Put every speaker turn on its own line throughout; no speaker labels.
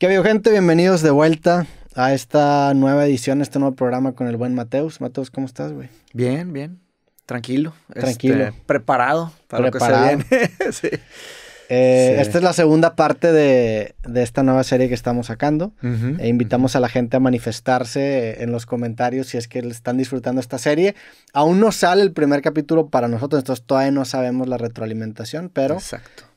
¿Qué vio, gente? Bienvenidos de vuelta a esta nueva edición, a este nuevo programa con el buen Mateus. Mateus, ¿cómo estás, güey?
Bien, bien. Tranquilo. Tranquilo. Este, preparado para lo que se viene. sí. Eh, esta es la
segunda parte de, esta nueva serie que estamos sacando. e invitamos a la gente a manifestarse en los comentarios si es que están disfrutando esta serie. Aún no sale el primer capítulo para nosotros, entonces todavía no sabemos la retroalimentación, pero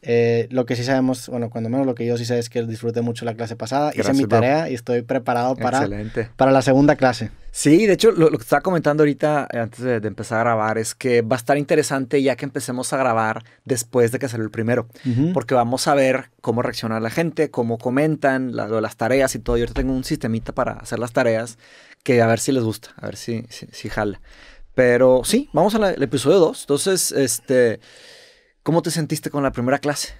eh, lo que sí sabemos, bueno, cuando menos lo que yo sí sé es que disfruté mucho la clase pasada. Gracias, Hice mi tarea y estoy preparado para, para la segunda clase.
Sí, de hecho, lo, que estaba comentando ahorita, eh, antes de, empezar a grabar, es que va a estar interesante ya que empecemos a grabar después de que salió el primero, porque vamos a ver cómo reacciona la gente, cómo comentan, las tareas y todo. Yo tengo un sistemita para hacer las tareas que a ver si les gusta, a ver si, si, jala. Pero sí, vamos al episodio 2. Entonces, este, ¿cómo te sentiste con la primera clase?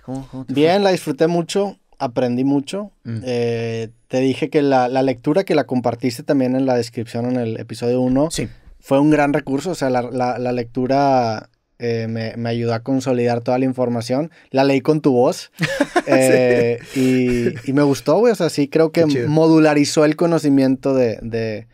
Bien, la disfruté mucho aprendí mucho.
Mm. Eh, te dije que la, lectura que la compartiste también en la descripción en el episodio 1 fue un gran recurso. O sea, la, lectura eh, me, ayudó a consolidar toda la información. La leí con tu voz eh, y, me gustó, güey. O sea, sí creo que modularizó el conocimiento de,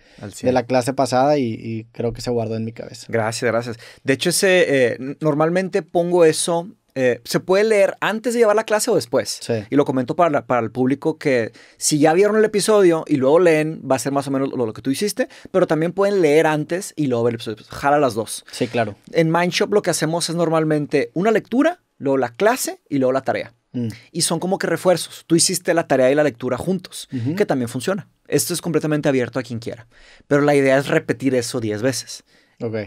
la clase pasada
y, creo que se guardó en mi cabeza. Gracias, gracias. De hecho, ese, normalmente pongo eso eh, se puede leer antes de llevar la clase o después. Y lo comento para, el público que si ya vieron el episodio y luego leen, va a ser más o menos lo, que tú hiciste, pero también pueden leer antes y luego ver el episodio. Pues, jala las dos. Sí, claro. En Mindshop lo que hacemos es normalmente una lectura, luego la clase y luego la tarea. Mm. Y son como que refuerzos. Tú hiciste la tarea y la lectura juntos, que también funciona. Esto es completamente abierto a quien quiera. Pero la idea es repetir eso 10 veces.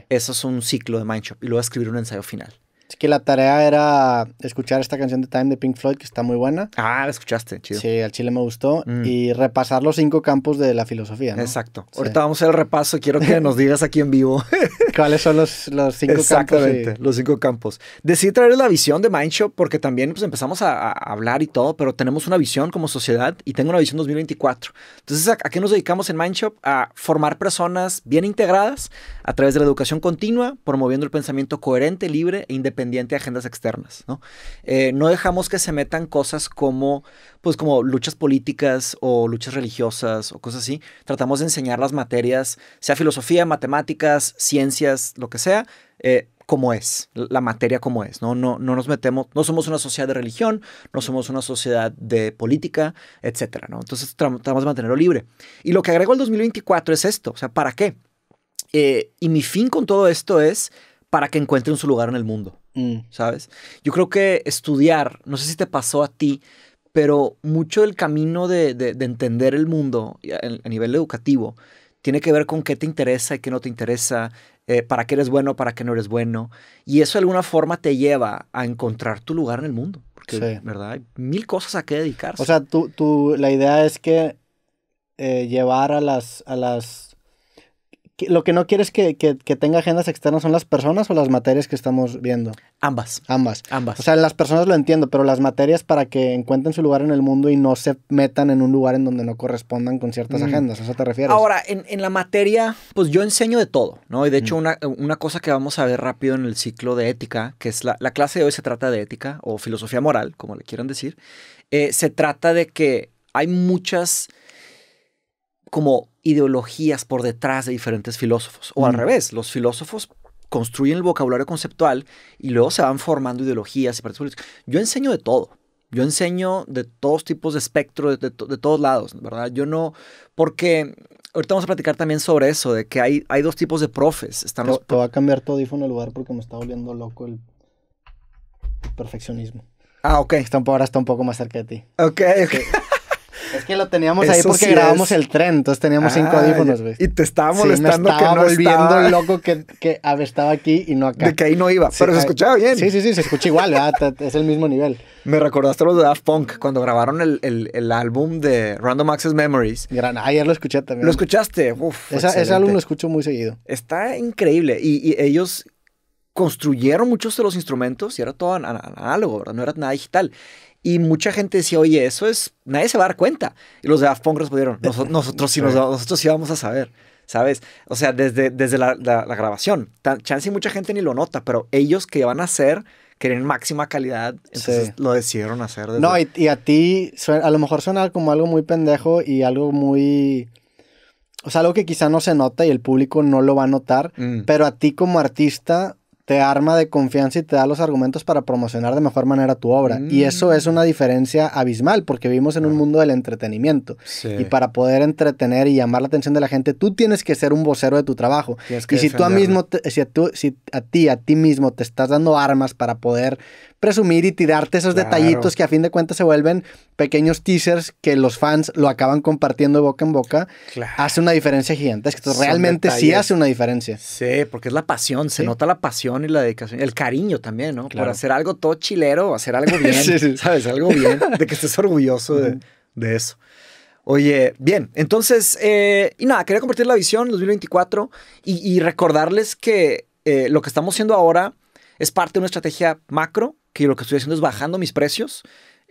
Eso es un ciclo de Mindshop. Y luego escribir un ensayo final que la tarea
era escuchar esta canción de Time de Pink Floyd, que está muy buena.
Ah, la escuchaste, chido. Sí, al chile me
gustó. Mm. Y repasar los cinco campos de la filosofía.
Exacto. Ahorita vamos a hacer el repaso. Quiero que nos digas aquí en vivo. ¿Cuáles son los, los cinco campos? Exactamente, los cinco campos. Decidí traer la visión de Mindshop porque también pues, empezamos a, hablar y todo, pero tenemos una visión como sociedad y tengo una visión 2024. Entonces, ¿a, a qué nos dedicamos en Mindshop? A formar personas bien integradas a través de la educación continua, promoviendo el pensamiento coherente, libre e independiente de agendas externas, eh, ¿no? dejamos que se metan cosas como, pues, como luchas políticas o luchas religiosas o cosas así. Tratamos de enseñar las materias, sea filosofía, matemáticas, ciencias, lo que sea, eh, como es, la materia como es, ¿no? No, no nos metemos, no somos una sociedad de religión, no somos una sociedad de política, etcétera, Entonces tratamos de mantenerlo libre. Y lo que agrego al 2024 es esto, o sea, ¿para qué? Eh, y mi fin con todo esto es para que encuentren su lugar en el mundo. Mm. ¿Sabes? Yo creo que estudiar, no sé si te pasó a ti, pero mucho del camino de, de, entender el mundo a, nivel educativo tiene que ver con qué te interesa y qué no te interesa, eh, para qué eres bueno, para qué no eres bueno. Y eso de alguna forma te lleva a encontrar tu lugar en el mundo. Porque, ¿verdad? Hay mil cosas a qué dedicarse. O sea,
la idea es que eh, llevar a las, a las lo que no quieres que, tenga agendas externas son las personas o las materias que estamos viendo. Ambas. Ambas. Ambas. O sea, las personas lo entiendo, pero las materias para que encuentren su lugar en el mundo y no se metan en un lugar en donde no correspondan con ciertas mm. agendas. ¿A eso te refieres? Ahora,
en, la materia, pues yo enseño de todo, ¿no? Y de hecho, mm. una, cosa que vamos a ver rápido en el ciclo de ética, que es la, clase de hoy se trata de ética o filosofía moral, como le quieran decir, eh, se trata de que hay muchas como ideologías por detrás de diferentes filósofos. O al revés, los filósofos construyen el vocabulario conceptual y luego se van formando ideologías y partidos políticos. Yo enseño de todo. Yo enseño de todos tipos de espectro, de, todos lados, ¿verdad? Yo no, porque ahorita vamos a platicar también sobre eso, de que hay, hay dos tipos de profes. Están te, voy
te va a cambiar tu en el lugar porque me está volviendo loco el, perfeccionismo. Ah, ok. ahora está un poco más cerca de ti. Ok, ok. Es que lo teníamos ahí porque grabamos el tren, entonces teníamos cinco ah, audífonos, güey. Y te estaba molestando que no volviendo loco que, que estaba aquí y no acá. De que ahí no iba, pero se escuchaba
bien. Sí, sí, sí, se escucha igual, es el mismo nivel. Me recordaste los de Daft Punk cuando grabaron el, el, el álbum de Random Access Memories. Gran, ayer lo escuché también. ¿Lo escuchaste? Uf, Esa, ese álbum
lo escucho muy seguido.
Está increíble y, y ellos construyeron muchos de los instrumentos y era todo análogo, ¿verdad? No era nada digital. Y mucha gente decía, oye, eso es, nadie se va a dar cuenta. Y los de Daft respondieron, nosotros, sí nosotros sí vamos a saber, ¿sabes? O sea, desde, desde la, grabación. chance y mucha gente ni lo nota, pero ellos que van a hacer quieren máxima calidad, entonces lo decidieron hacer. No,
y, a ti, a lo mejor suena como algo muy pendejo y algo muy... O sea, algo que quizá no se nota y el público no lo va a notar, mm. pero a ti como artista te arma de confianza y te da los argumentos para promocionar de mejor manera tu obra. Y eso es mm. una diferencia abismal porque vivimos en un mundo del entretenimiento. Y para poder entretener y llamar la atención de la gente, tú tienes que ser un vocero de tu trabajo.
y si tú, a mismo
si, a tú, ti, a ti mismo te estás dando armas para poder presumir y tirarte esos detallitos que a fin de cuentas se vuelven pequeños teasers que los fans lo acaban compartiendo de boca en boca, hace una diferencia gigante es que realmente sí hace una
diferencia. Sí, porque es la pasión, se nota la pasión y la dedicación, el cariño también, ¿no? Por hacer algo todo chilero, hacer algo bien, ¿sabes? Algo bien, de que estés orgulloso de, eso. Oye, bien, entonces, eh, y nada, quería compartir la visión 2024 y, y recordarles que eh, lo que estamos haciendo ahora es parte de una estrategia macro, que lo que estoy haciendo es bajando mis precios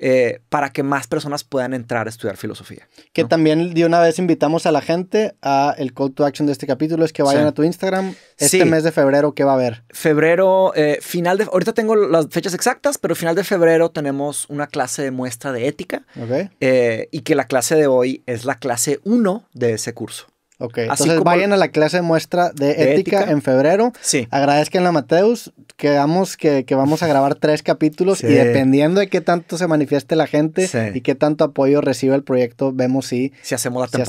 eh, para que más personas puedan entrar a estudiar filosofía.
Que también de una vez invitamos a la gente a el call to action de este capítulo, es que vayan a tu
Instagram este mes
de febrero, ¿qué va a haber?
Febrero, eh, final de, ahorita tengo las fechas exactas, pero final de febrero tenemos una clase de muestra de ética eh, y que la clase de hoy es la clase 1 de ese curso. Ok, entonces vayan
a la clase de muestra de, ética, en febrero. Sí. Agradezcan a Mateus. Quedamos que, que vamos a grabar tres capítulos y dependiendo de qué tanto se manifieste la gente y qué tanto apoyo recibe el proyecto, vemos si, si hacemos otra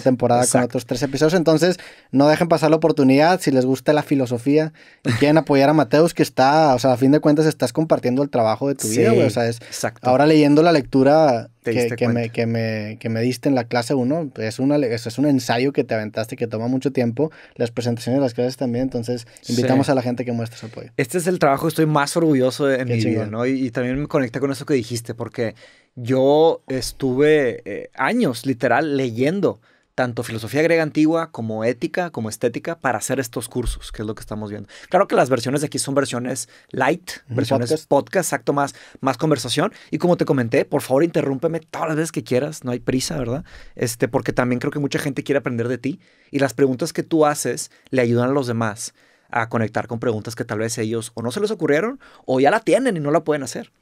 temporada con otros tres episodios. Entonces, no dejen pasar la oportunidad. Si les gusta la filosofía y quieren apoyar a Mateus, que está, o sea, a fin de cuentas estás compartiendo el trabajo de tu vida, güey. O sea, es,
Exacto. ahora leyendo
la lectura que, Me, que, me, que me diste en la clase 1. Es, una, es un ensayo que te aventaste que toma mucho tiempo. Las presentaciones de las clases también. Entonces, invitamos a la gente que muestre su apoyo.
Este es el trabajo que estoy más orgulloso de en mi vida, ¿no? Y, también me conecta con eso que dijiste, porque yo estuve eh, años, literal, leyendo tanto filosofía griega antigua como ética, como estética, para hacer estos cursos, que es lo que estamos viendo. Claro que las versiones de aquí son versiones light, mm, versiones podcast. acto más, más conversación. Y como te comenté, por favor, interrúmpeme todas las veces que quieras, no hay prisa, ¿verdad? Este, porque también creo que mucha gente quiere aprender de ti y las preguntas que tú haces le ayudan a los demás a conectar con preguntas que tal vez ellos o no se les ocurrieron o ya la tienen y no la pueden hacer.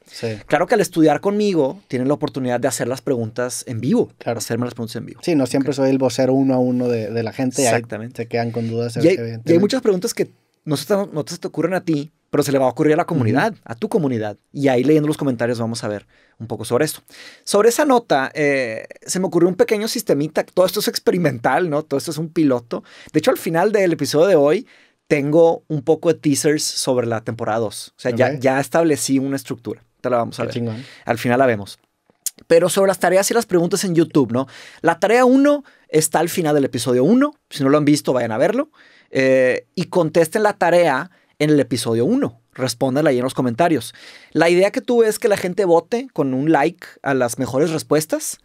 Claro que al estudiar conmigo tienen la oportunidad de hacer las preguntas en vivo, claro. hacerme las preguntas en vivo.
Sí, no siempre soy el vocero uno a uno de, la gente. Exactamente. se quedan con dudas. Y hay, muchas
preguntas que no se, te, ocurren a ti, pero se le va a ocurrir a la comunidad, a tu comunidad. Y ahí leyendo los comentarios vamos a ver un poco sobre esto. Sobre esa nota, eh, se me ocurrió un pequeño sistemita. Todo esto es experimental, ¿no? Todo esto es un piloto. De hecho, al final del episodio de hoy tengo un poco de teasers sobre la temporada 2. O sea, ya, ya establecí una estructura. Te la vamos a ver. Al final la vemos. Pero sobre las tareas y las preguntas en YouTube, ¿no? La tarea 1 está al final del episodio 1. Si no lo han visto, vayan a verlo. Eh, y contesten la tarea en el episodio 1. Respóndanla ahí en los comentarios. La idea que tuve es que la gente vote con un like a las mejores respuestas.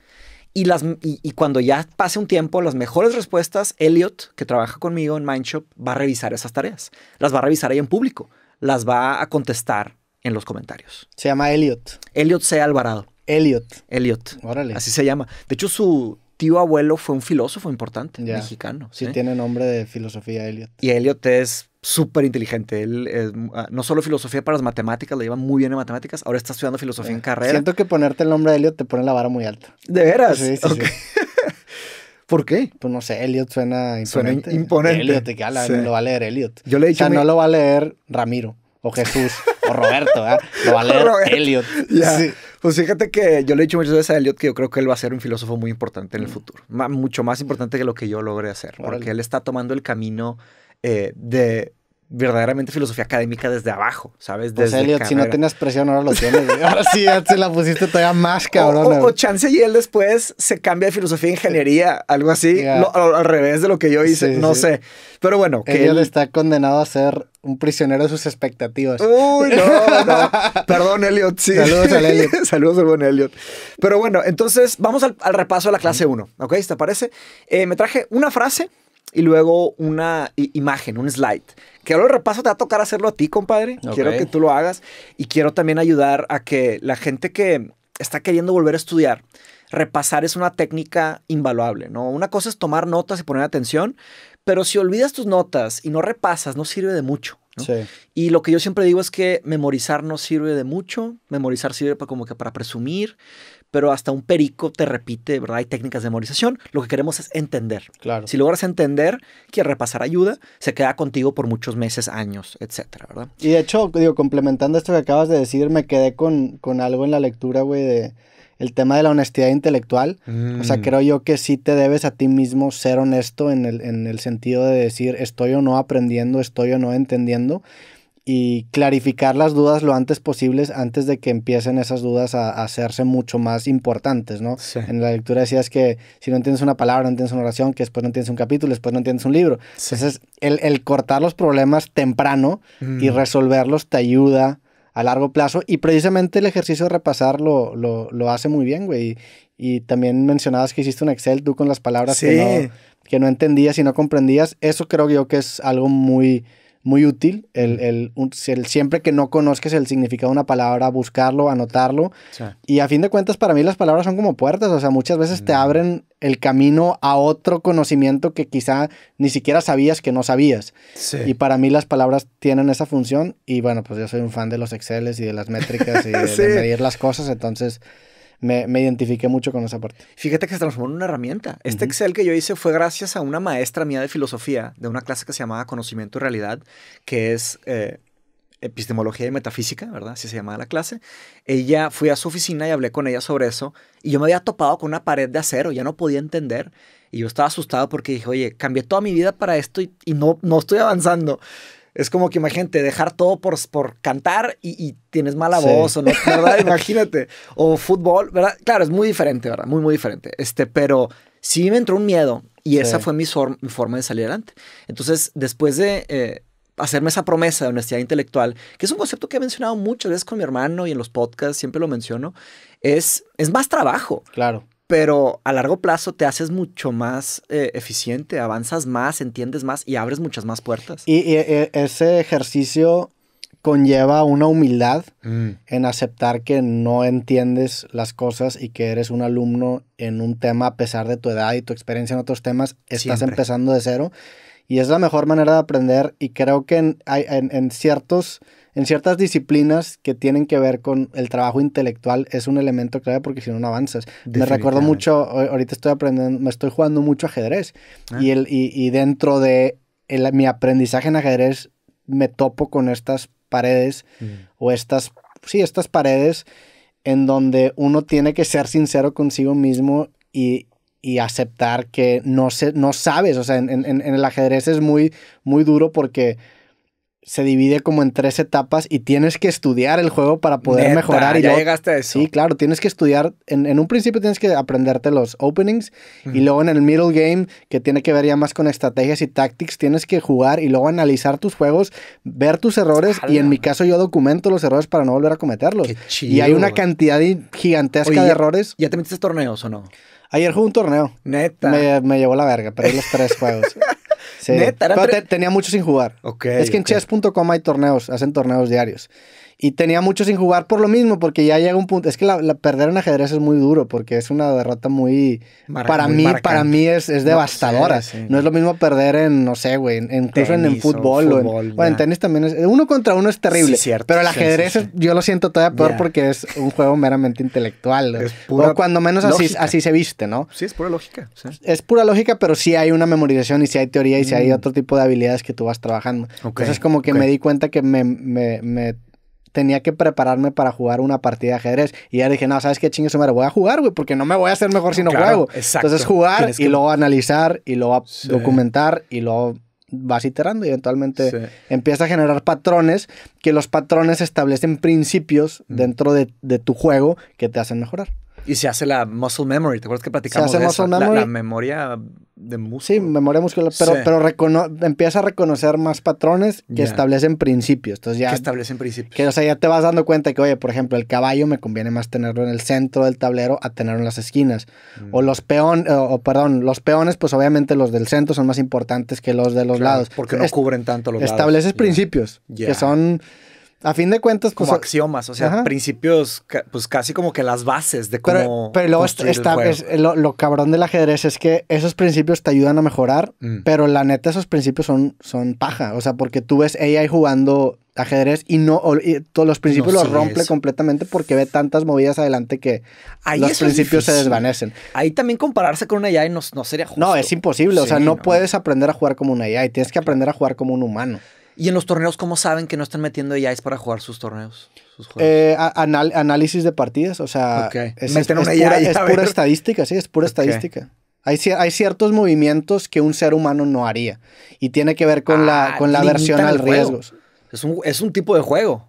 Y, las, y, cuando ya pase un tiempo, las mejores respuestas, Elliot, que trabaja conmigo en Mindshop, va a revisar esas tareas. Las va a revisar ahí en público. Las va a contestar en los comentarios. Se llama Elliot. Elliot C. Alvarado. Elliot. Elliot. Así se llama. De hecho, su tío abuelo fue un filósofo importante, mexicano. ¿sí? tiene nombre de filosofía Elliot. Y Elliot es súper inteligente. Él ah, no solo filosofía para las matemáticas, le lleva muy bien en matemáticas, ahora está estudiando filosofía en carrera. Siento
que ponerte el nombre de Elliot te pone la vara muy alta. ¿De veras? Sí, sí, ¿Por qué? Pues no sé, Elliot suena imponente. Elliot, que lo va a leer Elliot. Yo le he dicho o sea, no lo va a leer Ramiro o Jesús o Roberto,
Lo va a leer Elliot.
Pues fíjate que yo le he dicho muchas veces a Elliot que yo creo que él va a ser un filósofo muy importante en el mm. futuro. mucho más importante que lo que yo logré hacer, porque él está tomando el camino eh, de verdaderamente filosofía académica desde abajo, ¿sabes? Pues, desde Elliot, si no tenías presión, ahora lo tienes. ahora sí, ya se la pusiste todavía más, cabrón. O, chance y él después se cambia de filosofía a ingeniería, algo así, al, revés de lo que yo hice, no sé. Pero
bueno. Que Elliot él... está condenado a ser un prisionero de sus expectativas.
Uy, no, no. Perdón, Elliot, sí. Saludos a Elliot. Saludos al buen Elliot. Pero bueno, entonces vamos al, repaso de la clase 1, ¿ok? ¿Te parece? Eh, me traje una frase y luego una imagen, un slide que ahora el repaso te va a tocar hacerlo a ti, compadre. Quiero que tú lo hagas y quiero también ayudar a que la gente que está queriendo volver a estudiar, repasar es una técnica invaluable, ¿no? Una cosa es tomar notas y poner atención, pero si olvidas tus notas y no repasas, no sirve de mucho. Y lo que yo siempre digo es que memorizar no sirve de mucho, memorizar sirve como que para presumir, pero hasta un perico te repite, ¿verdad? Hay técnicas de memorización. Lo que queremos es entender. Claro. Si logras entender, que repasar ayuda, se queda contigo por muchos meses, años, etcétera, ¿verdad?
Y de hecho, digo, complementando esto que acabas de decir, me quedé con, con algo en la lectura, güey, de el tema de la honestidad intelectual. O sea, mm. creo yo que sí te debes a ti mismo ser honesto en el, en el sentido de decir, estoy o no aprendiendo, estoy o no entendiendo y clarificar las dudas lo antes posibles antes de que empiecen esas dudas a, hacerse mucho más importantes, ¿no? En la lectura decías que si no entiendes una palabra, no entiendes una oración, que después no entiendes un capítulo, después no entiendes un libro. Entonces, el, cortar los problemas temprano y mm. resolverlos te ayuda a largo plazo. Y precisamente el ejercicio de repasar lo, hace muy bien, güey. Y, también mencionabas que hiciste un Excel tú con las palabras que, no, que no entendías y no comprendías. Eso creo yo que es algo muy muy útil. El, el, siempre que no conozcas el significado de una palabra, buscarlo, anotarlo. Y a fin de cuentas, para mí las palabras son como puertas, o sea, muchas veces te mm. abren el camino a otro conocimiento que quizá ni siquiera sabías que no sabías. Y para mí las palabras tienen esa función y bueno, pues yo soy un fan de los Exceles y de las métricas y de medir las cosas, entonces me, identifiqué mucho con esa parte. Fíjate
que se transformó en una herramienta. Este Excel que yo hice fue gracias a una maestra mía de filosofía, de una clase que se llamaba Conocimiento y Realidad, que es... Eh, epistemología y metafísica, ¿verdad? Así se llamaba la clase. Ella, fui a su oficina y hablé con ella sobre eso. Y yo me había topado con una pared de acero, ya no podía entender. Y yo estaba asustado porque dije, oye, cambié toda mi vida para esto y, y no, no estoy avanzando es como que imagínate, dejar todo por, por cantar y, tienes mala voz, o no, ¿verdad? imagínate. O fútbol, ¿verdad? Claro, es muy diferente, ¿verdad? Muy, muy diferente. Este, pero sí me entró un miedo y esa fue mi, forma de salir adelante. Entonces, después de... Eh, hacerme esa promesa de honestidad intelectual, que es un concepto que he mencionado muchas veces con mi hermano y en los podcasts, siempre lo menciono, es, es más trabajo. Claro pero a largo plazo te haces mucho más eh, eficiente, avanzas más, entiendes más y abres muchas más puertas.
Y, eh, ese ejercicio conlleva una humildad mm. en aceptar que no entiendes las cosas y que eres un alumno en un tema a pesar de tu edad y tu experiencia en otros temas, estás empezando de cero. Y es la mejor manera de aprender y creo que en ciertos en ciertas disciplinas que tienen que ver con el trabajo intelectual es un elemento clave porque si no, no avanzas. Me recuerdo mucho, ahorita estoy aprendiendo, me estoy jugando mucho ajedrez ah. y, el, y, y dentro de el, mi aprendizaje en ajedrez me topo con estas paredes mm. o estas, sí, estas paredes en donde uno tiene que ser sincero consigo mismo y, y aceptar que no, se, no sabes. O sea, en, en, en el ajedrez es muy, muy duro porque se divide como en tres etapas y tienes que estudiar el juego para poder mejorar. Y ya llegaste a eso. Sí, claro, tienes que estudiar. En, un principio tienes que aprenderte los openings y luego en el middle game, que tiene que ver ya más con estrategias y tactics, tienes que jugar y luego analizar tus juegos, ver tus errores y en mi caso yo documento los errores para no volver a cometerlos. y hay una cantidad gigantesca de
errores. ¿Ya te metiste torneos o no?
Ayer jugué un torneo. Neta. Me, me llevó la verga, perdí los tres juegos. tenía mucho sin jugar. es que en chess.com hay torneos, hacen torneos diarios. Y tenía mucho sin jugar por lo mismo, porque ya llega un punto. Es que la, perder en ajedrez es muy duro, porque es una derrota muy. para mí, para mí es, devastadora. No, es lo mismo perder en, no sé, güey, incluso en, en, fútbol. en, bueno, en tenis también es. Uno contra uno es terrible. cierto, pero el ajedrez yo lo siento todavía peor porque es un juego meramente intelectual. o cuando menos así, así, se viste, ¿no?
Sí, es pura lógica.
Es pura lógica, pero sí hay una memorización y sí hay teoría y sí hay mm. otro tipo de habilidades que tú vas trabajando. Entonces, como que me di cuenta que me tenía que prepararme para jugar una partida de ajedrez. Y ya dije, no, ¿sabes qué chingos? me Voy a jugar, güey, porque no me voy a hacer mejor si no juego. Entonces jugar y luego analizar y luego documentar y luego vas iterando y eventualmente empiezas empieza a generar patrones que los patrones establecen principios mm. dentro de tu juego que te hacen mejorar.
Y se hace la muscle memory, ¿te acuerdas que platicamos se hace muscle Memory. La, memoria de músculo. Sí, memoria muscular, pero,
pero empieza a reconocer más patrones que establecen principios. Entonces ya, que
establecen principios.
Que, o sea, ya te vas dando cuenta que, oye, por ejemplo, el caballo me conviene más tenerlo en el centro del tablero a tenerlo en las esquinas. Mm. O los peones, o, perdón, los peones, pues obviamente los del centro son más importantes que los de los lados. Porque no cubren
tanto los Estableces
principios, que son a fin de cuentas, pues, como axiomas, o sea,
principios, pues casi como que las bases de cómo. Pero, pero luego está,
lo, cabrón del ajedrez es que esos principios te ayudan a mejorar, mm. pero la neta, esos principios son, son paja. O sea, porque tú ves AI jugando ajedrez y no todos los principios los rompe completamente porque ve tantas movidas adelante que los principios se desvanecen.
Ahí también compararse con una AI no, sería justo. No, es imposible. o sea, no,
puedes aprender a jugar como una AI. Tienes que aprender a jugar como un
humano. ¿Y en los torneos cómo saben que no están metiendo es para jugar sus torneos?
Eh, análisis de partidas, o sea, es, pura, estadística, sí, es pura estadística. Hay, ciertos movimientos que un ser humano no haría y tiene que ver con la, ah, con la aversión al riesgo.
Es un, es un tipo de juego.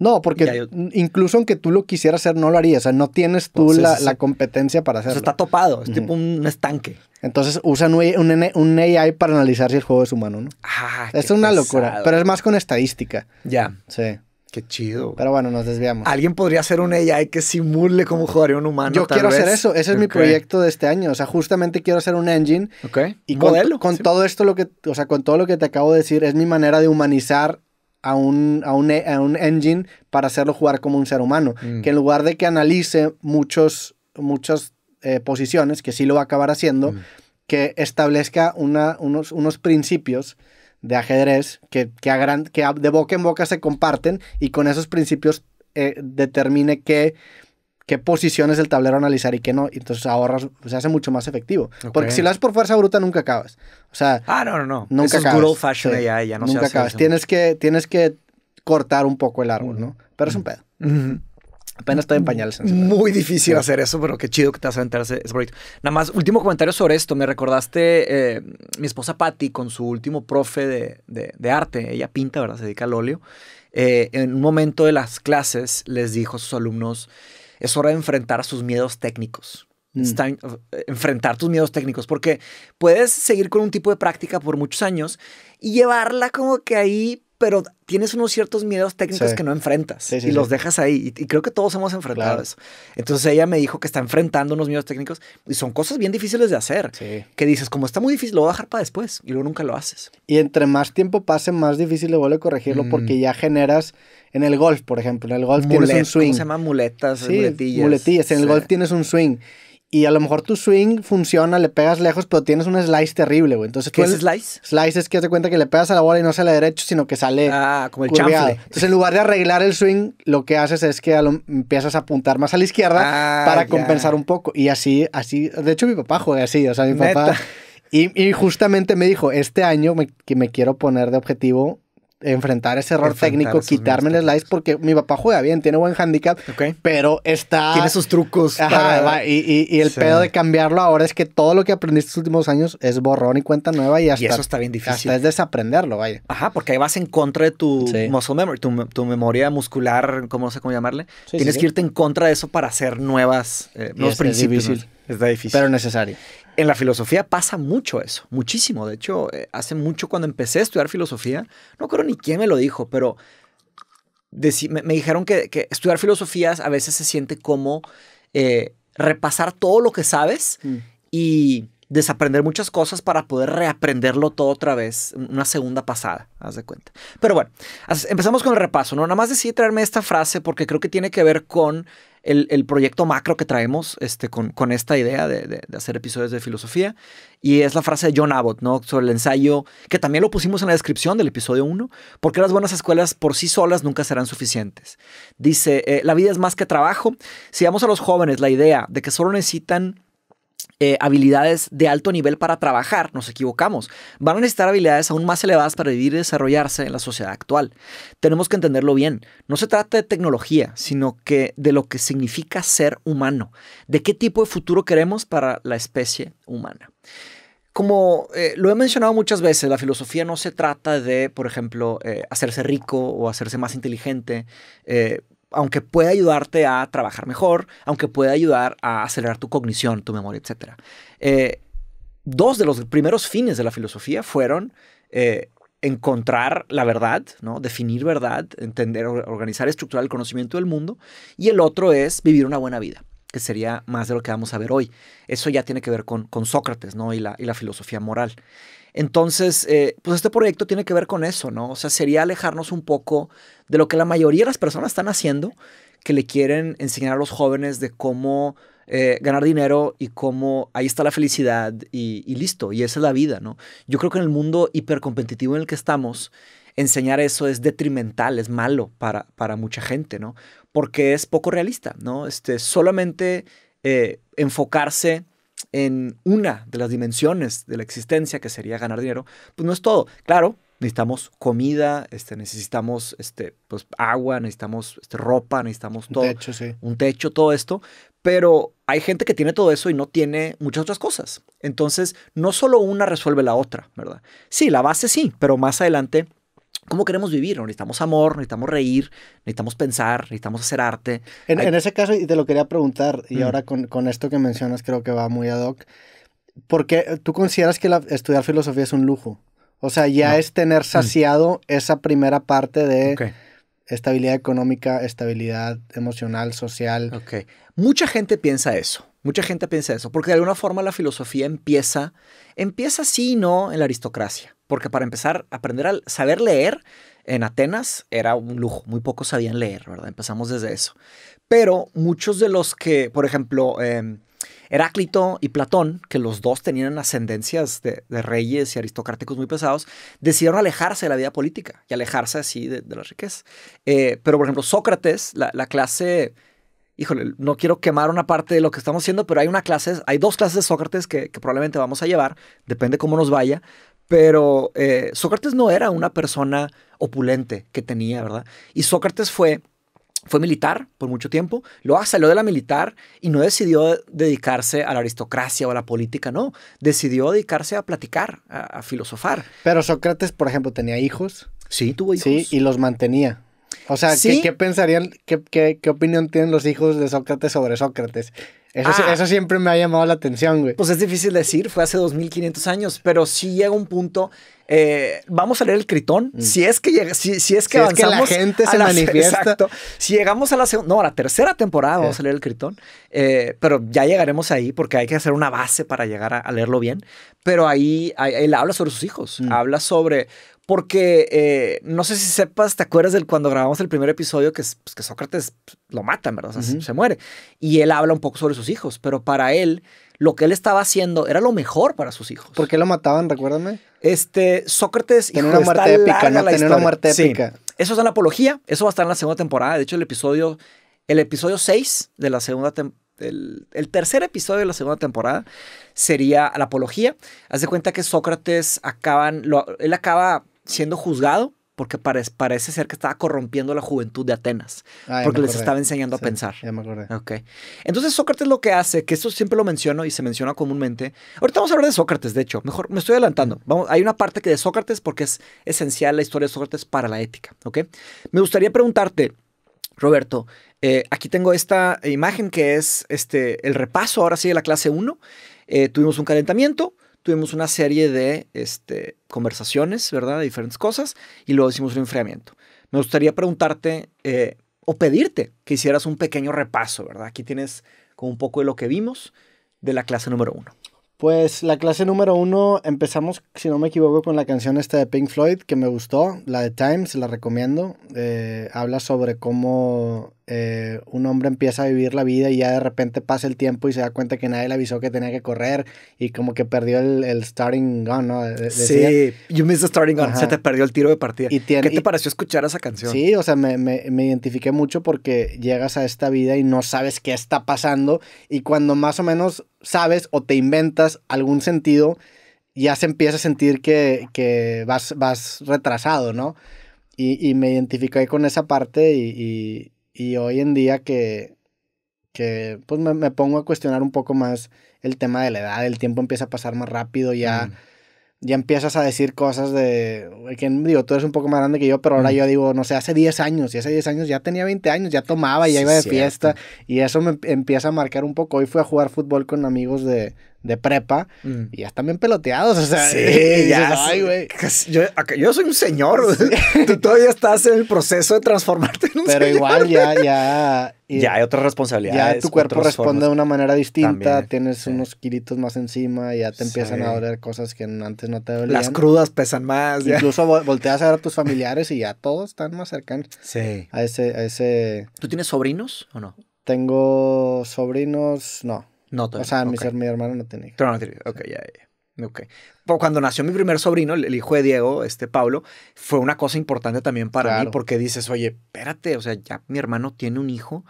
No, porque incluso aunque tú lo quisieras hacer, no lo harías. O sea, no tienes tú pues la, competencia para hacerlo. O sea, está topado, es tipo un estanque. Entonces usan un, AI para analizar si el juego es humano, ¿no? Ah, es una locura, pero es más con estadística. Ya. Sí. Qué chido. Pero bueno, nos desviamos.
Alguien podría hacer un AI que simule cómo jugaría un humano. Yo quiero hacer eso. Ese es mi proyecto
de este año. O sea, justamente quiero hacer un engine.
Ok. Y con,
con todo esto, lo que, o sea, con todo lo que te acabo de decir, es mi manera de humanizar a un, a un, engine para hacerlo jugar como un ser humano. Mm. Que en lugar de que analice muchos, muchas eh, posiciones, que sí lo va a acabar haciendo, mm. que establezca una, unos, unos principios de ajedrez que, que de boca en boca se comparten y con esos principios eh, determine que qué posiciones del tablero analizar y qué no. Y entonces ahorras, se hace mucho más efectivo. Porque si lo haces por fuerza bruta, nunca acabas. O sea.
Ah, no, no, no.
Nunca acabas. good old fashion Nunca acabas. Tienes que, tienes que cortar un poco el árbol, mm. ¿no? Pero es un mm.
pedo. Apenas estoy en pañales. Muy difícil hacer eso, pero qué chido que te vas a es ese, Nada más, último comentario sobre esto. Me recordaste eh, mi esposa Patty con su último profe de, arte. Ella pinta, ¿verdad? Se dedica al óleo. Eh, en un momento de las clases les dijo a sus alumnos, es hora de enfrentar sus miedos técnicos. Mm. Eh, enfrentar tus miedos técnicos, porque puedes seguir con un tipo de práctica por muchos años y llevarla como que ahí, pero tienes unos ciertos miedos técnicos que no enfrentas y los dejas ahí. Y, creo que todos hemos enfrentado eso. Entonces ella me dijo que está enfrentando unos miedos técnicos y son cosas bien difíciles de hacer. Que dices, como está muy difícil, lo voy a dejar para después y luego nunca lo haces. Y entre más
tiempo pase, más difícil le vuelve a corregirlo mm. porque ya generas en el golf, por ejemplo, en el golf tienes un swing. ¿Cómo se
llama muletas? Sí, muletillas. en el golf
tienes un swing. Y a lo mejor tu swing funciona, le pegas lejos, pero tienes un slice terrible, güey. Entonces, ¿Qué es slice? Slice es que te cuenta que le pegas a la bola y no sale derecho, sino que sale. Ah, como el chamfle. Entonces, en lugar de arreglar el swing, lo que haces es que empiezas a apuntar más a la izquierda ah, para compensar un poco. Y así, así. De hecho, mi papá juega así, o sea, mi papá. Y, y, justamente me dijo: Este año me, que me quiero poner de objetivo enfrentar ese error técnico, quitarme el slice, porque mi papá juega bien, tiene buen handicap, pero está... Tiene sus trucos. y, el pedo de cambiarlo ahora es que todo lo que aprendiste los últimos años es borrón y cuenta nueva y hasta... eso está bien difícil. Hasta es
desaprenderlo, vaya. Ajá, porque ahí vas en contra de tu muscle memory, tu, memoria muscular, como no sé cómo llamarle. Tienes que irte en contra de eso para hacer nuevas, eh, no es, principios. Es difícil. difícil. Pero necesario en la filosofía pasa mucho eso, muchísimo. De hecho, eh, hace mucho cuando empecé a estudiar filosofía, no creo ni quién me lo dijo, pero me, dijeron que, estudiar filosofías a veces se siente como eh, repasar todo lo que sabes mm. y desaprender muchas cosas para poder reaprenderlo todo otra vez, una segunda pasada, haz de cuenta. Pero bueno, empezamos con el repaso, ¿no? Nada más decidí traerme esta frase porque creo que tiene que ver con el, proyecto macro que traemos este, con, esta idea de, hacer episodios de filosofía. Y es la frase de John Abbott, ¿no? Sobre el ensayo, que también lo pusimos en la descripción del episodio 1, porque las buenas escuelas por sí solas nunca serán suficientes. Dice, eh, la vida es más que trabajo. Si damos a los jóvenes la idea de que solo necesitan eh, habilidades de alto nivel para trabajar, nos equivocamos. Van a necesitar habilidades aún más elevadas para vivir y desarrollarse en la sociedad actual. Tenemos que entenderlo bien. No se trata de tecnología, sino que de lo que significa ser humano, de qué tipo de futuro queremos para la especie humana como eh, lo he mencionado muchas veces, la filosofía no se trata de, por ejemplo, eh, hacerse rico o hacerse más inteligente aunque pueda ayudarte a trabajar mejor, aunque pueda ayudar a acelerar tu cognición, tu memoria, etc. Eh, dos de los primeros fines de la filosofía fueron eh, encontrar la verdad, ¿no? definir verdad, entender, organizar, estructurar el conocimiento del mundo, y el otro es vivir una buena vida que sería más de lo que vamos a ver hoy. Eso ya tiene que ver con, Sócrates, ¿no? Y la, la filosofía moral. Entonces, eh, pues este proyecto tiene que ver con eso, ¿no? O sea, sería alejarnos un poco de lo que la mayoría de las personas están haciendo, que le quieren enseñar a los jóvenes de cómo eh, ganar dinero y cómo ahí está la felicidad y, listo, y esa es la vida, ¿no? Yo creo que en el mundo hipercompetitivo en el que estamos, enseñar eso es detrimental, es malo para, para mucha gente, ¿no? Porque es poco realista, ¿no? Este, solamente eh, enfocarse en una de las dimensiones de la existencia, que sería ganar dinero, pues no es todo. Claro, necesitamos comida, este, necesitamos este, pues, agua, necesitamos este, ropa, necesitamos todo. Un techo, todo esto. Pero hay gente que tiene todo eso y no tiene muchas otras cosas. Entonces, no solo una resuelve la otra, ¿verdad? Sí, la base sí, pero más adelante ¿Cómo queremos vivir? Necesitamos amor, necesitamos reír, necesitamos pensar, necesitamos hacer arte. En, ese
caso, y te lo quería preguntar, y mm. ahora con, esto que mencionas creo que va muy ad hoc, ¿por qué tú consideras que estudiar filosofía es un lujo? O sea, ya es tener mm. saciado esa primera parte de estabilidad económica, estabilidad
emocional, social. Mucha gente piensa eso. Mucha gente piensa eso, porque de alguna forma la filosofía empieza, empieza sí y no en la aristocracia, porque para empezar, aprender a saber leer en Atenas era un lujo, muy pocos sabían leer, ¿verdad? Empezamos desde eso. Pero muchos de los que, por ejemplo, em, Heráclito y Platón, que los dos tenían ascendencias de, reyes y aristocráticos muy pesados, decidieron alejarse de la vida política y alejarse así de, la riqueza. Eh, pero, por ejemplo, Sócrates, la, clase híjole, no quiero quemar una parte de lo que estamos haciendo, pero hay una clase, hay dos clases de Sócrates que, probablemente vamos a llevar, depende cómo nos vaya. Pero eh, Sócrates no era una persona opulente que tenía, ¿verdad? Y Sócrates fue fue militar por mucho tiempo, luego salió de la militar y no decidió dedicarse a la aristocracia o a la política, no, decidió dedicarse a platicar, a, filosofar. Pero Sócrates, por ejemplo, tenía
hijos. Sí, tuvo hijos. Sí, y los mantenía. O sea, pensarían, qué, qué opinión tienen los hijos de Sócrates sobre Sócrates? Ah. Eso, siempre me ha llamado la atención, güey. Pues es
difícil decir, fue hace 2500 años, pero sí llega un punto. Eh, vamos a leer el critón. Mm. Si es que llega, si, es que avanzamos. la gente se manifiesta. Si llegamos a la segunda, no, a la tercera temporada vamos a leer el critón. Eh, pero ya llegaremos ahí porque hay que hacer una base para llegar a, leerlo bien. Pero ahí, él habla sobre sus hijos, mm. habla sobre porque eh, no sé si sepas, te acuerdas del cuando grabamos el primer episodio que, pues, que Sócrates lo matan, ¿verdad? se, muere. Y él habla un poco sobre sus hijos, pero para él, lo que él estaba haciendo era lo mejor para sus hijos. ¿Por qué lo mataban? Recuérdame. Este, Sócrates. Tenía una muerte épica, ¿no? una muerte épica. Eso es en la apología, eso va a estar en la segunda temporada. De hecho, el episodio, el episodio 6 de la segunda temporada. El, tercer episodio de la segunda temporada sería la apología. Haz de cuenta que Sócrates acaban, él acaba siendo juzgado porque parece, ser que estaba corrompiendo la juventud de Atenas, ah, porque les estaba enseñando a pensar. Entonces Sócrates lo que hace, que esto siempre lo menciono y se menciona comúnmente, ahorita vamos a hablar de Sócrates, de hecho, mejor me estoy adelantando, vamos, hay una parte que de Sócrates porque es esencial la historia de Sócrates para la ética, ¿ok? Me gustaría preguntarte, Roberto, eh, aquí tengo esta imagen que es este, el repaso ahora sí de la clase 1, eh, tuvimos un calentamiento, tuvimos una serie de este, conversaciones, ¿verdad? De diferentes cosas y luego hicimos un enfriamiento. Me gustaría preguntarte eh, o pedirte que hicieras un pequeño repaso, ¿verdad? Aquí tienes como un poco de lo que vimos de la clase número uno.
Pues la clase número uno empezamos, si no me equivoco, con la canción esta de Pink Floyd que me gustó, la de times la recomiendo. Eh, habla sobre cómo eh, un hombre empieza a vivir la vida y ya de repente pasa el tiempo y se da cuenta que nadie le avisó que tenía que correr y como que perdió el, el starting gun, ¿no? sí,
you missed the starting gun, se te perdió el tiro de partida. ¿Qué te pareció escuchar esa canción? Sí,
o sea, me, me, identifiqué mucho porque llegas a esta vida y no sabes qué está pasando y cuando más o menos sabes o te inventas algún sentido, ya se empieza a sentir que, vas, vas retrasado, ¿no? Y, me identifiqué con esa parte y, y hoy en día que, pues me, pongo a cuestionar un poco más el tema de la edad, el tiempo empieza a pasar más rápido, ya, mm. ya empiezas a decir cosas de, que digo, tú eres un poco más grande que yo, pero ahora mm. yo digo, no sé, hace 10 años, y hace 10 años ya tenía 20 años, ya tomaba, ya iba de fiesta, y eso me empieza a marcar un poco. Hoy fui a jugar fútbol con amigos de, de prepa mm. y ya están bien peloteados. O sea, sí, ya. Yo, soy un señor.
Tú todavía estás en el proceso de transformarte en un Pero igual ya, ya. ya hay otras responsabilidades. Ya tu cuerpo responde de
una manera distinta. tienes unos kilitos más encima. Y ya te empiezan a doler cosas que antes no te dolían. Las crudas
pesan más. Incluso
volteas a ver a tus familiares y ya todos están más cercanos. Sí. A ese, a ese. ¿Tú tienes sobrinos o no? Tengo sobrinos, no. No, todavía. O sea, mi, hermano no tiene hijos.
Pero no tiene Ok, ya, ya. Ok. cuando nació mi primer sobrino, el, hijo de Diego, este Pablo, fue una cosa importante también para mí porque dices, oye, espérate, o sea, ya mi hermano tiene un hijo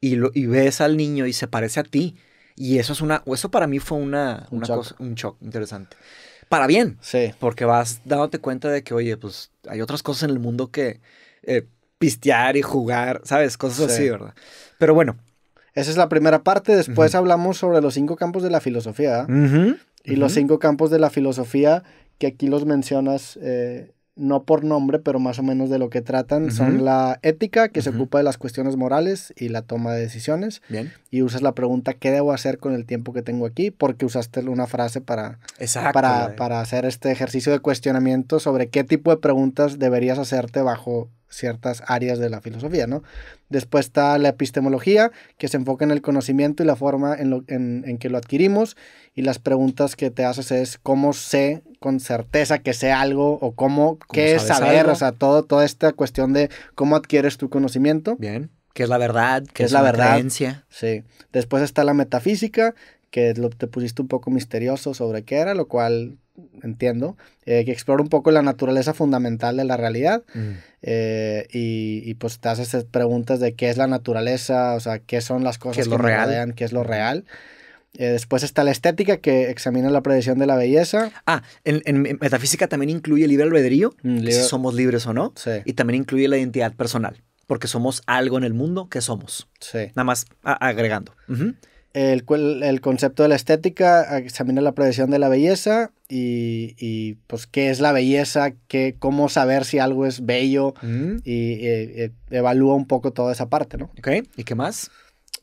y, lo, y ves al niño y se parece a ti. Y eso es una, eso para mí fue una, un, shock. Cosa, un shock interesante. Para bien. Sí. Porque vas dándote cuenta de que, oye, pues hay otras cosas en el mundo que eh, pistear y jugar, ¿sabes? Cosas así, ¿verdad? Pero bueno,
esa es la primera parte. Después hablamos sobre los cinco campos de la filosofía. ¿eh? Y los cinco campos de la filosofía, que aquí los mencionas eh, no por nombre, pero más o menos de lo que tratan, son la ética, que se ocupa de las cuestiones morales y la toma de decisiones. Bien. Y usas la pregunta, ¿qué debo hacer con el tiempo que tengo aquí? Porque usaste una frase para, para, para hacer este ejercicio de cuestionamiento sobre qué tipo de preguntas deberías hacerte bajo ciertas áreas de la filosofía, ¿no? Después está la epistemología, que se enfoca en el conocimiento y la forma en, que lo adquirimos. Y las preguntas que te haces es cómo sé con certeza que sé algo o cómo, qué es saber, o sea, todo, toda esta cuestión de cómo adquieres tu conocimiento. Bien.
¿Qué es la verdad? ¿Qué, es, la verdad? Creencia?
Sí. Después está la metafísica, que lo, te pusiste un poco misterioso sobre qué era, lo cual entiendo, eh, que explora un poco la naturaleza fundamental de la realidad mm. eh, y, y, pues te haces preguntas de qué es la naturaleza, o sea, qué son las cosas que lo rodean, qué es lo real. Eh, después está la estética que
examina la predicción de la belleza. Ah, en, metafísica también incluye el libre albedrío, mm, si somos libres o no, y también incluye la identidad personal, porque somos algo en el mundo que somos. Sí. Nada más agregando
el, el, concepto de la estética, examina la predicción de la belleza y, pues qué es la belleza, qué, cómo saber si algo es bello mm. y, e, e, evalúa un poco toda esa parte, ¿no? Ok, ¿y qué
más?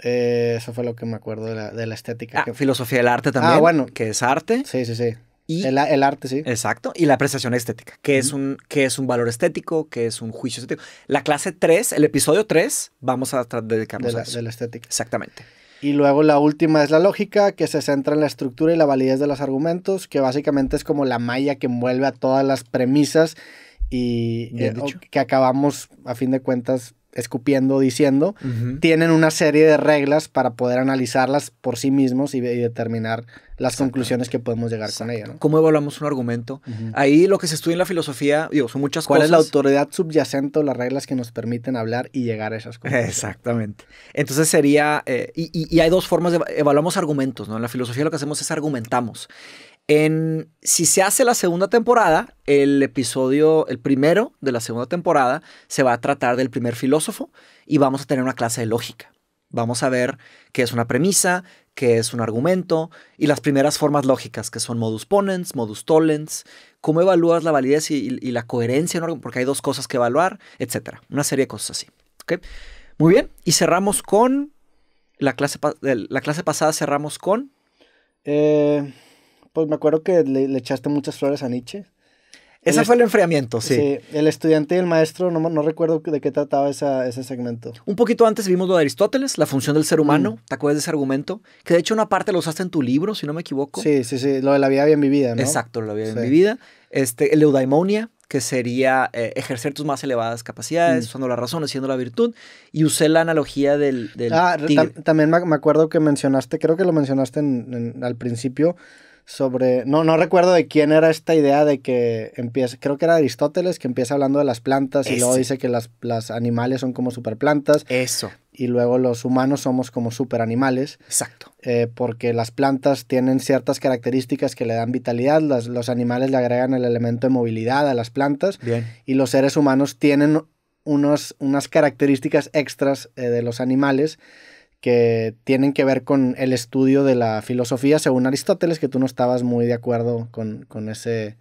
Eh, eso fue lo que me acuerdo de la, de la estética. Ah, filosofía del arte también. Ah, bueno. Que es arte. Sí, sí, sí. el, el, arte, sí. Exacto. Y la apreciación estética. que es un, es un valor estético? que es un juicio estético? La clase 3, el episodio 3, vamos a dedicarnos de la, De la estética. Exactamente.
Y luego la última es la lógica, que se centra en la estructura y la validez de los argumentos, que básicamente es como la malla que envuelve a todas las premisas y eh, que acabamos, a fin de cuentas, escupiendo, diciendo, tienen una serie de reglas para poder analizarlas por sí mismos y, determinar las conclusiones
que podemos llegar con ella. ¿Cómo evaluamos un argumento? Ahí lo que se estudia en la filosofía, digo, son muchas cosas. ¿Cuál es la autoridad subyacente o las reglas que nos permiten hablar y llegar a esas cosas? Exactamente. Entonces sería, eh, y, hay dos formas de, evaluamos argumentos, ¿no? En la filosofía lo que hacemos es argumentamos si se hace la segunda temporada, el episodio, el primero de la segunda temporada, se va a tratar del primer filósofo y vamos a tener una clase de lógica. Vamos a ver qué es una premisa, qué es un argumento y las primeras formas lógicas, que son modus ponens, modus tollens, cómo evalúas la validez y, la coherencia, porque hay dos cosas que evaluar, etc. Una serie de cosas así. ¿Okay? Muy bien, y cerramos con... La clase, la clase pasada cerramos con... Eh, pues me acuerdo que le, echaste muchas flores a Nietzsche. Ese fue el enfriamiento, sí. Sí,
el estudiante y el maestro, no, no recuerdo de qué trataba ese segmento.
Un poquito antes vimos lo de Aristóteles, la función del ser mm. humano, ¿te acuerdas de ese argumento? Que de hecho una parte lo usaste en tu libro, si no me equivoco. Sí, sí, sí, lo de la vida bien vivida, ¿no? Exacto, la vida bien vivida. Este, eudaimonia, que sería eh, ejercer tus más elevadas capacidades, mm. usando la razón, haciendo la virtud, y usé la analogía del... ah,
también me acuerdo que mencionaste, creo que lo mencionaste al principio, sobre, no, no recuerdo de quién era esta idea de que empieza, creo que era Aristóteles, que empieza hablando de las plantas y luego dice que las, animales son como superplantas. Eso. Y luego los humanos somos como superanimales. Exacto. Eh, porque las plantas tienen ciertas características que le dan vitalidad, los animales le agregan el elemento de movilidad a las plantas. Bien. Y los seres humanos tienen unas características extras eh, de los animales que tienen que ver con el estudio de la filosofía, según Aristóteles, que tú no estabas muy de acuerdo con, ese...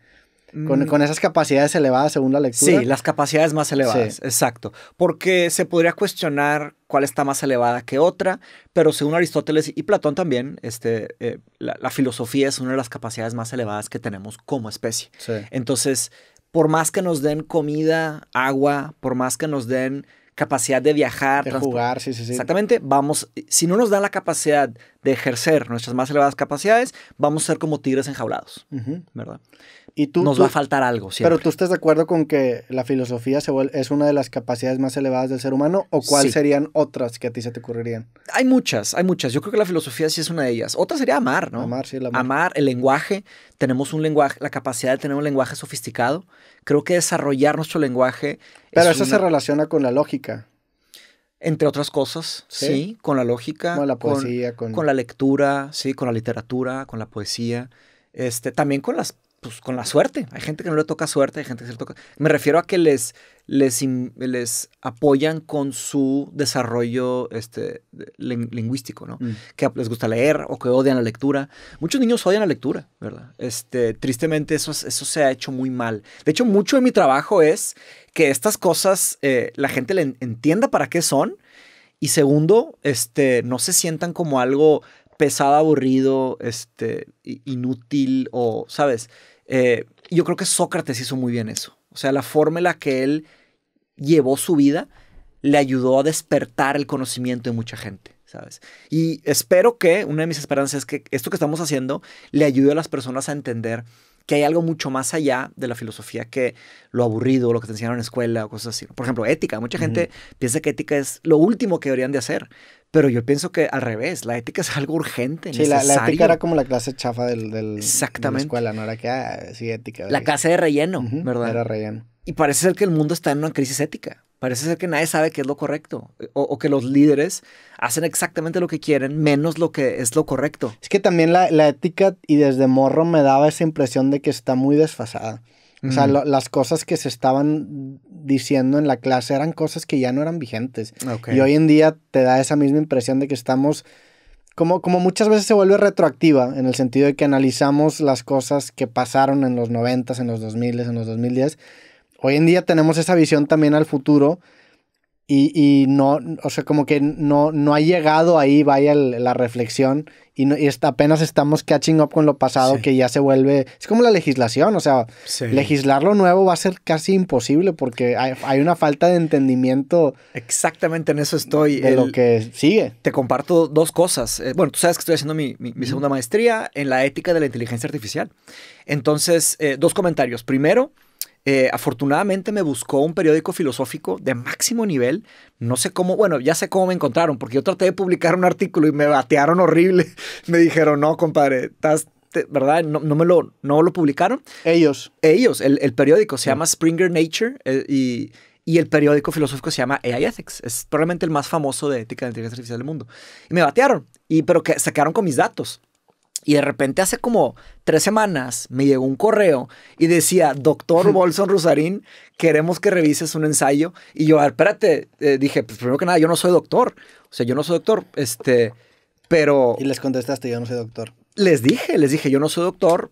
Mm. Con, esas capacidades elevadas según la lectura. Sí, las
capacidades más elevadas, exacto. Porque se podría cuestionar cuál está más elevada que otra, pero según Aristóteles y Platón también, este, eh, la, filosofía es una de las capacidades más elevadas que tenemos como especie. Entonces, por más que nos den comida, agua, por más que nos den capacidad de viajar, de jugar, sí, sí, sí. Exactamente, vamos, si no nos da la capacidad de ejercer nuestras más elevadas capacidades, vamos a ser como tigres enjaulados, ¿verdad? tú, Nos va a faltar algo, Pero tú
estás de acuerdo con que la filosofía es una de las capacidades más elevadas del ser humano, o cuáles serían otras que a ti se te
ocurrirían? Hay muchas, hay muchas. Yo creo que la filosofía sí es una de ellas. Otra sería amar, ¿no? Amar, sí, el Amar, el lenguaje. Tenemos un lenguaje, la capacidad de tener un lenguaje sofisticado. Creo que desarrollar nuestro lenguaje. Pero eso se
relaciona con la lógica.
Entre otras cosas, sí, con la lógica. Con la poesía, con, con... con la lectura, sí, con la literatura, con la poesía. Este, también con las pues, con la suerte. Hay gente que no le toca suerte, hay gente que se le toca. Me refiero a que les, les, les apoyan con su desarrollo este, lingüístico, ¿no? Mm. Que les gusta leer o que odian la lectura. Muchos niños odian la lectura, ¿verdad? Este, tristemente, eso, eso se ha hecho muy mal. De hecho, mucho de mi trabajo es que estas cosas eh, la gente le entienda para qué son. Y segundo, este, no se sientan como algo pesado, aburrido, este, inútil o, ¿sabes? Eh, yo creo que Sócrates hizo muy bien eso. O sea, la forma en la que él llevó su vida le ayudó a despertar el conocimiento de mucha gente, ¿sabes? Y espero que, una de mis esperanzas es que esto que estamos haciendo le ayude a las personas a entender que hay algo mucho más allá de la filosofía que lo aburrido, lo que te enseñaron en escuela o cosas así. Por ejemplo, ética. Mucha gente piensa que ética es lo último que deberían de hacer, pero yo pienso que al revés, la ética es algo urgente. Sí, la, ética era
como la clase chafa del, de
la escuela, no era que, ah, sí, ética. La clase de relleno, ¿verdad? Era relleno. Y parece ser que el mundo está en una crisis ética. Parece ser que nadie sabe qué es lo correcto o, que los líderes hacen exactamente lo que quieren menos lo que es lo correcto. Es que también la, la ética y desde
morro me daba esa impresión de que está muy desfasada. O sea, mm. las cosas que se estaban diciendo en la clase eran cosas que ya no eran vigentes. Y hoy en día te da esa misma impresión de que estamos, como, como muchas veces se vuelve retroactiva, en el sentido de que analizamos las cosas que pasaron en los 90, en los 2000, en los 2010. Hoy en día tenemos esa visión también al futuro. Y, y, no, o sea, como que no, no ha llegado ahí, vaya la reflexión y, apenas estamos catching up con lo pasado que ya se vuelve, es como la legislación, o sea, legislar lo nuevo va a ser casi imposible porque hay, una falta de entendimiento. Exactamente en eso estoy. De lo que sigue.
Te comparto dos cosas. Eh, bueno, tú sabes que estoy haciendo mi, segunda maestría en la ética de la inteligencia artificial. Entonces, eh, dos comentarios. Primero, eh, afortunadamente me buscó un periódico filosófico de máximo nivel. No sé cómo, bueno, ya sé cómo me encontraron, porque yo traté de publicar un artículo y me batearon horrible. me dijeron, no, compadre, estás, ¿verdad? No, no, me lo, no lo publicaron. Ellos. Ellos, el, el periódico se llama Springer Nature eh, y, y, el periódico filosófico se llama AI Ethics. Es probablemente el más famoso de ética de inteligencia artificial del mundo. Y me batearon, y, pero que sacaron con mis datos. Y de repente hace como tres semanas me llegó un correo y decía, doctor Bolson Rusarín, queremos que revises un ensayo. Y yo, espérate, eh, dije, pues primero que nada, yo no soy doctor. O sea, yo no soy doctor, este, pero... Y les contestaste, yo no soy doctor. Les dije, les dije, yo no soy doctor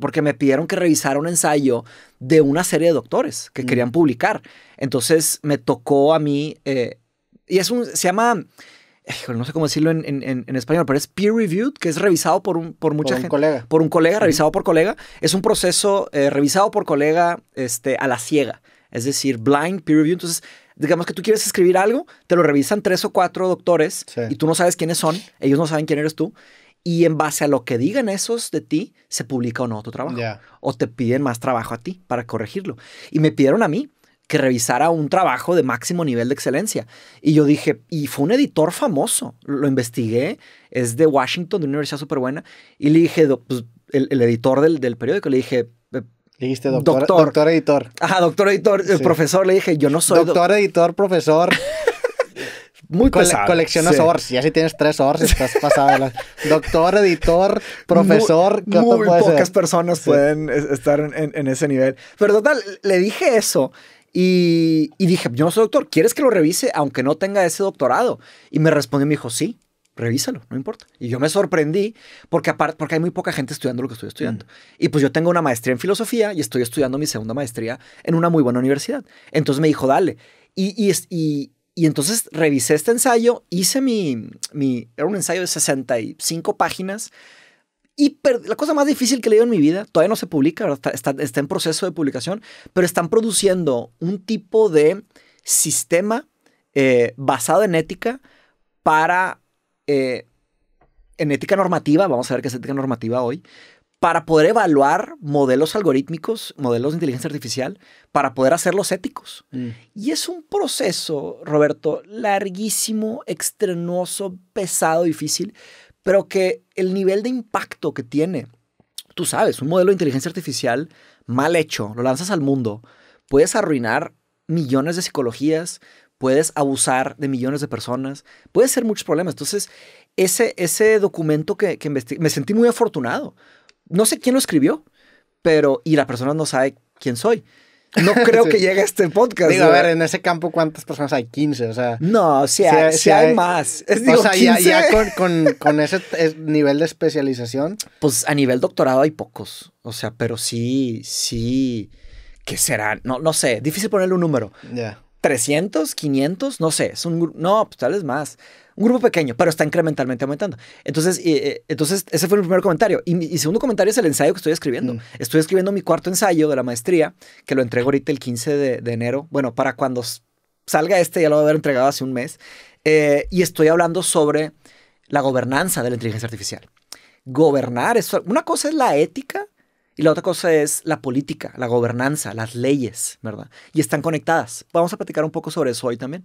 porque me pidieron que revisara un ensayo de una serie de doctores que querían publicar. Entonces me tocó a mí, eh, y es un, se llama no sé cómo decirlo en, español, pero es peer reviewed, que es revisado por, un, por mucha por un gente. Colega. Por un colega, revisado por colega. Es un proceso eh, revisado por colega este, a la ciega, es decir, blind peer review. Entonces, digamos que tú quieres escribir algo, te lo revisan tres o cuatro doctores y tú no sabes quiénes son, ellos no saben quién eres tú. Y en base a lo que digan esos de ti, se publica o no tu trabajo. O te piden más trabajo a ti para corregirlo. Y me pidieron a mí que revisara un trabajo de máximo nivel de excelencia. Y yo dije, y fue un editor famoso, lo investigué, es de Washington, de una universidad súper buena, y le dije, pues, el, editor del, periódico, le dije... Eh, le dijiste doctor, doctor, editor. Ajá, doctor editor, profesor,
le dije, yo no soy... Doctor editor, profesor.
Muy pesado. Coleccionas ors.
Ya si tienes tres ors, estás pasada. Doctor, editor, profesor. Muy, pocas
personas pueden estar en, ese nivel. Pero total, le dije eso y, dije, yo no soy doctor, ¿quieres que lo revise aunque no tenga ese doctorado? Y me respondió y me dijo, sí, revísalo, no importa. Y yo me sorprendí porque porque hay muy poca gente estudiando lo que estoy estudiando. Mm. Y pues yo tengo una maestría en filosofía y estoy estudiando mi segunda maestría en una muy buena universidad. Entonces me dijo, dale. Y, entonces revisé este ensayo, hice mi, mi, era un ensayo de 65 páginas y la cosa más difícil que he leído en mi vida, todavía no se publica, está, en proceso de publicación, pero están produciendo un tipo de sistema eh, basado en ética para, eh, en ética normativa, vamos a ver qué es ética normativa hoy, para poder evaluar modelos algorítmicos, modelos de inteligencia artificial, para poder hacerlos éticos. Mm. Y es un proceso, Roberto, larguísimo, extenuoso pesado, difícil, pero que el nivel de impacto que tiene, tú sabes, un modelo de inteligencia artificial mal hecho, lo lanzas al mundo, puedes arruinar millones de psicologías, puedes abusar de millones de personas, puede ser muchos problemas. Entonces, ese, ese documento que, que me sentí muy afortunado. No sé quién lo escribió, pero y la persona no sabe quién soy no creo que llegue a este podcast. Digo, a ver, en ese campo, ¿cuántas personas hay? 15, o sea. No, si hay, más. Es, digo, o sea, ya,
con, ese nivel de especialización.
Pues a nivel doctorado hay pocos. O sea, pero sí, sí. ¿Qué será? No, no sé. Difícil ponerle un número. Ya. 300, 500, no sé. Es un, no, pues tal vez más. Un grupo pequeño, pero está incrementalmente aumentando. Entonces, eh, entonces ese fue mi primer comentario. Y mi segundo comentario es el ensayo que estoy escribiendo. Mm. Estoy escribiendo mi cuarto ensayo de la maestría, que lo entrego ahorita el 15 de, enero. Bueno, para cuando salga este, ya lo voy a haber entregado hace un mes. Eh, y estoy hablando sobre la gobernanza de la inteligencia artificial. Gobernar es... Una cosa es la ética y la otra cosa es la política, la gobernanza, las leyes, ¿verdad? Y están conectadas. Vamos a platicar un poco sobre eso hoy también.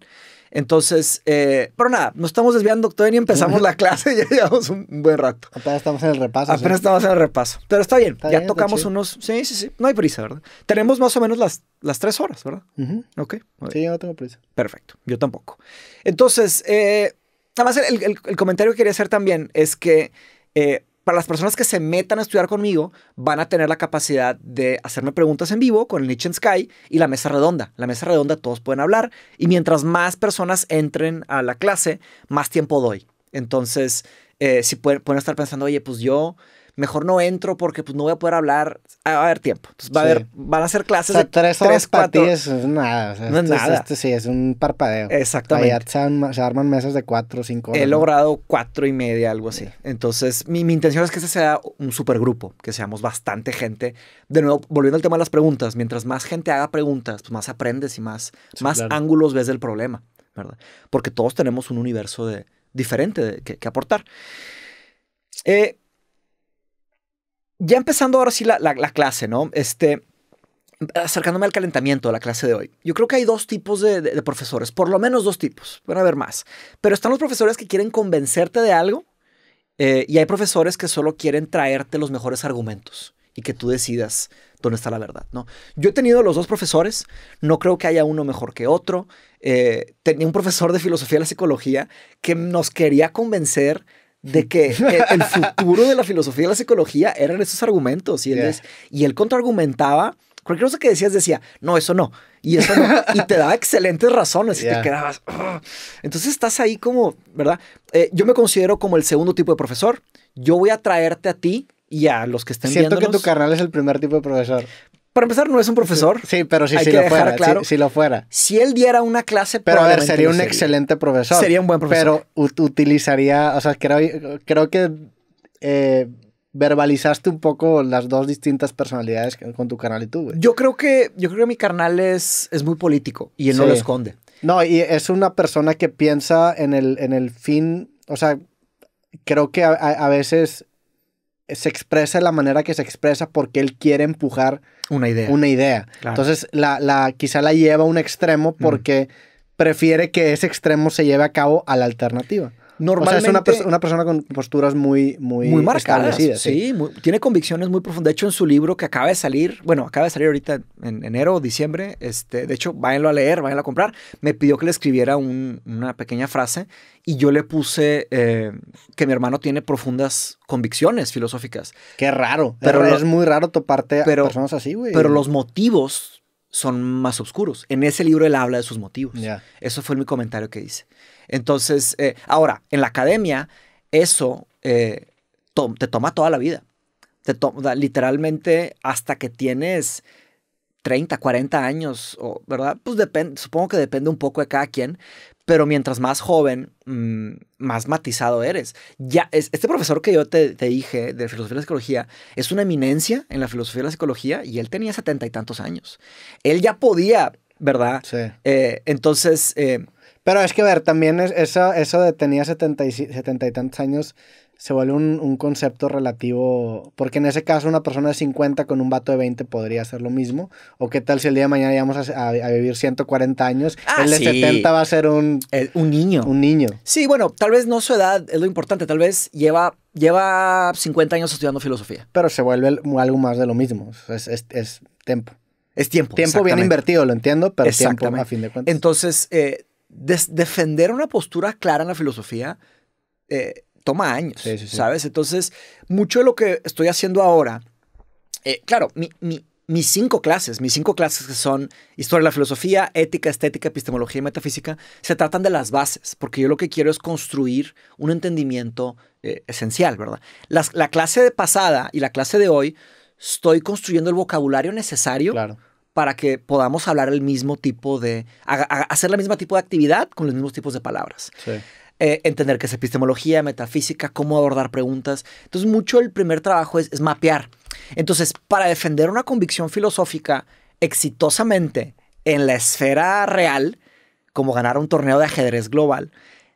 Entonces, eh, pero nada, nos estamos desviando, doctor y empezamos la clase, ya llevamos un buen rato. Apenas estamos en el repaso. Apenas estamos en el repaso. Pero está bien, ya tocamos unos... Sí, sí, sí, no hay prisa, ¿verdad? Tenemos más o menos las, las tres horas, ¿verdad? Ok. Sí, yo no tengo prisa. Perfecto, yo tampoco. Entonces, eh, nada más el, comentario que quería hacer también es que... Eh, para las personas que se metan a estudiar conmigo, van a tener la capacidad de hacerme preguntas en vivo con el Niche Sky y la mesa redonda. La mesa redonda todos pueden hablar y mientras más personas entren a la clase, más tiempo doy. Entonces, eh, si pueden estar pensando, oye, pues yo mejor no entro porque pues no voy a poder hablar, va a haber tiempo. va a haber, van a ser clases. de tres horas tres,
es nada. no este nada. Este sí, es un parpadeo. Exactamente. se, arman, mesas de cuatro o cinco He
logrado cuatro y media, algo así. Entonces, mi, intención es que ese sea un supergrupo, que seamos bastante gente. De nuevo, volviendo al tema de las preguntas, mientras más gente haga preguntas, pues, más aprendes y más, más ángulos ves del problema, ¿verdad? Porque todos tenemos un universo de, diferente que, que aportar. Eh, ya empezando ahora sí la, clase, ¿no? Este, acercándome al calentamiento de la clase de hoy. Yo creo que hay dos tipos de, profesores, por lo menos dos tipos, van a haber más. Pero están los profesores que quieren convencerte de algo eh, y hay profesores que solo quieren traerte los mejores argumentos y que tú decidas dónde está la verdad, ¿no? Yo he tenido los dos profesores, no creo que haya uno mejor que otro. Eh, tenía un profesor de filosofía de la psicología que nos quería convencer de que el, futuro de la filosofía y la psicología eran esos argumentos. Y él, contraargumentaba cualquier cosa que decías decía, no, eso no, y eso no, y te daba excelentes razones y te quedabas. Entonces estás ahí como, ¿verdad? Eh, yo me considero como el segundo tipo de profesor. Yo voy a traerte a ti y a los que estén Siento que tu carnal es el primer tipo de profesor para empezar, no es un profesor. Sí, pero si, lo fuera, si, lo fuera. Si él diera una clase, pero a ver, sería un excelente profesor. Sería un buen profesor.
Pero utilizaría, o sea, creo, creo que eh, verbalizaste un poco las dos distintas personalidades con tu canal y tú. Yo creo que, yo creo mi canal es, es muy político
y él no lo esconde.
No, y es una persona que piensa en el, en el fin, o sea, creo que a veces se expresa de la manera que se expresa porque él quiere empujar una idea. Una idea. Entonces, la, la, quizá la lleva a un extremo porque prefiere que ese extremo se lleve a cabo a la alternativa. Normalmente, o sea, es una, persona con posturas muy, muy, muy marcadas. Sí,
tiene convicciones muy profundas. De hecho, en su libro que acaba de salir, bueno, acaba de salir ahorita en enero o diciembre, este, de hecho, váyanlo a leer, váyanlo a comprar, me pidió que le escribiera una pequeña frase y yo le puse eh, que mi hermano tiene profundas convicciones filosóficas. Qué raro, pero es muy raro toparte a personas así, güey. Pero los motivos son más oscuros. En ese libro él habla de sus motivos. Eso fue mi comentario que dice. Entonces, eh, ahora, en la academia, eso eh, te toma toda la vida. Te toma literalmente hasta que tienes 30, 40 años, o, ¿verdad? Pues depende, supongo que depende un poco de cada quien, pero mientras más joven, mm, más matizado eres. Ya, es, este profesor que yo te, dije de filosofía de la psicología es una eminencia en la filosofía de la psicología y él tenía setenta y tantos años. Él ya podía, ¿verdad? Eh, entonces, pero es que, ver, también eso, eso de tenía setenta y,
setenta y tantos años se vuelve un, concepto relativo, porque en ese caso una persona de 50 con un vato de 20 podría hacer lo mismo, o qué tal si el día de mañana íbamos a, vivir
140 años, ah, el de 70 va a ser un... un niño. Un niño. Sí, bueno, tal vez no su edad es lo importante, tal vez lleva, lleva 50 años estudiando filosofía. Pero se vuelve
algo más de lo mismo, es, es, es tiempo. Es tiempo. Tiempo bien invertido, lo entiendo, pero tiempo a fin de cuentas.
Entonces, eh, defender una postura clara en la filosofía eh, toma años, ¿sabes? Entonces, mucho de lo que estoy haciendo ahora, eh, claro, mis cinco clases, mis cinco clases que son historia de la filosofía, ética, estética, epistemología y metafísica, se tratan de las bases, porque yo lo que quiero es construir un entendimiento eh, esencial, ¿verdad? Las, la clase de pasada y la clase de hoy, estoy construyendo el vocabulario necesario. Claro para que podamos hablar el mismo tipo de, hacer la misma tipo de actividad con los mismos tipos de palabras. Sí. Eh, entender qué es epistemología, metafísica, cómo abordar preguntas. Entonces, mucho el primer trabajo es, es mapear. Entonces, para defender una convicción filosófica exitosamente en la esfera real, como ganar un torneo de ajedrez global,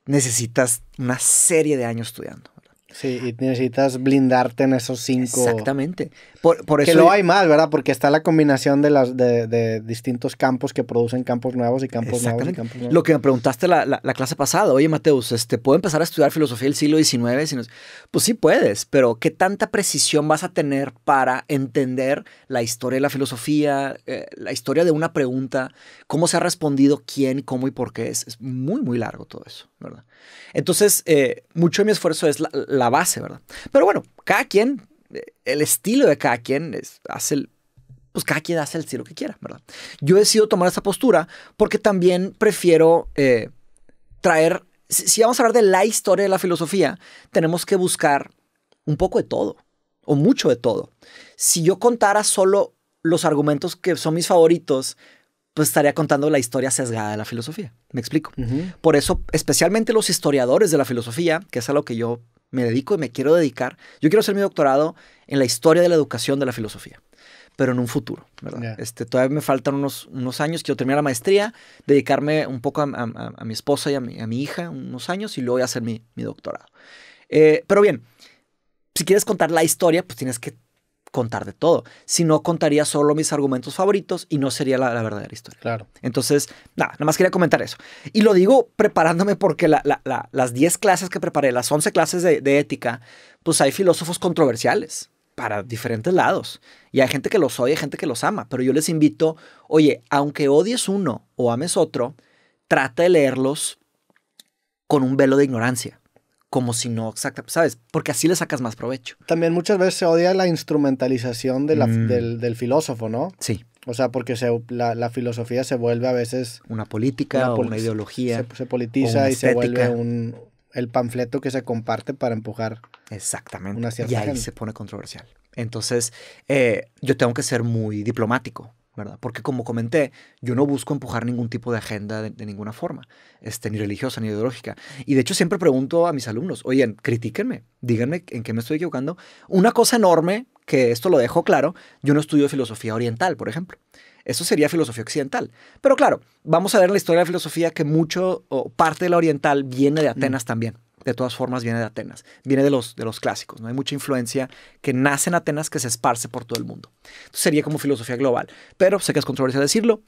necesitas una serie de años estudiando. Sí, y necesitas blindarte en esos cinco. Exactamente
que lo hay más, ¿verdad? Porque está la combinación de, las, de, distintos campos que producen campos nuevos y campos nuevos y campos nuevos. Lo que
me preguntaste la, clase pasada, oye Mateus, este, ¿puedo empezar a estudiar filosofía del siglo XIX? pues sí puedes, pero ¿qué tanta precisión vas a tener para entender la historia de la filosofía, eh, la historia de una pregunta, cómo se ha respondido quién, cómo y por qué? Es, es muy, muy largo todo eso, ¿verdad? Entonces, eh, mucho de mi esfuerzo es la base, ¿verdad? Pero bueno, cada quien el estilo de cada quien es, hace el, pues cada quien hace el estilo que quiera, ¿verdad? Yo decido tomar esta postura porque también prefiero eh, traer, si, vamos a hablar de la historia de la filosofía, tenemos que buscar un poco de todo, o mucho de todo. Si yo contara solo los argumentos que son mis favoritos, pues estaría contando la historia sesgada de la filosofía. Me explico. Por eso, especialmente los historiadores de la filosofía, que es a lo que yo me dedico y me quiero dedicar. Yo quiero hacer mi doctorado en la historia de la educación de la filosofía, pero en un futuro, Este, todavía me faltan unos, unos años, quiero terminar la maestría, dedicarme un poco a, mi esposa y a mi, hija unos años y luego voy a hacer mi, doctorado. Eh, pero bien, si quieres contar la historia, pues tienes que contar de todo. Si no, contaría solo mis argumentos favoritos y no sería la, verdadera historia. Claro. Entonces, nada, nada más quería comentar eso. Y lo digo preparándome porque las 10 clases que preparé, las 11 clases de, ética, pues hay filósofos controversiales para diferentes lados. Y hay gente que los odia, hay gente que los ama. Pero yo les invito, oye, aunque odies uno o ames otro, trata de leerlos con un velo de ignorancia como si no exacta, ¿sabes? Porque así le sacas más provecho. También muchas veces se odia la instrumentalización
mm. del, filósofo, ¿no? Sí. O sea, porque la, filosofía se vuelve a veces...
Una política una, o una ideología. Se, politiza y se vuelve
un, el panfleto que se comparte para empujar. Exactamente. Una cierta y ahí se pone controversial.
Entonces, eh, yo tengo que ser muy diplomático porque como comenté, yo no busco empujar ningún tipo de agenda de, ninguna forma, este, ni religiosa ni ideológica. Y de hecho siempre pregunto a mis alumnos, oigan, critíquenme, díganme en qué me estoy equivocando. Una cosa enorme, que esto lo dejo claro, yo no estudio filosofía oriental, por ejemplo. Eso sería filosofía occidental. Pero claro, vamos a ver en la historia de la filosofía que mucho o parte de la oriental viene de mm. Atenas también de todas formas viene de Atenas, viene de los, de los clásicos, ¿no? Hay mucha influencia que nace en Atenas que se esparce por todo el mundo. sería como filosofía global, pero sé que es controversial decirlo,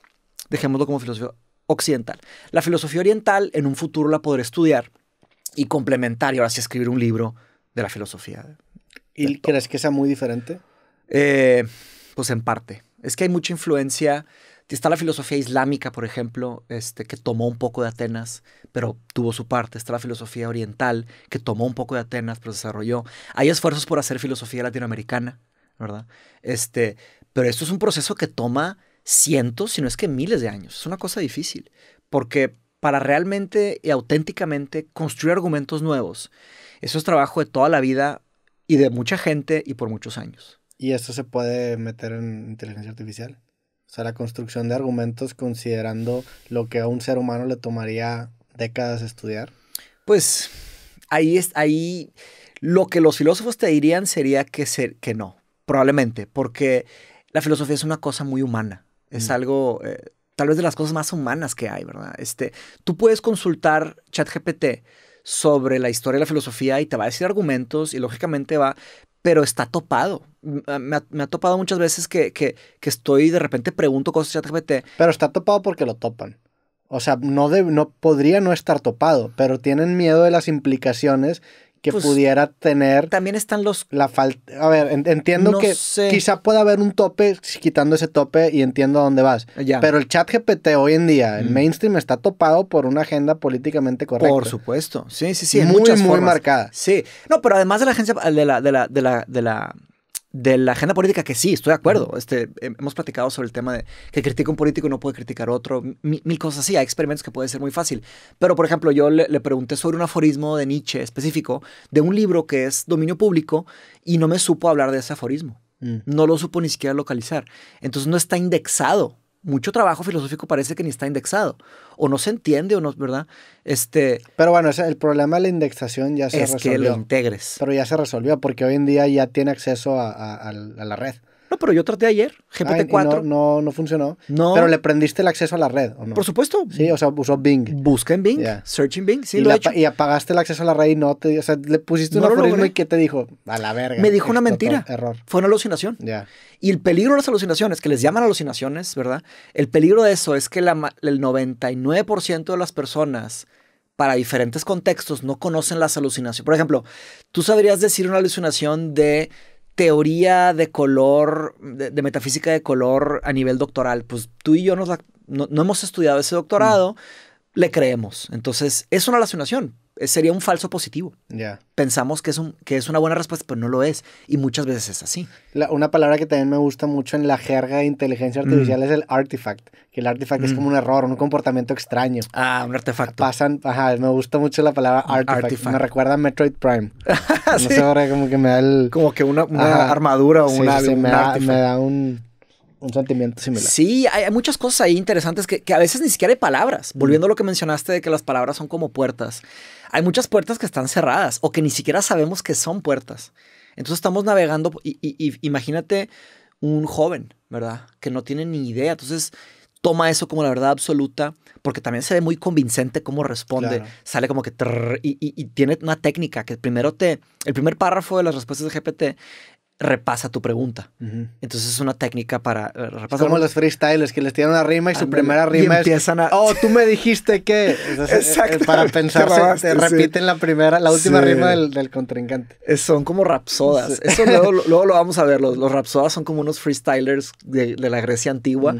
dejémoslo como filosofía occidental. La filosofía oriental en un futuro la podré estudiar y complementar y ahora sí escribir un libro de la filosofía. ¿Y crees que sea muy diferente? Eh, pues en parte. Es que hay mucha influencia Está la filosofía islámica, por ejemplo, este, que tomó un poco de Atenas, pero tuvo su parte. Está la filosofía oriental, que tomó un poco de Atenas, pero desarrolló. Hay esfuerzos por hacer filosofía latinoamericana, ¿verdad? Este, pero esto es un proceso que toma cientos, si no es que miles de años. Es una cosa difícil, porque para realmente y auténticamente construir argumentos nuevos, eso es trabajo de toda la vida y de mucha gente y por muchos años. ¿Y esto se
puede meter en inteligencia artificial? O sea, la construcción de argumentos considerando lo que a un ser humano le tomaría décadas
estudiar. Pues ahí es, ahí lo que los filósofos te dirían sería que, ser, que no, probablemente, porque la filosofía es una cosa muy humana. Es mm. algo, eh, tal vez de las cosas más humanas que hay, ¿verdad? Este, tú puedes consultar ChatGPT sobre la historia de la filosofía y te va a decir argumentos y lógicamente va, pero está topado. Ah, me ha, me ha topado muchas veces que, que, que, estoy de repente pregunto cosas a ChatGPT. Pero está topado porque lo topan.
O sea, no, no podría no estar topado, pero tienen miedo de las implicaciones que pues, pudiera tener. También están los. La falta. A ver, entiendo que quizá pueda haber un tope quitando ese tope y entiendo a dónde vas. Pero el chat GPT hoy en día, el mm. mainstream, está topado por una agenda políticamente correcta. Por
supuesto. Sí, sí, sí. Muy, muy marcada. Sí. No, pero además de la agencia. De la, de la, de la, de la de la agenda política que sí, estoy de acuerdo. Este, eh, hemos platicado sobre el tema de que critica un político y no puede criticar otro, mil, cosas así. Hay experimentos que puede ser muy fácil. Pero, por ejemplo, yo le, pregunté sobre un aforismo de Nietzsche específico de un libro que es dominio público y no me supo hablar de ese aforismo. Mm. No lo supo ni siquiera localizar. Entonces no está indexado mucho trabajo filosófico parece que ni está indexado. O no se entiende, o no, ¿verdad? Este, pero bueno, el problema de la indexación ya
se resolvió. Es que lo integres. Pero ya se resolvió, porque hoy en día ya tiene acceso a la red. No, pero yo traté ayer, GPT-4. No, no, funcionó. No. Pero le prendiste el acceso a la red, ¿o no? Por supuesto. Sí, o sea, usó Bing. Busca en Bing, search en Bing, sí, y, lo y apagaste el acceso a la red y no te...
O sea, le pusiste un y ¿qué te dijo? A la verga. Me dijo una mentira. Error. Fue una alucinación. Ya. Y el peligro de las alucinaciones, que les llaman alucinaciones, ¿verdad? El peligro de eso es que el 99% de las personas para diferentes contextos no conocen las alucinaciones. Por ejemplo, tú sabrías decir una alucinación de teoría de color, de, metafísica de color a nivel doctoral. Pues tú y yo no, hemos estudiado ese doctorado, mm. le creemos. Entonces, es una relacionación. Eh, sería un falso positivo. Pensamos que es, un, que es una buena respuesta, pero no lo es. Y muchas veces es así. una palabra que también me gusta
mucho en la jerga de inteligencia mm. artificial es el artifact. Que el artifact es mm. como un error, un comportamiento extraño.
Ah, un artefacto.
Pasan, ajá, me gusta mucho la palabra artifact. Me recuerda a Metroid Prime. No sé, como que me da el... Como que una, armadura o una... un me da
un un sentimiento similar. Sí, hay muchas cosas ahí interesantes que, a veces ni siquiera hay palabras. Volviendo a lo que mencionaste de que las palabras son como puertas. Hay muchas puertas que están cerradas o que ni siquiera sabemos que son puertas. Entonces estamos navegando y, imagínate un joven, ¿verdad? Que no tiene ni idea. Entonces toma eso como la verdad absoluta, porque también se ve muy convincente cómo responde. Sale como que y, y, tiene una técnica que primero te. El primer párrafo de las respuestas de GPT repasa tu pregunta. Entonces es una técnica para eh, repasar. Como los
freestylers que les tiran una rima y su primera rima empiezan a...
Oh, tú me dijiste que... Para pensar, se, repiten la primera, la última rima
del, contrincante. Eh, son como rapsodas. Eso luego,
luego, lo vamos a ver. Los, rapsodas son como unos freestylers de, la Grecia antigua.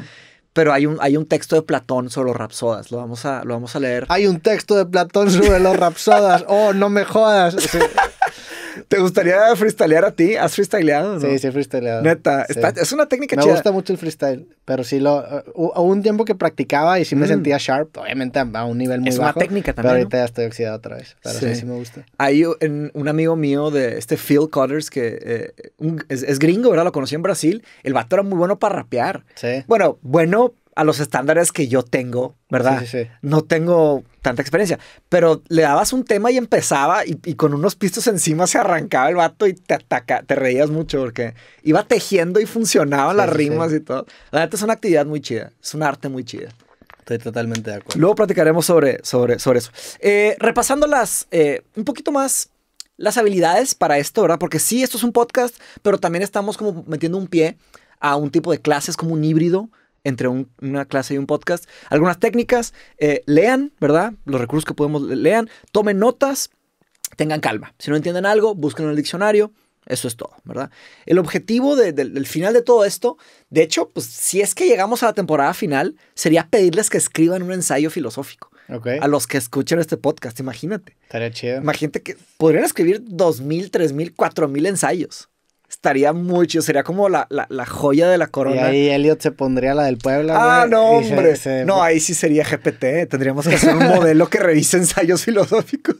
Pero hay un, hay un texto de Platón sobre los rapsodas. Lo vamos a, lo vamos a leer. Hay un texto de Platón sobre los
rapsodas. oh, no me jodas.
¿Te gustaría freestylear a ti? ¿Has freestyleado? Sí, sí, he freestyleado. Neta, es una técnica chida. Me gusta
mucho el freestyle, pero sí lo. Uh, hubo un tiempo que practicaba y sí me mm. sentía sharp, obviamente a un nivel muy es bajo. Es una técnica también. Pero ahorita ya estoy oxidado otra vez. Pero sí, sí, me gusta.
Hay un, amigo mío de este Phil Cutters que eh, es, gringo, ¿verdad? Lo conocí en Brasil. El vato era muy bueno para rapear. Sí. Bueno, bueno a los estándares que yo tengo, ¿verdad? Sí, sí, sí. No tengo tanta experiencia. Pero le dabas un tema y empezaba y, con unos pistos encima se arrancaba el vato y te ataca, te reías mucho porque iba tejiendo y funcionaban las rimas y todo. La verdad es una actividad muy chida, es un arte muy chida. Estoy totalmente de acuerdo. Luego platicaremos sobre, sobre, sobre eso. Eh, repasando las, eh, un poquito más las habilidades para esto, ¿verdad? Porque sí, esto es un podcast, pero también estamos como metiendo un pie a un tipo de clases como un híbrido entre una clase y un podcast. Algunas técnicas, eh, lean, ¿verdad? Los recursos que podemos lean, tomen notas, tengan calma. Si no entienden algo, busquen en el diccionario. Eso es todo, ¿verdad? El objetivo del final de todo esto, de hecho, pues si es que llegamos a la temporada final, sería pedirles que escriban un ensayo filosófico. A los que escuchen este podcast, imagínate. Estaría chido. Imagínate que podrían escribir mil, cuatro mil ensayos estaría mucho Sería como la, joya de la corona. Y ahí Elliot se pondría la del pueblo. Ah, no, hombre. No, ahí sí sería GPT. Tendríamos que hacer un modelo que revise ensayos filosóficos.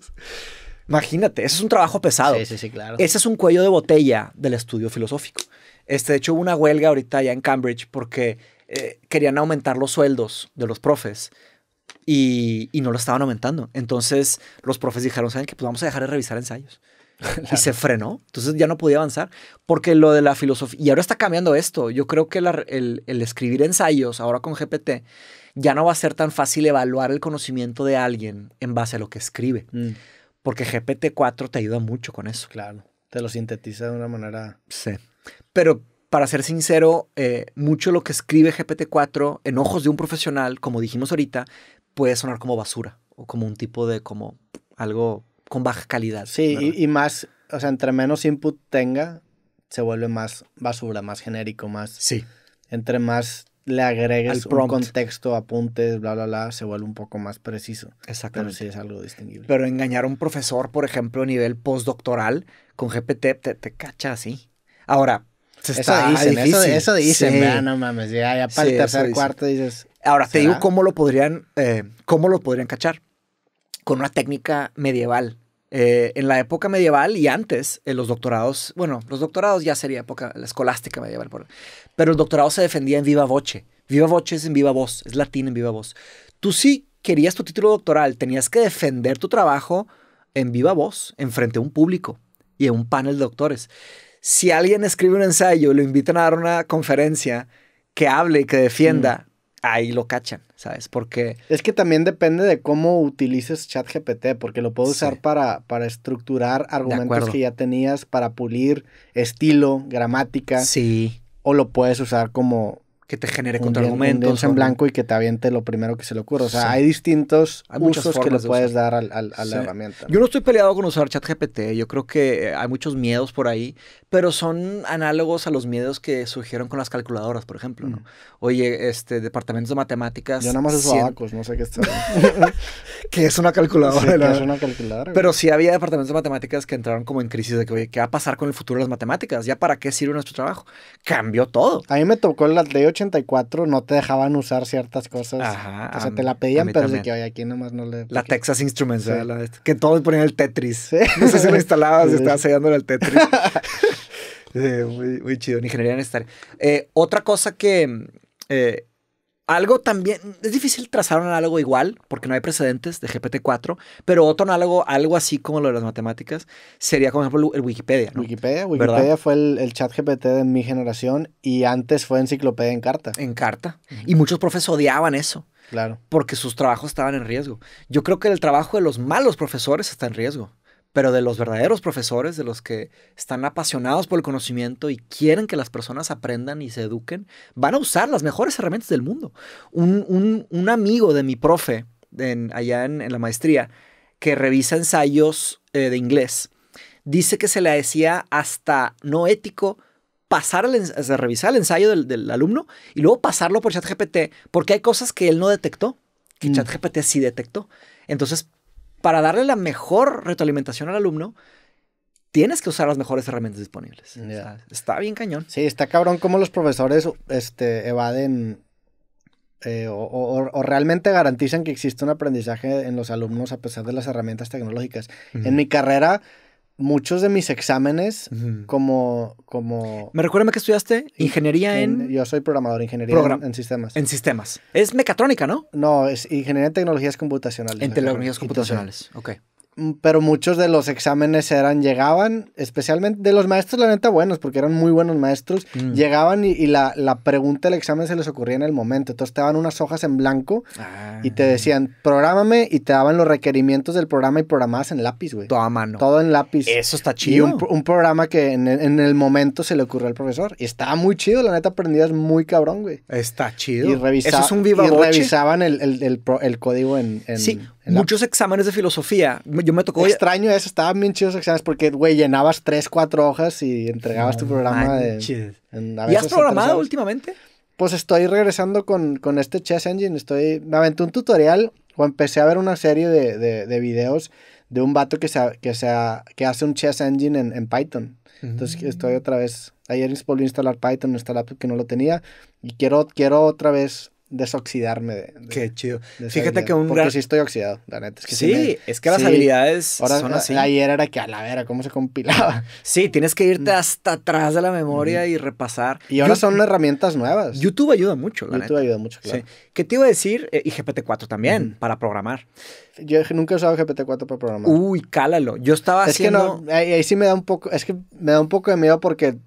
Imagínate, ese es un trabajo pesado. Sí, sí, sí, claro. Ese es un cuello de botella del estudio filosófico. Este, de hecho, hubo una huelga ahorita ya en Cambridge porque eh, querían aumentar los sueldos de los profes. Y, y, no lo estaban aumentando. Entonces los profes dijeron, ¿saben qué? Pues vamos a dejar de revisar ensayos. Y se frenó. Entonces ya no podía avanzar. Porque lo de la filosofía. Y ahora está cambiando esto. Yo creo que el, escribir ensayos ahora con GPT ya no va a ser tan fácil evaluar el conocimiento de alguien en base a lo que escribe. Mm. Porque GPT-4 te ayuda mucho con eso. Claro, te lo sintetiza de una manera. Sí. Pero para ser sincero, eh, mucho lo que escribe GPT-4 en ojos de un profesional, como dijimos ahorita, puede sonar como basura o como un tipo de como algo con baja calidad. Sí,
y, más, o sea, entre menos input tenga, se vuelve más basura, más genérico, más... Sí. Entre más le agregues un contexto, apuntes, bla, bla, bla, se vuelve un poco más preciso. Exactamente. Pero sí es algo distinguible.
Pero engañar a un profesor, por ejemplo, a nivel postdoctoral, con GPT, te, cacha así. Ahora, se está eso dicen, Eso, dicen, sí. Ah, no mames, ya, para el tercer cuarto dices... Ahora, te digo cómo lo podrían, eh, cómo lo podrían cachar con una técnica medieval. Eh, en la época medieval y antes, en eh, los doctorados, bueno, los doctorados ya sería época, la escolástica medieval, pero el doctorado se defendía en viva voce. Viva voce es en viva voz, es latín en viva voz. Tú sí querías tu título doctoral, tenías que defender tu trabajo en viva voz, en frente a un público y a un panel de doctores. Si alguien escribe un ensayo lo invitan a dar una conferencia que hable y que defienda, ahí lo cachan, ¿sabes? Porque...
Es que también depende de cómo utilices ChatGPT, porque lo puedo usar para, para estructurar argumentos que ya tenías, para pulir estilo, gramática. Sí. O lo puedes usar como...
Que te genere contraargumentos. en blanco
y que te aviente lo primero que se le ocurra. O sea, hay
distintos
hay usos que le puedes dar al, a la herramienta.
Yo no estoy peleado con usar ChatGPT. Yo creo que eh, hay muchos miedos por ahí pero son análogos a los miedos que surgieron con las calculadoras, por ejemplo, ¿no? Mm. Oye, este, departamentos de matemáticas... Yo nada más es no sé qué es que es una calculadora. que es una calculadora. Pero sí había departamentos de matemáticas que entraron como en crisis de que, oye, ¿qué va a pasar con el futuro de las matemáticas? ¿Ya para qué sirve nuestro trabajo? Cambió todo.
A mí me tocó la ley 84, no te dejaban usar ciertas cosas. Ajá, o sea, te la pedían, pero de que, oye, aquí nomás no le...
La Texas Instruments, este, que todos ponían el Tetris. No sé si lo instalabas y estabas sellándole el Tetris. Eh, muy, chido, ingeniería en eh, otra cosa que. Eh, algo también. Es difícil trazar un análogo igual, porque no hay precedentes de GPT-4, pero otro análogo, algo así como lo de las matemáticas, sería, como ejemplo, el Wikipedia. Wikipedia, Wikipedia
fue el, chat GPT de mi generación
y antes fue enciclopedia en carta. En carta. Y muchos profes odiaban eso. Claro. Porque sus trabajos estaban en riesgo. Yo creo que el trabajo de los malos profesores está en riesgo pero de los verdaderos profesores, de los que están apasionados por el conocimiento y quieren que las personas aprendan y se eduquen, van a usar las mejores herramientas del mundo. Un, amigo de mi profe allá en, la maestría, que revisa ensayos eh, de inglés, dice que se le decía hasta no ético pasar el, revisar el ensayo del, alumno y luego pasarlo por ChatGPT, porque hay cosas que él no detectó, que mm. ChatGPT sí detectó. Entonces, para darle la mejor retroalimentación al alumno, tienes que usar las mejores herramientas disponibles. está bien cañón. Sí, está cabrón cómo los
profesores este, evaden eh, o, realmente garantizan que existe un aprendizaje en los alumnos a pesar de las herramientas tecnológicas. En mi carrera muchos de mis exámenes como, como... Me recuérdame que estudiaste ingeniería en, Yo soy programador, ingeniería en, en, sistemas. En sistemas. Es mecatrónica, ¿no? No, es ingeniería en tecnologías computacionales. En tecnologías computacionales, ok pero muchos de los exámenes eran, llegaban, especialmente de los maestros, la neta, buenos, porque eran muy buenos maestros, mm. llegaban y, la, la, pregunta del examen se les ocurría en el momento. Entonces te daban unas hojas en blanco y te ah. decían, programame, y te daban los requerimientos del programa y programabas en lápiz, güey. Todo a mano. Todo en lápiz. Eso está chido. Y un, programa que en, el momento se le ocurrió al profesor. Y estaba muy chido, la neta, aprendías muy cabrón, güey. Está chido. Y, ¿Eso un revisaban el,
código en, en... Sí, Muchos exámenes de filosofía. Yo me tocó. Extraño
eso, estaban bien chidos exámenes porque, güey, llenabas tres, cuatro hojas y entregabas tu programa de,
en, ¿Y has programado últimamente?
Pues estoy regresando con, con, este Chess Engine. Estoy. Me aventé un tutorial o empecé a ver una serie de, de, de videos de un vato que, sea que, sea que hace un Chess Engine en, en Python. Entonces mm. estoy otra vez. Ayer volví a instalar Python en esta laptop que no lo tenía. Y quiero, quiero otra vez desoxidarme de, Qué chido. Fíjate que un Porque sí estoy oxidado, la neta. sí, es que las habilidades Ahora, son así. Ayer era que a la
vera, cómo se compilaba. Sí, tienes que irte mm. hasta atrás de la memoria y repasar. Y ahora son
herramientas nuevas. YouTube ayuda mucho, la YouTube ayuda mucho,
claro. Sí. ¿Qué te iba a decir? Eh, y GPT-4 también, para programar. Yo nunca he usado GPT-4 para programar. Uy, cálalo. Yo estaba haciendo... Es
que no, ahí, sí me da un poco... Es que me da un poco de miedo porque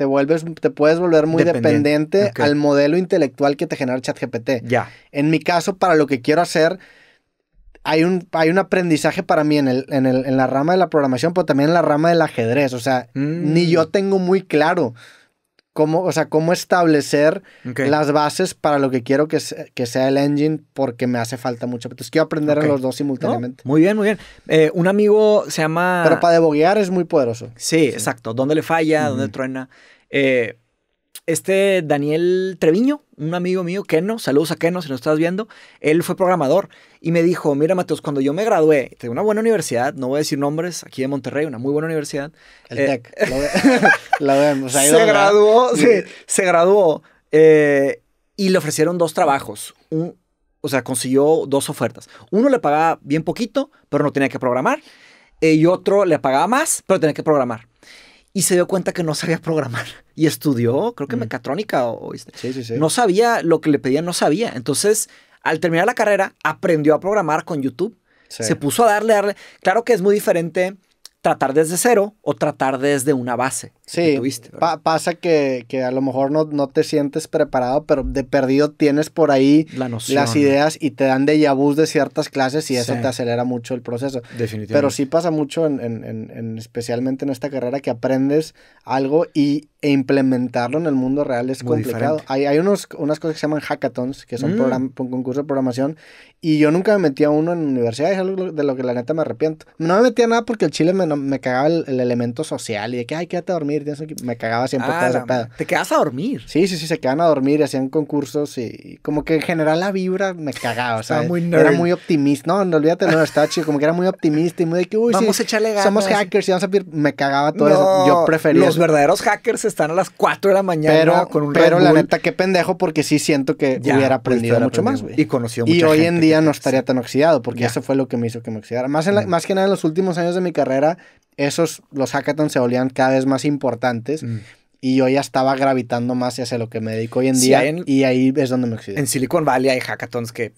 te vuelves, te puedes volver muy dependiente, al modelo intelectual que te genera ChatGPT. Ya. En mi caso, para lo que quiero hacer, hay un, hay un aprendizaje para mí en, el, el, en, la rama de la programación, pero también en la rama del ajedrez. O sea, ni mm. yo tengo muy claro cómo, o sea, cómo establecer las bases para lo que quiero que, que, sea el engine porque me hace
falta mucho. Entonces quiero aprender en los dos simultáneamente. muy bien, muy bien. Eh, un amigo se llama... Pero para deboguear es muy poderoso. Sí, exacto. ¿Dónde le falla? ¿Dónde truena? Eh, este Daniel Treviño, un amigo mío, Keno, saludos a Keno si nos estás viendo, él fue programador y me dijo, mira Mateos, cuando yo me gradué de una buena universidad, no voy a decir nombres, aquí de Monterrey, una muy buena universidad. El eh, vemos. se, graduó, graduó, eh, y le ofrecieron dos trabajos, o sea, consiguió dos ofertas. Uno le pagaba bien poquito, pero no tenía que programar, eh, y otro le pagaba más, pero tenía que programar y se dio cuenta que no sabía programar y estudió, creo que mm. mecatrónica o, este, no sabía lo que le pedían, no sabía. Entonces, al terminar la carrera, aprendió a programar con YouTube. Se puso a darle, darle. Claro que es muy diferente tratar desde cero o tratar desde una base. Sí, pasa que, a lo mejor
no, no, te sientes preparado, pero de perdido tienes por ahí las ideas y te dan de yabús de ciertas clases y eso te acelera mucho el proceso. Definitivamente. Pero sí pasa mucho, en, especialmente en esta carrera, que aprendes algo y, e implementarlo en el mundo real es complicado. Hay, unos, unas cosas que se llaman hackathons, que son un mm. concurso de programación, y yo nunca me metía uno en universidad, es algo de lo que la neta me arrepiento. No me metía nada porque el chile me, cagaba el, elemento social y de que, ay, quédate a dormir, tienes que... me cagaba siempre todo ah, pedo. ¿Te quedas a dormir? Sí, sí, sí, se quedan a dormir, y hacían concursos y, como que en general la vibra me cagaba, o sea, muy nerd. era muy optimista, no, no olvídate, no, estaba chido, como que era muy optimista y muy de que, uy, vamos a echarle ganas. Somos hackers y vamos a me cagaba todo eso, yo prefería. Los verdaderos
hackers están a las 4 de la mañana pero, con un Pero la neta,
qué pendejo porque sí siento que hubiera pues, aprendido mucho más,
Y conoció mucha Y hoy en día ya
no estaría tan oxidado, porque eso fue lo que me hizo que me oxidara. Más, más que nada en los últimos años de mi carrera, esos, los hackathons se volvían cada vez más importantes. Mm. y yo ya estaba gravitando más hacia lo que me dedico hoy en día y ahí es donde me oxidé. En
Silicon Valley hay hackathons que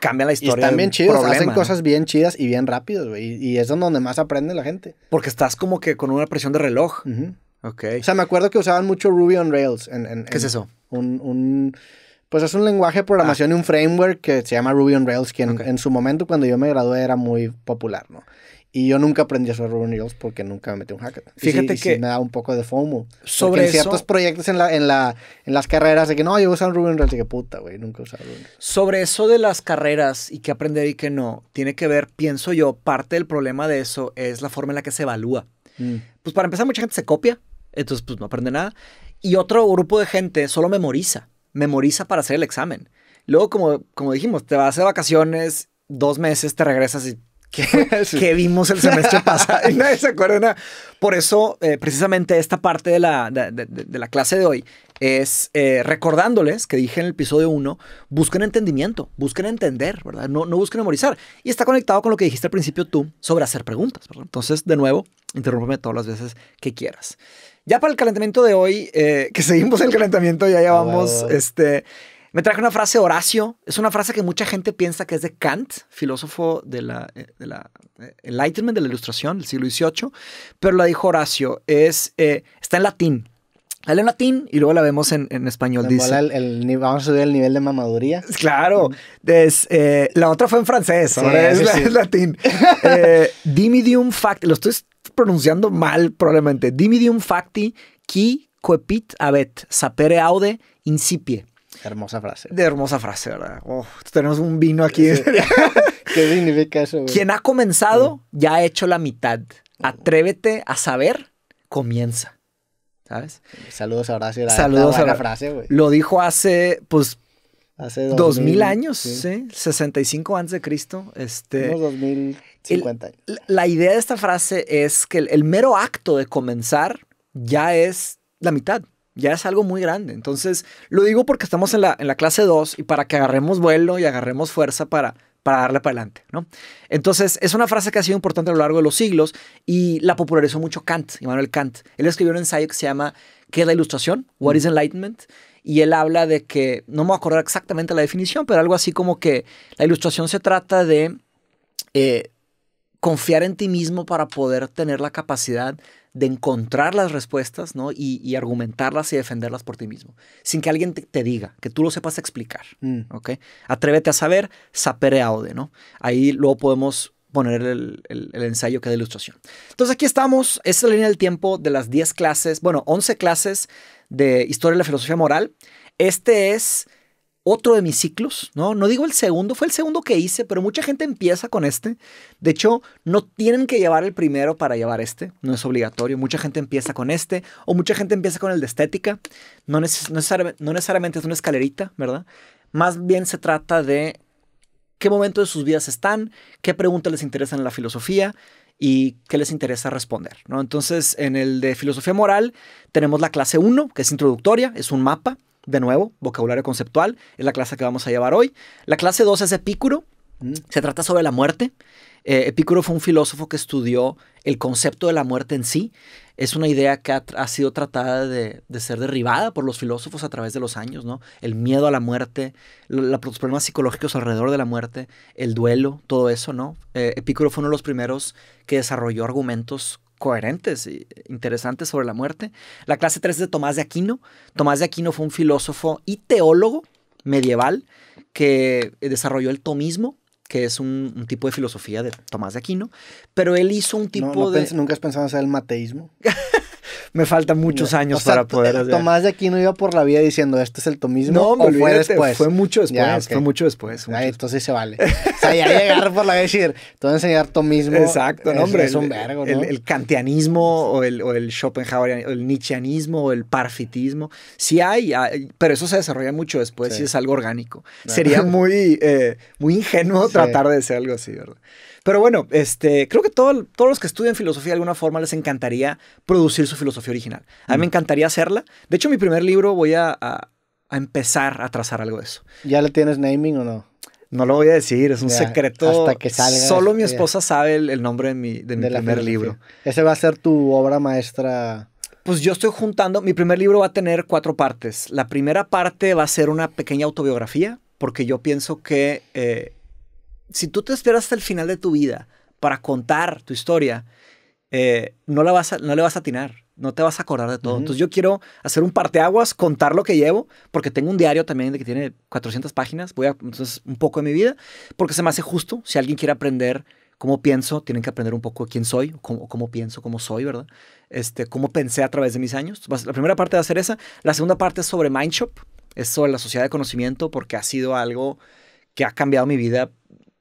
cambian la historia. Y están bien chidos, hacen cosas
bien chidas y bien rápidos, Y, es donde más aprende la gente. Porque estás como que con una presión de reloj. Ok. O sea, me acuerdo que usaban mucho Ruby on Rails. ¿Qué es eso? un pues es un lenguaje de programación y un ah. framework que se llama Ruby on Rails, que en, su momento cuando yo me gradué era muy popular, ¿no? Y yo nunca aprendí a usar Ruby on Rails porque nunca me metí un hacker. Fíjate que me da un poco de FOMO. Sobre ciertos proyectos en, la, en, la, en las carreras de que no, yo usan Ruby on Rails y que puta, güey, nunca he Ruby
Sobre eso de las carreras y qué aprender y qué no, tiene que ver, pienso yo, parte del problema de eso es la forma en la que se evalúa. Mm. Pues para empezar, mucha gente se copia, entonces pues no aprende nada. Y otro grupo de gente solo memoriza memoriza para hacer el examen. Luego, como, como dijimos, te vas de vacaciones, dos meses, te regresas y ¿qué vimos el semestre pasado. Y nadie se acuerda. Por eso, eh, precisamente esta parte de la, de, la, clase de hoy es eh, recordándoles que dije en el episodio uno, busquen entendimiento, busquen entender, ¿verdad? No, busquen memorizar. Y está conectado con lo que dijiste al principio tú sobre hacer preguntas. Entonces, de nuevo, interrúmpeme todas las veces que quieras. Ya para el calentamiento de hoy, eh, que seguimos el calentamiento, ya allá vamos, ah, este, me traje una frase de Horacio. Es una frase que mucha gente piensa que es de Kant, filósofo de la, eh, de eh, Enlightenment, de la Ilustración, del siglo XVIII, pero la dijo Horacio. Es, está en latín. Dale en latín y luego la vemos en, español. Dice. vamos a subir el nivel de mamaduría. Claro. la otra fue en francés, ahora es, latín. dimidium fact. Lo estoy pronunciando mal probablemente. Dimidium facti, qui coepit abet, sapere aude, incipie. Hermosa frase. De hermosa frase, ¿verdad? tenemos un vino aquí. ¿Qué significa eso? Güey? Quien ha comenzado mm. ya ha hecho la mitad. Mm. Atrévete a saber, comienza. ¿Sabes? Saludos a Horacio. Saludos a la Lo dijo hace, pues, hace 2000, años, sí. 65 antes de Cristo. Este, Unos 2000 50 años. la idea de esta frase es que el, mero acto de comenzar ya es la mitad ya es algo muy grande. Entonces, lo digo porque estamos en la, clase 2 y para que agarremos vuelo y agarremos fuerza para, para darle para adelante, ¿no? Entonces, es una frase que ha sido importante a lo largo de los siglos y la popularizó mucho Kant, Immanuel Kant. Él escribió un ensayo que se llama ¿Qué es la ilustración? What is enlightenment? Y él habla de que, no me voy a acordar exactamente la definición, pero algo así como que la ilustración se trata de eh, confiar en ti mismo para poder tener la capacidad de encontrar las respuestas ¿no? y, argumentarlas y defenderlas por ti mismo, sin que alguien te, diga, que tú lo sepas explicar. Mm. ¿ok? Atrévete a saber, sapere aude. ¿no? Ahí luego podemos poner el, ensayo que da ilustración. Entonces aquí estamos, esta es la línea del tiempo de las 10 clases, bueno, 11 clases de Historia de la Filosofía Moral. Este es otro de mis ciclos, ¿no? No digo el segundo, fue el segundo que hice, pero mucha gente empieza con este. De hecho, no tienen que llevar el primero para llevar este, no es obligatorio. Mucha gente empieza con este, o mucha gente empieza con el de estética. No, necesariamente, es una escalerita, ¿verdad? Más bien se trata de qué momento de sus vidas están, qué preguntas les interesan en la filosofía y qué les interesa responder. ¿no? Entonces, en el de filosofía moral tenemos la clase 1, que es introductoria, es un mapa de nuevo, vocabulario conceptual es la clase que vamos a llevar hoy. La clase 2 es Epicuro. Mm. Se trata sobre la muerte. Eh, Epicuro fue un filósofo que estudió el concepto de la muerte en sí. Es una idea que ha, sido tratada de, ser derribada por los filósofos a través de los años, ¿no? El miedo a la muerte, los problemas psicológicos alrededor de la muerte, el duelo, todo eso, ¿no? Eh, Epicuro fue uno de los primeros que desarrolló argumentos coherentes e interesantes sobre la muerte. La clase 3 es de Tomás de Aquino. Tomás de Aquino fue un filósofo y teólogo medieval que desarrolló el tomismo, que es un, tipo de filosofía de Tomás de Aquino, pero él hizo un tipo de... ¿Nunca has
pensado en hacer el mateísmo?
me faltan muchos años para poder. Eh, Tomás
de aquí no iba por la vida diciendo esto es el tomismo. No, fue después. Fue mucho después. Fue mucho después. entonces se vale. o
sea, llegar por la vida y decir, te voy a enseñar tomismo. Exacto, hombre. Es un vergo, el, kantianismo o el, o el Schopenhauer, el nietzscheanismo o el parfitismo. Sí hay, pero eso se desarrolla mucho después si y es algo orgánico. Sería muy, eh, muy ingenuo tratar de ser algo así, ¿verdad? Pero bueno, este, creo que todo, todos los que estudian filosofía de alguna forma les encantaría producir su filosofía original. A mí me mm. encantaría hacerla. De hecho, mi primer libro voy a, empezar a trazar algo de eso.
¿Ya le tienes naming o no? No lo voy a decir, es un secreto. Hasta que Solo este mi esposa
sabe el, nombre de mi, primer libro.
Ese va a ser tu obra maestra
pues yo estoy juntando, mi primer libro va a tener cuatro partes. La primera parte va a ser una pequeña autobiografía, porque yo pienso que eh, si tú te esperas hasta el final de tu vida para contar tu historia, eh, no, la vas a, no le vas a atinar, no te vas a acordar de todo. Entonces yo quiero hacer un parteaguas, contar lo que llevo, porque tengo un diario también de que tiene 400 páginas, voy a, entonces un poco de mi vida, porque se me hace justo, si alguien quiere aprender cómo pienso, tienen que aprender un poco quién soy, cómo, cómo pienso, cómo soy, ¿verdad? Este, cómo pensé a través de mis años. La primera parte va a ser esa, la segunda parte es sobre Mindshop, es sobre la sociedad de conocimiento, porque ha sido algo que ha cambiado mi vida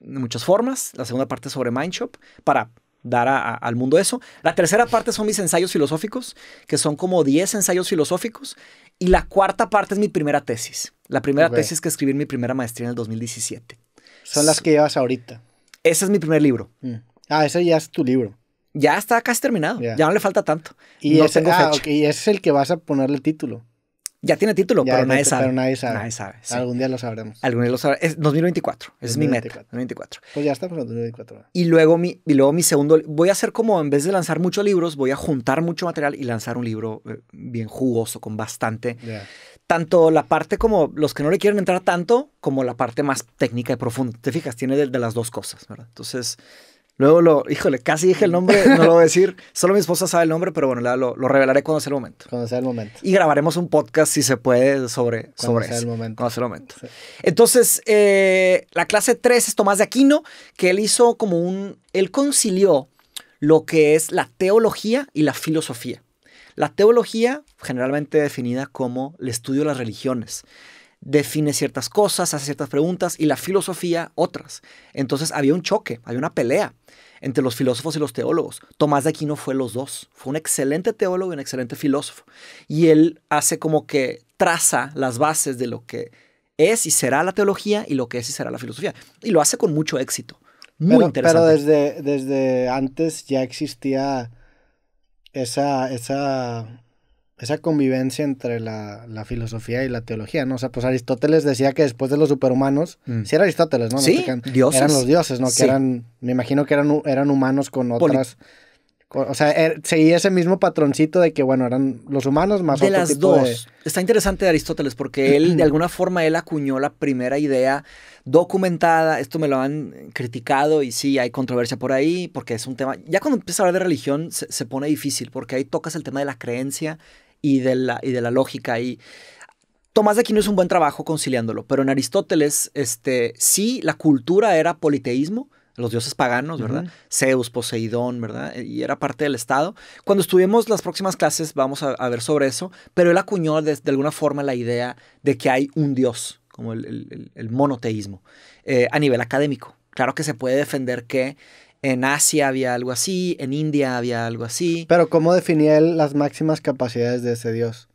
de muchas formas. La segunda parte es sobre Mindshop para dar al mundo eso. La tercera parte son mis ensayos filosóficos, que son como 10 ensayos filosóficos. Y la cuarta parte es mi primera tesis. La primera tesis que escribí en mi primera maestría en el 2017. Son las
que llevas ahorita.
Ese es mi primer libro. Mm. Ah, ese ya es tu libro. Ya está casi terminado. Ya no le falta tanto. Y, ah, es
el que vas a ponerle título. Ya tiene título, pero, nadie sabe. pero, nadie sabe. Algún día lo sabremos.
Algún día lo sabremos. Es 2024. es mi meta. 2024.
Pues ya estamos en 2024.
Y luego, mi, y luego mi segundo. Voy a hacer como, en vez de lanzar muchos libros, voy a juntar mucho material y lanzar un libro eh, bien jugoso, con bastante. Tanto la parte como los que no le quieren entrar tanto, como la parte más técnica y profunda. Te fijas, tiene de las dos cosas, ¿verdad? Entonces, Luego lo, híjole, casi dije el nombre, no lo voy a decir. Solo mi esposa sabe el nombre, pero bueno, lo, lo revelaré cuando sea el momento. Cuando sea el momento. Y grabaremos un podcast, si se puede, sobre, cuando sobre sea El momento. Cuando sea el momento. Entonces, eh, la clase 3 es Tomás de Aquino, que él hizo como un. Él concilió lo que es la teología y la filosofía. La teología, generalmente definida como el estudio de las religiones, define ciertas cosas, hace ciertas preguntas y la filosofía otras. Entonces había un choque, había una pelea entre los filósofos y los teólogos. Tomás de Aquino fue los dos, fue un excelente teólogo y un excelente filósofo. Y él hace como que traza las bases de lo que es y será la teología y lo que es y será la filosofía. Y lo hace con mucho éxito. Muy interesante. Pero
desde, desde antes ya existía esa, esa esa convivencia entre la, filosofía y la teología, ¿no? O sea, pues Aristóteles decía que después de los superhumanos, mm. sí era Aristóteles, ¿no? Sí, dioses. Eran los dioses, ¿no? Que eran, me imagino que eran, humanos con otras... o sea, er, seguía ese mismo patroncito de que, bueno, eran los humanos más de las dos.
Está interesante de Aristóteles porque él, de alguna forma, él acuñó la primera idea documentada. Esto me lo han criticado y sí, hay controversia por ahí porque es un tema... Ya cuando empiezas a hablar de religión se pone difícil porque ahí tocas el tema de la creencia y de la, y de la lógica. Y Tomás de Aquino es un buen trabajo conciliándolo, pero en Aristóteles, este, sí, la cultura era politeísmo, los dioses paganos, ¿verdad? Zeus, Poseidón, ¿verdad? Y era parte del Estado. Cuando estuvimos las próximas clases vamos a, ver sobre eso, pero él acuñó de, alguna forma la idea de que hay un dios, como el, monoteísmo, eh, a nivel académico. Claro que se puede defender que en Asia había algo así, en India había algo así.
Pero ¿cómo definía él las máximas capacidades de ese dios?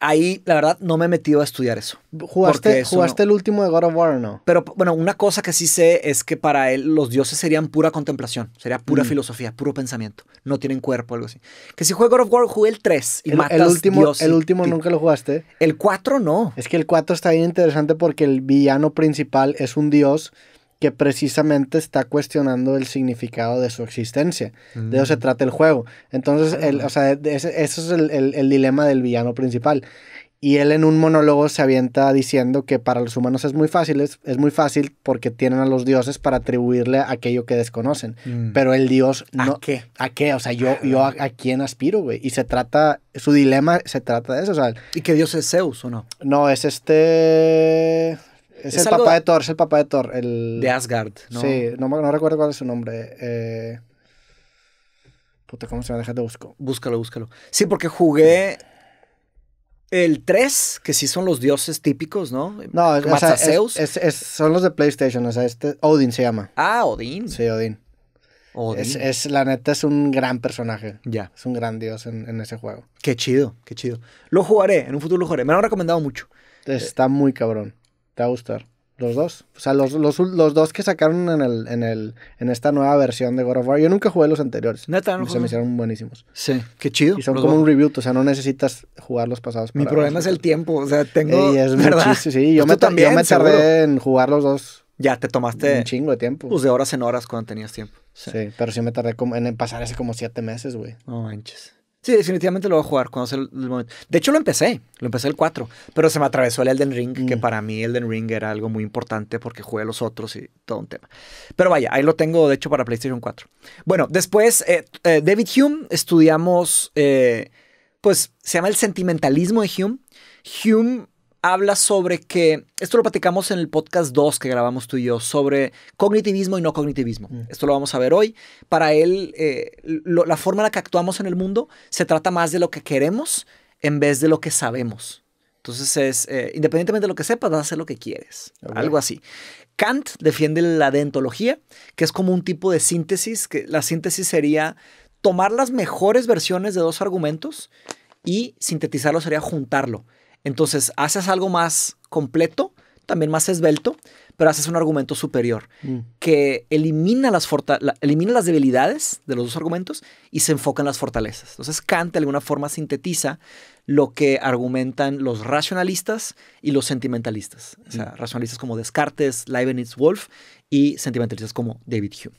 Ahí, la verdad, no me he metido a estudiar eso. ¿Jugaste, el último de God of War o no? Pero, bueno, una cosa que sí sé es que para él los dioses serían pura contemplación, sería pura mm. filosofía, puro pensamiento. No tienen cuerpo, algo así. Que si juego God of War, jugué el 3 y el, el último, El último
nunca lo jugaste. El 4 no. Es que el 4 está bien interesante porque el villano principal es un dios que precisamente está cuestionando el significado de su existencia. De eso se mm. trata el juego. Entonces, ah. el, o sea, ese, es el, dilema del villano principal. Y él en un monólogo se avienta diciendo que para los humanos es muy fácil, es, muy fácil porque tienen a los dioses para atribuirle aquello que desconocen. Mm. Pero el dios no. ¿A qué? ¿A qué? O sea, yo, ah. yo a, a quién aspiro, güey. Y se trata, su dilema se trata de eso. O sea, ¿Y qué dios es Zeus o no? No, es este. Es, el papá de... Thor, es el papá de Thor. El... De Asgard, ¿no? Sí, no, recuerdo cuál es su nombre. Eh, puta, ¿cómo
se me deja de busco? Búscalo, búscalo. Sí, porque jugué el 3, que sí son los dioses típicos, ¿no? No, o
son los de PlayStation, o sea, este Odin se llama.
Ah, Odin. Sí,
Odin. Odin. Es, la neta, es un gran personaje. Ya. Es un gran dios en, ese juego. Qué chido, qué chido. Lo jugaré, en un futuro lo jugaré. Me lo han recomendado mucho. Está muy cabrón. Te va a Los dos. O sea, los, los, los dos que sacaron en, el, en, el, en esta nueva versión de God of War. Yo nunca jugué los anteriores. Neta, no. Se me hicieron
buenísimos. Sí,
qué chido. Y son como un review, o sea, no necesitas jugar los pasados. Mi problema es el
tiempo, o sea, tengo. es ¿verdad? sí, yo pues me, tardé
en jugar los dos. Ya, te tomaste. Un chingo de
tiempo. Pues de horas en horas cuando tenías tiempo. Sí,
pero sí me tardé en pasar ese como siete meses, güey.
No manches. Sí, definitivamente lo voy a jugar cuando sea el, momento. De hecho, lo empecé, lo empecé el 4, pero se me atravesó el Elden Ring, que mm. para mí Elden Ring era algo muy importante porque jugué a los otros y todo un tema. Pero vaya, ahí lo tengo, de hecho, para PlayStation 4. Bueno, después, eh, eh, David Hume, estudiamos, eh, pues se llama el sentimentalismo de Hume. Hume habla sobre que, esto lo platicamos en el podcast 2 que grabamos tú y yo, sobre cognitivismo y no cognitivismo. Mm. Esto lo vamos a ver hoy. Para él, eh, la forma en la que actuamos en el mundo se trata más de lo que queremos en vez de lo que sabemos. Entonces es, eh, independientemente de lo que sepas, vas a hacer lo que quieres. Algo así. Kant defiende la dentología, que es como un tipo de síntesis, que la síntesis sería tomar las mejores versiones de dos argumentos y sintetizarlo sería juntarlo. Entonces, haces algo más completo, también más esbelto, pero haces un argumento superior mm. que elimina las, elimina las debilidades de los dos argumentos y se enfoca en las fortalezas. Entonces, Kant de alguna forma sintetiza lo que argumentan los racionalistas y los sentimentalistas. O sea, mm. racionalistas como Descartes, Leibniz, Wolf y sentimentalistas como David Hume.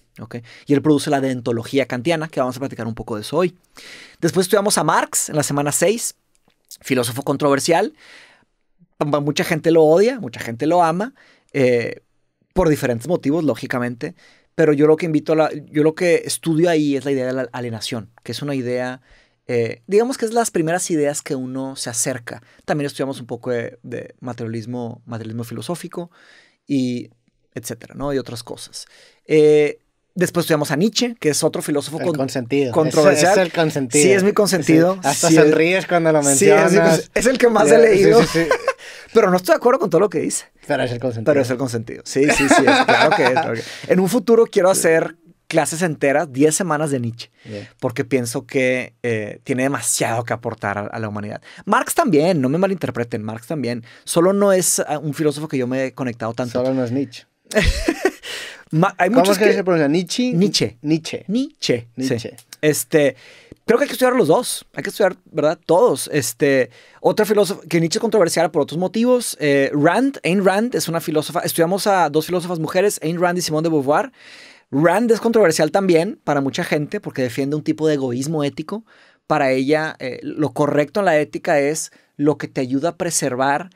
Y él produce la deontología kantiana, que vamos a platicar un poco de eso hoy. Después estudiamos a Marx en la semana 6 filósofo controversial. Mucha gente lo odia, mucha gente lo ama, eh, por diferentes motivos, lógicamente. Pero yo lo que invito a la, yo lo que estudio ahí es la idea de la alienación, que es una idea, eh, digamos que es las primeras ideas que uno se acerca. También estudiamos un poco de, materialismo, materialismo filosófico y etcétera, ¿no? Y otras cosas. Eh, Después estudiamos a Nietzsche, que es otro filósofo controversial. Es, es, el consentido. Sí, es mi consentido. hasta se sonríes cuando lo mencionas. Sí, es, el que más he leído. Pero no estoy de acuerdo con todo lo que dice. Pero es el consentido. Pero es el consentido. Sí, sí, sí. claro que es. En un futuro quiero hacer clases enteras, 10 semanas de Nietzsche, porque pienso que eh, tiene demasiado que aportar a, la humanidad. Marx también, no me malinterpreten, Marx también. Solo no es ah, un filósofo que yo me he conectado tanto. Solo no es Nietzsche. hay muchos que, se pronuncia? Nietzsche. Nietzsche. Nietzsche. Nietzsche. Este, creo que hay que estudiar los dos. Hay que estudiar, ¿verdad? Todos. Este, otra filósofa, que Nietzsche es controversial por otros motivos. Eh, Rand, Ayn Rand es una filósofa. Estudiamos a dos filósofas mujeres, Ayn Rand y Simone de Beauvoir. Rand es controversial también para mucha gente porque defiende un tipo de egoísmo ético. Para ella, eh, lo correcto en la ética es lo que te ayuda a preservar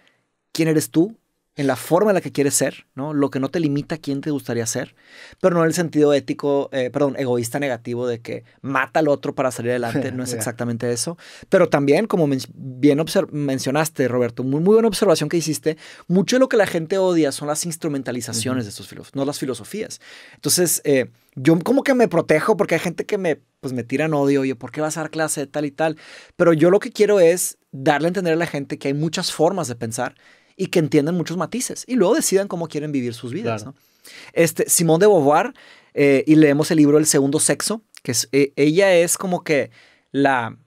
quién eres tú en la forma en la que quieres ser, ¿no? Lo que no te limita a quién te gustaría ser, pero no en el sentido ético, eh, perdón, egoísta negativo de que mata al otro para salir adelante, no es exactamente eso. Pero también, como bien mencionaste, Roberto, muy, buena observación que hiciste, mucho de lo que la gente odia son las instrumentalizaciones de sus filósofos, no las filosofías. Entonces, eh, yo como que me protejo porque hay gente que me, pues me tiran odio, oye, ¿por qué vas a dar clase de tal y tal? Pero yo lo que quiero es darle a entender a la gente que hay muchas formas de pensar y que entiendan muchos matices y luego decidan cómo quieren vivir sus vidas. Este, Simón de Beauvoir, eh, y leemos el libro El Segundo Sexo, que eh, ella es como que la,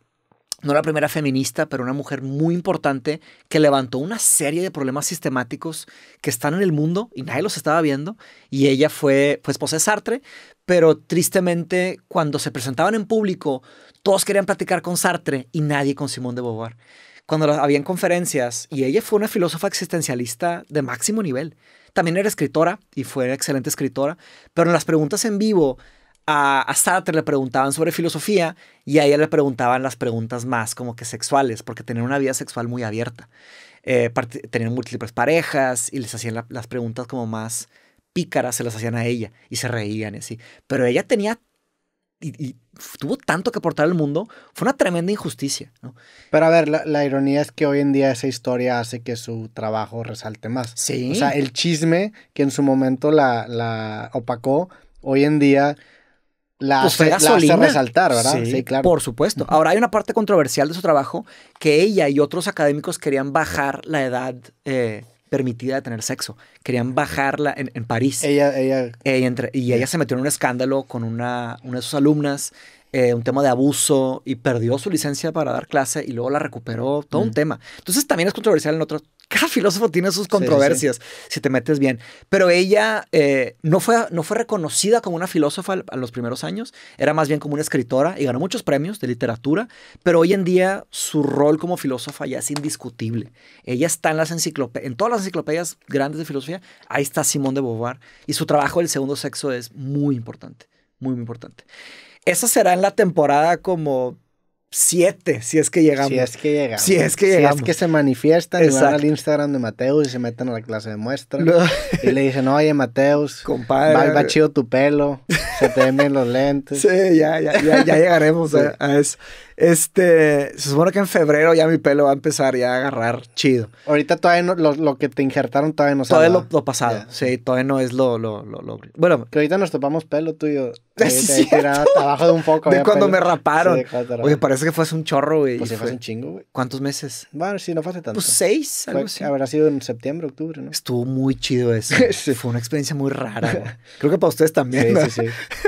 no la primera feminista, pero una mujer muy importante que levantó una serie de problemas sistemáticos que están en el mundo y nadie los estaba viendo. Y ella fue, esposa de Sartre, pero tristemente cuando se presentaban en público, todos querían platicar con Sartre y nadie con Simón de Beauvoir cuando habían conferencias, y ella fue una filósofa existencialista de máximo nivel. También era escritora y fue una excelente escritora, pero en las preguntas en vivo a, Sartre le preguntaban sobre filosofía y a ella le preguntaban las preguntas más como que sexuales, porque tenía una vida sexual muy abierta. Eh, tenían múltiples parejas y les hacían las preguntas como más pícaras, se las hacían a ella y se reían y así. Pero ella tenía y, tuvo tanto que aportar al mundo, fue una tremenda injusticia. ¿no? Pero a ver, la, ironía es que hoy en día esa historia hace
que su trabajo resalte más. Sí. O sea, el chisme que en su momento la, la opacó, hoy en día la, pues hace, resaltar, ¿verdad? Sí, claro. Por
supuesto. Ahora, hay una parte controversial de su trabajo que ella y otros académicos querían bajar la edad eh, permitida de tener sexo. Querían bajarla en, París. Ella, ella. y ella se metió en un escándalo con una, una de sus alumnas eh, un tema de abuso y perdió su licencia para dar clase y luego la recuperó, todo un mm. tema. Entonces también es controversial en otros. Cada filósofo tiene sus controversias, si te metes bien. Pero ella eh, no, fue, no fue reconocida como una filósofa en los primeros años, era más bien como una escritora y ganó muchos premios de literatura, pero hoy en día su rol como filósofa ya es indiscutible. Ella está en las enciclopedias, en todas las enciclopedias grandes de filosofía, ahí está Simón de Beauvoir y su trabajo del segundo sexo es muy importante, muy, muy importante. Esa será en la temporada como siete, si es que llegamos. Si es que llegamos. Si es que llegamos. que
se manifiestan y van al Instagram de Mateus y se meten a la clase de muestra. Y le dicen, oye, Mateus, compadre. Va, chido tu pelo, se te ven bien los lentes. Sí, ya, ya, ya, llegaremos a, eso. Este, se supone que en febrero ya mi pelo va a empezar ya a agarrar chido. Ahorita todavía no, lo, que te injertaron todavía no Todavía lo,
lo, pasado, sí, todavía no es lo, lo, lo,
Bueno. Que ahorita nos topamos pelo tuyo. Es sí,
abajo de un poco De cuando me raparon. Oye, parece que fue un chorro, güey. Pues sí, fue un chingo, güey. ¿Cuántos meses? Bueno, sí, no fue hace tanto. Pues seis, algo
Habrá sido en septiembre, octubre, ¿no?
Estuvo muy chido eso. Fue una experiencia muy rara, Creo que para ustedes también, Sí, sí, sí.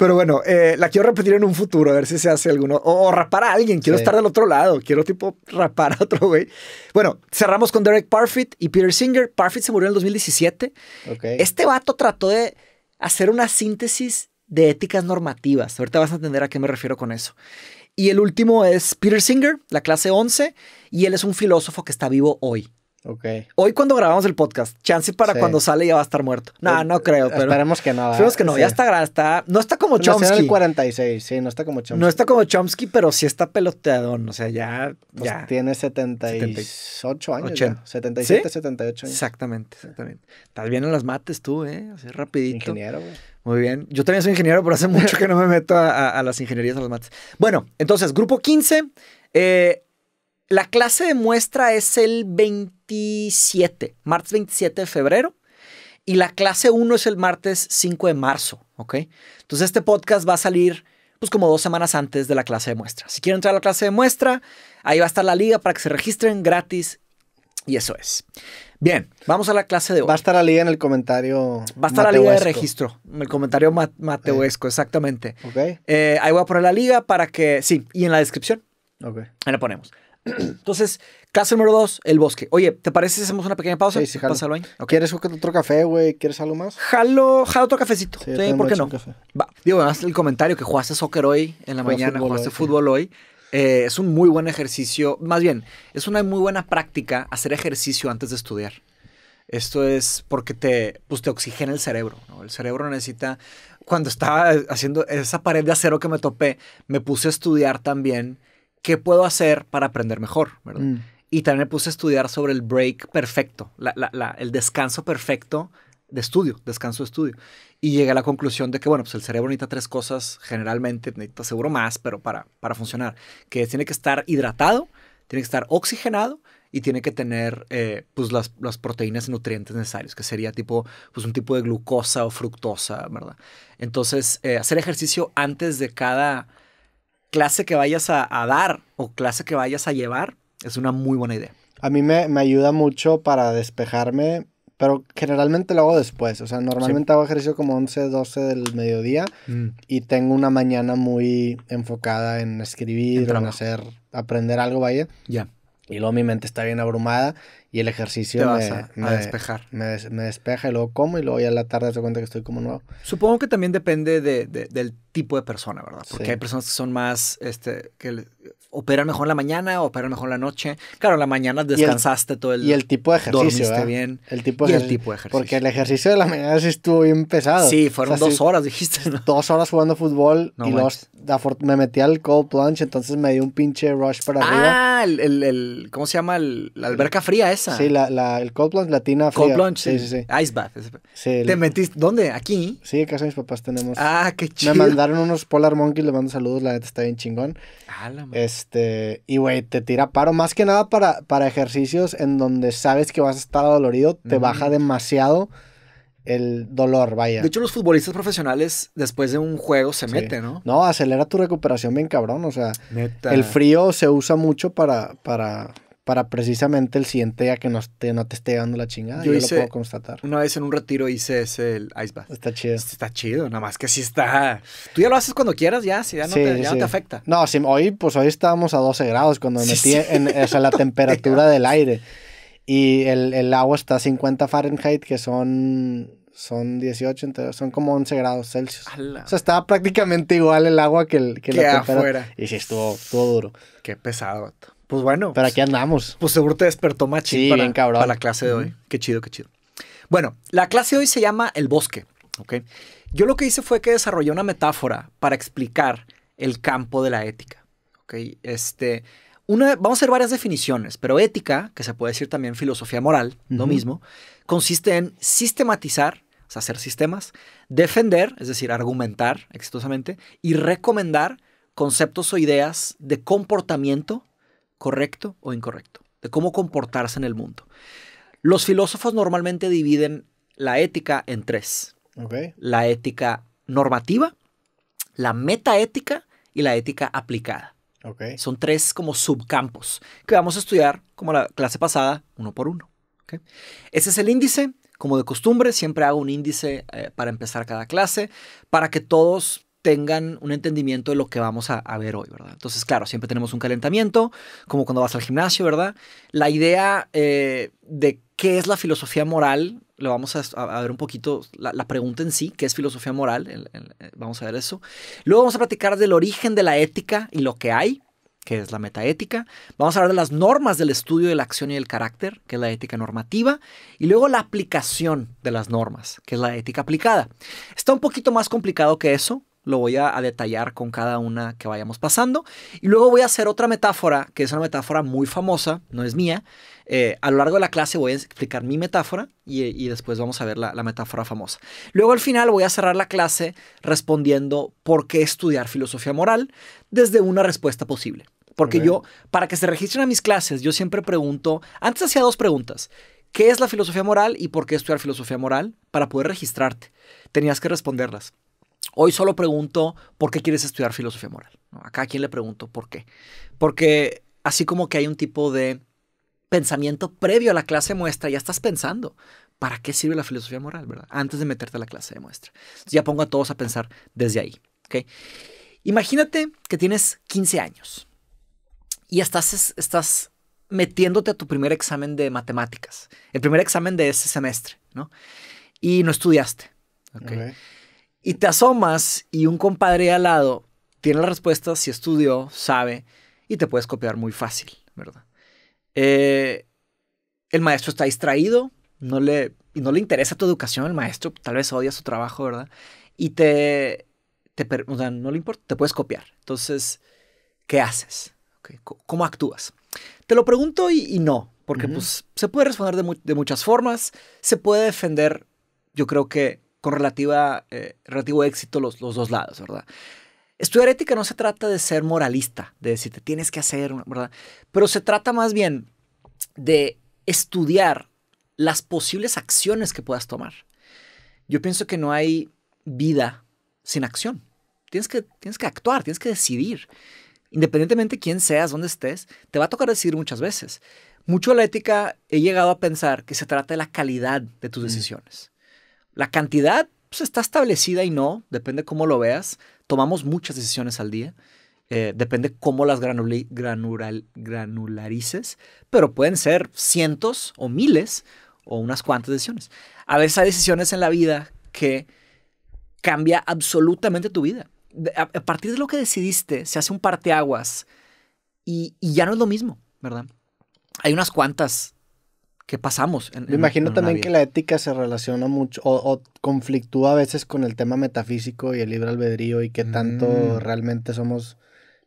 Pero bueno, eh, la quiero repetir en un futuro, a ver si se hace alguno. O, rapar a alguien, quiero estar del otro lado, quiero tipo rapar a otro güey. Bueno, cerramos con Derek Parfit y Peter Singer. Parfit se murió en el 2017. Este vato trató de hacer una síntesis de éticas normativas. Ahorita vas a entender a qué me refiero con eso. Y el último es Peter Singer, la clase 11, y él es un filósofo que está vivo hoy. Hoy cuando grabamos el podcast, chance para cuando sale ya va a estar muerto. No, eh, no creo, pero. Esperemos que no. ¿eh? que no. Ya está Está, no está como Chomsky.
46, sí, no está como Chomsky. No está como
Chomsky, pero sí está peloteadón. O sea, ya. Pues ya. Tiene 78 años. 77, 78 años. Exactamente, exactamente. Estás bien en las mates tú, ¿eh? Así rapidito. Ingeniero, Muy bien. Yo también soy ingeniero, pero hace mucho que no me meto a, las ingenierías, a las mates. Bueno, entonces, grupo 15. Eh, la clase de muestra es el 20 martes 27 de febrero. Y la clase 1 es el martes 5 de marzo, ¿ok? Entonces este podcast va a salir pues como dos semanas antes de la clase de muestra. Si quieren entrar a la clase de muestra, ahí va a estar la liga para que se registren gratis. Y eso es. Bien, vamos a la clase de hoy. Va a estar la liga en el comentario. Va a estar la liga de registro, en el comentario mateuesco. Eh. exactamente. Okay. Eh, ahí voy a poner la liga para que. Sí, y en la descripción. Okay. Ahí la ponemos. Entonces, caso número dos, el bosque. Oye, ¿te parece si hacemos una pequeña pausa? Pásalo ¿Quieres otro café, güey? ¿Quieres algo más? Jalo, jalo otro cafecito. ¿por qué no? Digo, además el comentario que jugaste soccer hoy en la mañana, jugaste fútbol hoy. Eh, es un muy buen ejercicio, más bien, es una muy buena práctica hacer ejercicio antes de estudiar. Esto es porque te, pues, te oxigena el cerebro. El cerebro necesita, cuando estaba haciendo esa pared de acero que me topé, me puse a estudiar también ¿qué puedo hacer para aprender mejor? ¿verdad? Mm. Y también me puse a estudiar sobre el break perfecto, el descanso perfecto de estudio, descanso de estudio. Y llegué a la conclusión de que, bueno, pues el cerebro necesita tres cosas generalmente, necesita seguro más, pero para, para funcionar, que tiene que estar hidratado, tiene que estar oxigenado y tiene que tener eh, pues las, proteínas y nutrientes necesarios, que sería tipo, pues un tipo de glucosa o fructosa, ¿verdad? Entonces, eh, hacer ejercicio antes de cada clase que vayas a, dar o clase que vayas a llevar es una muy buena idea. A mí me,
ayuda mucho para despejarme, pero generalmente lo hago después. O sea, normalmente hago ejercicio como 11, 12 del mediodía mm. y tengo una mañana muy enfocada en escribir, en, hacer, aprender algo, vaya. Ya. Y luego mi mente está bien abrumada y el ejercicio me, despejar. Me, despeja y luego como y luego ya a la tarde te cuenta que estoy como
nuevo. Supongo que también depende del tipo de persona, ¿verdad? Porque hay personas que son más, este, que Opera mejor la mañana, opera mejor la noche. Claro, la mañana descansaste todo el Y el tipo de ejercicio. Dormiste bien. El tipo de el tipo de ejercicio. Porque
el ejercicio de la mañana sí estuvo bien pesado. Sí, fueron dos horas, dijiste. Dos horas jugando fútbol y los, me metí al cold plunge, entonces me dio un pinche rush para arriba.
Ah, el, el, ¿Cómo se llama? la alberca fría esa. Sí, la,
la, el cold plunge, latina fría. Cold plunge, sí. sí,
Ice bath. ¿Te
metiste? ¿Dónde? ¿Aquí? Sí, en casa de mis papás tenemos. Ah,
qué chido. Me mandaron
unos Polar monkeys le mando saludos, la neta está bien chingón. Ah, la este, y güey, te tira paro. Más que nada para, para ejercicios en donde sabes que vas a estar dolorido, te baja demasiado el dolor, vaya. De
hecho, los futbolistas profesionales después de un juego se mete meten, ¿no?
No, acelera tu recuperación bien cabrón, o sea, el frío se usa mucho para, para, para precisamente el siguiente día que no te, no te esté dando la chingada. Yo, lo puedo constatar.
Una vez en un retiro hice ese, el ice bath. Está chido. Este está chido, nada más que si está. Tú ya lo haces cuando quieras, ya, si ya no, te, ya te afecta. No,
hoy, pues hoy estábamos a 12 grados cuando metí en o sea, la temperatura del aire. Y el, el, agua está a 50 Fahrenheit, que son, son 18, son como 11 grados Celsius. O sea, estaba prácticamente igual el agua que, el, que afuera. Y sí,
estuvo, todo duro. Qué pesado, pues bueno. ¿Para aquí andamos. Pues seguro te despertó machín para, la clase de hoy. Qué chido, qué chido. Bueno, la clase de hoy se llama El Bosque. ¿ok? Yo lo que hice fue que desarrollé una metáfora para explicar el campo de la ética. ¿ok? Este, una, vamos a hacer varias definiciones, pero ética, que se puede decir también filosofía moral, lo mismo, consiste en sistematizar, hacer sistemas, defender, es decir, argumentar exitosamente, y recomendar conceptos o ideas de comportamiento correcto o incorrecto, de cómo comportarse en el mundo. Los filósofos normalmente dividen la ética en tres. La ética normativa, la metaética y la ética aplicada. Son tres como subcampos que vamos a estudiar como la clase pasada, uno por uno. Ese es el índice. Como de costumbre, siempre hago un índice eh, para empezar cada clase, para que todos tengan un entendimiento de lo que vamos a, ver hoy, ¿verdad? Entonces, claro, siempre tenemos un calentamiento, como cuando vas al gimnasio, ¿verdad? La idea eh, de qué es la filosofía moral, lo vamos a, ver un poquito, la, pregunta en sí, qué es filosofía moral, eh, vamos a ver eso. Luego vamos a platicar del origen de la ética y lo que hay, que es la metaética. Vamos a hablar de las normas del estudio de la acción y del carácter, que es la ética normativa. Y luego la aplicación de las normas, que es la ética aplicada. Está un poquito más complicado que eso, lo voy a, detallar con cada una que vayamos pasando. Y luego voy a hacer otra metáfora, que es una metáfora muy famosa, no es mía. Eh, a lo largo de la clase voy a explicar mi metáfora y, después vamos a ver la, metáfora famosa. Luego al final voy a cerrar la clase respondiendo por qué estudiar filosofía moral desde una respuesta posible. Porque yo, para que se registren a mis clases, yo siempre pregunto, antes hacía dos preguntas. ¿Qué es la filosofía moral y por qué estudiar filosofía moral? Para poder registrarte, tenías que responderlas. Hoy solo pregunto por qué quieres estudiar filosofía moral. Acá a quien le pregunto por qué. Porque así como que hay un tipo de pensamiento previo a la clase muestra, ya estás pensando, ¿para qué sirve la filosofía moral, verdad? Antes de meterte a la clase de muestra. ya pongo a todos a pensar desde ahí. Imagínate que tienes 15 años y estás, estás metiéndote a tu primer examen de matemáticas, el primer examen de ese semestre, ¿no? Y no estudiaste. ¿okay? Y te asomas y un compadre al lado tiene la respuesta, si estudió, sabe, y te puedes copiar muy fácil, ¿verdad? Eh, el maestro está distraído, no le, y no le interesa tu educación, el maestro tal vez odia su trabajo, ¿verdad? Y te, te o sea, no le importa, te puedes copiar. Entonces, ¿qué haces? ¿Cómo actúas? Te lo pregunto y, no, porque pues, se puede responder de muchas formas, se puede defender, yo creo que con relativa, eh, relativo éxito los, dos lados, ¿verdad? Estudiar ética no se trata de ser moralista, de decirte tienes que hacer, ¿verdad? Pero se trata más bien de estudiar las posibles acciones que puedas tomar. Yo pienso que no hay vida sin acción. Tienes que, tienes que actuar, tienes que decidir. Independientemente de quién seas, dónde estés, te va a tocar decidir muchas veces. Mucho de la ética he llegado a pensar que se trata de la calidad de tus mm. decisiones. La cantidad pues, está establecida y no, depende cómo lo veas. Tomamos muchas decisiones al día. Eh, depende cómo las granularices, pero pueden ser cientos o miles o unas cuantas decisiones. A veces hay decisiones en la vida que cambia absolutamente tu vida. A, partir de lo que decidiste, se hace un parteaguas y, y ya no es lo mismo, ¿verdad? Hay unas cuantas que pasamos. Me imagino también que
la ética se relaciona mucho o, conflictúa a veces con el tema metafísico y el libre albedrío y que tanto mm. realmente somos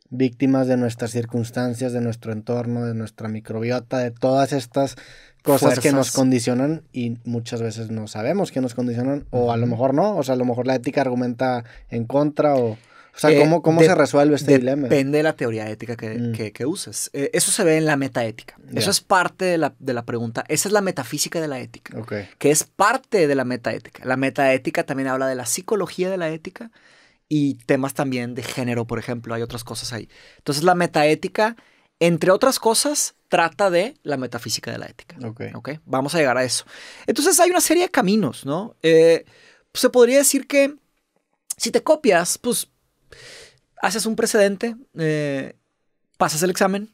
víctimas de nuestras circunstancias, de nuestro entorno, de nuestra microbiota, de todas estas cosas que nos condicionan y muchas veces no sabemos que nos condicionan o a lo mejor no, o sea, a lo mejor la ética argumenta en contra o... O sea, ¿cómo, eh, se resuelve este dilema? Depende
de la teoría ética que, mm. uses. Eh, eso se ve en la metaética. Eso es parte de la, pregunta. Esa es la metafísica de la ética, que es parte de la metaética. La metaética también habla de la psicología de la ética y temas también de género, por ejemplo. Hay otras cosas ahí. Entonces, la metaética, entre otras cosas, trata de la metafísica de la ética. Okay. Vamos a llegar a eso. Entonces, hay una serie de caminos, ¿no? Eh, se podría decir que si te copias, pues haces un precedente, eh, pasas el examen,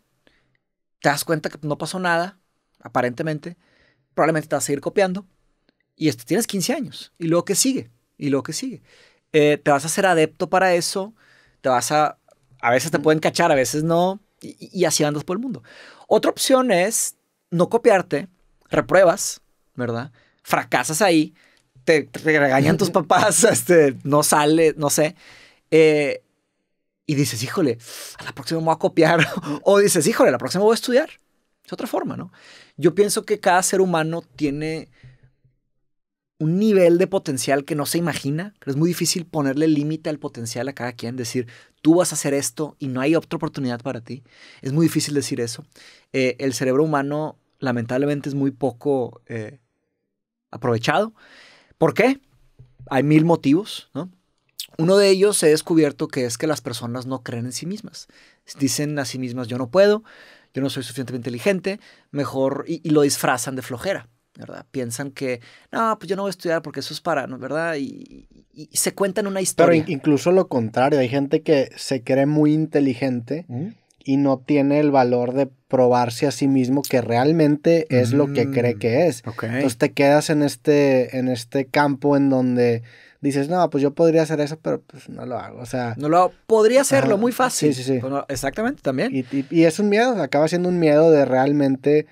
te das cuenta que no pasó nada, aparentemente, probablemente te vas a seguir copiando, y esto tienes 15 años, y luego que sigue, y luego que sigue. Eh, te vas a ser adepto para eso, te vas a, a veces te pueden cachar, a veces no, y, así andas por el mundo. Otra opción es no copiarte, repruebas, ¿verdad? Fracasas ahí, te, regañan tus papás, este, no sale, no sé. Eh, y dices, híjole, a la próxima me voy a copiar. o dices, híjole, la próxima voy a estudiar. Es otra forma, ¿no? Yo pienso que cada ser humano tiene un nivel de potencial que no se imagina. Es muy difícil ponerle límite al potencial a cada quien, decir, tú vas a hacer esto y no hay otra oportunidad para ti. Es muy difícil decir eso. Eh, el cerebro humano, lamentablemente, es muy poco eh, aprovechado. ¿Por qué? Hay mil motivos, ¿no? Uno de ellos he descubierto que es que las personas no creen en sí mismas. Dicen a sí mismas, yo no puedo, yo no soy suficientemente inteligente, mejor, y, lo disfrazan de flojera. ¿verdad? Piensan que, no, pues yo no voy a estudiar porque eso es para, ¿verdad? Y, se cuentan una historia. Pero
incluso lo contrario, hay gente que se cree muy inteligente mm. y no tiene el valor de probarse a sí mismo que realmente es lo que cree mm. que es. Entonces te quedas en este, en este campo en donde dices, no, pues yo podría hacer eso, pero pues no lo hago. O sea.
No lo hago. Podría hacerlo muy fácil. Sí, sí, sí. Pues
exactamente, también. Y, es un miedo, acaba siendo un miedo de realmente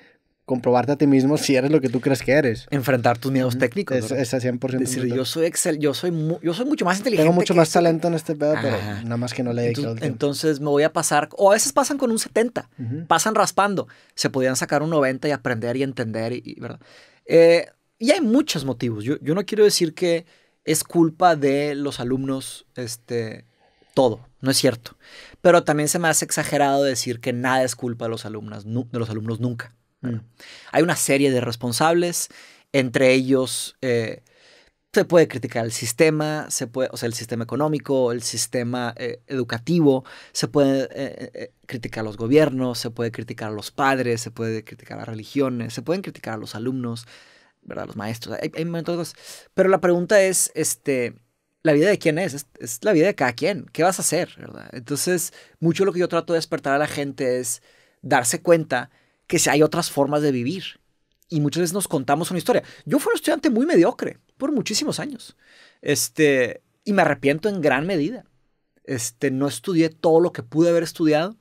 comprobarte a ti mismo si eres lo que tú crees que eres.
Enfrentar tus miedos técnicos. Es, es 100%. Decir, yo soy Excel, yo soy, yo soy mucho más inteligente. Tengo mucho más
talento en este pedo, pero
nada más que no le he hecho entonces, entonces me voy a pasar, o a veces pasan con un 70, pasan raspando. Se podrían sacar un 90 y aprender y entender, y, ¿verdad? Eh, y hay muchos motivos. Yo, yo no quiero decir que es culpa de los alumnos, este, todo, no es cierto. Pero también se me hace exagerado decir que nada es culpa de los alumnos, de los alumnos nunca. Mm. Hay una serie de responsables, entre ellos eh, se puede criticar el sistema, se puede, o sea, el sistema económico, el sistema eh, educativo, se puede eh, criticar los gobiernos, se puede criticar a los padres, se puede criticar a las religiones, se pueden criticar a los alumnos, ¿verdad? Los maestros, hay, momentos. Pero la pregunta es, este, la vida de quién es? es, la vida de cada quien, ¿qué vas a hacer? Entonces, mucho lo que yo trato de despertar a la gente es darse cuenta que si hay otras formas de vivir. Y muchas veces nos contamos una historia. Yo fui un estudiante muy mediocre por muchísimos años. Este, y me arrepiento en gran medida. Este, no estudié todo lo que pude haber estudiado.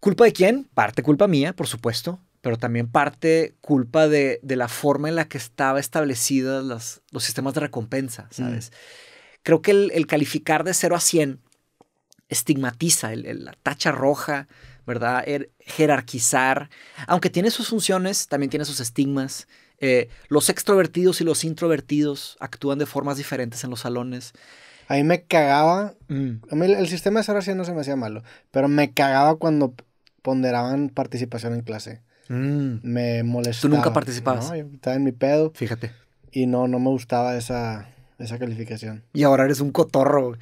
¿Culpa de quién? Parte culpa mía, por supuesto pero también parte culpa de, la forma en la que estaban establecidos los, sistemas de recompensa, mm. ¿sabes? Creo que el, calificar de 0 a 100 estigmatiza, la tacha roja, ¿verdad? Er, jerarquizar, aunque tiene sus funciones, también tiene sus estigmas. Eh, los extrovertidos y los introvertidos actúan de formas diferentes en
los salones. A mí me cagaba, mm. a mí el, el sistema de 0 a 100 no se me hacía malo, pero me cagaba cuando ponderaban participación en clase. Mm. Me molestaba. Tú nunca participabas. estaba en mi pedo. Fíjate. Y no, no me gustaba esa, esa calificación. Y ahora eres un cotorro.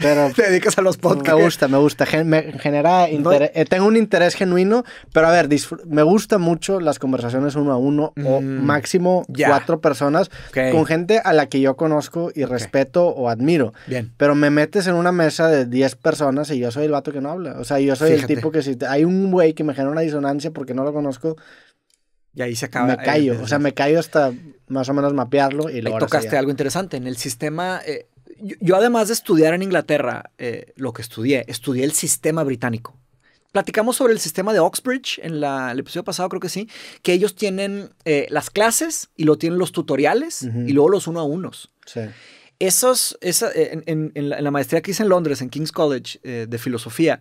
Pero te dedicas a los podcasts. Me gusta,
me gusta. me genera eh, tengo un interés genuino, pero a ver, me gusta mucho las conversaciones uno a uno o mm, máximo cuatro personas con gente a la que yo conozco y respeto o admiro. Bien. Pero me metes en una mesa de 10 personas y yo soy el vato que no habla. O sea, yo soy el tipo que si hay un güey que me genera una disonancia porque no lo conozco.
Y ahí se acaba. Me callo, o sea, me callo hasta más o menos mapearlo y luego. tocaste algo interesante. En el sistema eh, yo, además de estudiar en Inglaterra, eh, lo que estudié, estudié el sistema británico. Platicamos sobre el sistema de Oxbridge en la, el episodio pasado, creo que sí, que ellos tienen eh, las clases y lo tienen los tutoriales y luego los uno a unos. Esos, eh, en, la, maestría que hice en Londres, en King's College de filosofía,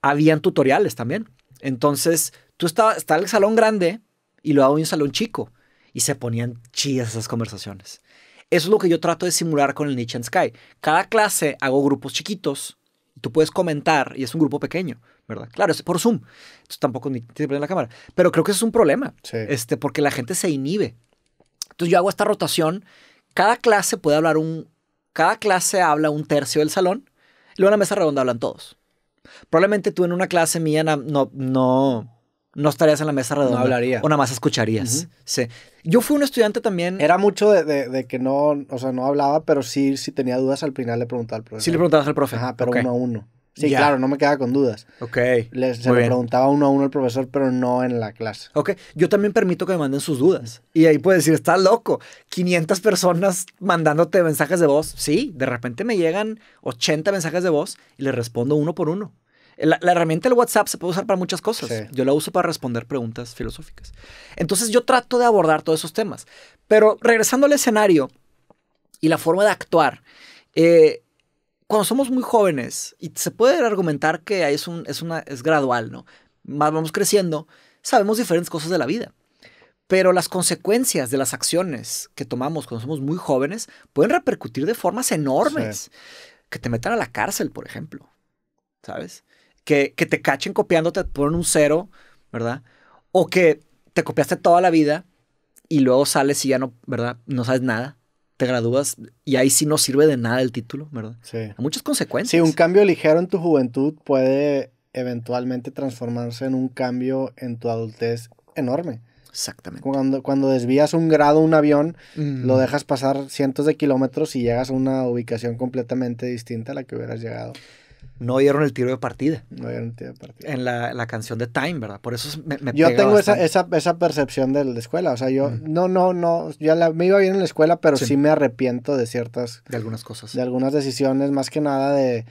habían tutoriales también. Entonces, tú estabas, en el salón grande y luego en un salón chico y se ponían chidas esas conversaciones. Eso es lo que yo trato de simular con el Niche and Sky. Cada clase hago grupos chiquitos tú puedes comentar y es un grupo pequeño, ¿verdad? Claro, es por Zoom. Entonces tampoco ni te prende la cámara. Pero creo que eso es un problema, este, porque la gente se inhibe. Entonces yo hago esta rotación. Cada clase puede hablar un... Cada clase habla un tercio del salón y luego en la mesa redonda hablan todos. Probablemente tú en una clase mía no, no no estarías en la mesa redonda. No hablaría. O nada más escucharías. Sí.
Yo fui un estudiante también. Era mucho de, que no, o sea, no hablaba, pero sí, si tenía dudas al final le preguntaba al profesor. Sí le
preguntabas al profe. Ajá, pero uno a uno. Sí, claro,
no me quedaba con dudas. Ok.
Les, se me preguntaba
uno a uno al profesor, pero no en la clase.
Ok. Yo también permito que me manden sus dudas. Y ahí puedes decir, está loco. 500 personas mandándote mensajes de voz. Sí, de repente me llegan 80 mensajes de voz y le respondo uno por uno. La, herramienta del WhatsApp se puede usar para muchas cosas. Yo la uso para responder preguntas filosóficas. Entonces yo trato de abordar todos esos temas. Pero regresando al escenario y la forma de actuar, eh, cuando somos muy jóvenes, y se puede argumentar que es, es, una, es gradual, ¿no? Más vamos creciendo, sabemos diferentes cosas de la vida. Pero las consecuencias de las acciones que tomamos cuando somos muy jóvenes pueden repercutir de formas enormes. Que te metan a la cárcel, por ejemplo. ¿Sabes? que, te cachen copiándote, te ponen un cero, ¿verdad? O que te copiaste toda la vida y luego sales y ya no, ¿verdad? No sabes nada te gradúas y ahí sí no sirve de nada el título, ¿verdad? Sí. Hay muchas consecuencias. Sí, un
cambio ligero en tu juventud puede eventualmente transformarse en un cambio en tu adultez enorme. Exactamente. Cuando, cuando desvías un grado un avión, lo mm. dejas pasar cientos de kilómetros y llegas a una ubicación completamente distinta a la que hubieras llegado
no dieron el tiro de partida. No dieron el tiro de partida. En la, canción de Time, ¿verdad? Por eso me, Yo tengo
esa, percepción de la escuela. O sea, yo, no, no, no. Ya me iba bien en la escuela, pero sí. me arrepiento de ciertas. De algunas cosas. De algunas decisiones, más que nada de.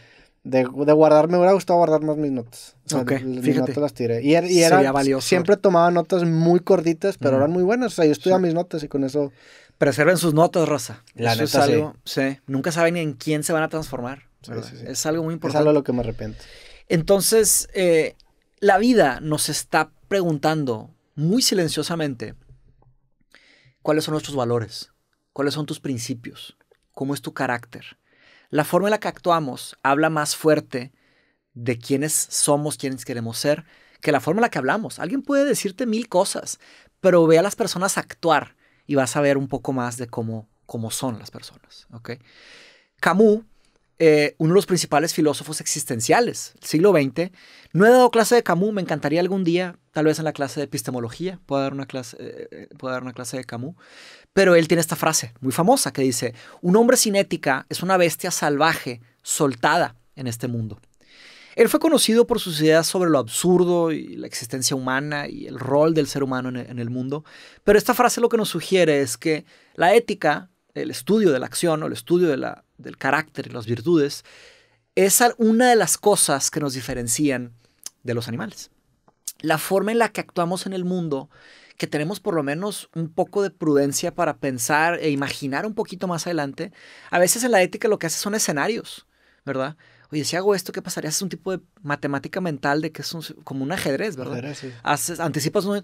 De, guardar, me hubiera gustado guardar más mis notas. mis notas las tiré. Y, er, era, siempre tomaba notas muy cortitas, pero eran muy buenas.
O sea, yo estudia mis notas y con eso... Preserven sus notas, Rosa. La sí. Nunca saben en quién se van a transformar es algo muy importante. Es algo a lo que me arrepiento. Entonces, eh, la vida nos está preguntando muy silenciosamente cuáles son nuestros valores, cuáles son tus principios, cómo es tu carácter. La forma en la que actuamos habla más fuerte de quiénes somos, quiénes queremos ser, que la forma en la que hablamos. Alguien puede decirte mil cosas, pero ve a las personas actuar y vas a ver un poco más de cómo, cómo son las personas. Camus eh, uno de los principales filósofos existenciales del siglo XX. No he dado clase de Camus, me encantaría algún día, tal vez en la clase de epistemología, pueda dar una clase, eh, eh, pueda dar una clase de Camus. Pero él tiene esta frase muy famosa que dice, un hombre sin ética es una bestia salvaje soltada en este mundo. Él fue conocido por sus ideas sobre lo absurdo y la existencia humana y el rol del ser humano en e, el mundo, pero esta frase lo que nos sugiere es que la ética, el estudio de la acción o el estudio de la del carácter y las virtudes, es una de las cosas que nos diferencian de los animales. La forma en la que actuamos en el mundo, que tenemos por lo menos un poco de prudencia para pensar e imaginar un poquito más adelante, a veces en la ética lo que hace son escenarios, ¿verdad? Oye, si hago esto, ¿qué pasaría? Es un tipo de matemática mental de que es como un ajedrez, ¿verdad? Ajedrez, sí. Haces, anticipas un...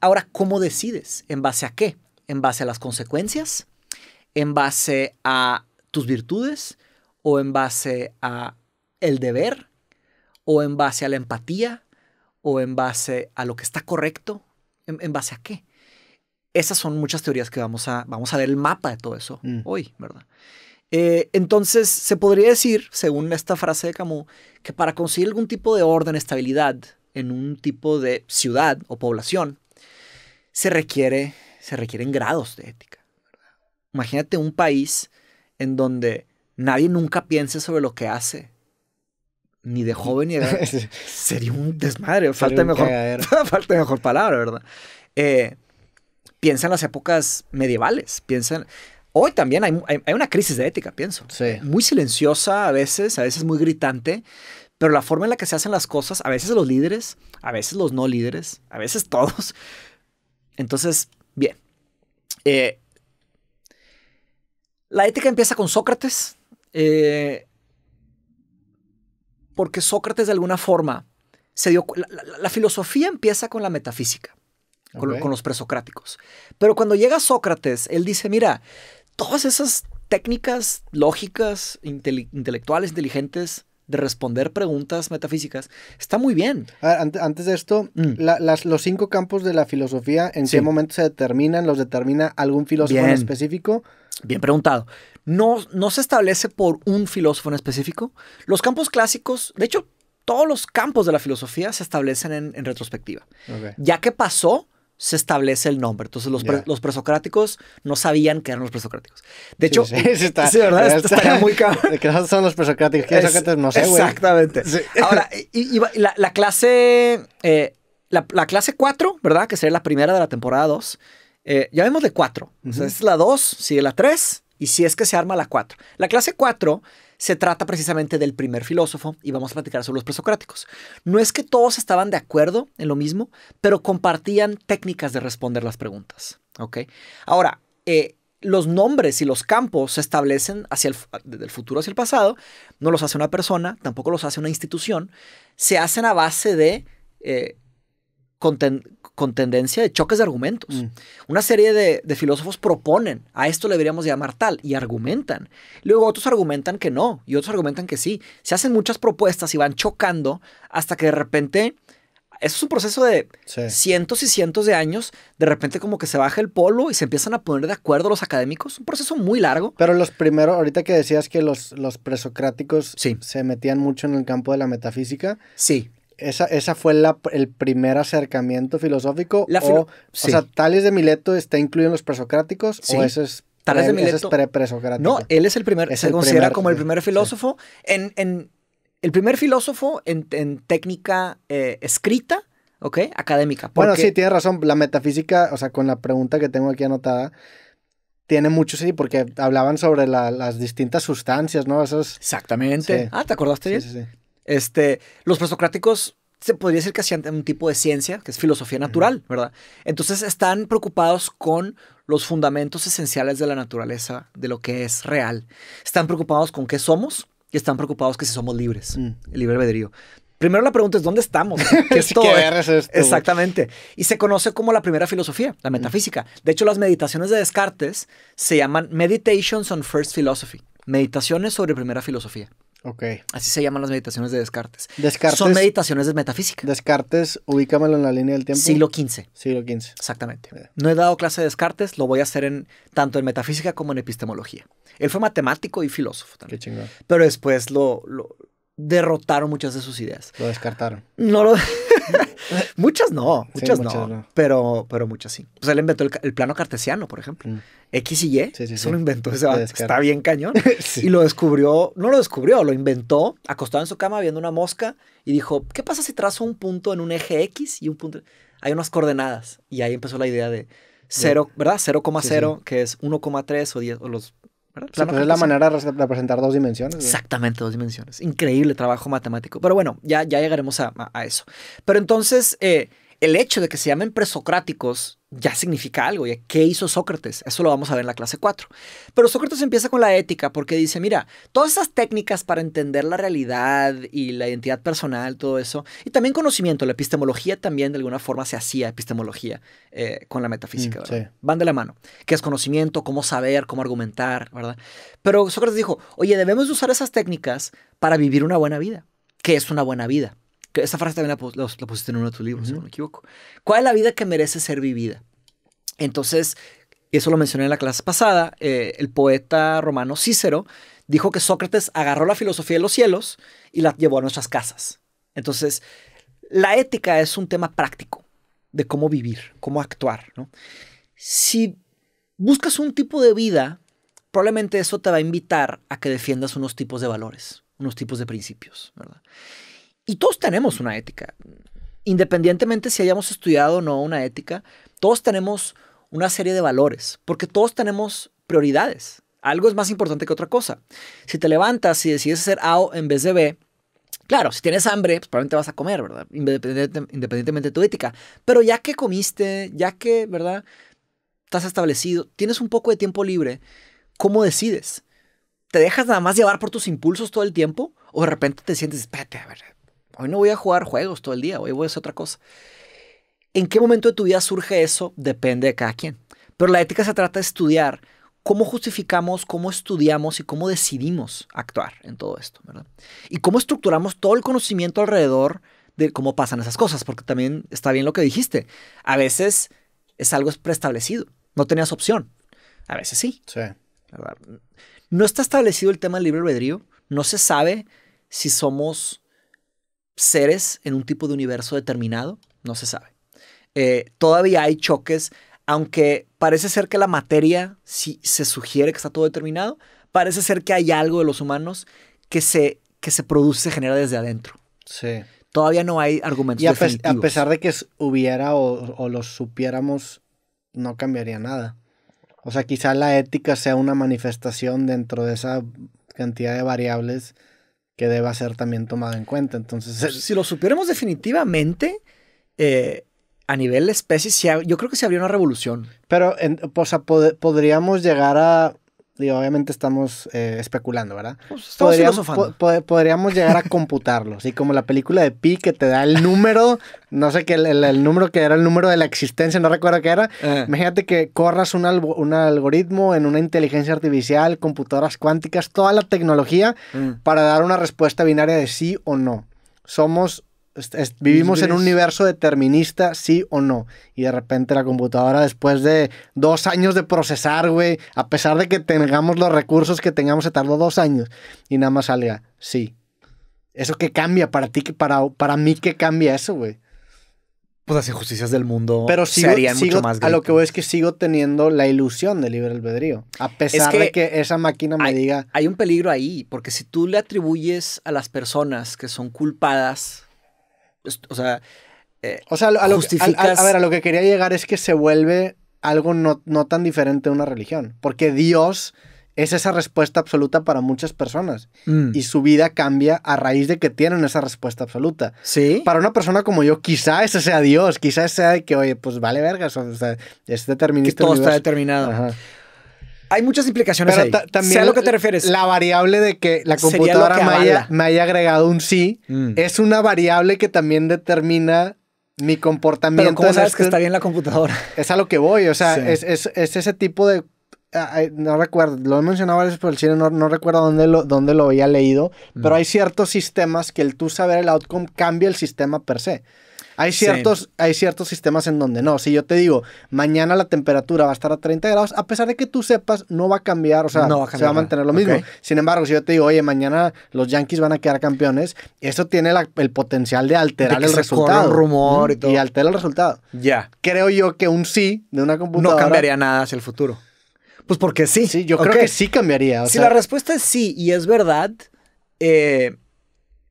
Ahora, ¿cómo decides? ¿En base a qué? ¿En base a las consecuencias? en base a tus virtudes o en base a el deber o en base a la empatía o en base a lo que está correcto, en, base a qué. Esas son muchas teorías que vamos a, vamos a ver el mapa de todo eso mm. hoy, ¿verdad? Eh, entonces, se podría decir, según esta frase de Camus, que para conseguir algún tipo de orden, estabilidad en un tipo de ciudad o población, se, requiere, se requieren grados de ética. Imagínate un país en donde nadie nunca piense sobre lo que hace. Ni de joven ni de... Sería un desmadre. Falta, mejor, falta mejor palabra, ¿verdad? Eh, piensa en las épocas medievales. Piensa Hoy también hay, una crisis de ética, pienso. Muy silenciosa a veces, a veces muy gritante, pero la forma en la que se hacen las cosas, a veces los líderes, a veces los no líderes, a veces todos. Entonces, bien. Eh, la ética empieza con Sócrates, eh, porque Sócrates de alguna forma se dio... La, la, filosofía empieza con la metafísica, con, los presocráticos. Pero cuando llega Sócrates, él dice, mira, todas esas técnicas lógicas, intelectuales, inteligentes, de responder preguntas metafísicas, está muy bien. Antes de esto,
mm. los cinco campos de la filosofía, ¿en qué momento
se determinan? ¿Los determina algún filósofo en específico? Bien preguntado. No, no se establece por un filósofo en específico. Los campos clásicos, de hecho, todos los campos de la filosofía se establecen en, retrospectiva. Ya que pasó, se establece el nombre. Entonces, los, presocráticos no sabían que eran los presocráticos. De hecho, es está, ¿verdad? muy
son los presocráticos. no sé, Exactamente.
Ahora, y, la, clase. la, clase 4, eh, ¿verdad? Que sería la primera de la temporada 2, eh, ya vemos de cuatro. Entonces, es la dos, sigue la tres, y si es que se arma la cuatro. La clase cuatro se trata precisamente del primer filósofo y vamos a platicar sobre los presocráticos. No es que todos estaban de acuerdo en lo mismo, pero compartían técnicas de responder las preguntas. ¿ok? Ahora, eh, los nombres y los campos se establecen hacia el, del futuro hacia el pasado, no los hace una persona, tampoco los hace una institución, se hacen a base de eh, con tendencia de choques de argumentos. Mm. Una serie de, filósofos proponen, a esto le deberíamos llamar tal, y argumentan. Luego otros argumentan que no, y otros argumentan que sí. Se hacen muchas propuestas y van chocando hasta que de repente, eso es un proceso de cientos y cientos de años, de repente como que se baja el polo y se empiezan a poner de acuerdo los académicos, un proceso muy largo. Pero los primeros, ahorita
que decías que los, los presocráticos se metían mucho en el campo de la metafísica. Sí esa, fue el primer acercamiento filosófico. o, o, sea, Tales de Mileto está incluido en los presocráticos o ese es Tales de es pre No,
él es el primer,
se considera como el
primer filósofo. En, en, el primer filósofo en, técnica eh, escrita, ¿ok? Académica. Bueno, sí, tienes
razón. La metafísica, o sea, con la pregunta que tengo aquí anotada, tiene mucho sí, porque hablaban sobre las
distintas sustancias, ¿no? Exactamente. Ah, ¿te acordaste bien? Sí, sí, sí. Este, los presocráticos se podría decir que hacían un tipo de ciencia, que es filosofía natural, ¿verdad? Entonces están preocupados con los fundamentos esenciales de la naturaleza, de lo que es real. Están preocupados con qué somos y están preocupados que si somos libres, mm. el libre albedrío. Primero la pregunta es, ¿dónde estamos? ¿Qué es todo? Exactamente. Y se conoce como la primera filosofía, la mm. metafísica. De hecho, las meditaciones de Descartes se llaman Meditations on First Philosophy, meditaciones sobre primera filosofía. Ok. Así se llaman las meditaciones de Descartes. Descartes. Son
meditaciones de metafísica. Descartes, ubícamelo en la línea del tiempo. Siglo
XV. Siglo XV. Exactamente. Eh. No he dado clase de Descartes, lo voy a hacer en tanto en metafísica como en epistemología. Él fue matemático y filósofo también. Qué chingón. Pero después lo derrotaron muchas de sus ideas. Lo descartaron. No lo. muchas no, muchas, no, Pero, pero muchas sí. sea él inventó el, plano cartesiano, por ejemplo. Mm. X y Y, eso lo inventó ese Está bien cañón. Y lo descubrió, no lo descubrió, lo inventó acostado en su cama viendo una mosca y dijo, ¿qué pasa si trazo un punto en un eje X y un punto? Hay unas coordenadas. Y ahí empezó la idea de... 0, ¿verdad? 0,0, que es 1,3 o 10, o los pues, es la manera de representar dos dimensiones. Exactamente, dos dimensiones. Increíble trabajo matemático. Pero bueno, ya, ya llegaremos a, eso. Pero entonces, eh, el hecho de que se llamen presocráticos ya significa algo, qué hizo Sócrates, eso lo vamos a ver en la clase 4. Pero Sócrates empieza con la ética porque dice, mira, todas esas técnicas para entender la realidad y la identidad personal, todo eso, y también conocimiento, la epistemología también de alguna forma se hacía epistemología eh, con la metafísica, mm, ¿verdad? Van de la mano, qué es conocimiento, cómo saber, cómo argumentar, ¿verdad? Pero Sócrates dijo, oye, debemos usar esas técnicas para vivir una buena vida, ¿qué es una buena vida? esa frase también la, pusiste en uno de tus libros, si no me equivoco. ¿Cuál es la vida que merece ser vivida? Entonces, eso lo mencioné en la clase pasada, eh, el poeta romano Cícero dijo que Sócrates agarró la filosofía de los cielos y la llevó a nuestras casas. Entonces, la ética es un tema práctico de cómo vivir, cómo actuar. ¿no? Si buscas un tipo de vida, probablemente eso te va a invitar a que defiendas unos tipos de valores, unos tipos de principios, ¿verdad? Y todos tenemos una ética. Independientemente si hayamos estudiado o no una ética, todos tenemos una serie de valores, porque todos tenemos prioridades. Algo es más importante que otra cosa. Si te levantas y decides hacer A en vez de B, Claro, si tienes hambre, pues probablemente vas a comer, ¿verdad? independientemente de tu ética. Pero ya que comiste, ya que, ¿verdad? Estás establecido, tienes un poco de tiempo libre, ¿cómo decides? ¿Te dejas nada más llevar por tus impulsos todo el tiempo? ¿O de repente te sientes, espérate, a ver, Hoy no voy a jugar juegos todo el día, hoy voy a hacer otra cosa. ¿En qué momento de tu vida surge eso? Depende de cada quien. Pero la ética se trata de estudiar cómo justificamos, cómo estudiamos y cómo decidimos actuar en todo esto, Y cómo estructuramos todo el conocimiento alrededor de cómo pasan esas cosas, porque también está bien lo que dijiste. A veces es algo preestablecido, no tenías opción. A veces sí. Sí. No está establecido el tema del libre albedrío, no se sabe si somos seres en un tipo de universo determinado? No se sabe. Eh, todavía hay choques, aunque parece ser que la materia, si se sugiere que está todo determinado, parece ser que hay algo de los humanos que se, que se produce, se genera desde adentro. Todavía no hay argumentos. Y a, pesar
de que hubiera o, o los supiéramos, no cambiaría nada. O sea, quizá la ética sea una manifestación dentro de esa cantidad de variables que deba ser también tomada en cuenta. Entonces, pues,
si lo supiéramos
definitivamente, eh, a nivel de especies, yo creo que se habría una revolución. Pero, en, podríamos llegar a obviamente estamos eh, especulando, ¿verdad? Pues, podríamos, llegar a computarlo, así como la película de Pi que te da el número, no sé qué, el, número que era el número de la existencia, no recuerdo qué era. Eh. Imagínate que corras un, algoritmo en una inteligencia artificial, computadoras cuánticas, toda la tecnología mm. para dar una respuesta binaria de sí o no. Somos vivimos en un universo determinista, sí o no. Y de repente la computadora, después de dos años de procesar, güey, a pesar de que tengamos los recursos que tengamos, se tardó dos años y nada más salga, sí. ¿Eso qué cambia para ti? Para, para mí, ¿qué cambia eso, güey?
Pues las injusticias del mundo Pero sigo, más A lo
que voy es que sigo teniendo la ilusión de libre albedrío. A pesar de
que esa máquina me diga. Hay un peligro ahí, porque si tú le atribuyes a las personas que son culpadas o sea, eh, o sea, a, lo ver, a lo
que quería llegar es que se vuelve algo no, tan diferente de una religión, porque Dios es esa respuesta absoluta para muchas personas. Mm. Y su vida cambia a raíz de que tienen esa respuesta absoluta. Sí. Para una persona como yo, quizá ese sea Dios, quizá sea que, oye, pues vale vergas, o sea, es está determinado.
Hay muchas implicaciones ahí. También sea lo que te refieres. La variable
de que la computadora me, haya, agregado un sí mm. es una variable que también determina mi comportamiento. Pero ¿cómo sabes que este está bien la computadora? Es a lo que voy, o sea, es, ese tipo de... No recuerdo, lo he mencionado varias veces por el cine, no, recuerdo dónde lo, dónde lo había leído, pero mm. hay ciertos sistemas que el tú saber el outcome cambia el sistema per se. Hay ciertos, hay ciertos sistemas en donde no. Si yo te digo, mañana la temperatura va a estar a 30 grados, a pesar de que tú sepas, no va a cambiar, o sea, se va a mantener lo mismo. Sin embargo, si yo te digo, oye, mañana los Yankees van a quedar campeones, eso tiene el potencial de alterar el resultado. rumor y todo. altera el resultado. Ya. Creo yo que un sí de una computadora. No cambiaría nada hacia el futuro. Pues porque sí. Sí, yo creo que sí cambiaría. si la
respuesta es sí y es verdad, eh,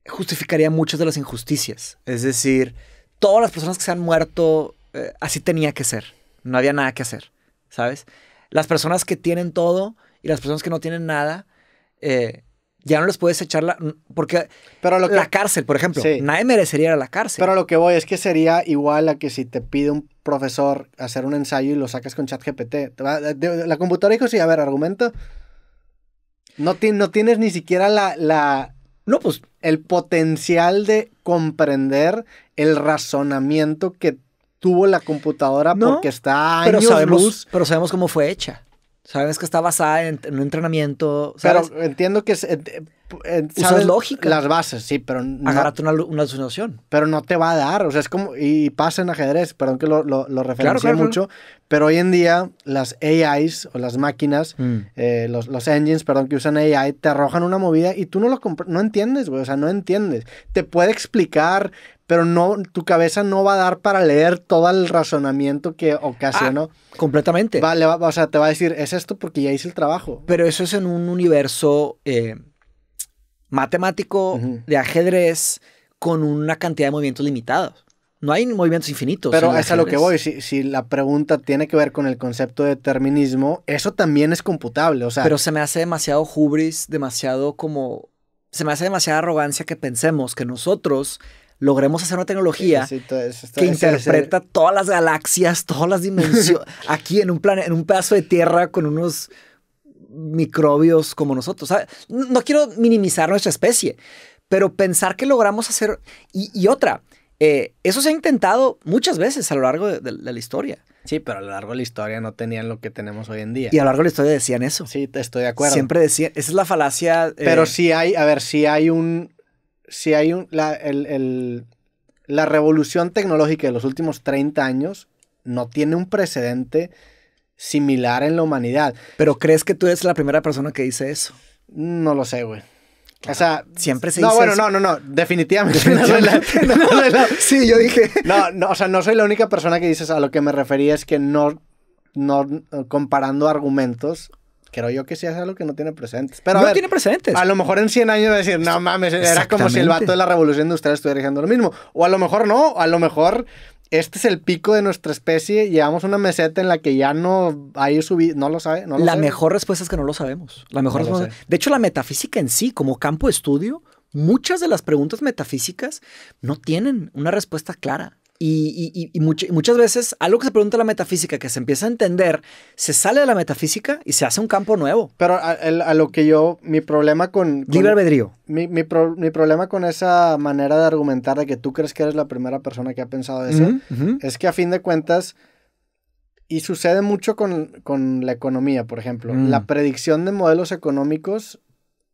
justificaría muchas de las injusticias. Es decir, todas las personas que se han muerto, eh, así tenía que ser. No había nada que hacer, ¿sabes? Las personas que tienen todo y las personas que no tienen nada, eh, ya no les puedes echar la... Porque pero lo que, la cárcel, por ejemplo, nadie merecería ir a la cárcel. Pero
lo que voy es que sería igual a que si te pide un profesor hacer un ensayo y lo sacas con chat GPT. La computadora dijo, sí, a ver, argumento. No, tienes ni siquiera la, la no, pues el potencial de comprender el razonamiento que tuvo la computadora porque está años pero sabemos,
Pero sabemos cómo fue hecha. Sabes que está basada en, un entrenamiento. Pero entiendo que es, eh, eh, eh, lógica. Las bases,
sí, pero. No, una, una alucinación. Pero no te va a dar. O sea, es como. Y pasa en ajedrez, perdón que lo, lo, lo mucho. Pero hoy en día, las AIs o las máquinas, mm. los, los, engines, perdón, que usan AI, te arrojan una movida y tú no lo no entiendes, güey. O sea, no entiendes. Te puede explicar pero no, tu cabeza no va a dar para leer todo el razonamiento que ocasionó. Ah,
completamente. Vale, o sea, te va a decir, es esto porque ya hice el trabajo. Pero eso es en un universo eh, matemático, de ajedrez, con una cantidad de movimientos limitados. No hay movimientos infinitos. Pero es a lo que voy.
Si, si, la pregunta tiene que ver con
el concepto de determinismo, eso también es computable. O sea, pero se me hace demasiado hubris, demasiado como. Se me hace demasiada arrogancia que pensemos que nosotros logremos hacer una tecnología que interpreta todas las galaxias, todas las dimensiones, aquí en un, en un pedazo de tierra con unos microbios como nosotros. No quiero minimizar nuestra especie, pero pensar que logramos hacer... Y, otra, eh, eso se ha intentado muchas veces a lo largo de, la historia. Sí, pero a lo largo de la historia no tenían lo que tenemos hoy en día. Y a lo largo de la historia decían eso. Sí, estoy de acuerdo. Siempre decían, esa es la falacia.
Pero eh, sí hay, a ver, si hay un, si hay un, la, revolución tecnológica de los últimos 30 años no tiene un precedente
similar en la humanidad. Pero crees que tú eres la primera persona que dice eso? No lo sé, güey. O sea, siempre se dice. No, bueno, no,
no, no, definitivamente. Sí, yo dije. No, no, o sea, no soy la única persona que dice eso. A lo que me refería es que no, no comparando argumentos, creo yo que sí es algo que no tiene precedentes. Pero no tiene precedentes. A lo mejor en 100 años va a decir, no mames, era como si el vato de la revolución de ustedes estuviera diciendo lo mismo. O a lo mejor no, a lo mejor este es el pico de nuestra especie, llevamos una meseta en la que ya
no hay subida, no lo sabe. No lo la mejor respuesta es que no lo sabemos. La mejor De hecho, la metafísica en sí, como campo de estudio, muchas de las preguntas metafísicas no tienen una respuesta clara. Y, muchas veces algo que se pregunta la metafísica, que se empieza a entender, se sale de la metafísica y se hace un campo nuevo. Pero a, lo que yo, mi
problema con... Libre albedrío. Mi, mi, mi, problema con esa manera de argumentar de que tú crees que eres la primera persona que ha pensado eso, es que a fin de cuentas, y sucede mucho con, con la economía, por ejemplo, mm. la predicción de modelos económicos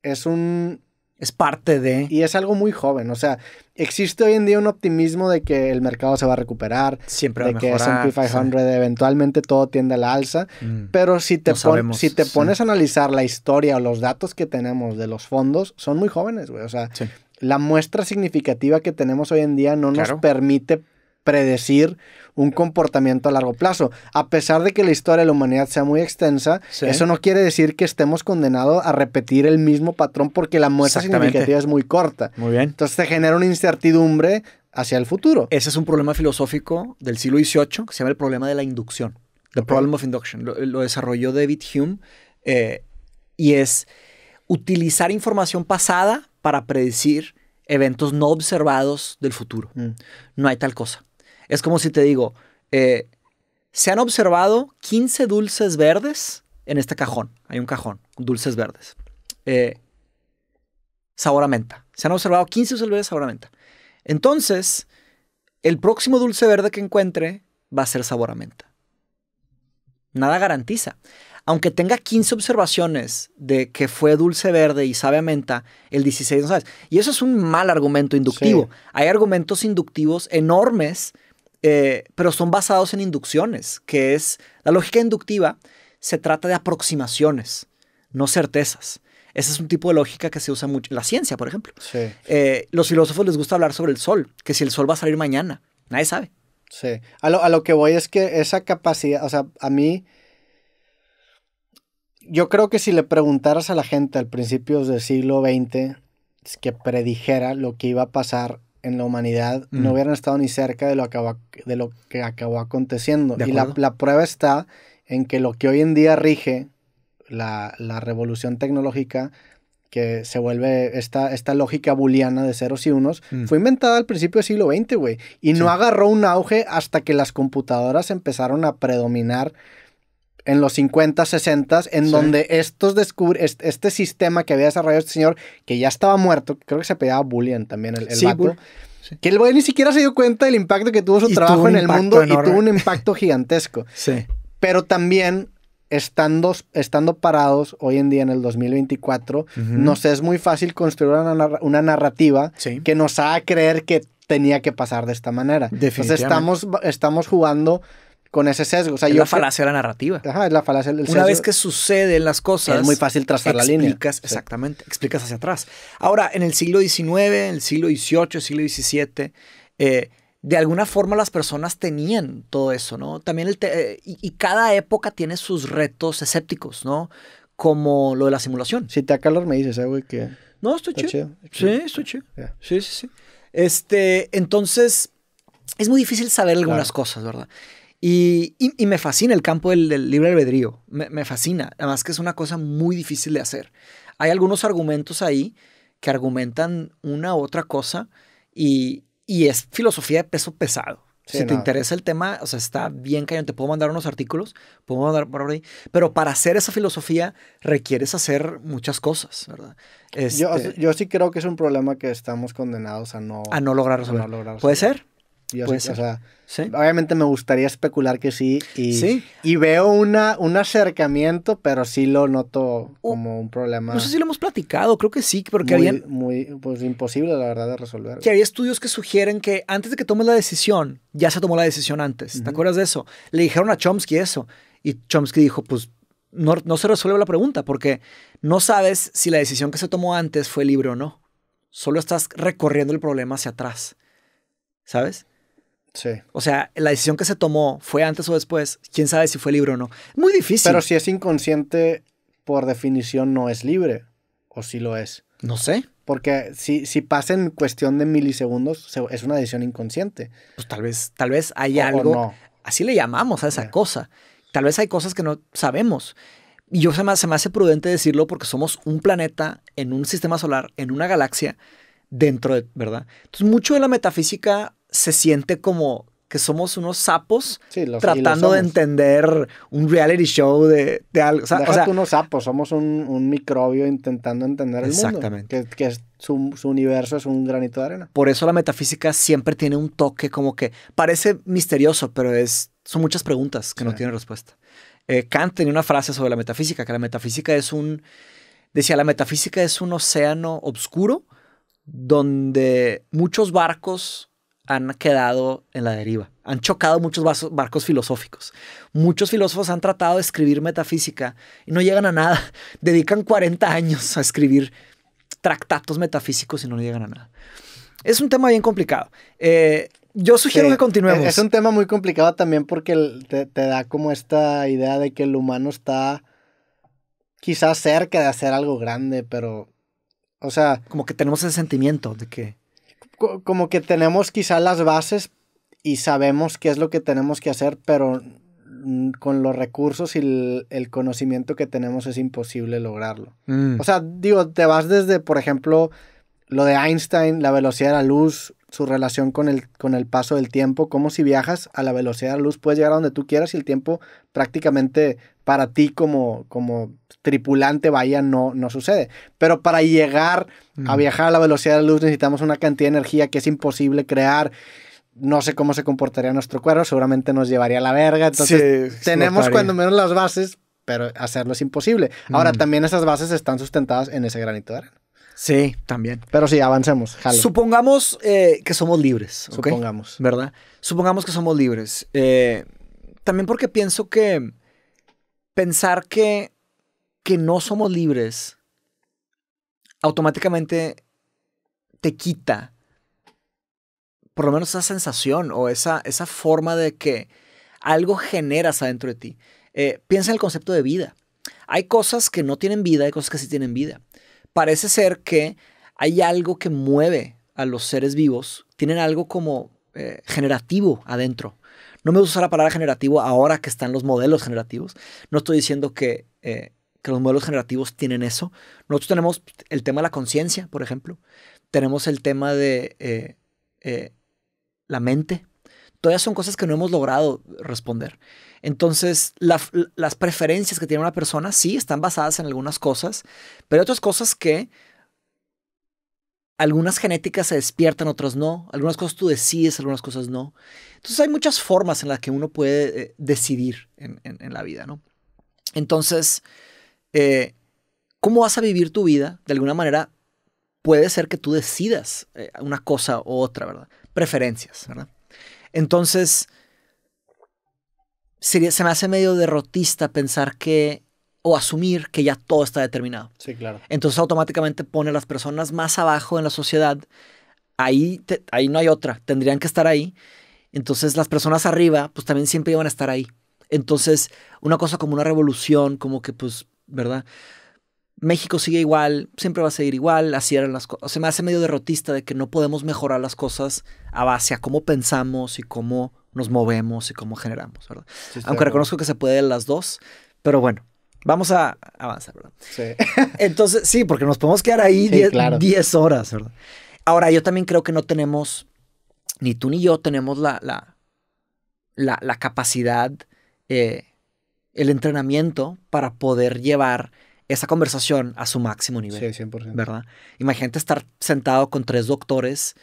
es un es parte de... Y es algo muy joven, o sea, existe hoy en día un optimismo de que el mercado se va a recuperar, Siempre va de a mejorar, que S&P 500 eventualmente todo tiende a la alza, mm. pero si te, si te pones a analizar la historia o los datos que tenemos de los fondos, son muy jóvenes, güey, o sea, la muestra significativa que tenemos hoy en día no nos permite predecir un comportamiento a largo plazo. A pesar de que la historia de la humanidad sea muy extensa, eso no quiere decir que estemos condenados a repetir el mismo patrón porque la muestra significativa es muy corta. Muy bien. Entonces se genera una incertidumbre hacia
el futuro. Ese es un problema filosófico del siglo XVIII que se llama el problema de la inducción. The Problem of Induction. Lo, desarrolló David Hume eh, y es utilizar información pasada para predecir eventos no observados del futuro. Mm. No hay tal cosa. Es como si te digo, eh, se han observado 15 dulces verdes en este cajón. Hay un cajón, dulces verdes. Eh, sabor a menta. Se han observado 15 dulces verdes sabor a menta. Entonces, el próximo dulce verde que encuentre va a ser sabor a menta. Nada garantiza. Aunque tenga 15 observaciones de que fue dulce verde y sabe a menta, el 16 no sabes. Y eso es un mal argumento inductivo. Hay argumentos inductivos enormes eh, pero son basados en inducciones, que es la lógica inductiva se trata de aproximaciones, no certezas. Ese es un tipo de lógica que se usa mucho en la ciencia, por ejemplo. Eh, los filósofos les gusta hablar sobre el sol, que si el sol va a salir mañana, nadie sabe.
Sí. A lo, a lo que voy es que esa capacidad, o sea, a mí, yo creo que si le preguntaras a la gente al principio del siglo XX que predijera lo que iba a pasar en la humanidad no mm. hubieran estado ni cerca de lo, de lo que acabó aconteciendo. Y la, prueba está en que lo que hoy en día rige la, revolución tecnológica, que se vuelve esta, esta lógica booleana de ceros y unos, mm. fue inventada al principio del siglo XX, güey. Y no agarró un auge hasta que las computadoras empezaron a predominar en los 50, 60, en donde estos descubre este, sistema que había desarrollado este señor, que ya estaba muerto, creo que se pegaba bullying también el, vato, que el güey ni siquiera se dio cuenta del impacto que tuvo su trabajo en el mundo y tuvo un impacto gigantesco. sí. Pero también Estando, estando, parados hoy en día en el 2024, nos es muy fácil construir una, narrativa que nos haga creer que tenía que pasar de esta manera. Entonces estamos, estamos jugando con ese sesgo. O sea, la falacia de la narrativa. Ajá, es la falacia del sesgo. Una vez que
suceden las cosas. Es muy fácil trazar la línea. Explicas, exactamente, explicas hacia atrás. Ahora, en el siglo XIX, en el siglo XVIII, el siglo XVII, eh, de alguna forma las personas tenían todo eso, ¿no? También el eh, y, cada época tiene sus retos escépticos, ¿no? Como lo de la simulación. Si te acalor me dices, ¿eh, güey? Que no, estoy chido. Sí, estoy chido. Sí, sí, sí. Este, entonces, es muy difícil saber algunas cosas, ¿verdad? Y, me fascina el campo del, libre albedrío, me, fascina, además que es una cosa muy difícil de hacer. Hay algunos argumentos ahí que argumentan una u otra cosa y, es filosofía de peso pesado. si te interesa el tema, o sea, está bien cañón. Te puedo mandar unos artículos, puedo mandar por ahí. Pero para hacer esa filosofía requieres hacer muchas cosas, ¿verdad? yo, este
sí creo que es un problema que estamos condenados a no, a no lograr No lograr resolver. Puede ser, pues, obviamente me gustaría especular que sí y, veo un acercamiento, pero sí lo noto uh, como un problema. No sé si lo hemos platicado,
creo que sí, porque muy, Muy,
pues imposible, la verdad, de resolver. Que
había estudios que sugieren que antes de que tomes la decisión, ya se tomó la decisión antes, ¿te acuerdas de eso? Le dijeron a Chomsky eso y Chomsky dijo, pues no se resuelve la pregunta porque no sabes si la decisión que se tomó antes fue libre o no. Solo estás recorriendo el problema hacia atrás. ¿Sabes? Sí. O sea, la decisión que se tomó fue antes o después, quién sabe si fue libre o no. Muy difícil. Pero si
es inconsciente, por definición no es libre, o si lo es. No sé. Porque si, si pasa en cuestión de milisegundos, es una decisión
inconsciente. Pues tal vez, tal vez hay algo. no. Así le llamamos a esa cosa. Tal vez hay cosas que no sabemos. Y yo se me, se me hace prudente decirlo porque somos un planeta en un sistema solar, en una galaxia, dentro de, ¿verdad? Entonces, mucho de la metafísica se siente como que somos unos sapos tratando de entender un reality show de, algo. O sea, unos
sapos, somos un, microbio intentando
entender el exactamente.
Que, su, universo es un granito de arena.
Por eso la metafísica siempre tiene un toque como que parece misterioso, pero es, son muchas preguntas que no tienen respuesta. Eh, Kant tenía una frase sobre la metafísica, que la metafísica es un... Decía, la metafísica es un océano oscuro donde muchos barcos han quedado en la deriva. Han chocado muchos barcos filosóficos. Muchos filósofos han tratado de escribir metafísica y no llegan a nada. Dedican 40 años a escribir tractatos metafísicos y no llegan a nada. Es un tema bien complicado. Eh, yo sugiero que continuemos. Es un
tema muy complicado también porque te da como esta idea de que el humano está quizás cerca de hacer algo grande, pero, o sea... Como que tenemos ese sentimiento de que como que tenemos quizá las bases y sabemos qué es lo que tenemos que hacer, pero con los recursos y el, conocimiento que tenemos es imposible lograrlo. Mm. O sea, digo, te vas desde, por ejemplo, lo de Einstein, la velocidad de la luz, su relación con el, con el paso del tiempo, como si viajas a la velocidad de la luz puedes llegar a donde tú quieras y el tiempo prácticamente para ti como, como tripulante vaya no, no sucede. Pero para llegar a viajar a la velocidad de la luz necesitamos una cantidad de energía que es imposible crear. No sé cómo se comportaría nuestro cuerpo, seguramente nos llevaría a la verga. Entonces, tenemos cuando menos las bases, pero hacerlo es imposible. Ahora, también esas bases están sustentadas en ese granito de arena.
Sí, también. Pero sí, avancemos. Supongamos eh, que somos libres. Supongamos. ¿Verdad? Supongamos que somos libres. Eh, también porque pienso que pensar que, que no somos libres automáticamente te quita por lo menos esa sensación o esa, forma de que algo generas adentro de ti. Eh, piensa en el concepto de vida. Hay cosas que no tienen vida, hay cosas que sí tienen vida parece ser que hay algo que mueve a los seres vivos, tienen algo como eh, generativo adentro. No me gusta la palabra generativo ahora que están los modelos generativos. No estoy diciendo eh, que, los modelos generativos tienen eso. Nosotros tenemos el tema de la conciencia, por ejemplo. Tenemos el tema de eh, la mente, todavía son cosas que no hemos logrado responder. Entonces, las preferencias que tiene una persona sí están basadas en algunas cosas, pero hay otras cosas que algunas genéticas se despiertan, otras no. Algunas cosas tú decides, algunas cosas no. Entonces, hay muchas formas en las que uno puede eh, decidir en, la vida, ¿no? Entonces, eh, ¿cómo vas a vivir tu vida? De alguna manera, puede ser que tú decidas eh, una cosa u otra, ¿verdad? Preferencias, ¿verdad? Entonces, se me hace medio derrotista pensar que o asumir que ya todo está determinado. Sí, claro. Entonces automáticamente pone a las personas más abajo en la sociedad. Ahí, ahí no hay otra. Tendrían que estar ahí. Entonces las personas arriba, pues también siempre iban a estar ahí. Entonces, una cosa como una revolución, como que pues, ¿verdad? México sigue igual, siempre va a seguir igual, así eran las cosas. Se me hace medio derrotista de que no podemos mejorar las cosas a base a cómo pensamos y cómo nos movemos y cómo generamos, ¿verdad? Aunque reconozco que se puede las dos, pero bueno, vamos a avanzar, ¿verdad? Sí. Entonces, sí, porque nos podemos quedar ahí 10 horas, ¿verdad? Ahora, yo también creo que no tenemos, ni tú ni yo tenemos la, la, la, capacidad, eh, el entrenamiento para poder llevar esa conversación a su máximo nivel. Sí, 100%. ¿Verdad? Imagínate estar sentado con tres doctores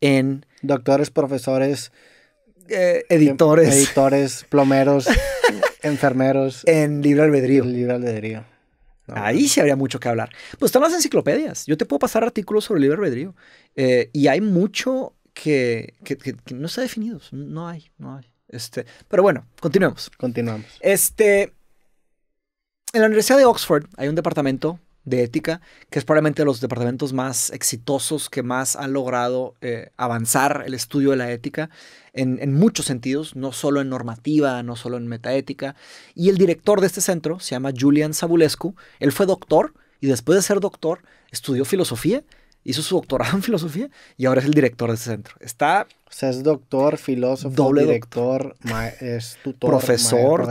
en... Doctores, profesores, eh, em, editores. Editores, plomeros, enfermeros. En libre albedrío. En libre albedrío. Ahí sí habría mucho que hablar. Pues están las enciclopedias. Yo te puedo pasar artículos sobre libre albedrío. Eh, y hay mucho que, no está definido. No hay, no hay. Este, pero bueno, continuemos. Continuamos. Este, en la Universidad de Oxford hay un departamento de ética, que es probablemente de los departamentos más exitosos que más han logrado eh, avanzar el estudio de la ética en, muchos sentidos, no solo en normativa, no solo en metaética. Y el director de este centro se llama Julian Zabulescu. Él fue doctor y después de ser doctor estudió filosofía hizo su doctorado en filosofía y ahora es el director de ese centro. Está... O sea, es
doctor, filósofo, director, doctor, es tutor, profesor,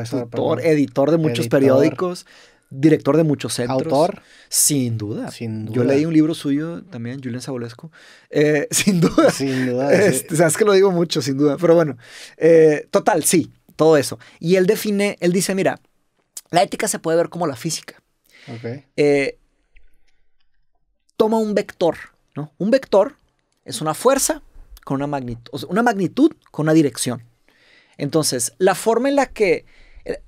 editor de muchos periódicos,
director de muchos centros. ¿Autor? Sin duda. Sin duda. Yo leí un libro suyo también, Julian Sabolesco. Eh, sin duda. Sin duda. Este, sabes que lo digo mucho, sin duda. Pero bueno, eh, total, sí, todo eso. Y él define, él dice, mira, la ética se puede ver como la física. Ok. Eh, toma un vector, ¿no? Un vector es una fuerza con una magnitud, o sea, una magnitud con una dirección. Entonces, la forma en la que eh,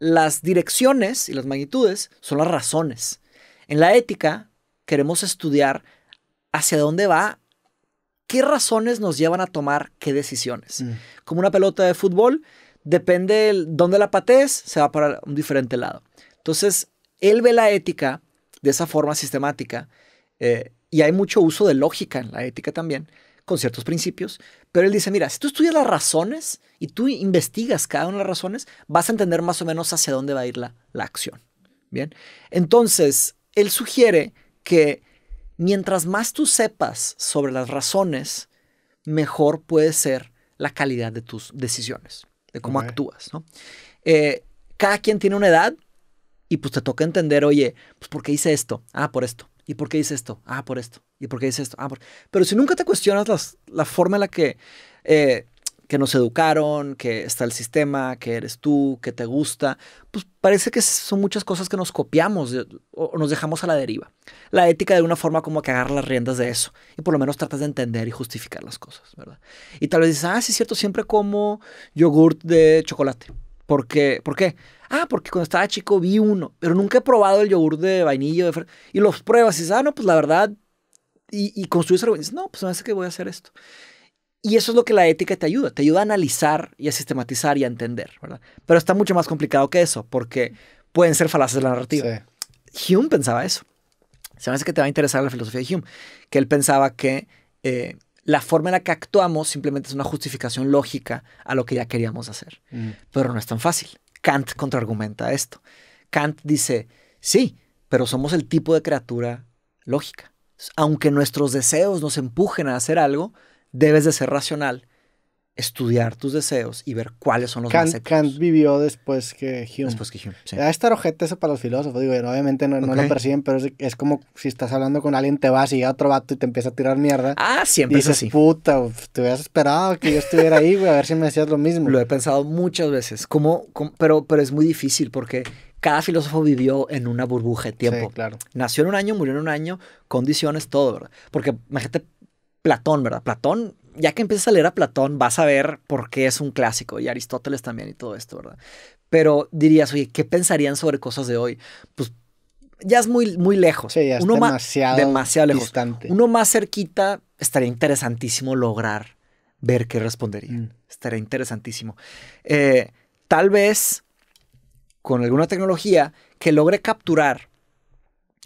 las direcciones y las magnitudes son las razones. En la ética queremos estudiar hacia dónde va, qué razones nos llevan a tomar qué decisiones. Mm. Como una pelota de fútbol, depende dónde la patees, se va para un diferente lado. Entonces, él ve la ética de esa forma sistemática eh, y hay mucho uso de lógica en la ética también, con ciertos principios. Pero él dice, mira, si tú estudias las razones y tú investigas cada una de las razones, vas a entender más o menos hacia dónde va a ir la, acción. Bien, entonces, él sugiere que mientras más tú sepas sobre las razones, mejor puede ser la calidad de tus decisiones, de cómo actúas, ¿no? Eh, cada quien tiene una edad y pues te toca entender, oye, pues ¿por qué hice esto? Ah, por esto. ¿Y por qué dice esto? Ah, por esto. ¿Y por qué dice esto? Ah, por... Pero si nunca te cuestionas la forma en la que, eh, que nos educaron, que está el sistema, que eres tú, que te gusta, pues parece que son muchas cosas que nos copiamos o nos dejamos a la deriva. La ética de una forma como que agarra las riendas de eso y por lo menos tratas de entender y justificar las cosas, ¿verdad? Y tal vez dices, ah, sí es cierto, siempre como yogurt de chocolate. ¿Por qué? ¿Por qué? Ah, porque cuando estaba chico vi uno, pero nunca he probado el yogur de vainilla. y los pruebas y dices, ah, no, pues la verdad, y, y construyes algo. Y dices, no, pues me hace que voy a hacer esto. Y eso es lo que la ética te ayuda, te ayuda a analizar y a sistematizar y a entender, Pero está mucho más complicado que eso, porque pueden ser falaces de la narrativa. Hume pensaba eso. Se me hace que te va a interesar la filosofía de Hume, que él pensaba que eh, la forma en la que actuamos simplemente es una justificación lógica a lo que ya queríamos hacer. Mm. Pero no es tan fácil. Kant contraargumenta esto. Kant dice, sí, pero somos el tipo de criatura lógica. Aunque nuestros deseos nos empujen a hacer algo, debes de ser racional estudiar tus deseos y ver cuáles son los Kant,
Kant vivió después que Hume. Después que Hume, sí. Ah, Estar ojete eso para los filósofos, obviamente no, lo perciben, pero es, como si estás hablando con alguien, te vas y llega otro vato y te empieza a tirar mierda. Ah, siempre y dices, puta, te hubieras esperado que yo
estuviera ahí, güey, a ver si me decías lo mismo. Lo he pensado muchas veces, como, pero, pero es muy difícil porque cada filósofo vivió en una burbuja de tiempo. claro. Nació en un año, murió en un año, condiciones, todo, ¿verdad? Porque, imagínate, Platón, ¿verdad? Platón ya que empiezas a leer a Platón, vas a ver por qué es un clásico y Aristóteles también y todo esto, ¿verdad? Pero dirías, oye, ¿qué pensarían sobre cosas de hoy? Pues ya es muy, muy lejos. Sí, ya es Uno demasiado, Uno más cerquita estaría interesantísimo lograr ver qué responderían mm. Estaría interesantísimo. Eh, tal vez con alguna tecnología que logre capturar.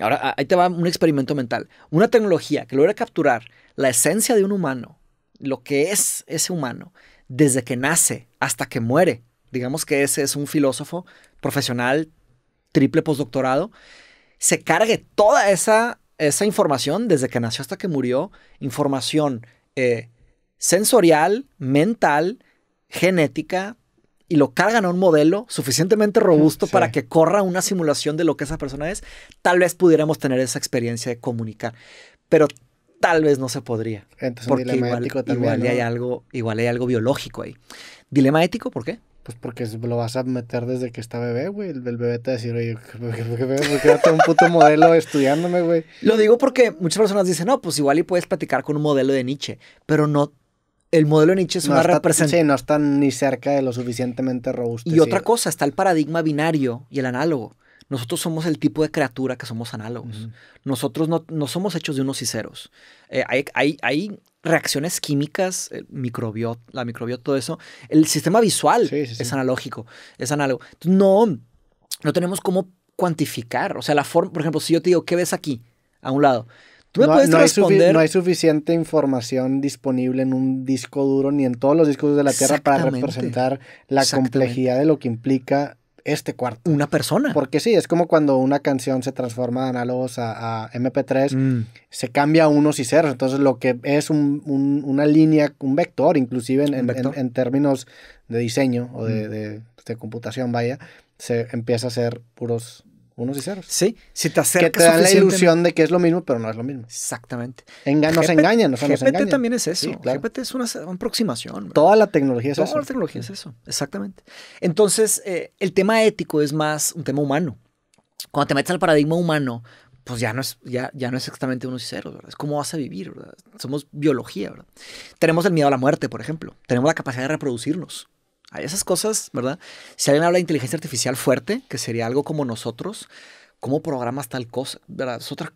Ahora, ahí te va un experimento mental. Una tecnología que logre capturar la esencia de un humano lo que es ese humano desde que nace hasta que muere. Digamos que ese es un filósofo profesional, triple postdoctorado, se cargue toda esa, esa información desde que nació hasta que murió, información eh, sensorial, mental, genética, y lo cargan a un modelo suficientemente robusto para que corra una simulación de lo que esa persona es, tal vez pudiéramos tener esa experiencia de comunicar. Pero tal vez no se podría. porque igual, hay algo, igual hay algo biológico ahí. ¿Dilema ético por qué? Pues porque lo vas a meter desde que está bebé, güey. El, bebé te va a decir, oye, ¿por qué, un puto modelo estudiándome, güey? Lo digo porque muchas personas dicen, no, pues igual y puedes platicar con un modelo de Nietzsche, pero no. El modelo de Nietzsche es una representación.
Sí, no está ni cerca de lo suficientemente robusto. Y otra
cosa, está el paradigma binario y el análogo. Nosotros somos el tipo de criatura que somos análogos. Nosotros no, somos hechos de unos y ceros. Eh, hay, hay, reacciones químicas, microbiota, la microbiota, todo eso. El sistema visual es analógico, es análogo. no, no tenemos cómo cuantificar. O sea, la forma, por ejemplo, si yo te digo, ¿qué ves aquí? A un lado. Tú me puedes responder. no hay
suficiente información disponible en un disco duro ni en todos los discos de la Tierra para representar la complejidad de lo que implica este cuarto. Una persona. Porque sí, es como cuando una canción se transforma de análogos a, MP3, mm. se cambia a unos y ceros. Entonces, lo que es una línea, un vector, inclusive en, términos de diseño o mm. de, computación, vaya, se empieza a ser puros unos y ceros. Sí. Si te acercas Que te dan la ilusión de que es lo mismo, pero no es lo
mismo. Exactamente. nos engañan, o sea, GPT también es eso. GPT es una, aproximación. Toda la tecnología es eso. Toda la tecnología es eso, exactamente. Entonces, eh, el tema ético es más un tema humano. Cuando te metes al paradigma humano, pues ya no es, ya, ya no es exactamente unos y ceros, ¿verdad? Es cómo vas a vivir, ¿verdad? Somos biología, ¿verdad? Tenemos el miedo a la muerte, por ejemplo. Tenemos la capacidad de reproducirnos. Hay esas cosas, ¿verdad? Si alguien habla de inteligencia artificial fuerte, que sería algo como nosotros, ¿cómo programas tal cosa? ¿Verdad? Es otro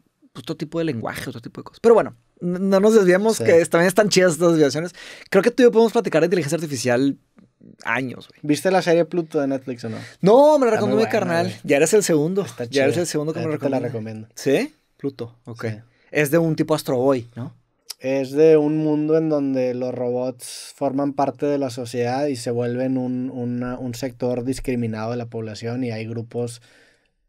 tipo de lenguaje, otro tipo de cosas. Pero bueno, no nos desviemos, que también están chidas estas desviaciones. Creo que tú y yo podemos platicar de inteligencia artificial años, güey. ¿Viste la serie Pluto de Netflix o no? No, me la recomendó carnal. Ya eres el segundo. ya eres el segundo que me recomienda. la recomiendo. ¿Sí? Pluto, ok. Es de un tipo astroboy, ¿no?
es de un mundo en donde los robots forman parte de la sociedad y se vuelven un, sector discriminado de la población y hay grupos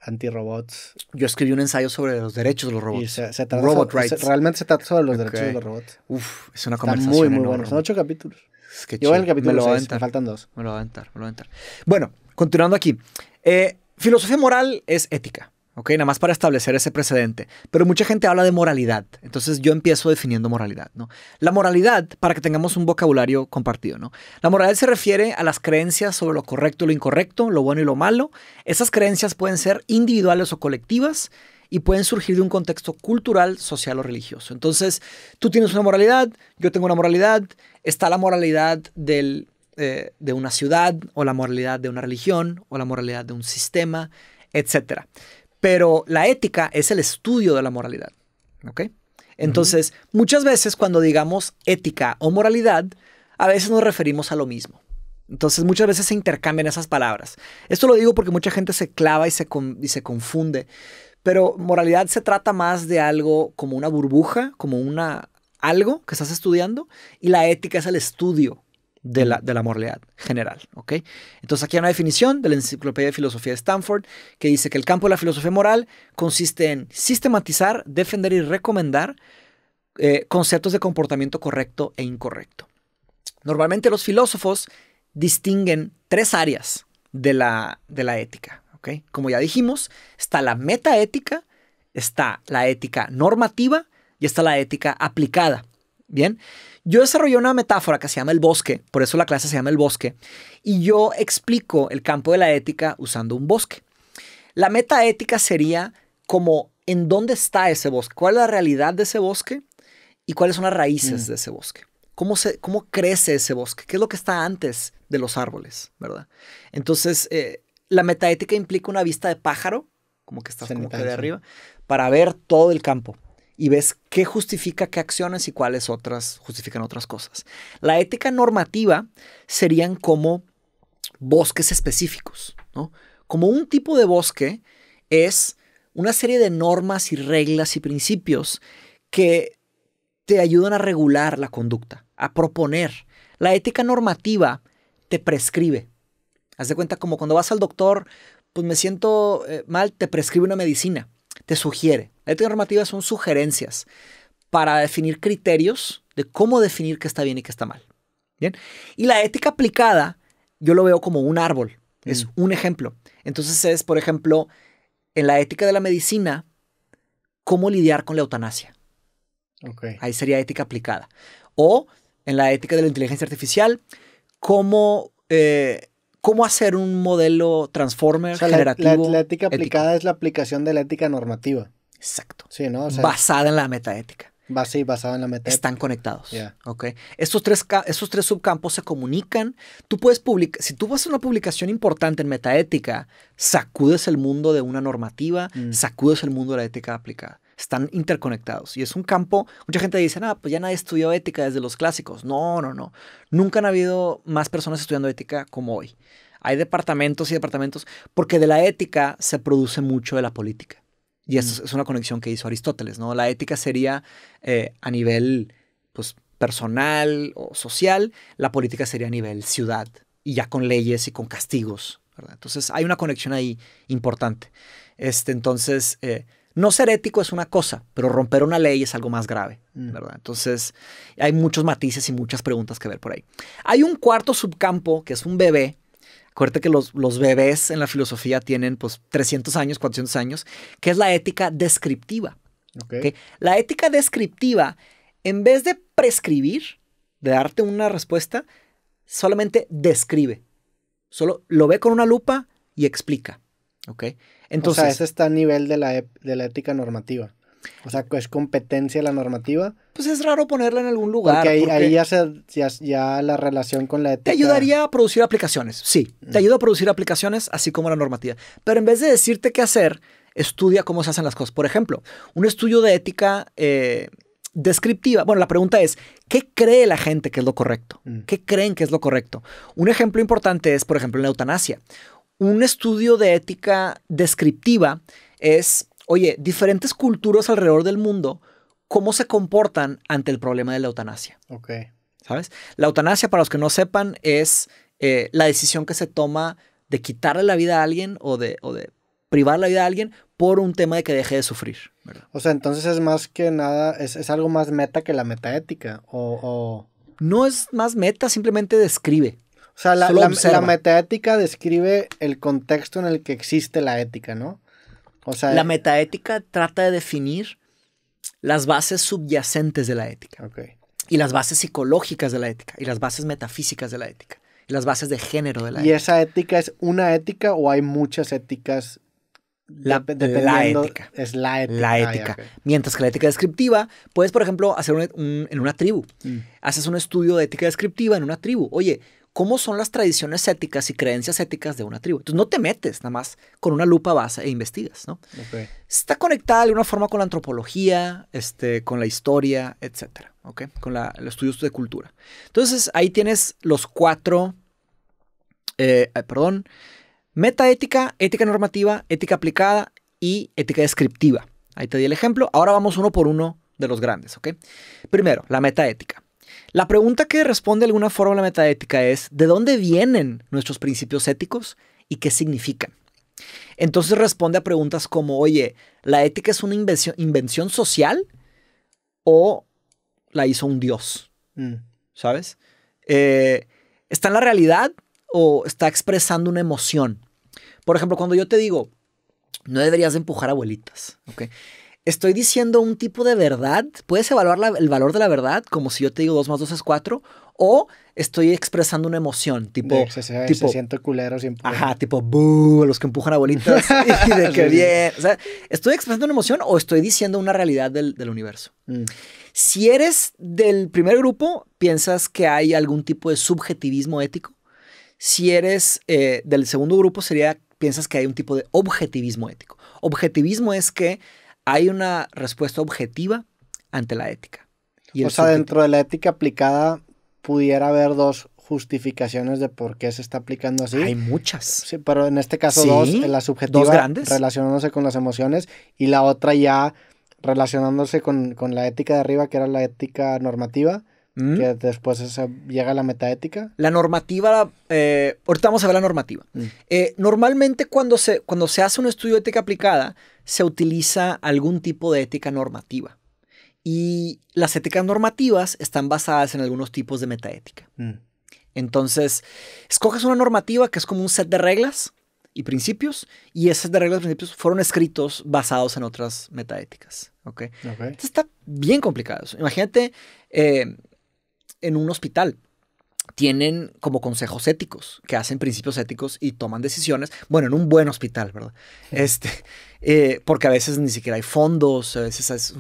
antirobots.
Yo escribí un ensayo sobre los derechos de los robots. se, trata Robot realmente se trata sobre los derechos de los robots.
Uf, es una conversación. muy, muy Son ocho capítulos.
Es que Yo voy capítulo me lo seis, me faltan dos. Me lo voy a aventar, me lo a aventar. Bueno, continuando aquí. Eh, filosofía moral es ética. Nada más para establecer ese precedente. Pero mucha gente habla de moralidad, entonces yo empiezo definiendo moralidad, ¿no? La moralidad, para que tengamos un vocabulario compartido, La moralidad se refiere a las creencias sobre lo correcto y lo incorrecto, lo bueno y lo malo. Esas creencias pueden ser individuales o colectivas y pueden surgir de un contexto cultural, social o religioso. Entonces, tú tienes una moralidad, yo tengo una moralidad, está la moralidad eh, de una ciudad o la moralidad de una religión o la moralidad de un sistema, etcétera. Pero la ética es el estudio de la moralidad. ¿Ok? Entonces, muchas veces cuando digamos ética o moralidad, a veces nos referimos a lo mismo. Entonces muchas veces se intercambian esas palabras. Esto lo digo porque mucha gente se clava y se, confunde. Pero moralidad se trata más de algo como una burbuja, como una algo que estás estudiando, y la ética es el estudio de la, moralidad general. Entonces aquí hay una definición de la Enciclopedia de Filosofía de Stanford que dice que el campo de la filosofía moral consiste en sistematizar, defender y recomendar eh, conceptos de comportamiento correcto e incorrecto. Normalmente los filósofos distinguen tres áreas de la, de la ética. Como ya dijimos, está la metaética, está la ética normativa y está la ética aplicada. Bien, yo desarrollé una metáfora que se llama el bosque, por eso la clase se llama el bosque, y yo explico el campo de la ética usando un bosque. La metaética sería como en dónde está ese bosque, cuál es la realidad de ese bosque y cuáles son las raíces mm. de ese bosque. ¿Cómo, ¿Cómo crece ese bosque? ¿Qué es lo que está antes de los árboles? ¿Verdad? Entonces, eh, la metaética implica una vista de pájaro, como que estás de arriba, para ver todo el campo y ves qué justifica qué acciones y cuáles otras justifican otras cosas. La ética normativa serían como bosques específicos, ¿no? Como un tipo de bosque es una serie de normas y reglas y principios que te ayudan a regular la conducta, a proponer. La ética normativa te prescribe. Haz de cuenta como cuando vas al doctor, pues me siento eh, mal, te prescribe una medicina te sugiere. La ética normativa son sugerencias para definir criterios de cómo definir qué está bien y qué está mal. ¿Bien? Y la ética aplicada, yo lo veo como un árbol, es mm. un ejemplo. Entonces es, por ejemplo, en la ética de la medicina, cómo lidiar con la eutanasia. Ahí sería ética aplicada. O en la ética de la inteligencia artificial, cómo eh, cómo hacer un modelo transformer generativo. La, ética aplicada es la aplicación de la ética normativa. Exacto. Sí, ¿no? basada en la metaética. sí, basada en la metaética. Están conectados. Okay. Estos tres, tres subcampos se comunican. Tú puedes publicar, si tú vas a una publicación importante en metaética, sacudes el mundo de una normativa, mm. sacudes el mundo de la ética aplicada están interconectados. Y es un campo, mucha gente dice, ah, pues ya nadie estudió ética desde los clásicos. No, no, no. Nunca han habido más personas estudiando ética como hoy. Hay departamentos y departamentos, porque de la ética se produce mucho de la política. Y eso mm. es una conexión que hizo Aristóteles, ¿no? La ética sería eh, a nivel pues, personal o social, la política sería a nivel ciudad, y ya con leyes y con castigos, Entonces hay una conexión ahí importante. Este, entonces, eh, no ser ético es una cosa, pero romper una ley es algo más grave, mm. ¿verdad? Entonces, hay muchos matices y muchas preguntas que ver por ahí. Hay un cuarto subcampo, que es un bebé. Acuérdate que los, bebés en la filosofía tienen pues 300 años, 400 años, que es la ética descriptiva. La ética descriptiva, en vez de prescribir, de darte una respuesta, solamente describe. Solo lo ve con una lupa y explica. Ok. Entonces. O sea, ese
está a nivel de la, de la ética normativa. O sea, es competencia la normativa.
Pues es raro ponerla en algún lugar. Porque ahí, ya,
se, la relación
con la ética. Te ayudaría a producir aplicaciones, sí. Te mm. ayuda a producir aplicaciones, así como la normativa. Pero en vez de decirte qué hacer, estudia cómo se hacen las cosas. Por ejemplo, un estudio de ética eh, descriptiva. Bueno, la pregunta es, ¿qué cree la gente que es lo correcto? Mm. ¿Qué creen que es lo correcto? Un ejemplo importante es, por ejemplo, en la eutanasia un estudio de ética descriptiva es, oye, diferentes culturas alrededor del mundo, ¿cómo se comportan ante el problema de la eutanasia? Ok. ¿Sabes? La eutanasia, para los que no sepan, es eh, la decisión que se toma de quitarle la vida a alguien o de, privar la vida a alguien por un tema de que deje de sufrir.
O sea, entonces es más que nada, es, algo más meta que la metaética. o, No es más meta, simplemente
describe. O sea, la, la,
metaética describe el contexto en el que existe
la ética, ¿no? O sea, la metaética trata de definir las bases subyacentes de la ética. Okay. Y las bases psicológicas de la ética, y las bases metafísicas de la ética, y las bases de género de la ¿Y ética. ¿Y
esa ética es una ética o hay muchas éticas?
La, ética. Es la ética. La ah, ética. Mientras que la ética descriptiva, puedes, por ejemplo, hacer un, en una tribu. Mm. Haces un estudio de ética descriptiva en una tribu. Oye, cómo son las tradiciones éticas y creencias éticas de una tribu. Entonces no te metes nada más con una lupa vas e investigas, ¿no? Está conectada de una forma con la antropología, este, con la historia, etcétera, ¿ok? Con los estudios de cultura. Entonces ahí tienes los cuatro, eh, eh, perdón, metaética, ética normativa, ética aplicada y ética descriptiva. Ahí te di el ejemplo. Ahora vamos uno por uno de los grandes, ¿ok? Primero, la metaética. La pregunta que responde alguna forma la metaética es, ¿de dónde vienen nuestros principios éticos y qué significan? Entonces responde a preguntas como, oye, ¿la ética es una invención, social o la hizo un dios? Mm. ¿Sabes? Eh, ¿Está en la realidad o está expresando una emoción? Por ejemplo, cuando yo te digo, no deberías empujar abuelitas, ¿ok? estoy diciendo un tipo de verdad. Puedes evaluar el valor de la verdad como si yo te digo 2 más 2 es 4 o estoy expresando una emoción, tipo... se, tipo culero siempre. Ajá, tipo, los que empujan abuelitas y de bien. ¿estoy expresando una emoción o estoy diciendo una realidad del, universo? Mm. Si eres del primer grupo, piensas que hay algún tipo de subjetivismo ético. Si eres eh, del segundo grupo, sería, piensas que hay un tipo de objetivismo ético. Objetivismo es que hay una respuesta objetiva ante la ética. o sea, dentro
de la ética aplicada pudiera haber dos justificaciones de por qué se está aplicando así. Hay muchas. Sí, pero en este caso sí, dos, la subjetiva dos grandes. relacionándose con las emociones y la otra ya relacionándose con, la ética de arriba, que era la ética normativa, mm. que después llega a la metaética.
La normativa, eh, ahorita vamos a ver la normativa. Mm. Eh, normalmente cuando se, cuando se hace un estudio de ética aplicada, se utiliza algún tipo de ética normativa. Y las éticas normativas están basadas en algunos tipos de metaética. Mm. Entonces, escoges una normativa que es como un set de reglas y principios, y ese set de reglas y principios fueron escritos basados en otras metaéticas. ¿okay? está bien complicado. Imagínate eh, en un hospital tienen como consejos éticos, que hacen principios éticos y toman decisiones, bueno, en un buen hospital, ¿verdad? Este, eh, porque a veces ni siquiera hay fondos, a veces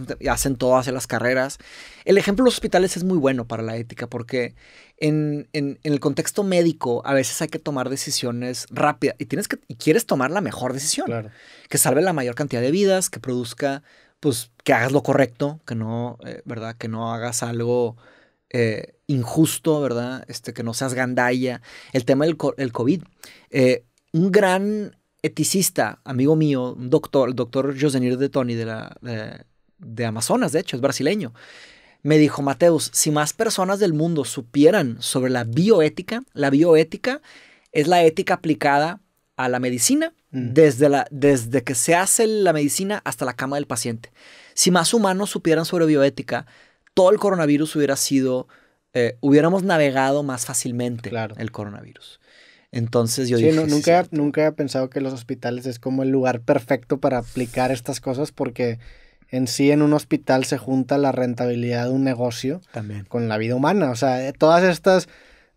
todo, hacen las carreras. El ejemplo de los hospitales es muy bueno para la ética, porque en, el contexto médico a veces hay que tomar decisiones rápidas y, tienes que, quieres tomar la mejor decisión, que salve la mayor cantidad de vidas, que produzca, pues, que hagas lo correcto, que no, eh, ¿verdad? Que no hagas algo eh, injusto, ¿verdad? Este, que no seas gandalla. El tema del el COVID. Eh, un gran eticista, amigo mío, un doctor, el doctor Josenir de Tony de, de, Amazonas, de hecho, es brasileño me dijo Mateus, si más personas del mundo supieran sobre la bioética, la bioética es la ética aplicada a la medicina, mm. desde, la, desde que se hace la medicina hasta la cama del paciente. Si más humanos supieran sobre bioética, todo el coronavirus hubiera sido, eh, hubiéramos navegado más fácilmente claro. el coronavirus. Entonces yo nunca,
sí, nunca he pensado que los hospitales es como el lugar perfecto para aplicar estas cosas porque en sí en un hospital se junta la rentabilidad de un negocio con la vida humana. O sea, todas estas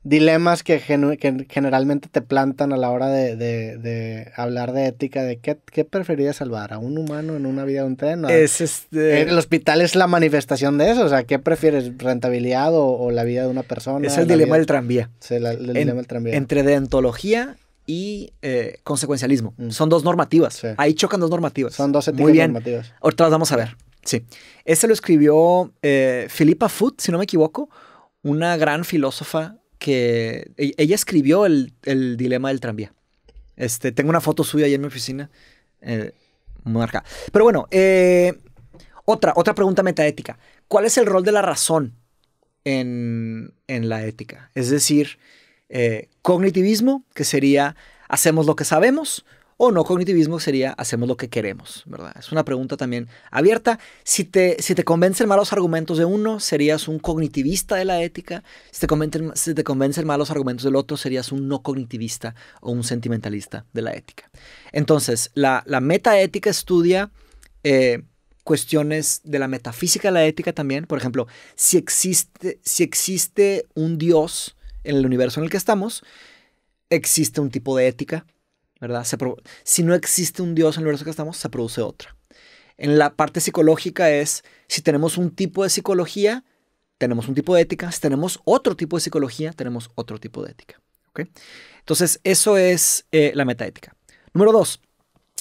dilemas que, generalmente te plantan a la hora de, hablar de ética, de qué, preferirías salvar, a un humano en una vida de un tren. Este el hospital es la manifestación de eso, o sea, ¿qué prefieres, rentabilidad o, la vida de una persona? Es el dilema del tranvía.
Entre deontología y eh, consecuencialismo. Mm. Son dos normativas. Ahí chocan dos normativas. Son dos Muy bien. normativas. Ahorita las vamos a ver. Sí. Ese lo escribió eh, Philippa Foot, si no me equivoco, una gran filósofa que e-, ella escribió el, dilema del tranvía. Este, tengo una foto suya ahí en mi oficina. Eh, marca. Pero bueno, eh, otra, otra pregunta metaética. ¿Cuál es el rol de la razón en, la ética? Es decir, eh, cognitivismo, que sería hacemos lo que sabemos, o no cognitivismo sería hacemos lo que queremos, ¿verdad? Es una pregunta también abierta. Si te, si te convencen malos argumentos de uno, serías un cognitivista de la ética. Si te, convencen, si te malos argumentos del otro, serías un no cognitivista o un sentimentalista de la ética. Entonces, la, la metaética estudia eh, cuestiones de la metafísica de la ética también. Por ejemplo, si existe, si existe un Dios en el universo en el que estamos, existe un tipo de ética ¿verdad? si no existe un Dios en el universo que estamos, se produce otra. En la parte psicológica es, si tenemos un tipo de psicología, tenemos un tipo de ética, si tenemos otro tipo de psicología, tenemos otro tipo de ética. ¿okay? Entonces, eso es eh, la metaética. Número dos,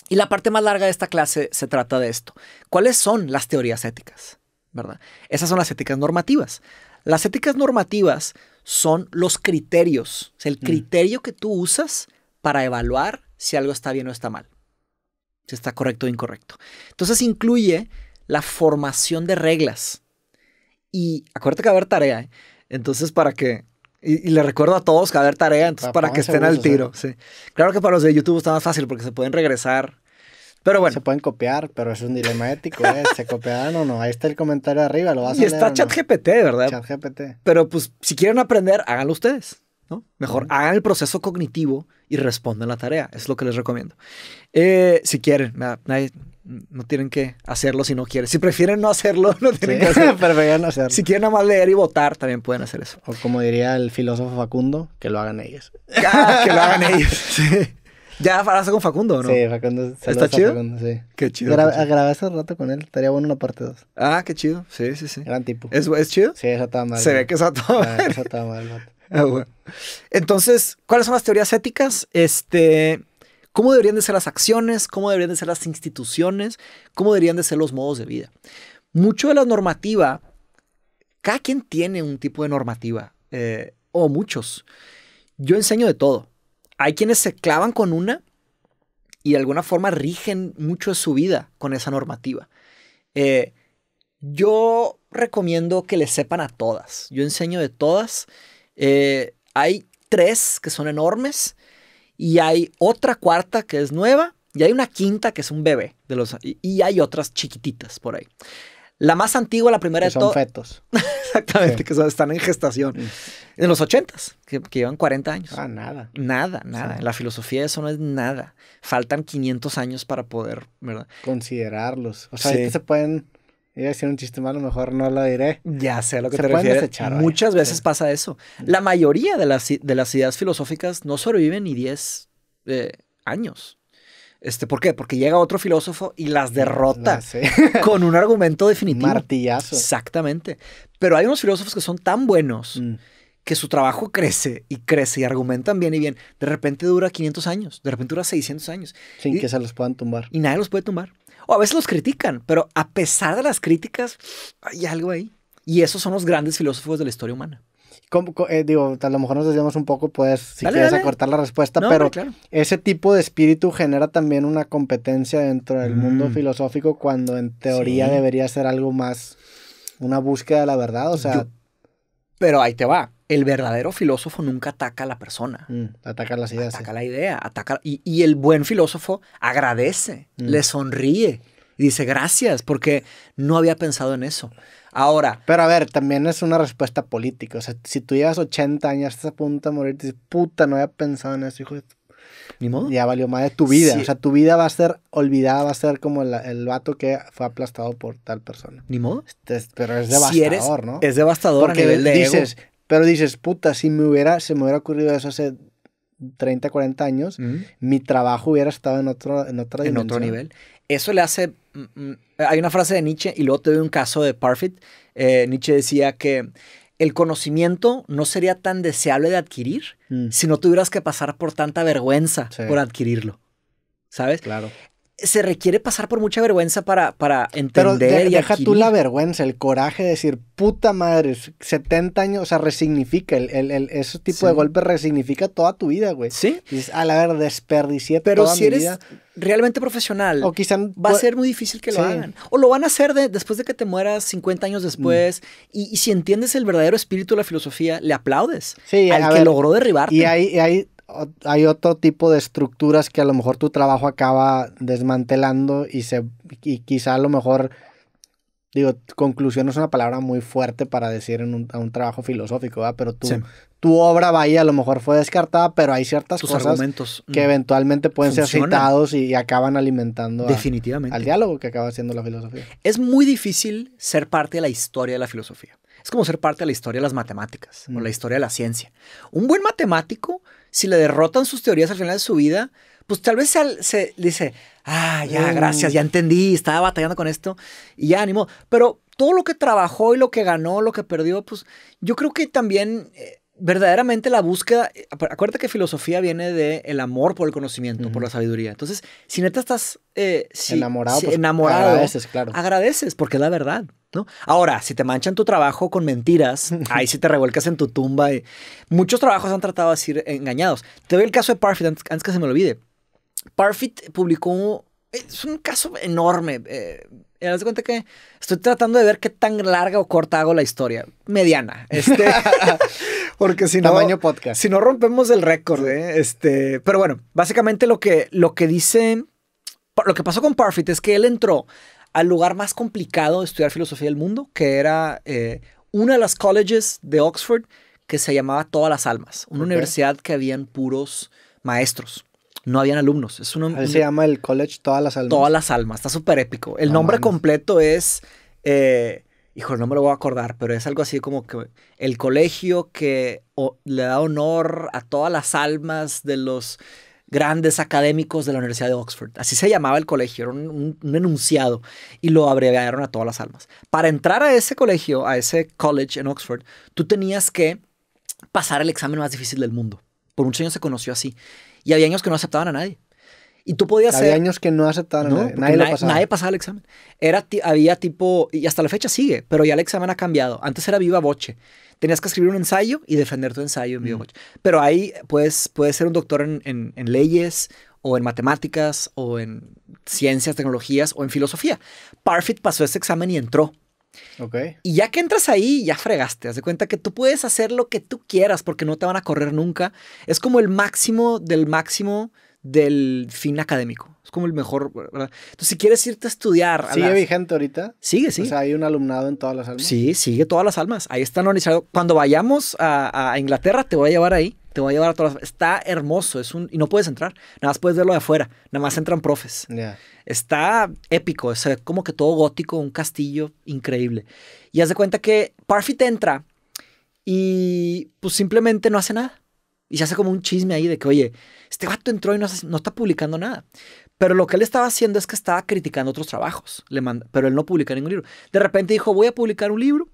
y la parte más larga de esta clase se trata de esto. ¿Cuáles son las teorías éticas? ¿verdad? Esas son las éticas normativas. Las éticas normativas son los criterios, el mm. criterio que tú usas para evaluar si algo está bien o está mal, si está correcto o incorrecto. Entonces incluye la formación de reglas. Y acuérdate que va a haber tarea, ¿eh? entonces para que... Y, le recuerdo a todos que va a haber tarea, entonces para, que estén al tiro. Sí. Claro que para los de YouTube está más fácil porque se pueden regresar
pero bueno. Se pueden copiar, pero es un dilema ético, ¿eh? ¿Se copiarán o no? Ahí está el comentario arriba,
lo vas y Y está ChatGPT, ¿verdad? ChatGPT. Pero pues, si quieren aprender, háganlo ustedes. Mejor hagan el proceso cognitivo y respondan la tarea. Es lo que les recomiendo. Eh, si quieren, no tienen que hacerlo si no quieren. Si prefieren no hacerlo, no tienen que hacerlo. hacerlo. Si quieren nada más leer y votar, también pueden hacer eso. O como diría el filósofo Facundo,
que lo hagan ellos. Ah, que lo hagan ellos. Ya hablaste con Facundo, ¿no? Sí, Facundo. ¿Está chido? sí. Qué chido. chido. Grabé hace rato con él. Estaría bueno una parte 2. Ah, qué chido. Sí, sí,
sí. Gran tipo. ¿Es, es chido? Sí, eso está mal. Se ve que está todo ah, mal. estaba mal, Ah, Entonces, ¿cuáles son las teorías éticas? Este, ¿Cómo deberían de ser las acciones? ¿Cómo deberían de ser las instituciones? ¿Cómo deberían de ser los modos de vida? Mucho de la normativa, cada quien tiene un tipo de normativa, eh, o muchos. Yo enseño de todo. Hay quienes se clavan con una y de alguna forma rigen mucho de su vida con esa normativa. Eh, yo recomiendo que le sepan a todas. Yo enseño de todas. Eh, hay tres que son enormes y hay otra cuarta que es nueva y hay una quinta que es un bebé de los, y, hay otras chiquititas por ahí. La más antigua, la primera que de Son fetos. Exactamente, que están en gestación. En los ochentas, que, que, llevan 40 años. Ah, nada. Nada, nada. la filosofía de eso no es nada. Faltan 500 años para poder,
Considerarlos. O sea, que se pueden Iba a un chiste malo, mejor no
lo diré. Ya sé lo que te refieres. Muchas veces pasa eso. La mayoría de las, ideas filosóficas no sobreviven ni 10 eh, años. Este, ¿Por qué? Porque llega otro filósofo y las derrota con un argumento definitivo. Martillazo. Exactamente. Pero hay unos filósofos que son tan buenos mm. que su trabajo crece y crece y argumentan bien y bien. De repente dura 500 años, de repente dura 600 años. Sin que se los puedan tumbar. Y nadie los puede tumbar. O a veces los critican, pero a pesar de las críticas, hay algo ahí. Y esos son los grandes filósofos de la historia humana. Como eh, digo, a lo mejor nos decíamos un poco,
puedes, si quieres, acortar la respuesta, pero ese tipo de espíritu genera también una competencia dentro del mundo mm. filosófico cuando en teoría debería ser algo más,
una búsqueda de la verdad, o sea... pero ahí te va el verdadero filósofo nunca ataca a la persona. Mm, ataca las ideas. Ataca la idea. Ataca, y, el buen filósofo agradece, mm. le sonríe y dice gracias porque no había pensado en eso.
Ahora. Pero a ver, también es una respuesta política. O sea, si tú llevas 80 años, estás a punto de morir, te dices, puta, no había pensado en eso, hijo de ni modo. Ya valió más de tu vida. O sea, tu vida va a ser olvidada, va a ser como el vato que fue aplastado por tal persona. Ni modo. Este, pero es devastador, ¿no? Es devastador a nivel de dices, pero dices, puta, si me hubiera, se me hubiera ocurrido eso hace 30, 40 años, mi trabajo hubiera estado en otro, en otra dimensión. En otro nivel.
Eso le hace... Mm, mm, hay una frase de Nietzsche y luego te doy un caso de Parfit. Eh, Nietzsche decía que el conocimiento no sería tan deseable de adquirir mm. si no tuvieras que pasar por tanta vergüenza por adquirirlo. ¿Sabes? Claro se requiere pasar por mucha vergüenza para, para entender. deja tú la
vergüenza, el coraje de decir, puta madre, 70 años, o sea, resignifica, el, ese tipo de golpe resignifica toda tu vida, güey. Sí. a la ver, desperdicié Pero si eres
realmente profesional, o va a pues, ser muy difícil que lo hagan. O lo van a hacer después de que te mueras 50 años después. Mm. Y, si entiendes el verdadero espíritu de la filosofía, le aplaudes al que logró derribarte. Y ahí,
y ahí hay otro tipo de estructuras que a lo mejor tu trabajo acaba desmantelando y, se, y quizá a lo mejor, digo, conclusión es una palabra muy fuerte para decir en un, trabajo filosófico, pero tu, obra tu obra, a lo mejor fue descartada, pero hay ciertas cosas mm, que eventualmente pueden ser citados y, acaban alimentando al diálogo que acaba siendo la filosofía.
Es muy difícil ser parte de la historia de la filosofía. Es como ser parte de la historia de las matemáticas como mm. la historia de la ciencia. Un buen matemático si le derrotan sus teorías al final de su vida, pues tal vez se, se dice, ah, ya, mm. gracias, ya entendí, estaba batallando con esto y ya, ánimo. Pero todo lo que trabajó y lo que ganó, lo que perdió, pues yo creo que también eh, verdaderamente la búsqueda, eh, acuérdate que filosofía viene del el amor por el conocimiento, por la sabiduría. Entonces, si neta estás eh, pues, enamorado, agradeces, claro. Agradeces porque es la verdad, ¿no? Ahora, si te manchan tu trabajo con mentiras, ahí sí te revuelcas en tu tumba. Muchos trabajos han tratado de ser engañados. Te doy el caso de Parfit antes, que se me olvide. Parfit publicó es un caso enorme. Eh, y eh, me cuenta que estoy tratando de ver qué tan larga o corta hago la historia. Mediana. Este, porque si no. podcast. Si no rompemos el récord, ¿eh? Este. Pero bueno, básicamente lo que, lo que dice. Lo que pasó con Parfit es que él entró al lugar más complicado de estudiar filosofía del mundo, que era eh, una de las colleges de Oxford que se llamaba Todas las Almas, una universidad que habían puros maestros no habían alumnos. Es un, se llama el College Todas las Almas. Todas las Almas, está súper épico. El nombre completo es, hijo, eh, no me lo voy a acordar, pero es algo así como que el colegio que le da honor a todas las almas de los grandes académicos de la Universidad de Oxford. Así se llamaba el colegio, era un, enunciado y lo abreviaron a todas las almas. Para entrar a ese colegio, a ese college en Oxford, tú tenías que pasar el examen más difícil del mundo. Por un años se conoció así. Y había años que no aceptaban a nadie. Y tú podías Había años que no aceptaban a nadie. Nadie, pasaba. el examen. Era, había tipo, y hasta la fecha sigue, pero ya el examen ha cambiado. Antes era viva boche. Tenías que escribir un ensayo y defender tu ensayo en viva voce. Pero ahí puedes, ser un doctor en leyes o en matemáticas o en ciencias, tecnologías o en filosofía. Parfit pasó ese examen y entró. Okay. Y ya que entras ahí, ya fregaste. Haz de cuenta que tú puedes hacer lo que tú quieras porque no te van a correr nunca. Es como el máximo del máximo del fin académico. Es como el mejor, ¿verdad? Entonces, si quieres irte a estudiar... ¿Sigue vigente ahorita?
Sigue, sí. O sea, hay un alumnado en todas las almas.
Sí, sigue todas las almas. Ahí están organizados. Cuando vayamos a Inglaterra, te voy a llevar ahí te voy a llevar a todas las... Está hermoso, es un... Y no puedes entrar, nada más puedes verlo de afuera, nada más entran profes. Está épico, es como que todo gótico, un castillo increíble. Y haz de cuenta que Parfit entra y pues simplemente no hace nada. Y se hace como un chisme ahí de que, oye, este gato entró y no, está publicando nada. Pero lo que él estaba haciendo es que estaba criticando otros trabajos, le manda, pero él no publica ningún libro. De repente dijo, voy a publicar un libro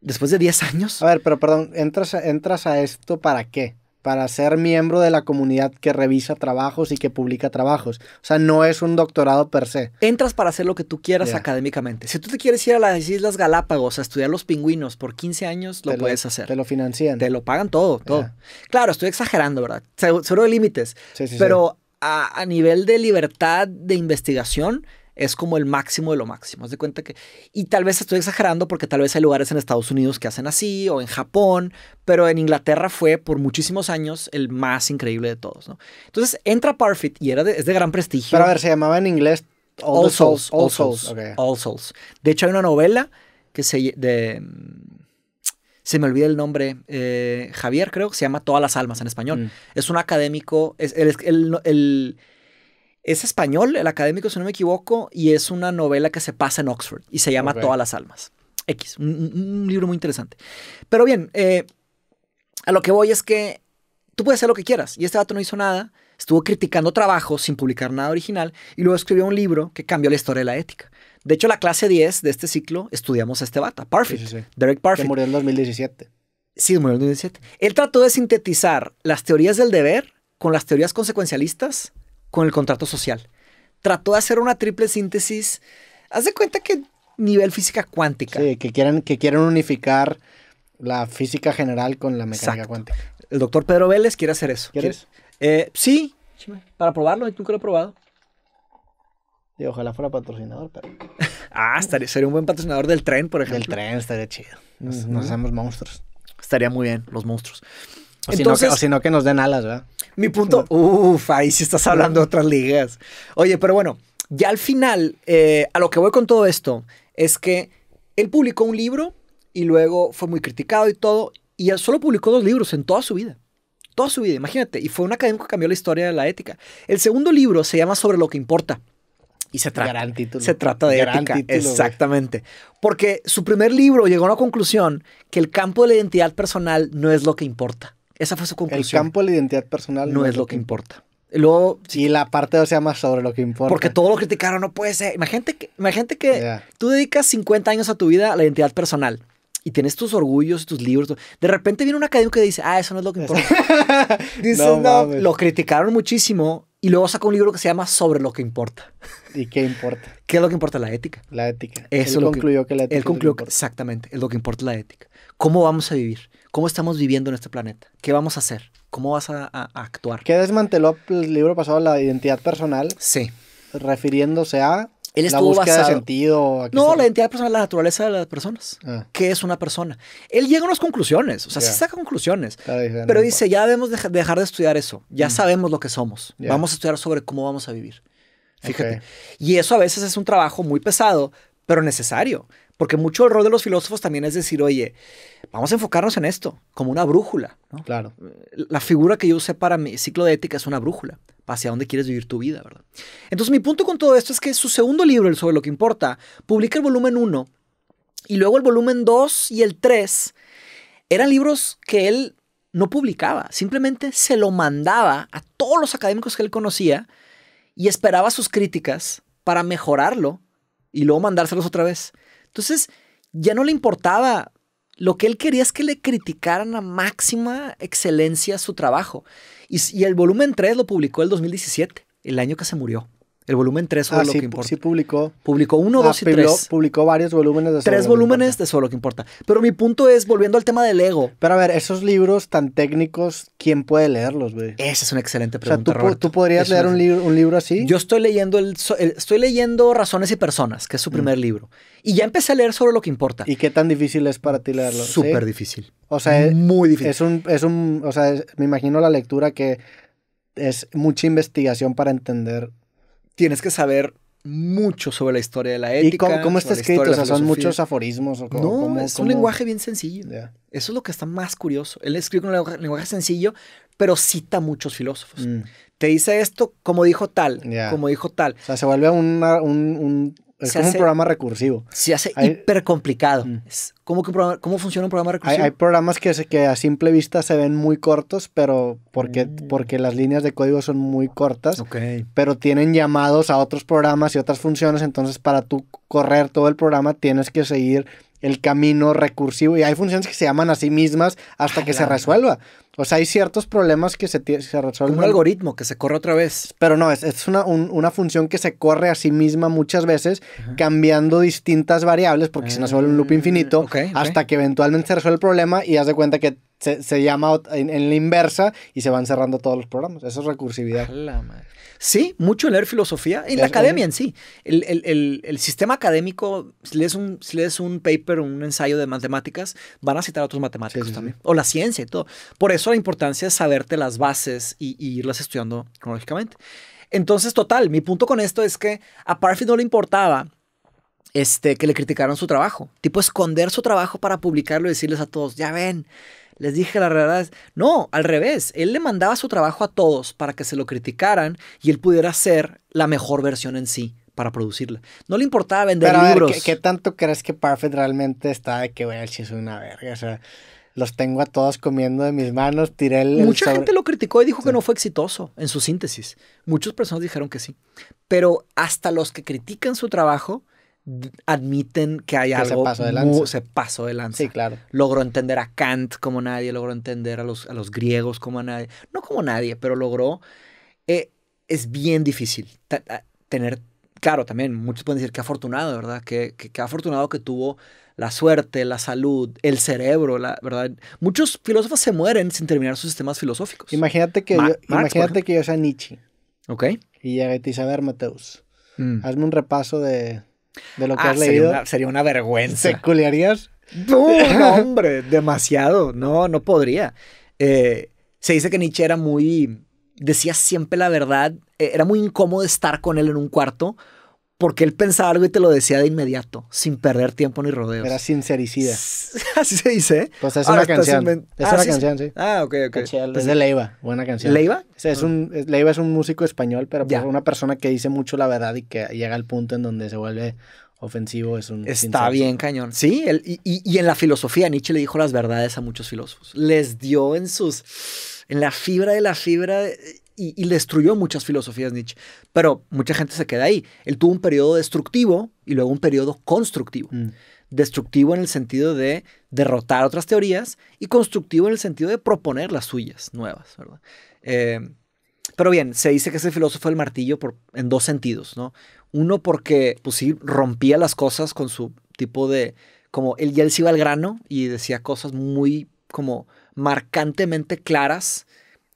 después de 10 años. A ver, pero perdón, ¿entras, ¿entras a esto para qué? para
ser miembro de la comunidad que revisa trabajos y que publica trabajos. O sea, no es un doctorado per se.
Entras para hacer lo que tú quieras académicamente. Si tú te quieres ir a las Islas Galápagos a estudiar los pingüinos por 15 años, lo puedes hacer. Te lo financian. Te lo pagan todo, todo. Claro, estoy exagerando, ¿verdad? Seguro de límites. pero A, a, nivel de libertad de investigación, es como el máximo de lo máximo. Haz de cuenta que. Y tal vez estoy exagerando porque tal vez hay lugares en Estados Unidos que hacen así o en Japón, pero en Inglaterra fue por muchísimos años el más increíble de todos. ¿no? Entonces entra Parfit y era es de gran prestigio. Pero a ver, se llamaba en inglés All, Souls, All Souls. All Souls. De hecho, hay una novela que se. De, se me olvida el nombre, eh, Javier creo, que se llama Todas las Almas en español. Mm. Es un académico, el, el es español, el académico, si no me equivoco, y es una novela que se pasa en Oxford y se llama Todas las Almas. X, un, libro muy interesante. Pero bien, eh, a lo que voy es que tú puedes hacer lo que quieras. Y este vato no hizo nada, estuvo criticando trabajo sin publicar nada original y luego escribió un libro que cambió la historia de la ética. De hecho, la clase 10 de este ciclo estudiamos a este vato Parfit, Derek Parfit. Que murió en 2017. Sí, murió en 2017. Él trató de sintetizar las teorías del deber con las teorías consecuencialistas con el contrato social. Trató de hacer una triple síntesis. Haz de cuenta que nivel física cuántica. Sí, que quieren que
unificar la física general con la mecánica cuántica. El doctor Pedro Vélez quiere
hacer eso. ¿Quieres? Eh, sí, para probarlo, nunca lo he probado. Y ojalá fuera patrocinador, pero... ah, sería un buen patrocinador del tren, por ejemplo. Del tren estaría chido. Nos, hacemos monstruos. Estaría muy bien, los monstruos. O si no, que nos den alas, ¿verdad? Mi punto, uff, ahí sí estás hablando de otras ligas. Oye, pero bueno, ya al final, eh, a lo que voy con todo esto, es que él publicó un libro y luego fue muy criticado y todo, y él solo publicó dos libros en toda su vida. Toda su vida, imagínate. Y fue un académico que cambió la historia de la ética. El segundo libro se llama Sobre lo que importa. Y se trata, Se trata de ética. exactamente. Porque su primer libro llegó a una conclusión que el campo de la identidad personal no es lo que importa. Esa fue su conclusión. El campo de la identidad personal no, es, lo que, importa. Y luego, sí, y la parte o sea más sobre lo que importa. Porque todo lo criticaron, no puede ser. Imagínate que, imagínate que tú dedicas 50 años a tu vida a la identidad personal y tienes tus orgullos, tus libros. De repente viene un académico que dice, ah, eso no es lo que importa.
dice, no, lo
criticaron muchísimo y luego saca un libro que se llama Sobre lo que importa. ¿Y qué importa? ¿Qué es lo que importa? La ética. La ética. Eso él lo concluyó que, la ética. Él concluyó, exactamente, es lo que importa la ética. ¿Cómo vamos a vivir? ¿Cómo estamos viviendo en este planeta? ¿Qué vamos a hacer? ¿Cómo vas a, actuar?
¿Qué desmanteló el libro pasado la identidad personal? Sí. Refiriéndose a la búsqueda de sentido. No,
la identidad personal, la naturaleza de las personas. Ah. ¿Qué es una persona? Él llega a unas conclusiones, o sea, sí saca conclusiones. pero dice, ya debemos dejar de estudiar eso, ya mm. sabemos lo que somos, vamos a estudiar sobre cómo vamos a vivir. Fíjate. Y eso a veces es un trabajo muy pesado, pero necesario. Porque mucho el rol de los filósofos también es decir, oye, vamos a enfocarnos en esto, como una brújula. Claro. La figura que yo usé para mi ciclo de ética es una brújula, hacia dónde quieres vivir tu vida, ¿verdad? Entonces, mi punto con todo esto es que su segundo libro, el sobre lo que importa, publica el volumen 1 y luego el volumen 2 y el 3 eran libros que él no publicaba, simplemente se lo mandaba a todos los académicos que él conocía y esperaba sus críticas para mejorarlo y luego mandárselos otra vez. Entonces, ya no le importaba. Lo que él quería es que le criticaran a máxima excelencia su trabajo. Y, el volumen 3 lo publicó el 2017, el año que se murió. El volumen 3 solo ah, lo que importa. Sí, publicó. Publicó uno, ah, dos y 3. tres.
Publicó varios volúmenes de solo Tres
volúmenes de solo que importa.
Pero mi punto es, volviendo al tema del ego. Pero a ver, esos libros tan técnicos, ¿quién puede
leerlos, güey? Esa es una excelente pregunta. O sea, ¿tú, podrías leer un libro, así? Yo estoy leyendo, el, estoy leyendo Razones y Personas, que es su mm. primer libro. Y ya empecé a leer sobre lo que importa. ¿Y qué tan difícil es para ti leerlo? Súper
difícil. O sea, eh, muy difícil. Es un, es un, o sea, me imagino la lectura que es mucha investigación para entender
tienes que saber mucho sobre la historia de la ética. ¿Y cómo, está escrito? O sea, ¿Son muchos aforismos? O cómo, no, es un lenguaje bien sencillo. Eso es lo que está más curioso. Él escribe con un lenguaje sencillo, pero cita muchos filósofos. Mm. Te dice esto como dijo tal, como dijo tal. O sea, se vuelve un es como un programa recursivo. Se hace hipercomplicado. hiper complicado.
¿Cómo, ¿Cómo funciona un programa recursivo? Hay, programas que, que a simple vista se ven muy cortos, pero porque, mm. porque las líneas de código son muy cortas, pero tienen llamados a otros programas y otras funciones, entonces para tú correr todo el programa tienes que seguir el camino recursivo y hay funciones que se llaman a sí mismas hasta que se resuelva. O sea, hay ciertos problemas que se, se resuelven. Un algoritmo que se corre otra vez. Pero no, es, es una, una, función que se corre a sí misma muchas veces, cambiando distintas variables, porque si no vuelve un loop ah, infinito, hasta que eventualmente se resuelve el problema y haz de cuenta que se, se llama en, la inversa y se van
cerrando todos los programas. Eso es recursividad. La madre. Sí, mucho leer filosofía, en la academia en sí. El, el, el, sistema académico, si lees, un, un paper, un ensayo de matemáticas, van a citar a otros matemáticos también, o la ciencia y todo. Por eso la importancia es saberte las bases y, irlas estudiando cronológicamente. Entonces, total, mi punto con esto es que a Parfit no le importaba este, que le criticaran su trabajo. Tipo, esconder su trabajo para publicarlo y decirles a todos, ya ven, les dije la realidad. No, al revés. Él le mandaba su trabajo a todos para que se lo criticaran y él pudiera ser la mejor versión en sí para producirla. No le importaba vender libros. ¿qué, tanto crees que Parfit
realmente está de que, bueno, el es una verga? O sea, los tengo a todos comiendo de mis manos, tiré el... Mucha gente lo criticó
y dijo que no fue exitoso en su síntesis. Muchas personas dijeron que sí. Pero hasta los que critican su trabajo admiten que hay algo se pasó, de lanza. se pasó de lanza. Sí, claro. Logró entender a Kant como nadie, logró entender a los, a los griegos como nadie. No como nadie, pero logró. Eh, es bien difícil tener. Claro, también muchos pueden decir que afortunado, ¿verdad? Que, afortunado que tuvo la suerte, la salud, el cerebro, la verdad. Muchos filósofos se mueren sin terminar sus sistemas filosóficos. Imagínate que, yo,
que sea Nietzsche.
Ok. Y ya te
a ver, Mateus,
mm. hazme un repaso de, de lo que ah, has leído. sería una vergüenza. ¿Te culiarías? No, hombre, demasiado. No, no podría. Eh, se dice que Nietzsche era muy. Decía siempre la verdad. Eh, era muy incómodo estar con él en un cuarto porque él pensaba algo y te lo decía de inmediato, sin perder tiempo ni rodeos. Era sincericida. Así se dice. ¿eh? Pues es una canción. Es una ah, canción, sí. Ah, ok, ok. es pues de Leiva, buena
canción. ¿Leiva? un, Leiva es un músico español, pero por una persona que dice mucho la verdad y que llega
al punto en donde se vuelve ofensivo es un... Está bien cañón. Sí, y, y, en la filosofía Nietzsche le dijo las verdades a muchos filósofos. Les dio en sus... En la fibra de la fibra, eh, y, destruyó muchas filosofías Nietzsche. Pero mucha gente se queda ahí. Él tuvo un periodo destructivo y luego un periodo constructivo. Mm. Destructivo en el sentido de derrotar otras teorías y constructivo en el sentido de proponer las suyas nuevas, eh, pero bien, se dice que ese filósofo el martillo en dos sentidos, ¿no? Uno porque, pues rompía las cosas con su tipo de... Como él ya él se iba al grano y decía cosas muy como marcantemente claras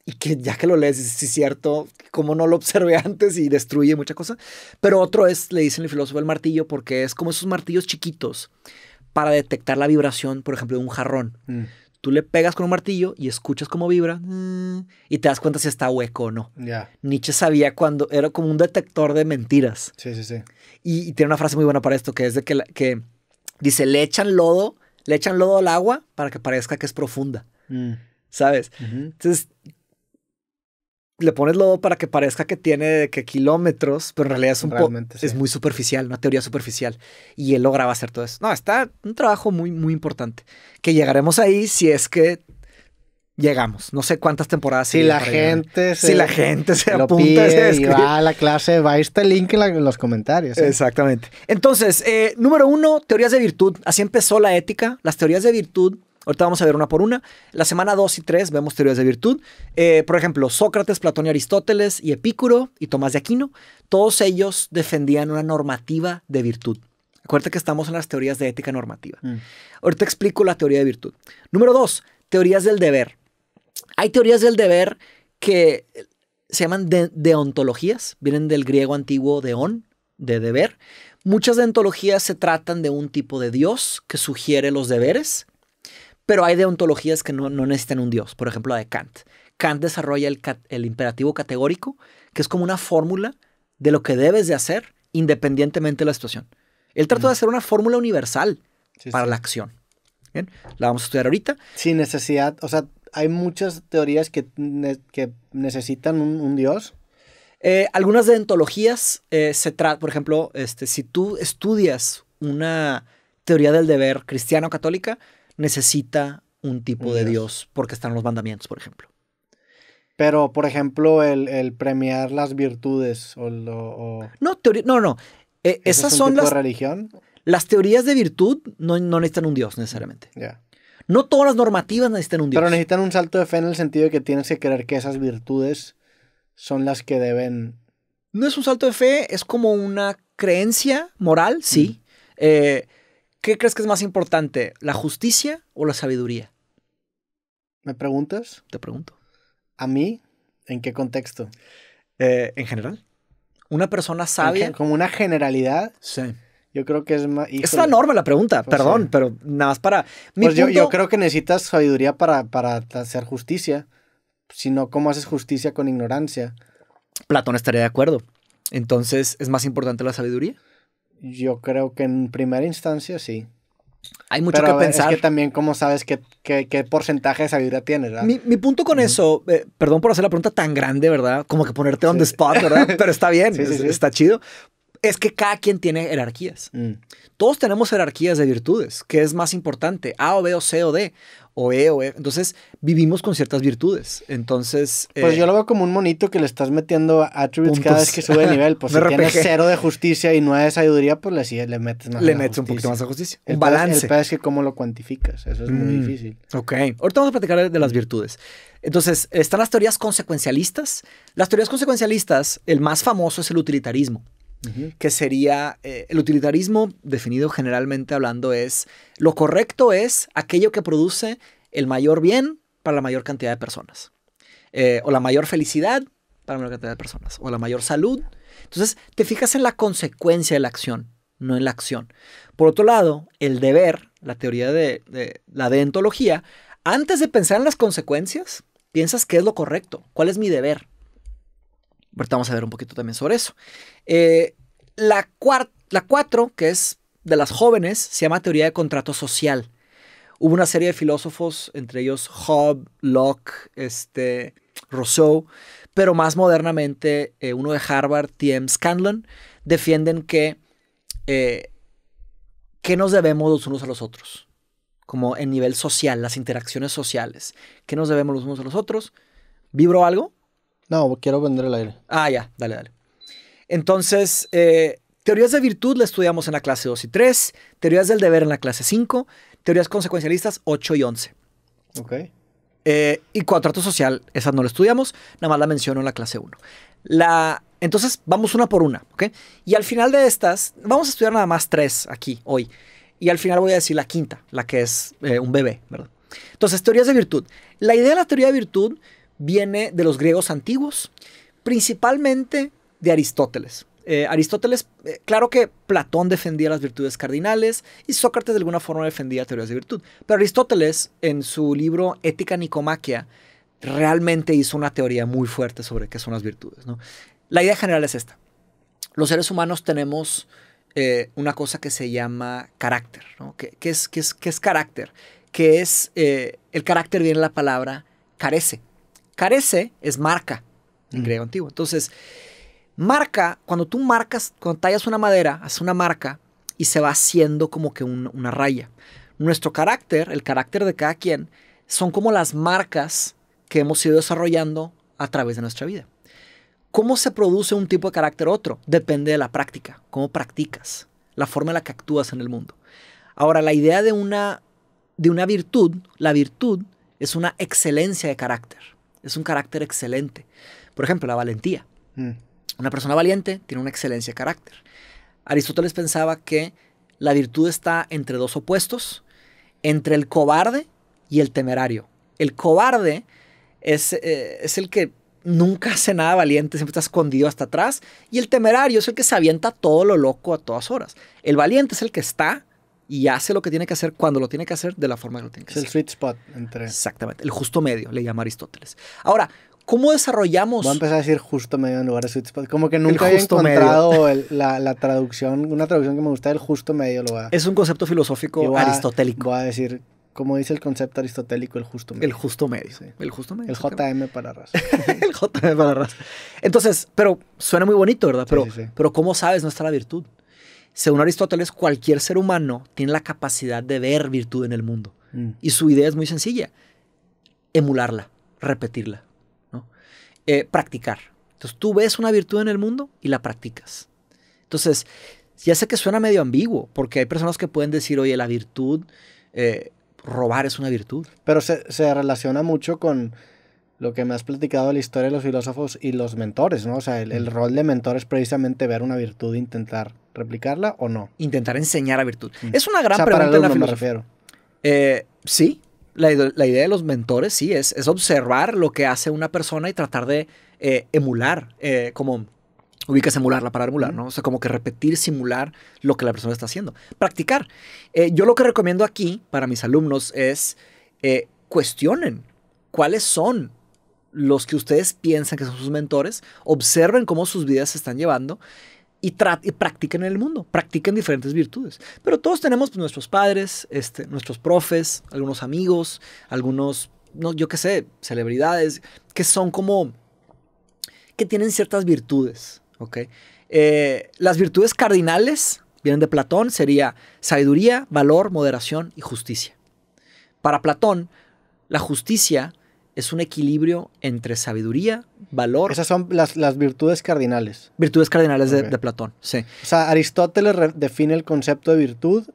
y que ya que lo lees, sí es cierto, como no lo observé antes y destruye mucha cosa. Pero otro es, le dicen el filósofo el martillo, porque es como esos martillos chiquitos para detectar la vibración, por ejemplo, de un jarrón. Mm. Tú le pegas con un martillo y escuchas cómo vibra y te das cuenta si está hueco o no. Nietzsche sabía cuando era como un detector de mentiras. Sí, sí, sí. Y, tiene una frase muy buena para esto, que es de que, que dice, le echan lodo, le echan lodo al agua para que parezca que es profunda. Mm. ¿Sabes? Entonces, le pones lodo para que parezca que tiene que kilómetros, pero en realidad es un es muy superficial, una teoría superficial y él lograba hacer todo eso. No, está un trabajo muy muy importante que llegaremos ahí si es que llegamos. No sé cuántas temporadas. Si la gente se, si la gente se apunta va a
la clase, va a este link en, los comentarios.
¿eh? Exactamente. Entonces, eh, número uno, teorías de virtud. Así empezó la ética. Las teorías de virtud Ahorita vamos a ver una por una. La semana 2 y 3 vemos teorías de virtud. Eh, por ejemplo, Sócrates, Platón y Aristóteles y Epicuro y Tomás de Aquino, todos ellos defendían una normativa de virtud. Acuérdate que estamos en las teorías de ética normativa. Mm. Ahorita explico la teoría de virtud. Número 2, teorías del deber. Hay teorías del deber que se llaman deontologías, vienen del griego antiguo deon, de deber. Muchas deontologías se tratan de un tipo de Dios que sugiere los deberes pero hay deontologías que no, no necesitan un dios, por ejemplo la de Kant. Kant desarrolla el, el imperativo categórico, que es como una fórmula de lo que debes de hacer independientemente de la situación. Él trató de hacer una fórmula universal para la acción. ¿Bien? La vamos a estudiar ahorita. Sin necesidad, o sea, hay muchas teorías que, que necesitan un, dios. Eh, algunas deontologías eh, se trata, por ejemplo, este, si tú estudias una teoría del deber cristiano-católica, necesita un tipo de Dios porque están los mandamientos, por ejemplo.
Pero, por ejemplo, el, premiar las virtudes o... Lo, No, no, no. E, esas son tipo las... De religión? Las teorías de virtud no, necesitan un Dios necesariamente. Ya. No todas las normativas necesitan un Dios. Pero necesitan un salto de fe en el sentido de que tienes que creer que esas
virtudes son las que deben... No es un salto de fe, es como una creencia moral, sí. ¿Qué crees que es más importante, la justicia o la sabiduría? ¿Me preguntas? Te pregunto. ¿A mí?
¿En qué contexto? Eh, en general.
Una persona sabia. Como
una generalidad. Sí. Yo creo que es más. Es norma la pregunta, pues perdón, pero nada más para. pues yo, yo, creo que necesitas sabiduría para, para hacer justicia. Si no, ¿cómo haces justicia con ignorancia?
Platón estaría de acuerdo. Entonces, ¿es más importante la
sabiduría? Yo creo que en primera instancia sí. Hay mucho que pensar. Es que también, ¿cómo sabes qué, porcentaje de sabiduría tienes?
Mi, mi punto con eso, eh, perdón por hacer la pregunta tan grande, ¿verdad? Como que ponerte donde spot, ¿verdad? Pero está bien, está chido es que cada quien tiene jerarquías. Mm. Todos tenemos jerarquías de virtudes, ¿qué es más importante, A o B o C o D, o E o E. Entonces, vivimos con ciertas virtudes. Entonces... Pues eh, yo
lo veo como un monito que le estás metiendo attributes cada vez que sube de nivel. Pues si tienes cero de justicia y nueve de sabiduría,
pues le, metes más Le metes un poquito más de
justicia. El balance. el peor es que cómo lo cuantificas,
eso es muy mm. difícil. Ok, ahorita vamos a platicar de las virtudes. Entonces, están las teorías consecuencialistas. Las teorías consecuencialistas, el más famoso es el utilitarismo que sería eh, el utilitarismo, definido generalmente hablando, es lo correcto es aquello que produce el mayor bien para la mayor cantidad de personas, eh, o la mayor felicidad para la mayor cantidad de personas, o la mayor salud. Entonces, te fijas en la consecuencia de la acción, no en la acción. Por otro lado, el deber, la teoría de, de la deontología, antes de pensar en las consecuencias, piensas qué es lo correcto, cuál es mi deber, Ahorita vamos a ver un poquito también sobre eso. Eh, la, la cuatro, que es de las jóvenes, se llama teoría de contrato social. Hubo una serie de filósofos, entre ellos Hobbes, Locke, este, Rousseau, pero más modernamente eh, uno de Harvard, T.M. Scanlon, defienden que, eh, ¿qué nos debemos los unos a los otros, como en nivel social, las interacciones sociales. ¿Qué nos debemos los unos a los otros? ¿Vibro algo? No, quiero vender el aire. Ah, ya, dale, dale. Entonces, eh, teorías de virtud la estudiamos en la clase 2 y 3, teorías del deber en la clase 5, teorías consecuencialistas 8 y 11. Ok. Eh, y contrato social, esas no lo estudiamos, nada más la menciono en la clase 1. La, entonces, vamos una por una, ¿ok? Y al final de estas, vamos a estudiar nada más tres aquí, hoy. Y al final voy a decir la quinta, la que es eh, un bebé, ¿verdad? Entonces, teorías de virtud. La idea de la teoría de virtud viene de los griegos antiguos, principalmente de Aristóteles. Eh, Aristóteles, eh, claro que Platón defendía las virtudes cardinales y Sócrates de alguna forma defendía teorías de virtud, pero Aristóteles en su libro Ética Nicomaquia realmente hizo una teoría muy fuerte sobre qué son las virtudes. La idea general es esta. Los seres humanos tenemos eh, una cosa que se llama carácter. ¿Qué, es, carácter? Que es, el carácter viene de la palabra carece. Carece es marca en mm. griego antiguo. Entonces, marca, cuando tú marcas, cuando tallas una madera, haces una marca y se va haciendo como que una raya. Nuestro carácter, el carácter de cada quien, son como las marcas que hemos ido desarrollando a través de nuestra vida. ¿Cómo se produce un tipo de carácter otro? Depende de la práctica, cómo practicas, la forma en la que actúas en el mundo. Ahora, la idea de una, de una virtud, la virtud es una excelencia de carácter. Es un carácter excelente. Por ejemplo, la valentía. Mm. Una persona valiente tiene una excelencia de carácter. Aristóteles pensaba que la virtud está entre dos opuestos, entre el cobarde y el temerario. El cobarde es, eh, es el que nunca hace nada valiente, siempre está escondido hasta atrás, y el temerario es el que se avienta todo lo loco a todas horas. El valiente es el que está y hace lo que tiene que hacer cuando lo tiene que hacer de la forma que lo tiene que hacer. Es el sweet spot entre. Exactamente, el justo medio, le llama Aristóteles. Ahora, ¿cómo desarrollamos? Voy a empezar
a decir justo medio en lugar de sweet spot. Como que nunca he encontrado la, traducción, una traducción que me gusta del justo medio. Lo a... Es un
concepto filosófico
aristotélico. Voy a decir, como dice el concepto aristotélico, el justo medio. El justo medio. Sí. El justo medio. El JM para raza. el
JM para raza. Entonces, pero suena muy bonito, ¿verdad? Pero, pero ¿cómo sabes no está la virtud? según Aristóteles, cualquier ser humano tiene la capacidad de ver virtud en el mundo. Mm. Y su idea es muy sencilla, emularla, repetirla, ¿no? Eh, practicar. Entonces tú ves una virtud en el mundo y la practicas. Entonces, ya sé que suena medio ambiguo, porque hay personas que pueden decir, oye, la virtud, eh,
robar es una virtud. Pero se relaciona mucho con lo que me has platicado de la historia de los filósofos y los mentores, ¿no? O sea, el, mm. rol de mentor es precisamente ver una virtud e intentar
replicarla o no. Intentar enseñar a virtud. Mm. Es una gran pregunta en la me refiero. Eh, sí, la, idea de los mentores, sí, es, observar lo que hace una persona y tratar de eh, emular, eh, como ubicas emularla para emular, mm. ¿no? O sea, como que repetir, simular lo que la persona está haciendo. Practicar. yo lo que recomiendo aquí para mis alumnos es cuestionen cuáles son los que ustedes piensan que son sus mentores, observen cómo sus vidas se están llevando y, practiquen en el mundo, practiquen diferentes virtudes. Pero todos tenemos pues, nuestros padres, este, nuestros profes, algunos amigos, algunos, no, yo qué sé, celebridades, que son como, que tienen ciertas virtudes, ¿ok? Eh, las virtudes cardinales vienen de Platón, sería sabiduría, valor, moderación y justicia. Para Platón, la justicia es un equilibrio entre sabiduría, valor. Esas
son las, virtudes cardinales. Virtudes cardinales de, Platón, sí. O sea,
Aristóteles define el concepto de virtud.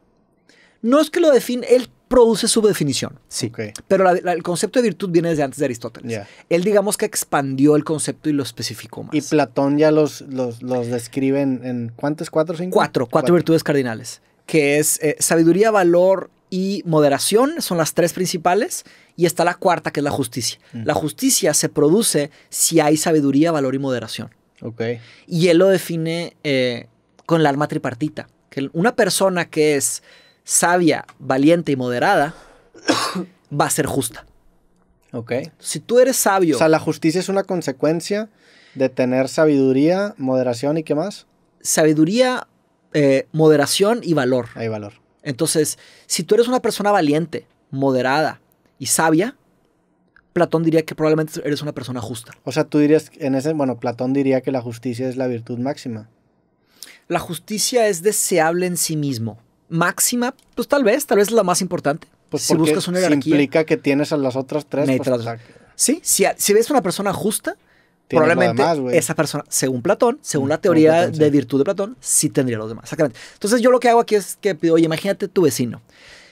No es que lo define, él produce su definición, sí. Pero el concepto de virtud viene desde antes de Aristóteles. Él digamos que expandió el concepto y lo especificó más. Y Platón ya los, los, describe en, ¿Cuántos? ¿cuántas? ¿Cuatro, cinco? Cuatro, cuatro, virtudes cardinales, que es eh, sabiduría, valor, y moderación son las tres principales y está la cuarta que es la justicia. La justicia se produce si hay sabiduría, valor y moderación. Ok. Y él lo define eh, con la alma tripartita, que una persona que es sabia, valiente y moderada va a ser justa. Ok. Si tú eres sabio. O sea, la justicia es una
consecuencia de tener sabiduría, moderación y qué más? Sabiduría,
eh, moderación y valor. Hay valor. Entonces, si tú eres una persona valiente, moderada y sabia, Platón diría que probablemente eres una persona justa. O sea,
tú dirías, en ese, bueno, Platón diría que la justicia es la virtud máxima.
La justicia es deseable en sí mismo. Máxima, pues tal vez, tal vez es la más importante. Pues si buscas una si implica que tienes a las otras tres. Pues, sí, si, si ves una persona justa,
probablemente esa
persona, según Platón, según mm, la teoría de virtud de Platón, sí tendría los demás. Entonces yo lo que hago aquí es que pido, oye, imagínate tu vecino.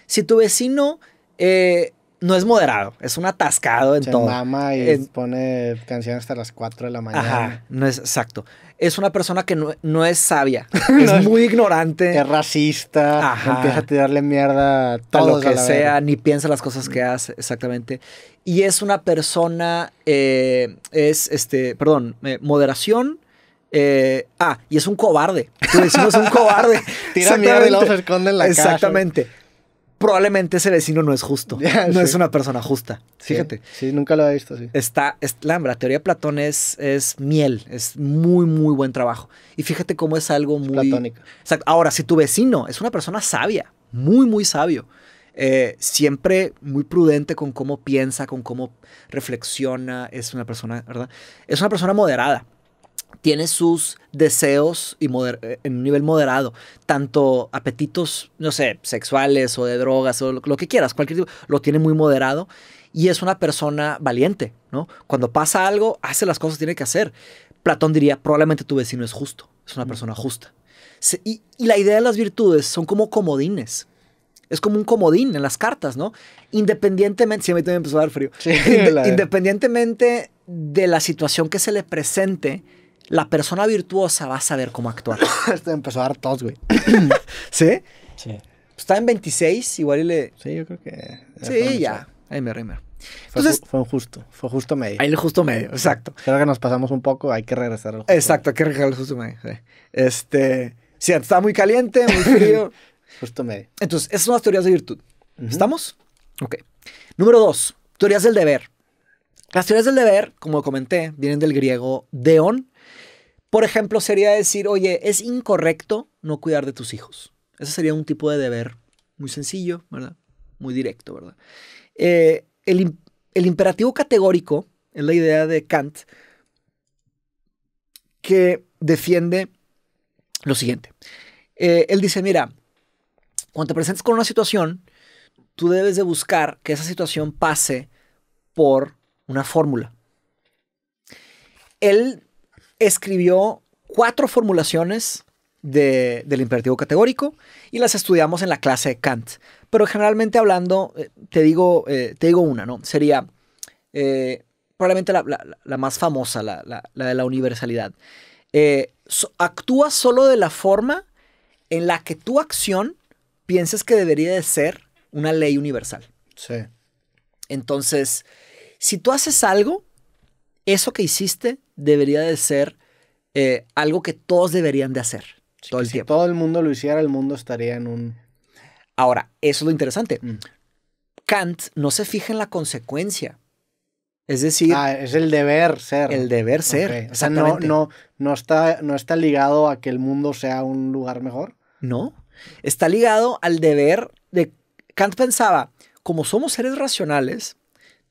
Si tu vecino eh, no es moderado, es un atascado en Se todo. Mama y pone canciones hasta las 4 de la mañana. Ajá, no es exacto es una persona que no, es sabia, es muy ignorante. Es racista, empieza a tirarle mierda a todo lo que sea, ni piensa las cosas que hace, exactamente. Y es una persona, eh, es, este, perdón, eh, moderación. Eh, ah, y es un cobarde. tú decimos un cobarde. Tira mierda y luego se esconde en la Exactamente probablemente ese vecino no es justo. no es una persona justa. Fíjate. Sí, nunca lo había visto así. Está, la, teoría de Platón es, es, miel, es muy, muy buen trabajo. Y fíjate cómo es algo muy... Platónico. Exacto. ahora, si tu vecino es una persona sabia, muy, muy sabio, eh, siempre muy prudente con cómo piensa, con cómo reflexiona, es una persona, ¿verdad? Es una persona moderada tiene sus deseos eh, en un nivel moderado, tanto apetitos, no sé, sexuales o de drogas o lo, que quieras, cualquier tipo, lo tiene muy moderado y es una persona valiente, ¿no? Cuando pasa algo, hace las cosas que tiene que hacer. Platón diría, probablemente tu vecino es justo, es una persona justa. y, la idea de las virtudes son como comodines. Es como un comodín en las cartas, ¿no? Independientemente, sí, a mí también empezó a dar frío. independientemente de la situación que se le presente, la persona virtuosa va a saber cómo actuar. Esto empezó a dar tos, güey. ¿Sí? Sí. Está en 26, igual y le. Sí, yo creo que. Sí, ya. Ahí me reí Entonces, fue, un justo, fue justo medio. Ahí el justo medio, exacto. Creo que nos pasamos un poco, hay que regresar Exacto, hay que regresar justo medio. Este, sí, está muy caliente, muy frío. justo medio. Entonces, esas son las teorías de virtud. ¿Estamos? Ok. Número dos, teorías del deber. Las teorías del deber, como comenté, vienen del griego deon, por ejemplo, sería decir, oye, es incorrecto no cuidar de tus hijos. Ese sería un tipo de deber muy sencillo, ¿verdad? Muy directo, ¿verdad? Eh, el, imperativo categórico es la idea de Kant que defiende lo siguiente. Eh, él dice, mira, cuando te presentes con una situación, tú debes de buscar que esa situación pase por una fórmula. Él escribió cuatro formulaciones del imperativo categórico y las estudiamos en la clase de Kant. Pero generalmente hablando, eh, te digo, eh, te una, ¿no? Sería eh, probablemente la, más famosa, la, de la universalidad. actúa solo de la forma en la que tu acción piensas que debería de ser una ley universal. Sí. Entonces, si tú haces algo, eso que hiciste debería de ser eh, algo que todos deberían de hacer todo el si todo el mundo lo hiciera, el mundo estaría en un... Ahora, eso es lo interesante. Mm. Kant no se fija en la consecuencia. Es decir... Ah, es el deber ser. El deber ser. O sea, no,
no, está, no está ligado a que el mundo sea un lugar mejor.
No. Está ligado al deber de... Kant pensaba, como somos seres racionales,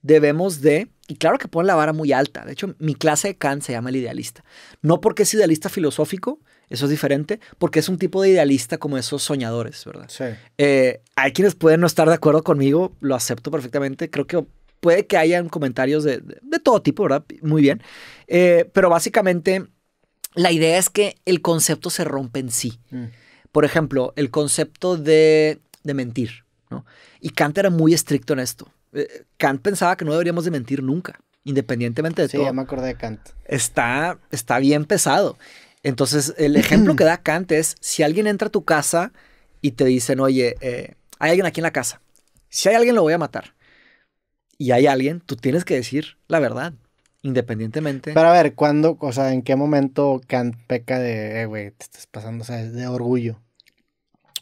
debemos de y claro que pone la vara muy alta. De hecho, mi clase de Kant se llama el idealista. No porque es idealista filosófico, eso es diferente, porque es un tipo de idealista como esos soñadores, ¿verdad? Sí. Eh, hay quienes pueden no estar de acuerdo conmigo, lo acepto perfectamente. Creo que puede que hayan comentarios de, todo tipo, ¿verdad? Muy bien. Eh, pero básicamente, la idea es que el concepto se rompe en sí. Mm. Por ejemplo, el concepto de, de mentir, ¿no? Y Kant era muy estricto en esto. Eh, Kant pensaba que no deberíamos de mentir nunca, independientemente de todo. Sí, ya me acordé de Kant. Está, está bien pesado. Entonces, el ejemplo que da Kant es, si alguien entra a tu casa y te dicen, oye, eh, hay alguien aquí en la casa, si hay alguien lo voy a matar, y hay alguien, tú tienes que decir la verdad, independientemente. Pero a
ver, ¿cuándo, o sea, en qué momento Kant peca de, eh, güey, te estás pasando, o sea, de orgullo?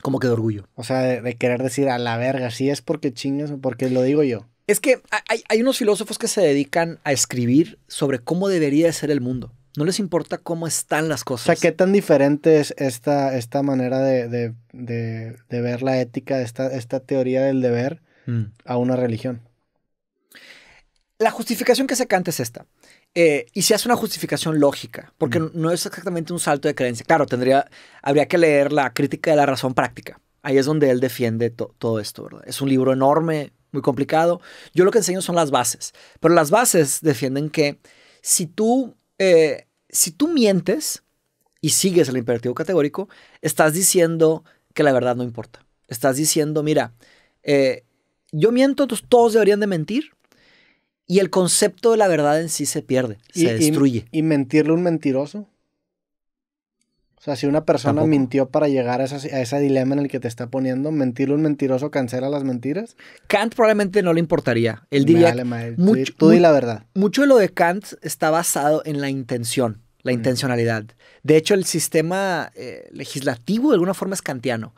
como que de orgullo. O sea, de, querer decir a la verga, si es porque chingas o porque lo digo yo. Es que hay, unos filósofos que se dedican a escribir sobre cómo debería ser el mundo. No les importa cómo están las cosas. O sea, qué tan diferente es esta, esta manera
de, ver la ética, esta, esta teoría del deber, mm. a una
religión. La justificación que se canta es esta. Eh, y se hace una justificación lógica, porque no es exactamente un salto de creencia. Claro, tendría, habría que leer la crítica de la razón práctica. Ahí es donde él defiende todo esto, Es un libro enorme, muy complicado. Yo lo que enseño son las bases, pero las bases defienden que si tú, eh, si tú mientes y sigues el imperativo categórico, estás diciendo que la verdad no importa. Estás diciendo, mira, eh, yo miento, entonces todos deberían de mentir y el concepto de la verdad en sí se pierde, se destruye.
Y, mentirle un mentiroso? O sea, si una persona mintió para llegar a, ese dilema en el que te está poniendo, ¿mentirle un mentiroso cancela las mentiras?
Kant probablemente no le importaría. Él diría.
tú, la verdad.
Mucho de lo de Kant está basado en la intención, la mm. intencionalidad. De hecho, el sistema eh, legislativo de alguna forma es kantiano.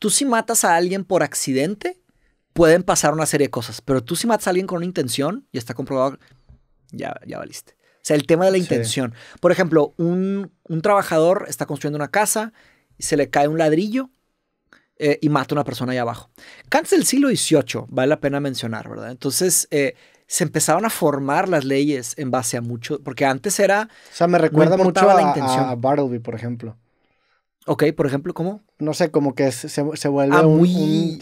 Tú si matas a alguien por accidente, pueden pasar una serie de cosas, pero tú si matas a alguien con una intención y está comprobado, ya, ya valiste. O sea, el tema de la intención. Por ejemplo, un, trabajador está construyendo una casa, y se le cae un ladrillo eh, y mata a una persona ahí abajo. Cancel del siglo XVIII, vale la pena mencionar, ¿verdad? Entonces, eh, se empezaron a formar las leyes en base a mucho, porque antes era... O sea, me recuerda mucho la intención. a
Bartleby, por ejemplo. Ok, por ejemplo, ¿cómo? No sé, como que se, vuelve ah, un,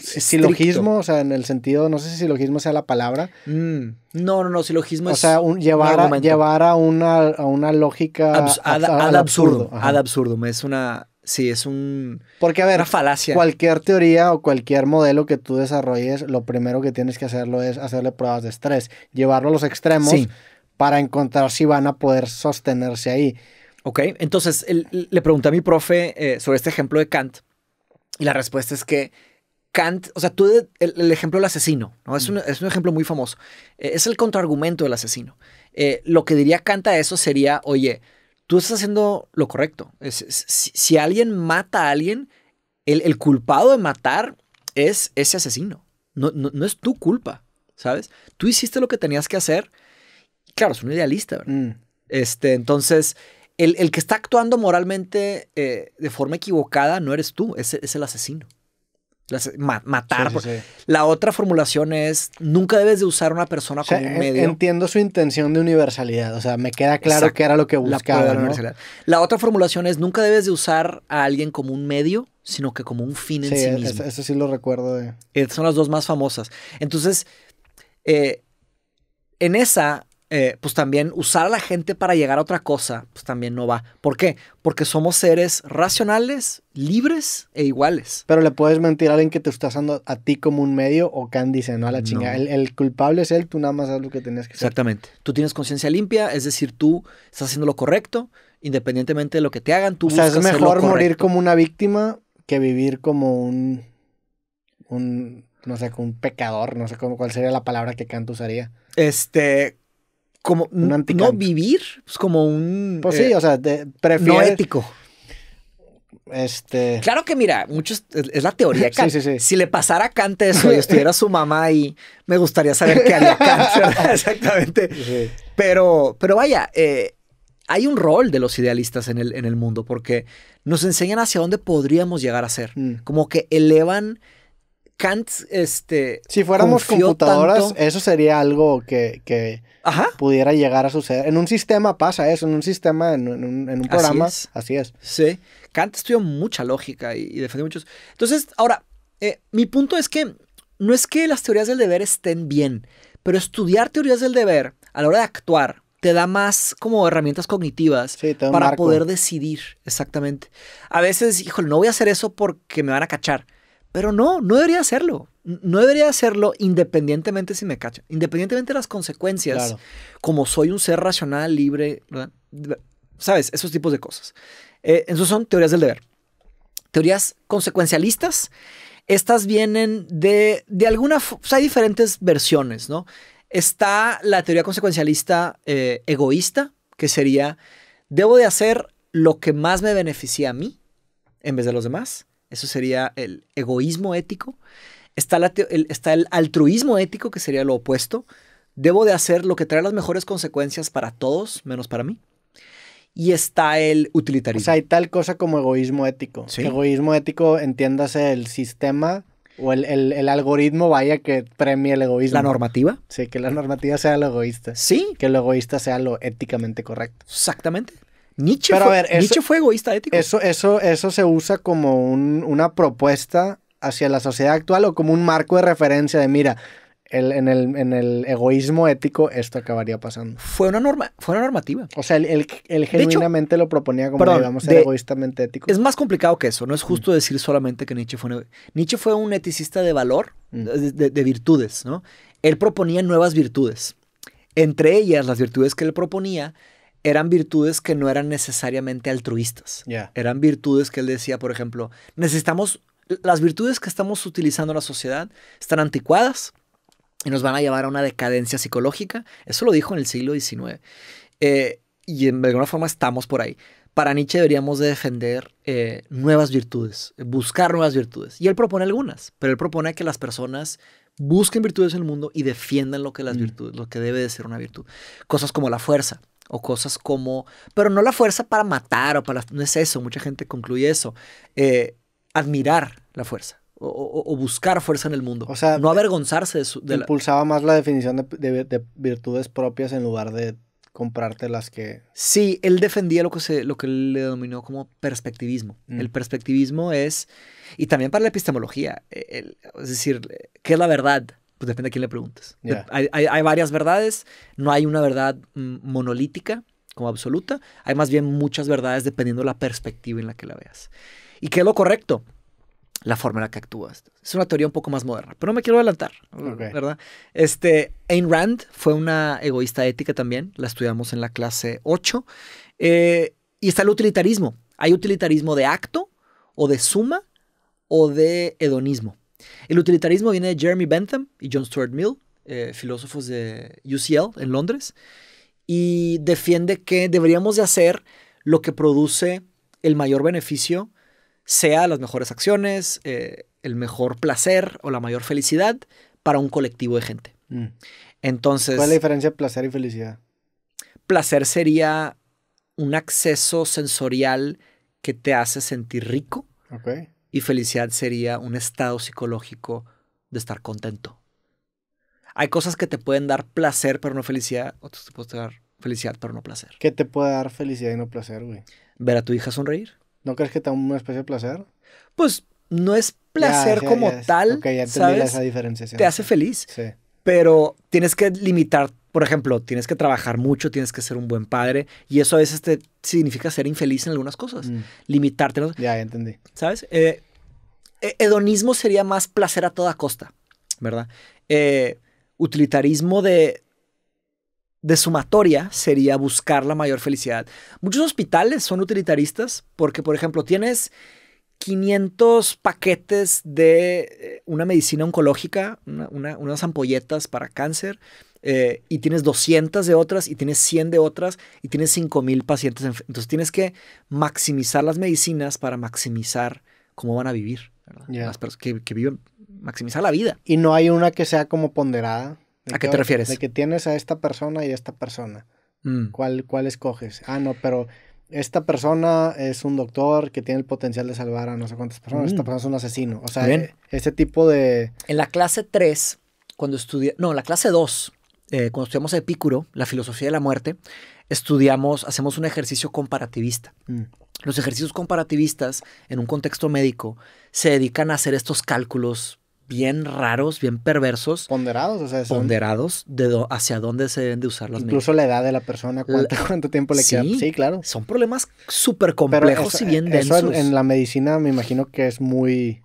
silogismo, o sea, en el sentido, no sé si silogismo sea la palabra. Mm. No, no, no, silogismo es. O sea, un, llevar, a, llevar a una,
a una lógica. Al absurdo. Ad absurdo, es una. Sí, es un. Porque, a ver, cualquier
teoría o cualquier modelo que tú desarrolles, lo primero que tienes que hacerlo es hacerle pruebas de estrés, llevarlo a los extremos para encontrar si van a poder
sostenerse ahí. Ok, entonces le pregunté a mi profe eh, sobre este ejemplo de Kant y la respuesta es que Kant, o sea, tú el, ejemplo del asesino, mm. Es un, ejemplo muy famoso. Eh, es el contraargumento del asesino. Eh, lo que diría Kant a eso sería, oye, tú estás haciendo lo correcto. si, alguien mata a alguien, el, culpado de matar es ese asesino. No, no, es tu culpa, ¿sabes? Tú hiciste lo que tenías que hacer. Claro, es un idealista, mm. Este, entonces el, que está actuando moralmente eh, de forma equivocada no eres tú, es, es el asesino. matar. La otra formulación es, nunca debes de usar a una persona como un medio. Entiendo
su intención de universalidad, o sea, me queda claro que era lo que buscaba.
La, otra formulación es, nunca debes de usar a alguien como un medio, sino que como un fin en sí mismo. Eso, sí lo recuerdo. son las dos más famosas. Entonces, eh, en esa, eh, pues también usar a la gente para llegar a otra cosa, pues también no va. ¿Por qué? Porque somos seres racionales, libres
e iguales. Pero le puedes mentir a alguien que te está usando a ti como un medio o Kant dice, no, a la chinga. El, culpable es él, tú nada más haz lo que tenías
que hacer. Exactamente. Tú tienes conciencia limpia, es decir, tú estás haciendo lo correcto, independientemente de lo que te hagan, tú o sea, es mejor morir como
una víctima que vivir como un... no sé, como un pecador, no sé cuál sería la palabra que Kant usaría.
Este, como no vivir, pues como un... Pues sí, eh, o sea, No ético. Este... Claro que mira, muchos, es la teoría Sí, sí, sí. Si le pasara a Kant eso y estuviera su mamá ahí, me gustaría saber qué haría Kant, Exactamente. Pero, pero vaya, eh, hay un rol de los idealistas en el, en el mundo porque nos enseñan hacia dónde podríamos llegar a ser. Mm. Como que elevan... Kant, este... Si fuéramos computadoras,
eso sería algo que, que pudiera llegar a suceder. En un sistema pasa eso, en un sistema, en, un, programa.
Así es. Sí. Kant estudió mucha lógica y, defendió muchos. Entonces, ahora, eh, mi punto es que no es que las teorías del deber estén bien, pero estudiar teorías del deber a la hora de actuar te da más como herramientas cognitivas para poder decidir exactamente. A veces, híjole, no voy a hacer eso porque me van a cachar, pero no, no debería hacerlo no debería hacerlo independientemente si me cacho, independientemente de las consecuencias, como soy un ser racional, libre, ¿sabes? Esos tipos de cosas. Eh, esos son teorías del deber. Teorías consecuencialistas, estas vienen de, de alguna, pues hay diferentes versiones, ¿no? Está la teoría consecuencialista eh, egoísta, que sería, debo de hacer lo que más me beneficia a mí en vez de los demás. Eso sería el egoísmo ético. Está, el, altruismo ético, que sería lo opuesto. Debo de hacer lo que trae las mejores consecuencias para todos, menos para mí. Y está el utilitarismo. O sea, hay tal cosa como egoísmo ético. Egoísmo
ético, entiéndase, el sistema o el, algoritmo vaya que premie el egoísmo. ¿La normativa? Sí, que la normativa sea lo egoísta. Sí. Que lo egoísta sea lo éticamente correcto.
Exactamente. Nietzsche, fue, fue egoísta ético. Eso,
eso, eso se usa como una propuesta hacia la sociedad actual o como un marco de referencia de, mira, el, en, el, egoísmo ético esto acabaría pasando. Fue una, norma, fue normativa. O sea, el,
el, genuinamente
lo proponía como, digamos,
egoístamente ético. Es más complicado que eso. No es justo mm. decir solamente que Nietzsche fue... Nietzsche fue un eticista de valor, mm. de, virtudes, ¿no? Él proponía nuevas virtudes. Entre ellas, las virtudes que él proponía eran virtudes que no eran necesariamente altruistas. Eran virtudes que él decía, por ejemplo, necesitamos las virtudes que estamos utilizando en la sociedad están anticuadas y nos van a llevar a una decadencia psicológica. Eso lo dijo en el siglo XIX. Eh, y de alguna forma estamos por ahí. Para Nietzsche deberíamos de defender eh, nuevas virtudes, buscar nuevas virtudes. Y él propone algunas, pero él propone que las personas busquen virtudes en el mundo y defiendan lo que las mm. virtudes, lo que debe de ser una virtud. Cosas como la fuerza, o cosas como, pero no la fuerza para matar o para, no es eso, mucha gente concluye eso, eh, admirar la fuerza o, buscar fuerza en el mundo. O sea, no avergonzarse de su... impulsaba
más la definición de, virtudes propias en lugar de comprarte las que...
Sí, él defendía lo que, se, lo que le denominó como perspectivismo. Mm. El perspectivismo es... Y también para la epistemología, e, es decir, ¿qué es la verdad? Pues depende a quién le preguntes. Hay, hay, varias verdades, no hay una verdad mm, monolítica como absoluta, hay más bien muchas verdades dependiendo de la perspectiva en la que la veas y qué es lo correcto la forma en la que actúas. Es una teoría un poco más moderna, pero no me quiero adelantar, ¿verdad? Este, Ayn Rand fue una egoísta ética también, la estudiamos en la clase 8, eh, y está el utilitarismo. Hay utilitarismo de acto, o de suma, o de hedonismo. El utilitarismo viene de Jeremy Bentham y John Stuart Mill, eh, filósofos de UCL en Londres, y defiende que deberíamos de hacer lo que produce el mayor beneficio sea las mejores acciones, eh, el mejor placer o la mayor felicidad para un colectivo de gente. Mm. Entonces. ¿Cuál es la diferencia entre placer y felicidad? Placer sería un acceso sensorial que te hace sentir rico. Y felicidad sería un estado psicológico de estar contento. Hay cosas que te pueden dar placer, pero no felicidad. Otras te pueden dar felicidad, pero no placer. ¿Qué te puede
dar felicidad y no placer, güey?
Ver a tu hija sonreír. ¿No
crees que te una especie de placer? Pues
no es placer como tal. ya ¿sabes? esa diferenciación. Te hace feliz. Sí. Pero tienes que limitar, por ejemplo, tienes que trabajar mucho, tienes que ser un buen padre. Y eso a veces te significa ser infeliz en algunas cosas. Mm. Limitarte. Ya, ya entendí. ¿Sabes? Eh, e, hedonismo sería más placer a toda costa, ¿verdad? Eh, utilitarismo de de sumatoria sería buscar la mayor felicidad. Muchos hospitales son utilitaristas porque, por ejemplo, tienes 500 paquetes de eh, una medicina oncológica, unas ampolletas para cáncer, eh, y tienes 200 de otras, y tienes 100 de otras, y tienes 5.000 pacientes. Entonces tienes que maximizar las medicinas para maximizar cómo van a vivir. Las personas que viven, maximizar la vida.
Y no hay una que sea como ponderada. ¿A qué te refieres? De que tienes a esta persona y a esta persona. Mm. ¿Cuál, ¿Cuál escoges? Ah, no, pero esta persona es un doctor que tiene el potencial de salvar a no sé cuántas personas, esta mm. persona
es un asesino. O sea, e, ese tipo de... En la clase 3, cuando estudié, no, en la clase 2, eh, cuando estudiamos Epicuro, la filosofía de la muerte, estudiamos, hacemos un ejercicio comparativista. Mm. Los ejercicios comparativistas en un contexto médico se dedican a hacer estos cálculos bien raros, bien perversos. Ponderados, o sea, ponderados de hacia dónde se deben de usar las Incluso
la edad de la persona, cuánto, tiempo le queda. Sí,
claro. Son problemas súper complejos y bien densos. Eso en,
la medicina me imagino que es muy...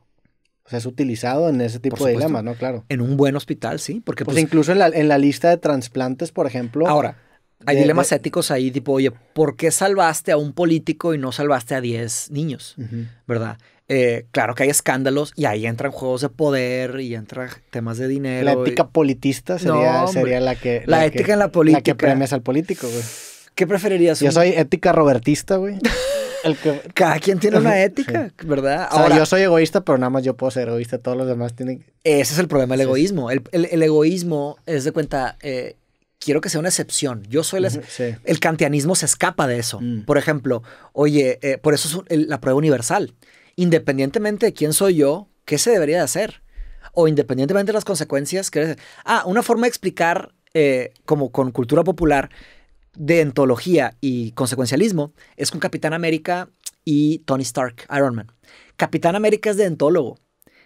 O sea, es utilizado en ese tipo de dilemas, ¿no? Claro.
En un buen hospital, sí, porque... Pues, incluso
en la, lista de trasplantes, por ejemplo... Ahora, hay dilemas éticos ahí,
tipo, oye, ¿por qué salvaste a un político y no salvaste a 10 niños? ¿Verdad? Eh, claro que hay escándalos y ahí entran juegos de poder y entran temas de dinero. La ética politista sería, la que... La, ética en la política. La que premias al político, güey. ¿Qué preferirías? Yo soy
ética robertista, güey. Cada quien tiene una
ética, ¿verdad? Ahora, yo soy egoísta, pero nada más yo puedo ser egoísta. Todos los demás tienen... Ese es el problema del egoísmo. El, egoísmo es de cuenta... Eh, quiero que sea una excepción. Yo soy la... El kantianismo se escapa de eso. Mm. Por ejemplo, oye, eh, por eso es la prueba universal independientemente de quién soy yo, ¿qué se debería de hacer? O independientemente de las consecuencias, ¿qué Ah, una forma de explicar, eh, como con cultura popular, de entología y consecuencialismo, es con Capitán América y Tony Stark, Iron Man. Capitán América es de entólogo.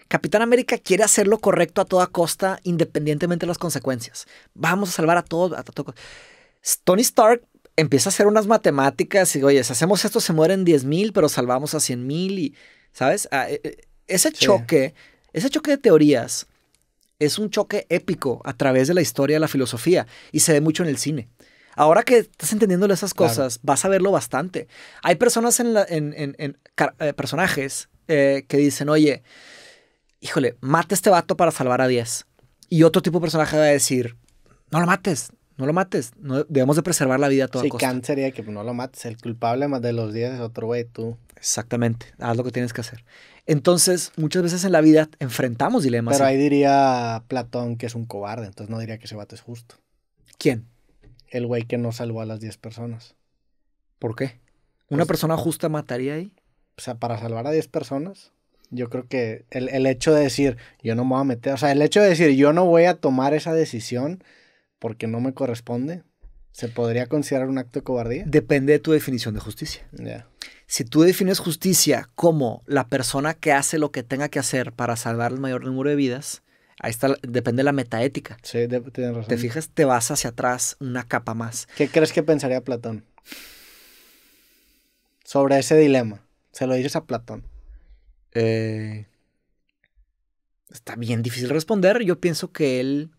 Capitán América quiere hacer lo correcto a toda costa, independientemente de las consecuencias. Vamos a salvar a todos. Tony Stark empieza a hacer unas matemáticas y, oye, si hacemos esto se mueren 10,000, pero salvamos a 100,000 y ¿Sabes? Ah, e, e, ese choque, ese choque de teorías es un choque épico a través de la historia de la filosofía y se ve mucho en el cine. Ahora que estás entendiendo esas cosas, vas a verlo bastante. Hay personas en, eh, personajes eh, que dicen, oye, híjole, mate a este vato para salvar a 10. Y otro tipo de personaje va a decir, no lo mates, no lo mates, no, debemos de preservar la vida a toda sí, costa.
Sí, que no lo mates, el culpable más de los 10 es
otro güey, tú. Exactamente, haz lo que tienes que hacer. Entonces, muchas veces en la vida enfrentamos dilemas. Pero ahí
diría Platón que es un cobarde, entonces no diría que ese bate es justo. ¿Quién? El güey que no salvó a las 10 personas.
¿Por qué? ¿Una pues persona justa
mataría ahí? O sea, para salvar a 10 personas, yo creo que el, hecho de decir, yo no me voy a meter, o sea, el hecho de decir, yo no voy a tomar esa
decisión porque no me corresponde, ¿se podría considerar un acto de cobardía? Depende de tu definición de justicia. Ya. Si tú defines justicia como la persona que hace lo que tenga que hacer para salvar el mayor número de vidas, ahí está, depende de la metaética. Sí, tienes razón. Te fijas, te vas hacia atrás una capa más.
¿Qué crees que pensaría Platón? Sobre ese dilema. Se lo dices a Platón.
Eh, está bien difícil responder. Yo pienso que él.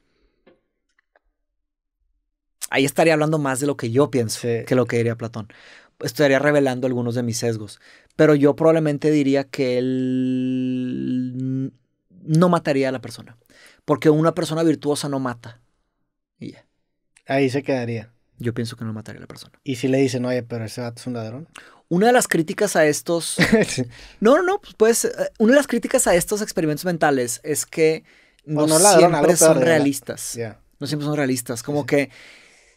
Ahí estaría hablando más de lo que yo pienso que lo que diría Platón estaría revelando algunos de mis sesgos. Pero yo probablemente diría que él no mataría a la persona. Porque una persona virtuosa no mata. Y ya. Ahí se quedaría. Yo pienso que no mataría a la persona. Y si le dicen, oye, pero ese vato es un ladrón. Una de las críticas a estos. no, no, no, pues, pues eh, una de las críticas a estos experimentos mentales es que no, siempre son realistas. No siempre son realistas. Como que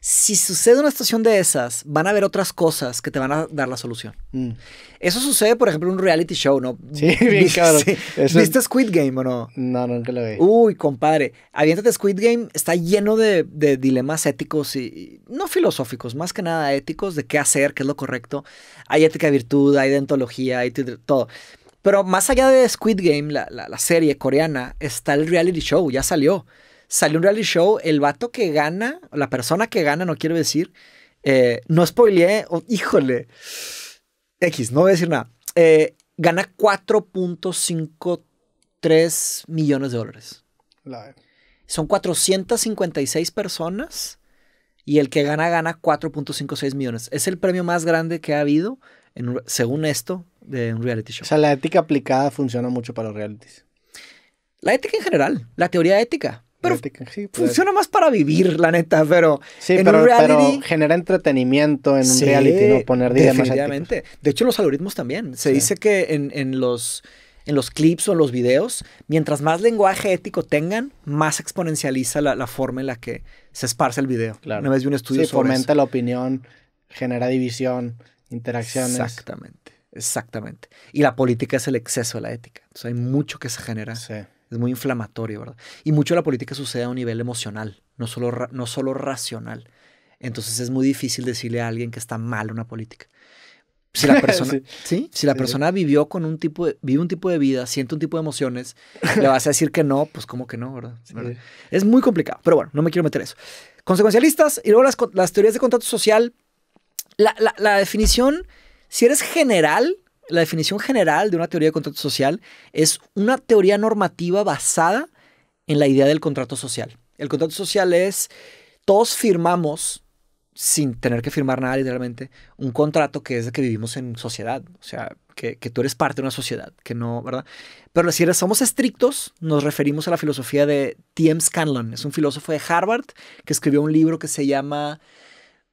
si sucede una situación de esas, van a haber otras cosas que te van a dar la solución. Mm. Eso sucede, por ejemplo, en un reality show, ¿no? Sí, bien cabrón. ¿Viste Squid Game o no? No, nunca lo vi. Uy, compadre. Aviéntate Squid Game, está lleno de, dilemas éticos y, no filosóficos, más que nada éticos, de qué hacer, qué es lo correcto. Hay ética virtud, hay dentología, hay todo. Pero más allá de Squid Game, la, la serie coreana, está el reality show, ya salió salió un reality show, el vato que gana, la persona que gana, no quiero decir, eh, no spoileé, híjole, X, no voy a decir nada, eh, gana 4.53 millones de dólares. Son 456 personas y el que gana gana 4.56 millones. Es el premio más grande que ha habido, según esto, de un reality show. O sea, la ética aplicada funciona mucho para los realities. La ética en general, la teoría ética pero pues. funciona más para vivir, la neta, pero sí, pero, reality, genera entretenimiento en un reality, no poner Definitivamente. De hecho, los algoritmos también. Se dice que en, los en los clips o en los videos, mientras más lenguaje ético tengan, más exponencializa la, forma en la que se esparce el video. Claro. Una vez vi un estudio sí, fomenta
la opinión, genera división,
interacciones. Exactamente, exactamente. Y la política es el exceso de la ética. Entonces hay mucho que se genera sí es muy inflamatorio, ¿verdad? Y mucho de la política sucede a un nivel emocional, no solo, no solo racional. Entonces es muy difícil decirle a alguien que está mal una política. Si la persona, Si la persona vivió con un tipo de, vive un tipo de vida, siente un tipo de emociones, le vas a decir que no, pues como que no, ¿verdad? Es muy complicado, pero bueno, no me quiero meter eso. Consecuencialistas y luego las, teorías de contrato social. la definición, si eres general, la definición general de una teoría de contrato social es una teoría normativa basada en la idea del contrato social. El contrato social es, todos firmamos, sin tener que firmar nada literalmente, un contrato que es de que vivimos en sociedad, o sea, que, tú eres parte de una sociedad, que no, ¿verdad? Pero si eres somos estrictos, nos referimos a la filosofía de T.M. Scanlon, es un filósofo de Harvard que escribió un libro que se llama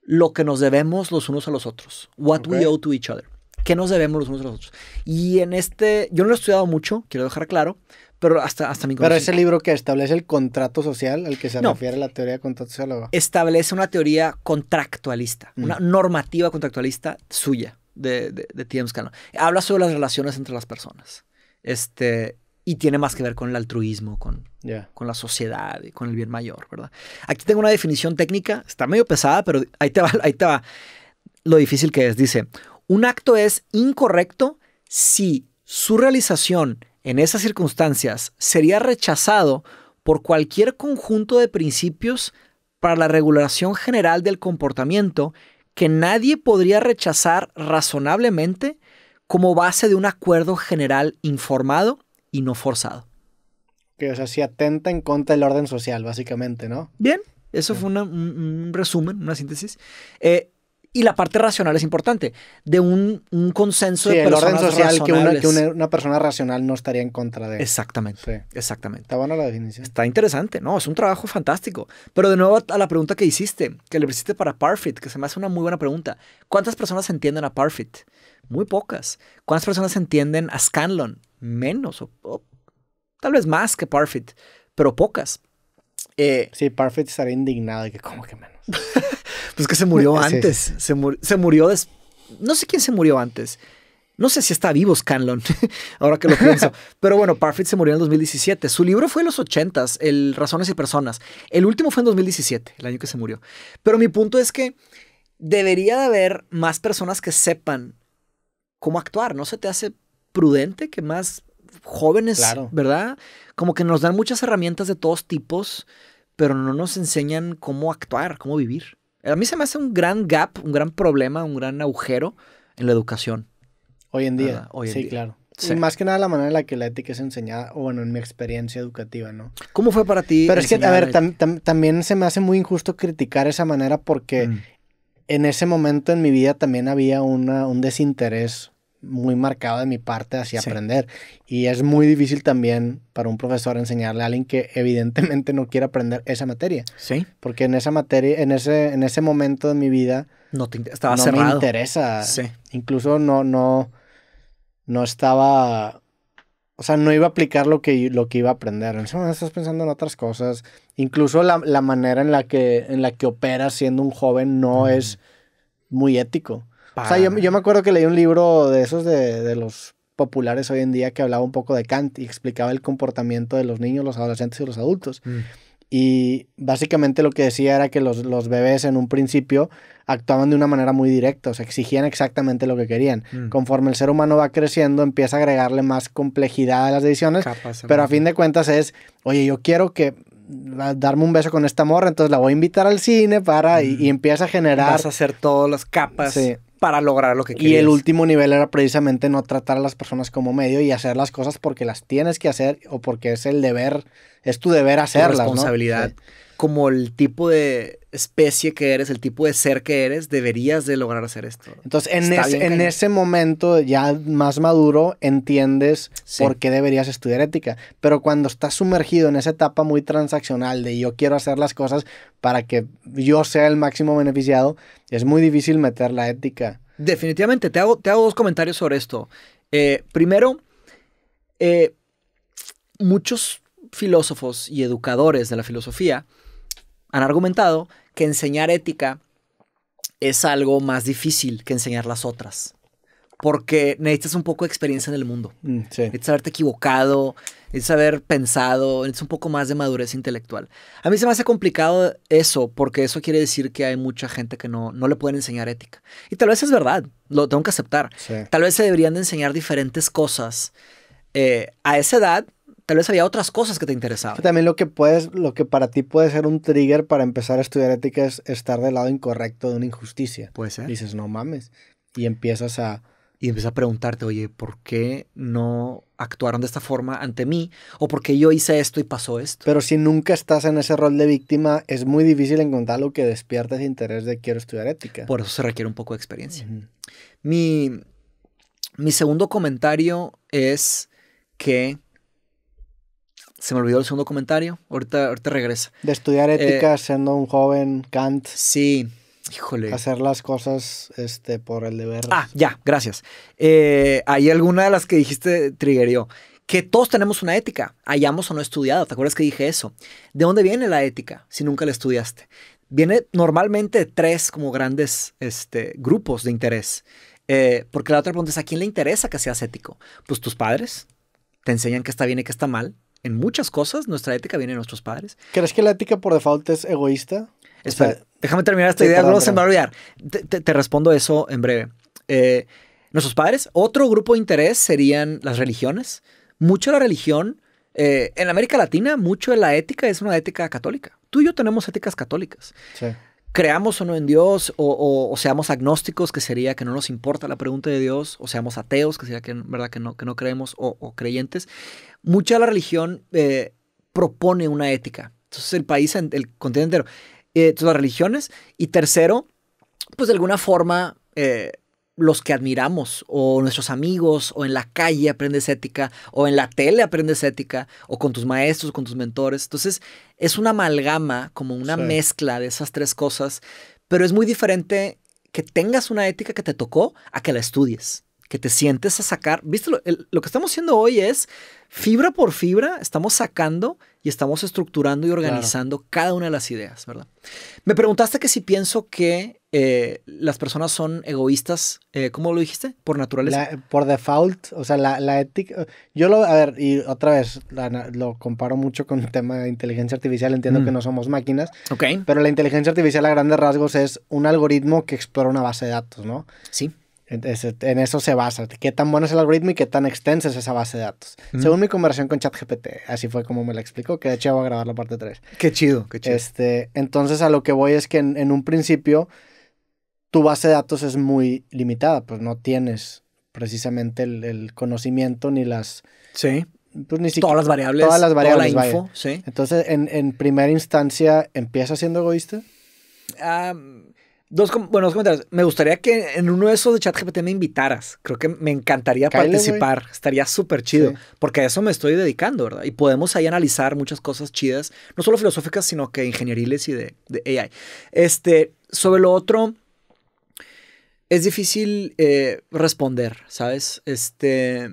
Lo que nos debemos los unos a los otros, What We Owe to Each Other que nos debemos los unos a los otros. Y en este, yo no lo he estudiado mucho, quiero dejar claro, pero hasta, hasta mi Pero ese
libro que establece el contrato social, al que se refiere la teoría de contrato social.
Establece una teoría contractualista, mm. una normativa contractualista suya, de, de, Scanlon. Habla sobre las relaciones entre las personas. Este, y tiene más que ver con el altruismo, con, con la sociedad, y con el bien mayor, ¿verdad? Aquí tengo una definición técnica, está medio pesada, pero ahí te ahí te va lo difícil que es. Dice, un acto es incorrecto si su realización en esas circunstancias sería rechazado por cualquier conjunto de principios para la regulación general del comportamiento que nadie podría rechazar razonablemente como base de un acuerdo general informado y no forzado.
Que, o sea, si atenta en contra del orden social, básicamente, ¿no? Bien,
eso fue un, resumen, una síntesis. Eh, y la parte racional es importante, de un, un consenso de personas el orden social que
una, persona racional no estaría en
contra de. Exactamente, exactamente. Está buena la definición. Está interesante, no, es un trabajo fantástico. Pero de nuevo a la pregunta que hiciste, que le hiciste para Parfit, que se me hace una muy buena pregunta. ¿Cuántas personas entienden a Parfit? Muy pocas. ¿Cuántas personas entienden a Scanlon? Menos, o, tal vez más que Parfit, pero pocas. Eh, sí, Parfit estaría indignado de que, ¿cómo que menos? Pues que se murió antes. Se, murió No sé quién se murió antes. No sé si está vivo Scanlon, ahora que lo pienso. Pero bueno, Parfit se murió en el 2017. Su libro fue en los 80 el Razones y Personas. El último fue en 2017, el año que se murió. Pero mi punto es que debería de haber más personas que sepan cómo actuar. ¿No se te hace prudente que más jóvenes, ¿verdad? Como que nos dan muchas herramientas de todos tipos, pero no nos enseñan cómo actuar, cómo vivir. A mí se me hace un gran gap, un gran problema, un gran agujero en la educación. Hoy en día. Hoy sí, claro. Sí. más
que nada la manera en la que la ética es enseñada, o bueno, en mi experiencia educativa, ¿no? ¿Cómo fue para ti? Pero es que, a ver, también se me hace muy injusto criticar esa manera porque mm. en ese momento en mi vida también había una, un desinterés muy marcado de mi parte hacia aprender. Y es muy difícil también para un profesor enseñarle a alguien que evidentemente no quiere aprender esa materia. Sí. Porque en esa materia, en ese, en ese momento de mi vida,
no, estaba no me interesa. Sí.
Incluso no, no, no estaba. O sea, no iba a aplicar lo que, lo que iba a aprender. En ese momento estás pensando en otras cosas. Incluso la, la manera en la, que, en la que operas siendo un joven no es muy ético. O sea, yo, me acuerdo que leí un libro de esos de, de los populares hoy en día que hablaba un poco de Kant y explicaba el comportamiento de los niños, los adolescentes y los adultos. Mm. Y básicamente lo que decía era que los, los, bebés en un principio actuaban de una manera muy directa, o sea, exigían exactamente lo que querían. Mm. Conforme el ser humano va creciendo, empieza a agregarle más complejidad a las decisiones, pero a fin de cuentas es, oye, yo quiero que darme un beso con esta morra, entonces la voy a invitar al cine para... Y, mm. empieza a generar... a hacer
todas las capas. Sí para lograr lo que quieres. Y el último
nivel era precisamente no tratar a las personas como medio y hacer las cosas porque las tienes que hacer o porque es el deber, es tu deber hacerlas. Tu responsabilidad
como el tipo de especie que eres, el tipo de ser que eres, deberías de lograr hacer esto. Entonces, en, ese
momento ya más maduro, entiendes por qué deberías estudiar ética. Pero cuando estás sumergido en esa etapa muy transaccional de yo quiero hacer las cosas para que yo sea el máximo beneficiado, es muy difícil meter la ética.
Definitivamente, te hago, te hago dos comentarios sobre esto. Eh, primero, eh, muchos filósofos y educadores de la filosofía han argumentado que enseñar ética es algo más difícil que enseñar las otras. Porque necesitas un poco de experiencia en el mundo. Necesitas mm, haberte equivocado, necesitas haber pensado, necesitas un poco más de madurez intelectual. A mí se me hace complicado eso, porque eso quiere decir que hay mucha gente que no, no le pueden enseñar ética. Y tal vez es verdad, lo tengo que aceptar. Tal vez se deberían de enseñar diferentes cosas eh, a esa edad tal vez había otras cosas que te interesaban.
También lo que puedes, lo que para ti puede ser un trigger para empezar a estudiar ética es estar del lado incorrecto de una injusticia. Puede ser. Dices, no mames.
Y empiezas a. Y empiezas a preguntarte, oye, ¿por qué no actuaron de esta forma ante mí? ¿O por qué yo hice esto y pasó esto? Pero si nunca estás en ese rol de víctima, es
muy difícil encontrar lo que despierta ese interés de quiero estudiar ética.
Por eso se requiere un poco de experiencia. mi, mi segundo comentario
es
que se me olvidó el segundo comentario. Ahorita, ahorita regresa. De estudiar eh, ética
siendo un joven Kant. Sí, híjole. Hacer las cosas este, por el deber.
Ah, ya, gracias. Hay eh, alguna de las que dijiste triggerió. Que todos tenemos una ética, hayamos o no estudiado. ¿Te acuerdas que dije eso? ¿De dónde viene la ética si nunca la estudiaste? Viene normalmente de tres como grandes este, grupos de interés. Eh, porque la otra pregunta es, ¿a quién le interesa que seas ético? Pues tus padres, te enseñan qué está bien y que está mal, en muchas cosas nuestra ética viene de nuestros padres.
¿Crees que la ética por default es
egoísta? Espera, déjame terminar esta idea, no se me a olvidar. Te, respondo eso en breve. Eh, nuestros padres, otro grupo de interés serían las religiones. Mucho de la religión, eh, en América Latina, mucho de la ética es una ética católica. Tú y yo tenemos éticas católicas. Sí creamos o no en Dios, o, seamos agnósticos, que sería que no nos importa la pregunta de Dios, o seamos ateos, que sería que, ¿verdad? que, no, que no creemos, o, creyentes, mucha de la religión eh, propone una ética. Entonces el país, el continente entero, eh, las religiones, y tercero, pues de alguna forma... Eh, los que admiramos o nuestros amigos o en la calle aprendes ética o en la tele aprendes ética o con tus maestros, con tus mentores. Entonces es una amalgama, como una mezcla de esas tres cosas, pero es muy diferente que tengas una ética que te tocó a que la estudies, que te sientes a sacar. Viste, lo, que estamos haciendo hoy es fibra por fibra, estamos sacando y estamos estructurando y organizando cada una de las ideas, ¿verdad? Me preguntaste que si pienso que eh, las personas son egoístas, eh, ¿cómo lo dijiste? Por naturaleza.
por default, o sea, la, ética. Yo lo, a ver, y otra vez, lo comparo mucho con el tema de inteligencia artificial, entiendo que mm. no somos máquinas. Ok. Pero la inteligencia artificial a grandes rasgos es un algoritmo que explora una base de datos, ¿no? Sí. En eso se basa, qué tan bueno es el algoritmo y qué tan extensa es esa base de datos. Mm. Según mi conversación con ChatGPT, así fue como me la explicó, que de hecho voy a grabar la parte 3. Qué chido, qué chido. Este, entonces a lo que voy es que en un principio tu base de datos es muy limitada, pues no tienes precisamente el, conocimiento ni las... Sí.
Pues todas las variables. Todas las variables. Toda la info,
sí. Entonces, en, primera instancia, ¿empieza siendo
egoísta? dos, bueno, dos comentarios. Me gustaría que en uno de esos de ChatGPT me invitaras. Creo que me encantaría participar. Estaría súper chido. Porque a eso me estoy dedicando, ¿verdad? Y podemos ahí analizar muchas cosas chidas, no solo filosóficas, sino que ingenieriles y de, de AI. Este, sobre lo otro es difícil eh, responder, ¿sabes? Este,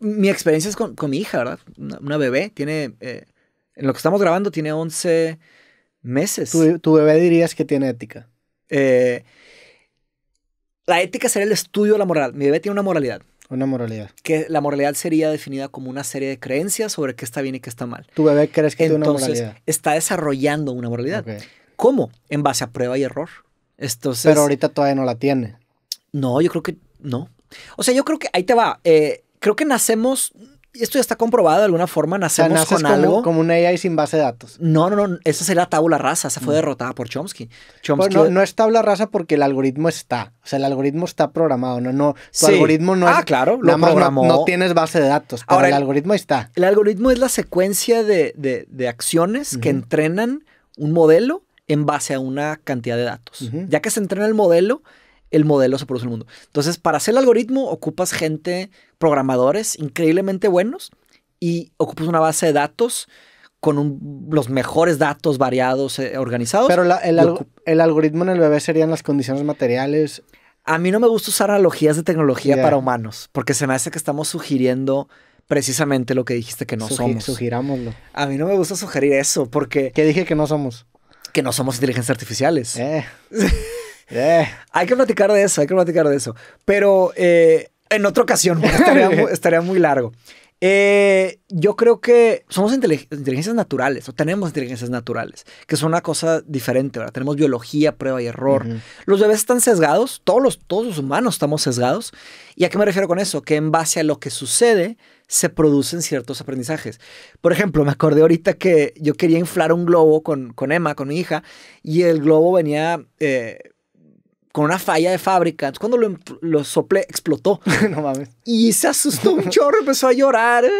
mi experiencia es con, mi hija, ¿verdad? Una, bebé, tiene, eh, en lo que estamos grabando, tiene 11 meses. ¿Tu, bebé dirías que tiene ética? Eh, la ética sería el estudio de la moral. Mi bebé tiene una moralidad. Una moralidad. Que la moralidad sería definida como una serie de creencias sobre qué está bien y qué está mal.
Tu bebé crees que tiene una moralidad.
Está desarrollando una moralidad. ¿Cómo? En base a prueba y error. Pero ahorita
todavía no la tiene. No, yo creo que no.
O sea, yo creo que ahí te va. Eh, creo que nacemos, esto ya está comprobado de alguna forma, nacemos con como, algo. Como una AI sin base de datos. No, no, no. Esa sería tabla rasa. Esa fue mm. derrotada por Chomsky. Chomsky... no, es
tabla rasa porque el algoritmo está. O sea, el
algoritmo está programado. No, no. Tu algoritmo no ah, es. claro, lo programó. No, tienes base de datos. Pero Ahora, el algoritmo está. El algoritmo es la secuencia de, acciones que entrenan un modelo en base a una cantidad de datos. Ya que se entrena el modelo, el modelo se produce en el mundo. Entonces, para hacer el algoritmo ocupas gente, programadores increíblemente buenos y ocupas una base de datos con los mejores datos variados, eh, organizados. Pero el, algoritmo en el bebé serían las condiciones materiales. A mí no me gusta usar analogías de tecnología para humanos, porque se me hace que estamos sugiriendo precisamente lo que dijiste que no somos. Sugirámoslo. A mí no me gusta sugerir eso, porque... que dije que no somos? Que no somos inteligencias artificiales. Eh. Eh. Hay que platicar de eso, hay que platicar de eso. Pero eh, en otra ocasión, estaría, muy, estaría muy largo. Eh, yo creo que somos inteligencias naturales, o tenemos inteligencias naturales, que son una cosa diferente, ¿verdad? Tenemos biología, prueba y error. Los bebés están sesgados, todos los, todos humanos estamos sesgados. ¿Y a qué me refiero con eso? Que en base a lo que sucede, se producen ciertos aprendizajes. Por ejemplo, me acordé ahorita que yo quería inflar un globo con, con Emma, con mi hija, y el globo venía con una falla de fábrica. Entonces, cuando lo, em-, lo explotó. no mames. Y se asustó un chorro, empezó a llorar. Eh,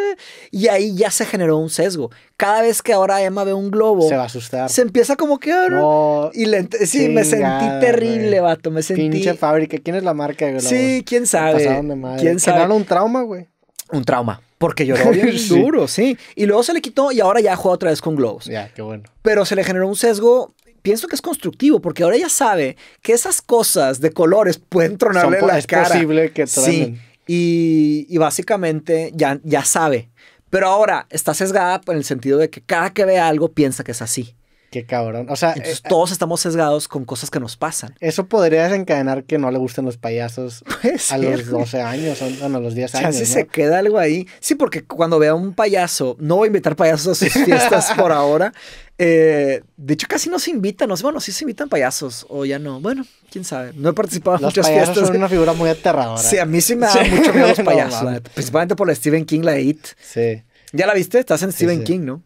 y ahí ya se generó un sesgo. Cada vez que ahora Emma ve un globo, se va a asustar. Se empieza como que. Ah, y le, sí, me sentí terrible, vato. Me sentí. Pinche fábrica. ¿Quién es la marca de Sí, quién sabe. De madre. ¿Quién sabe? un trauma, güey. Un trauma. Porque lloró bien duro, sí. Y luego se le quitó y ahora ya juega otra vez con globos. Ya, qué bueno. Pero se le generó un sesgo pienso que es constructivo porque ahora ella sabe que esas cosas de colores pueden tronarle la es posible que Sí. Y, básicamente ya, ya sabe. Pero ahora está sesgada en el sentido de que cada que ve algo piensa que es así. Qué cabrón. O sea, eh, eh, todos estamos sesgados con cosas que nos pasan. Eso podría
desencadenar que no le gusten los payasos
a los 12 años, o, bueno, a los 10 años. Casi se queda algo ahí. Sí, porque cuando vea un payaso, no voy a invitar payasos a sus fiestas por ahora. Eh, de hecho, casi no se invitan. No bueno, sí se invitan payasos o ya no. Bueno, quién sabe. No he participado en los muchas payasos fiestas. Son una figura muy aterradora. Sí, a mí sí me da mucho miedo los payasos. principalmente por la Stephen King, la It. Sí.
¿Ya la viste? Estás en Stephen King, ¿no?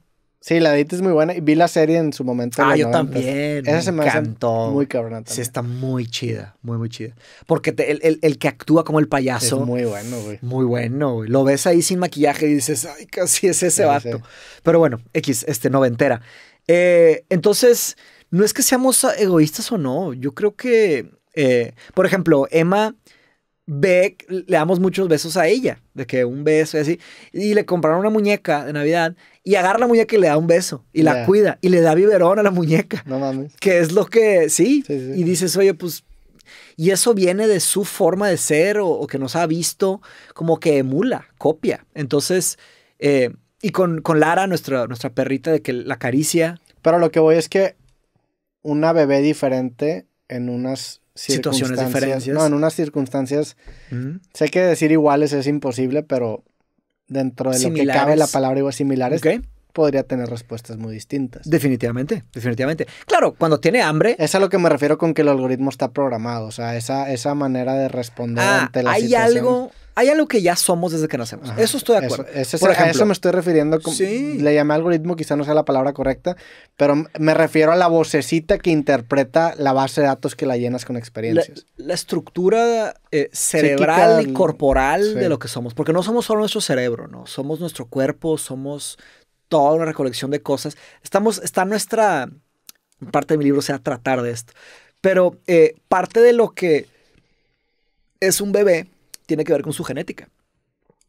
Sí, la de es muy buena. Vi la serie en su momento. Ah, yo también. Esa me encantó. Muy
cabrona. Sí, está muy chida, muy, muy chida. Porque el, que actúa como el payaso. Es muy bueno, güey. Muy bueno, güey. Lo ves ahí sin maquillaje y dices, ay, casi es ese vato. Pero bueno, X, este, noventera. Eh, entonces, no es que seamos egoístas o no. Yo creo que, eh, por ejemplo, Emma ve, le damos muchos besos a ella, de que un beso y así, y le compraron una muñeca de Navidad y agarra la muñeca y le da un beso y la cuida y le da biberón a la muñeca. No mames. Que es lo que, sí, y dices, oye, pues, y eso viene de su forma de ser o, que nos ha visto como que emula, copia. Entonces, eh, y con, con, Lara, nuestra, nuestra perrita, de que la acaricia. Pero lo que voy es que
una bebé diferente en unas situaciones diferentes. No, en unas circunstancias, sé que decir iguales es imposible, pero dentro de lo que cabe la palabra igual similares, podría tener respuestas muy distintas. Definitivamente, definitivamente. Claro, cuando tiene hambre... Es a lo que me refiero con que el algoritmo está programado, o sea, esa, esa manera de responder ah, ante la hay Algo,
hay algo que ya somos desde que nacemos. eso estoy de acuerdo. Por ejemplo, a eso me
estoy refiriendo. como Le llamé algoritmo, quizá no sea la palabra correcta, pero me refiero a la vocecita que interpreta la base de datos que la llenas con experiencias.
La, estructura eh, cerebral y corporal de lo que somos, porque no somos solo nuestro cerebro, ¿no? Somos nuestro cuerpo, somos toda una recolección de cosas. Estamos, está nuestra, parte de mi libro sea tratar de esto, pero eh, parte de lo que es un bebé tiene que ver con su genética.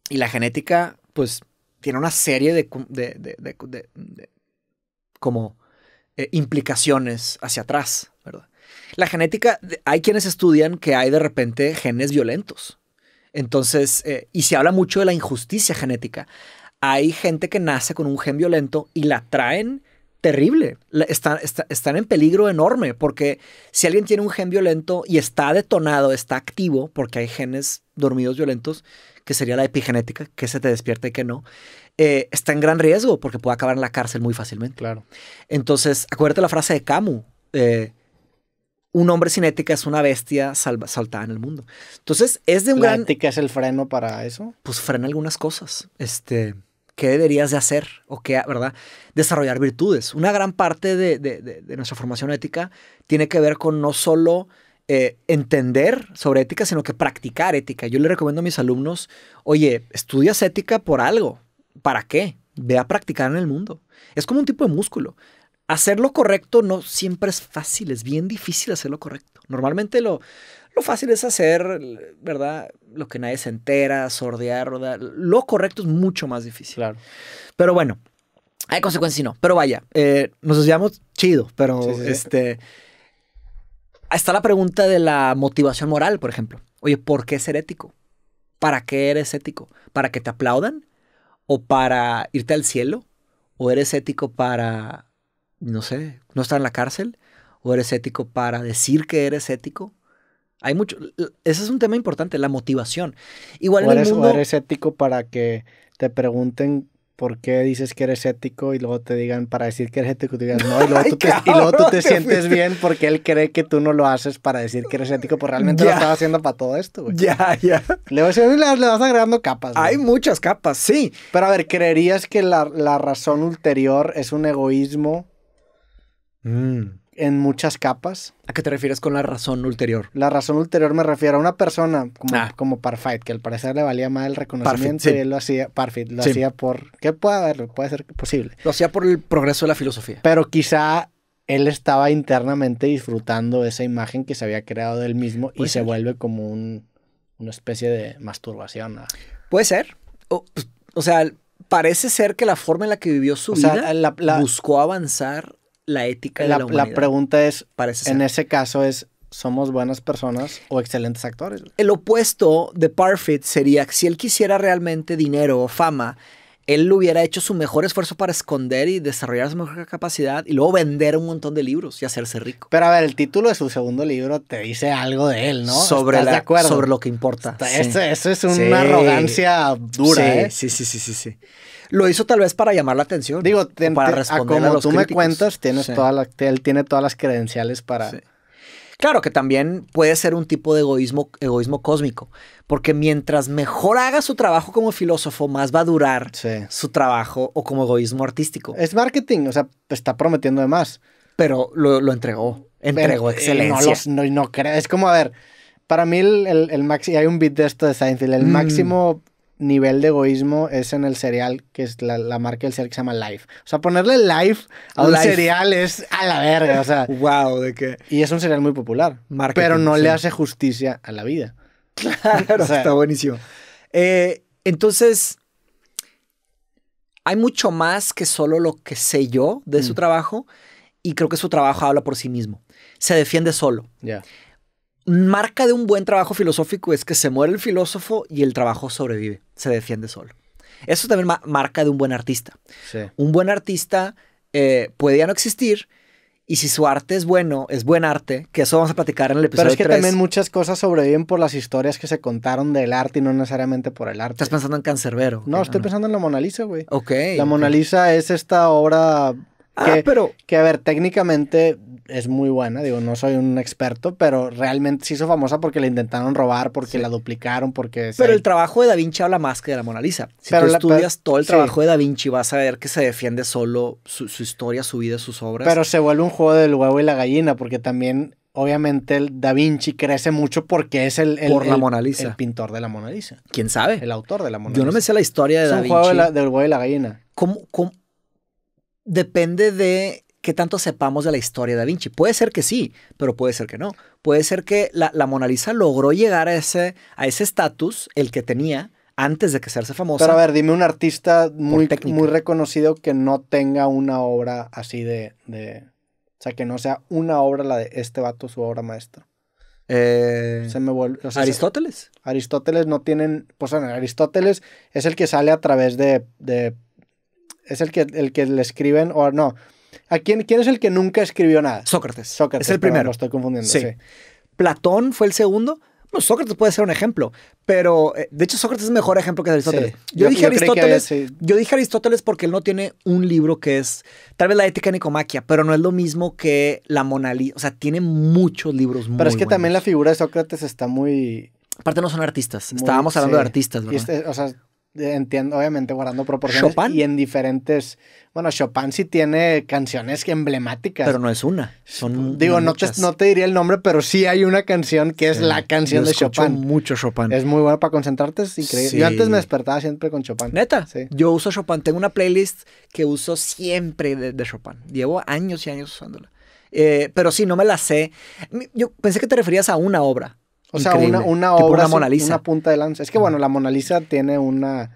Y la genética, pues, tiene una serie de, como eh, implicaciones hacia atrás, ¿verdad? La genética, hay quienes estudian que hay de repente genes violentos. Entonces, eh, y se habla mucho de la injusticia genética hay gente que nace con un gen violento y la traen terrible. Están, en peligro enorme porque si alguien tiene un gen violento y está detonado, está activo, porque hay genes dormidos violentos, que sería la epigenética, que se te despierta y que no, eh, está en gran riesgo porque puede acabar en la cárcel muy fácilmente. Claro. Entonces, acuérdate la frase de Camus. Eh, un hombre sin ética es una bestia salva, saltada en el mundo. Entonces, es de un ¿La gran... ética es el freno para eso? Pues frena algunas cosas. Este, qué deberías de hacer o qué, ¿verdad? Desarrollar virtudes. Una gran parte de, nuestra formación ética tiene que ver con no solo eh, entender sobre ética, sino que practicar ética. Yo le recomiendo a mis alumnos, oye, estudias ética por algo. ¿Para qué? Ve a practicar en el mundo. Es como un tipo de músculo. Hacer lo correcto no siempre es fácil, es bien difícil hacer lo correcto. Normalmente lo, lo fácil es hacer, ¿verdad? Lo que nadie se entera, sordear, Lo correcto es mucho más difícil. Claro. Pero bueno, hay consecuencias y no. Pero vaya, eh, nos llamamos chido, pero este. Está la pregunta de la motivación moral, por ejemplo. Oye, ¿por qué ser ético? ¿Para qué eres ético? ¿Para que te aplaudan? ¿O para irte al cielo? ¿O eres ético para, no sé, no estar en la cárcel? ¿O eres ético para decir que eres ético? Hay mucho. Ese es un tema importante, la motivación. Igual o eres, ético para que te pregunten por
qué dices que eres ético y luego te digan para decir que eres ético, no, y luego, tú, te, y luego tú te, sientes bien porque él cree que tú no lo haces para decir que eres ético, pues realmente lo estás haciendo para todo esto, Ya, ya. Le vas, agregando capas. Hay muchas capas, sí. Pero a ver, ¿creerías que la, la razón ulterior es un egoísmo? Mm en muchas capas.
¿A qué te refieres con la razón ulterior?
La razón ulterior me refiero a una persona como, ah. como Parfait, que al parecer le valía más el reconocimiento lo hacía, Parfait, lo hacía por, ¿qué puede haber? Puede ser posible. Lo hacía por el progreso de la filosofía. Pero quizá él estaba internamente disfrutando esa imagen que se había creado de él mismo y se vuelve como un, una especie de masturbación.
Puede ser. O, sea, parece ser que la forma en la que vivió su vida buscó avanzar la ética de la humanidad. La pregunta
es, en ese caso es,
¿somos buenas personas o excelentes actores? El
opuesto
de Parfit sería que si él quisiera realmente dinero o fama, él hubiera hecho su mejor esfuerzo para esconder y desarrollar su mejor capacidad y luego vender un montón de libros y hacerse rico. Pero a ver, el título de su segundo libro te dice algo de él, ¿no? Sobre, ¿Estás acuerdo? sobre lo que
importa. eso, es una arrogancia dura, ¿eh? Sí,
sí, sí, sí, sí. Lo hizo tal vez para llamar la atención. Digo, para responder a como tú me cuentas, tienes toda
la, él tiene todas las
credenciales para... Claro que también puede ser un tipo de egoísmo, egoísmo cósmico, porque mientras mejor haga su trabajo como filósofo, más va a durar su trabajo o como egoísmo artístico. Es marketing, o sea, está prometiendo de más. Pero lo,
entregó, entregó eh, excelencia. no, no, es como, a ver, para mí el, el, hay un bit de esto de Seinfeld, el mm. máximo nivel de egoísmo es en el cereal, que es la, marca del cereal que se llama Life. O sea, ponerle Life a un cereal es a la verga, o sea. wow, de qué? Y es un cereal muy popular, pero no le hace justicia a la vida. Claro, está
buenísimo. Eh, entonces, hay mucho más que solo lo que sé yo de su mm. trabajo y creo que su trabajo habla por sí mismo. Se defiende solo. Ya marca de un buen trabajo filosófico es que se muere el filósofo y el trabajo sobrevive, se defiende solo. Eso también marca de un buen artista. Un buen artista eh, puede ya no existir, y si su arte es bueno, es buen arte, que eso vamos a platicar en el episodio Pero es que también
muchas cosas sobreviven por las historias que se contaron del arte y no necesariamente por el arte. Estás pensando en Cancerbero. No, estoy pensando en la Mona Lisa, güey.
Ok. La Mona
Lisa es esta obra ah, que, a ver, técnicamente es muy buena. Digo, no soy un experto, pero realmente se hizo famosa porque la intentaron robar, porque la
duplicaron, porque... Pero el trabajo de Da Vinci habla más que de la Mona Lisa. Si tú estudias todo el trabajo de Da Vinci, vas a ver que se defiende solo su, historia, su vida, sus obras. Pero se vuelve un juego del huevo y la
gallina, porque también obviamente el Da Vinci crece mucho porque es el, pintor de la Mona Lisa. ¿Quién sabe? El autor de la Mona Lisa. Yo no me sé
la historia de Da Vinci. Es un juego del huevo y la gallina. cómo? Depende de qué tanto sepamos de la historia de Da Vinci. Puede ser que sí, pero puede ser que no. Puede ser que la, la Mona Lisa logró llegar a ese a estatus, el que tenía, antes de que se famosa. Pero a ver,
dime un artista muy, muy reconocido que no tenga una obra así de, de, O sea, que no sea una obra la de este vato, su obra maestra. Eh, se me vuelve, Aristóteles. Aristóteles no tienen. Pues Aristóteles es el que sale a través de. de es el que, el que le escriben. O no, ¿A quién, quién es el que nunca escribió nada? Sócrates.
Sócrates. Es el primero. lo estoy confundiendo. Sí. Platón fue el segundo. Bueno, Sócrates puede ser un ejemplo, pero eh, de hecho Sócrates es mejor ejemplo que Aristóteles. Yo, dije Aristóteles. Yo dije Aristóteles porque él no tiene un libro que es tal vez la ética nicomaquia, pero no es lo mismo que la Mona Lisa. O sea, tiene muchos libros. Pero es que también
la figura de Sócrates está muy
Aparte no son artistas. Estábamos hablando de artistas, ¿verdad? Este,
o sea, entiendo, obviamente guardando proporciones. Y en diferentes. Bueno, Chopin sí tiene canciones emblemáticas. Pero
no es una. Son pues, Digo, no te, no
te, diría el nombre, pero sí hay una canción que es la canción de Chopin.
mucho Chopin.
Es muy buena para concentrarte, es increíble. Yo antes me
despertaba siempre con Chopin. Neta. Yo uso Chopin. Tengo una playlist que uso siempre de, Chopin. Llevo años y años usándola. Eh, pero sí, no me la sé. Yo pensé que te referías a una obra. O sea, una, una obra, una, Mona Lisa. punta
de lanza. Es que bueno, la Mona Lisa tiene una...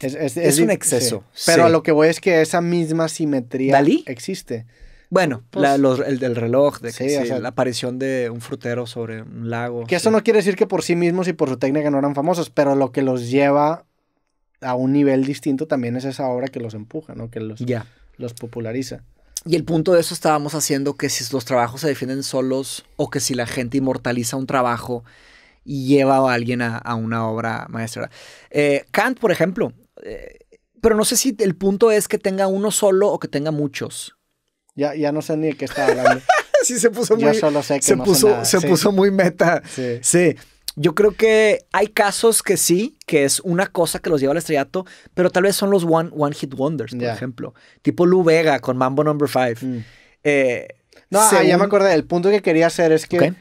Es, un exceso. Pero lo que voy es que esa misma simetría ¿Dalí? existe.
Bueno, pues, el del reloj, de la aparición de un frutero sobre un lago. Que eso no
quiere decir que por sí mismos y por su técnica no eran famosos, pero lo que los lleva a un nivel distinto también es esa obra que los
empuja, ¿no? Que los, los populariza. Y el punto de eso estábamos haciendo que si los trabajos se defienden solos o que si la gente inmortaliza un trabajo y lleva a alguien a, una obra maestra. Eh, Kant, por ejemplo, eh, pero no sé si el punto es que tenga uno solo o que tenga muchos. Ya, ya no sé ni de qué está hablando.
sí, se puso muy. Yo se puso, Se puso
muy meta. Sí. sí. Yo creo que hay casos que sí, que es una cosa que los lleva al estrellato, pero tal vez son los one, hit wonders, por ejemplo. Tipo Lou Vega con Mambo Number 5. Mm. Eh, no, ah, ya me
acordé. El punto que quería hacer es que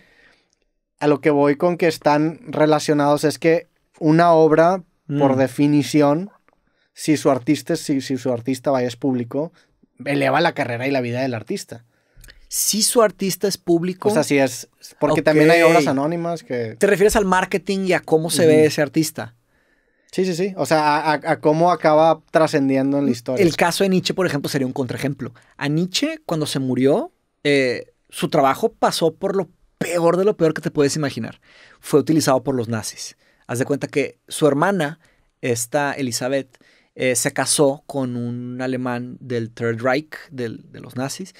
a lo que voy con que están relacionados es que una obra, por mm. definición, si su artista, si, si su
artista vaya es público, eleva la carrera y la vida del artista si su artista es público. O sea, sí es. Porque también hay obras
anónimas que.
¿Te refieres al marketing y a cómo se ve ese artista? Sí, sí, sí. O sea, a, cómo acaba trascendiendo en la mm, historia. El caso de Nietzsche, por ejemplo, sería un contraejemplo. A Nietzsche, cuando se murió, eh, su trabajo pasó por lo peor de lo peor que te puedes imaginar. Fue utilizado por los nazis. Haz de cuenta que su hermana, esta Elizabeth, eh, se casó con un alemán del Third Reich, de los nazis,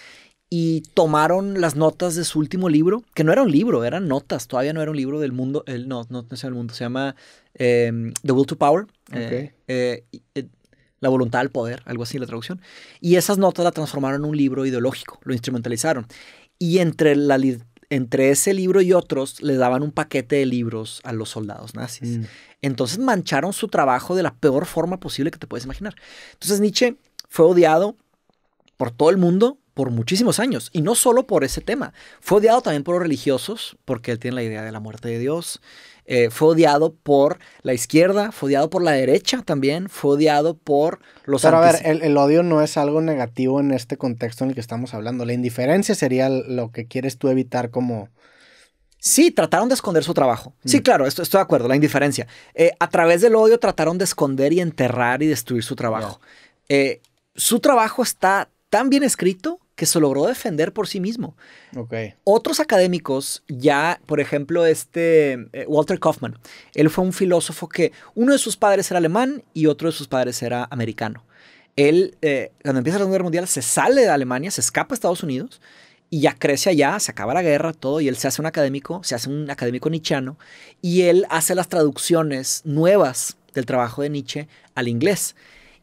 y tomaron las notas de su último libro, que no era un libro, eran notas, todavía no era un libro del mundo, el, no, no, no se el mundo, se llama em, The Will to Power, eh, eh, eh, La voluntad al poder, algo así la traducción, y esas notas la transformaron en un libro ideológico, lo instrumentalizaron, y entre, la, entre ese libro y otros le daban un paquete de libros a los soldados nazis. Mm. Entonces mancharon su trabajo de la peor forma posible que te puedes imaginar. Entonces Nietzsche fue odiado por todo el mundo, por muchísimos años, y no solo por ese tema. Fue odiado también por los religiosos, porque él tiene la idea de la muerte de Dios. Eh, fue odiado por la izquierda, fue odiado por la derecha también, fue odiado por los... Pero a ver,
el, odio no es algo negativo en este contexto en el que estamos hablando. La indiferencia sería lo que
quieres tú evitar como... Sí, trataron de esconder su trabajo. Sí, mm. claro, estoy, estoy de acuerdo, la indiferencia. Eh, a través del odio trataron de esconder y enterrar y destruir su trabajo. Eh, su trabajo está tan bien escrito que se logró defender por sí mismo. Otros académicos, ya, por ejemplo, este eh, Walter Kaufman. él fue un filósofo que uno de sus padres era alemán y otro de sus padres era americano. Él, eh, cuando empieza la Segunda Guerra Mundial, se sale de Alemania, se escapa a Estados Unidos y ya crece allá, se acaba la guerra, todo, y él se hace un académico, se hace un académico nichiano, y él hace las traducciones nuevas del trabajo de Nietzsche al inglés.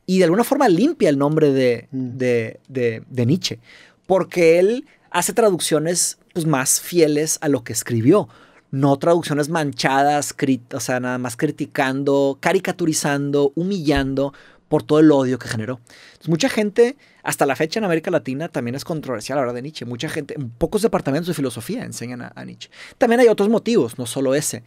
Y de alguna forma limpia el nombre de mm. Nietzsche porque él hace traducciones pues, más fieles a lo que escribió. No traducciones manchadas, o sea, nada más criticando, caricaturizando, humillando por todo el odio que generó. mucha gente, hasta la fecha en América Latina, también es controversial la hora de Nietzsche. Mucha gente, en pocos departamentos de filosofía enseñan a, Nietzsche. También hay otros motivos, no solo ese.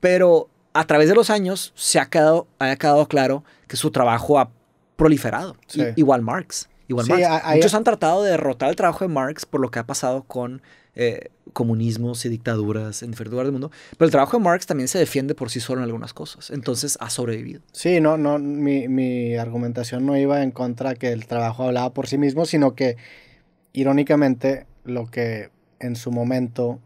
Pero a través de los años se ha quedado, ha quedado claro que su trabajo ha proliferado. Igual Marx igual Muchos han tratado de derrotar el trabajo de Marx por lo que ha pasado con eh, comunismos y dictaduras en diferentes lugares del mundo, pero el trabajo de Marx también se defiende por sí solo en algunas cosas, entonces ha sobrevivido.
Sí, no, no, mi, argumentación no iba en contra que el trabajo hablaba por sí mismo, sino que irónicamente lo que en su momento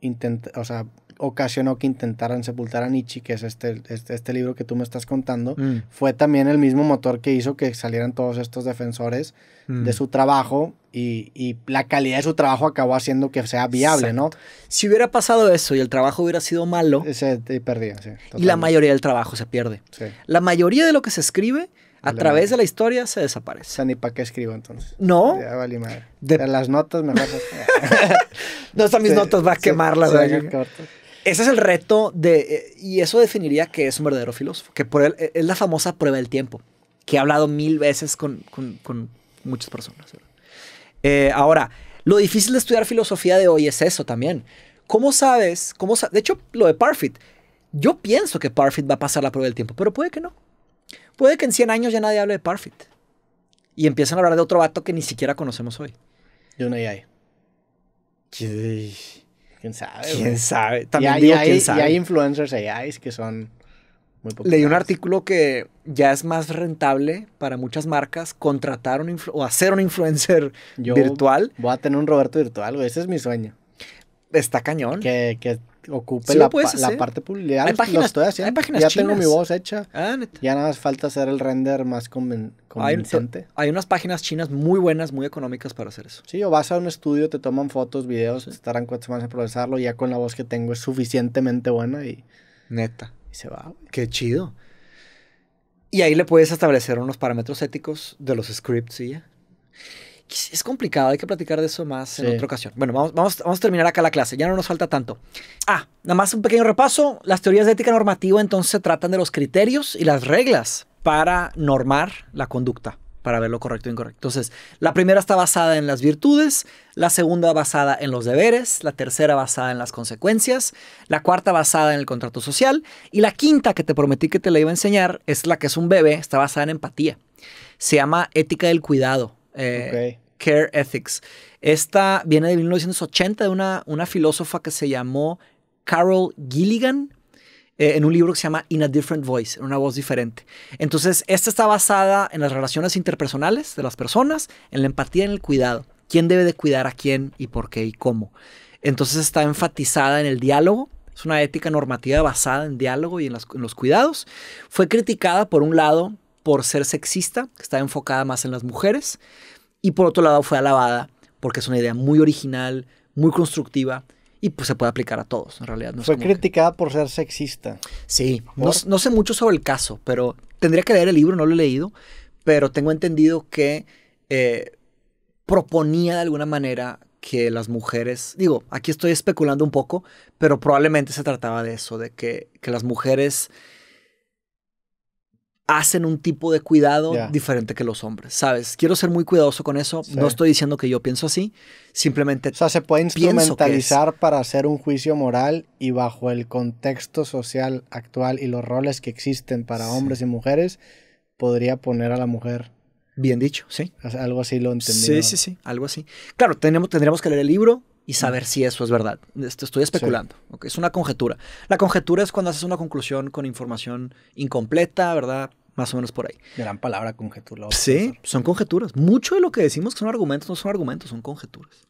intenta, o sea, ocasionó que intentaran sepultar a Nietzsche, que es este, este, este libro que tú me estás contando, mm. fue también el mismo motor que hizo que salieran todos estos defensores mm. de su trabajo y, y, la calidad de su trabajo acabó haciendo que sea
viable, ¿no? Si hubiera pasado eso y el trabajo hubiera sido malo... Se perdía, sí. Y la mayoría del trabajo se pierde. La mayoría de lo que se escribe... A través de la historia se desaparece. O sea, ni para qué escribo entonces. No. Ya vale madre. De... las notas
no mis notas, va a quemarlas.
Ese es el reto de, eh, y eso definiría que es un verdadero filósofo, que por él, eh, es la famosa prueba del tiempo, que he hablado mil veces con, con, muchas personas. Eh, ahora, lo difícil de estudiar filosofía de hoy es eso también. ¿Cómo sabes? Cómo de hecho, lo de Parfit, yo pienso que Parfit va a pasar la prueba del tiempo, pero puede que no. Puede que en 100 años ya nadie hable de Parfit. Y empiezan a hablar de otro vato que ni siquiera conocemos hoy. De una AI. ¿Quién sabe? ¿Quién sabe? También digo, ¿quién sabe? Y hay influencers ahí que son muy Leí un artículo que ya es más rentable para muchas marcas contratar o hacer un influencer
virtual.
Voy a tener un Roberto virtual, güey. Ese es mi sueño.
Está cañón. Que, que ocupe la, parte publicitaria. lo estoy haciendo. ya tengo mi voz hecha. Ah, neta. Ya nada más falta hacer el render más conveniente convincente.
Hay, unas páginas chinas muy buenas, muy económicas para hacer eso. Sí, o
vas a un estudio, te toman fotos, videos, estarán cuatro semanas en procesarlo. Ya con la voz que tengo es suficientemente buena y. Neta. Y se va.
Qué chido. Y ahí le puedes establecer unos parámetros éticos de los scripts y ya es complicado, hay que platicar de eso más en otra ocasión. Bueno, vamos, vamos, vamos, a terminar acá la clase, ya no nos falta tanto. Ah, nada más un pequeño repaso. Las teorías de ética normativa entonces se tratan de los criterios y las reglas para normar la conducta, para ver lo correcto e incorrecto. Entonces, la primera está basada en las virtudes, la segunda basada en los deberes, la tercera basada en las consecuencias, la cuarta basada en el contrato social y la quinta que te prometí que te la iba a enseñar es la que es un bebé, está basada en empatía. Se llama ética del cuidado. Eh, Care Ethics. Esta viene de 1980 de una, una filósofa que se llamó Carol Gilligan eh, en un libro que se llama In a Different Voice, en una voz diferente. Entonces, esta está basada en las relaciones interpersonales de las personas, en la empatía y en el cuidado. ¿Quién debe de cuidar a quién y por qué y cómo? Entonces está enfatizada en el diálogo, es una ética normativa basada en diálogo y en, en, los cuidados. Fue criticada, por un lado, por ser sexista, que está enfocada más en las mujeres. Y por otro lado fue alabada porque es una idea muy original, muy constructiva y pues se puede aplicar a todos en realidad. No fue criticada por ser sexista. Sí, no, sé mucho sobre el caso, pero tendría que leer el libro, no lo he leído, pero tengo entendido que eh, proponía de alguna manera que las mujeres, digo, aquí estoy especulando un poco, pero probablemente se trataba de eso, de que las mujeres hacen un tipo de cuidado diferente que los hombres, ¿sabes? Quiero ser muy cuidadoso con eso. No estoy diciendo que yo pienso así, simplemente. O sea, se puede instrumentalizar
para hacer un juicio moral y bajo el contexto social actual y los roles que existen para hombres y mujeres, podría poner a la mujer. Bien dicho,
sí. algo así lo entendí. Sí, sí, sí, algo así. Claro, tenemos, tendríamos que leer el libro, y saber si eso es verdad. Estoy especulando, es una conjetura. La conjetura es cuando haces una conclusión con información incompleta, ¿verdad? Más o menos por ahí. Gran palabra, conjetura. Sí, son conjeturas. Mucho de lo que decimos que son argumentos no son argumentos, son conjeturas.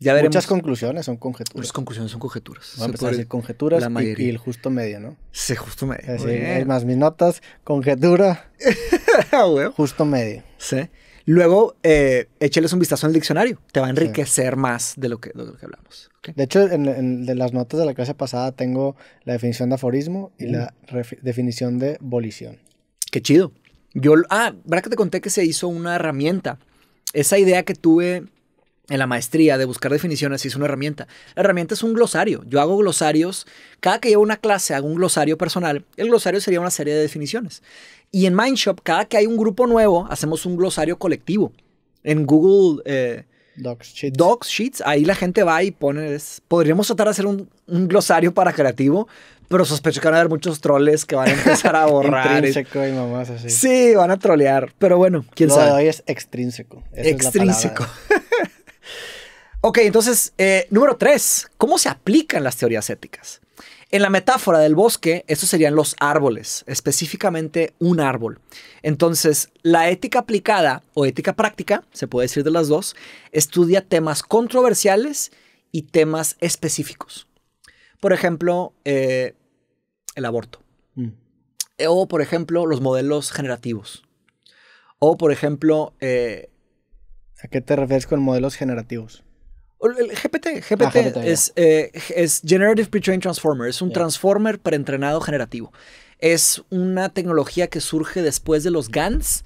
Ya veremos. Muchas conclusiones son conjeturas. Muchas conclusiones son conjeturas. Vamos a decir conjeturas y, el justo medio, ¿no? Sí, justo medio. Es más mis notas, conjetura, ah, justo medio. Sí. Luego, eh, échales un vistazo al diccionario. Te va a enriquecer más de lo que, hablamos.
De hecho, en, de las notas de la clase pasada tengo la definición de aforismo y la
definición de volición. Qué chido. Yo, ah, ¿verdad que te conté que se hizo una herramienta? Esa idea que tuve en la maestría de buscar definiciones es una herramienta. La herramienta es un glosario. Yo hago glosarios. Cada que llevo una clase hago un glosario personal. El glosario sería una serie de definiciones. Y en Mindshop, cada que hay un grupo nuevo, hacemos un glosario colectivo. En Google eh, Docs, Sheets. ahí la gente va y pone... podríamos tratar de hacer un, glosario para creativo, pero sospecho que van a haber muchos troles que van a empezar a borrar. intrínseco y, mamás así. Sí, van a trolear. Pero bueno, quién sabe. de hoy es extrínseco. extrínseco. Ok, entonces, eh, número tres, ¿cómo se aplican las teorías éticas? En la metáfora del bosque, estos serían los árboles, específicamente un árbol. Entonces, la ética aplicada o ética práctica, se puede decir de las dos, estudia temas controversiales y temas específicos. Por ejemplo, eh, el aborto. Mm. Eh, o, por ejemplo, los modelos generativos. O, por ejemplo... ¿A qué te refieres con modelos generativos? El GPT, GPT, ah, eh, es, Generative Pre-Trained Transformer, es un transformer transformer preentrenado generativo. Es una tecnología que surge después de los GANs.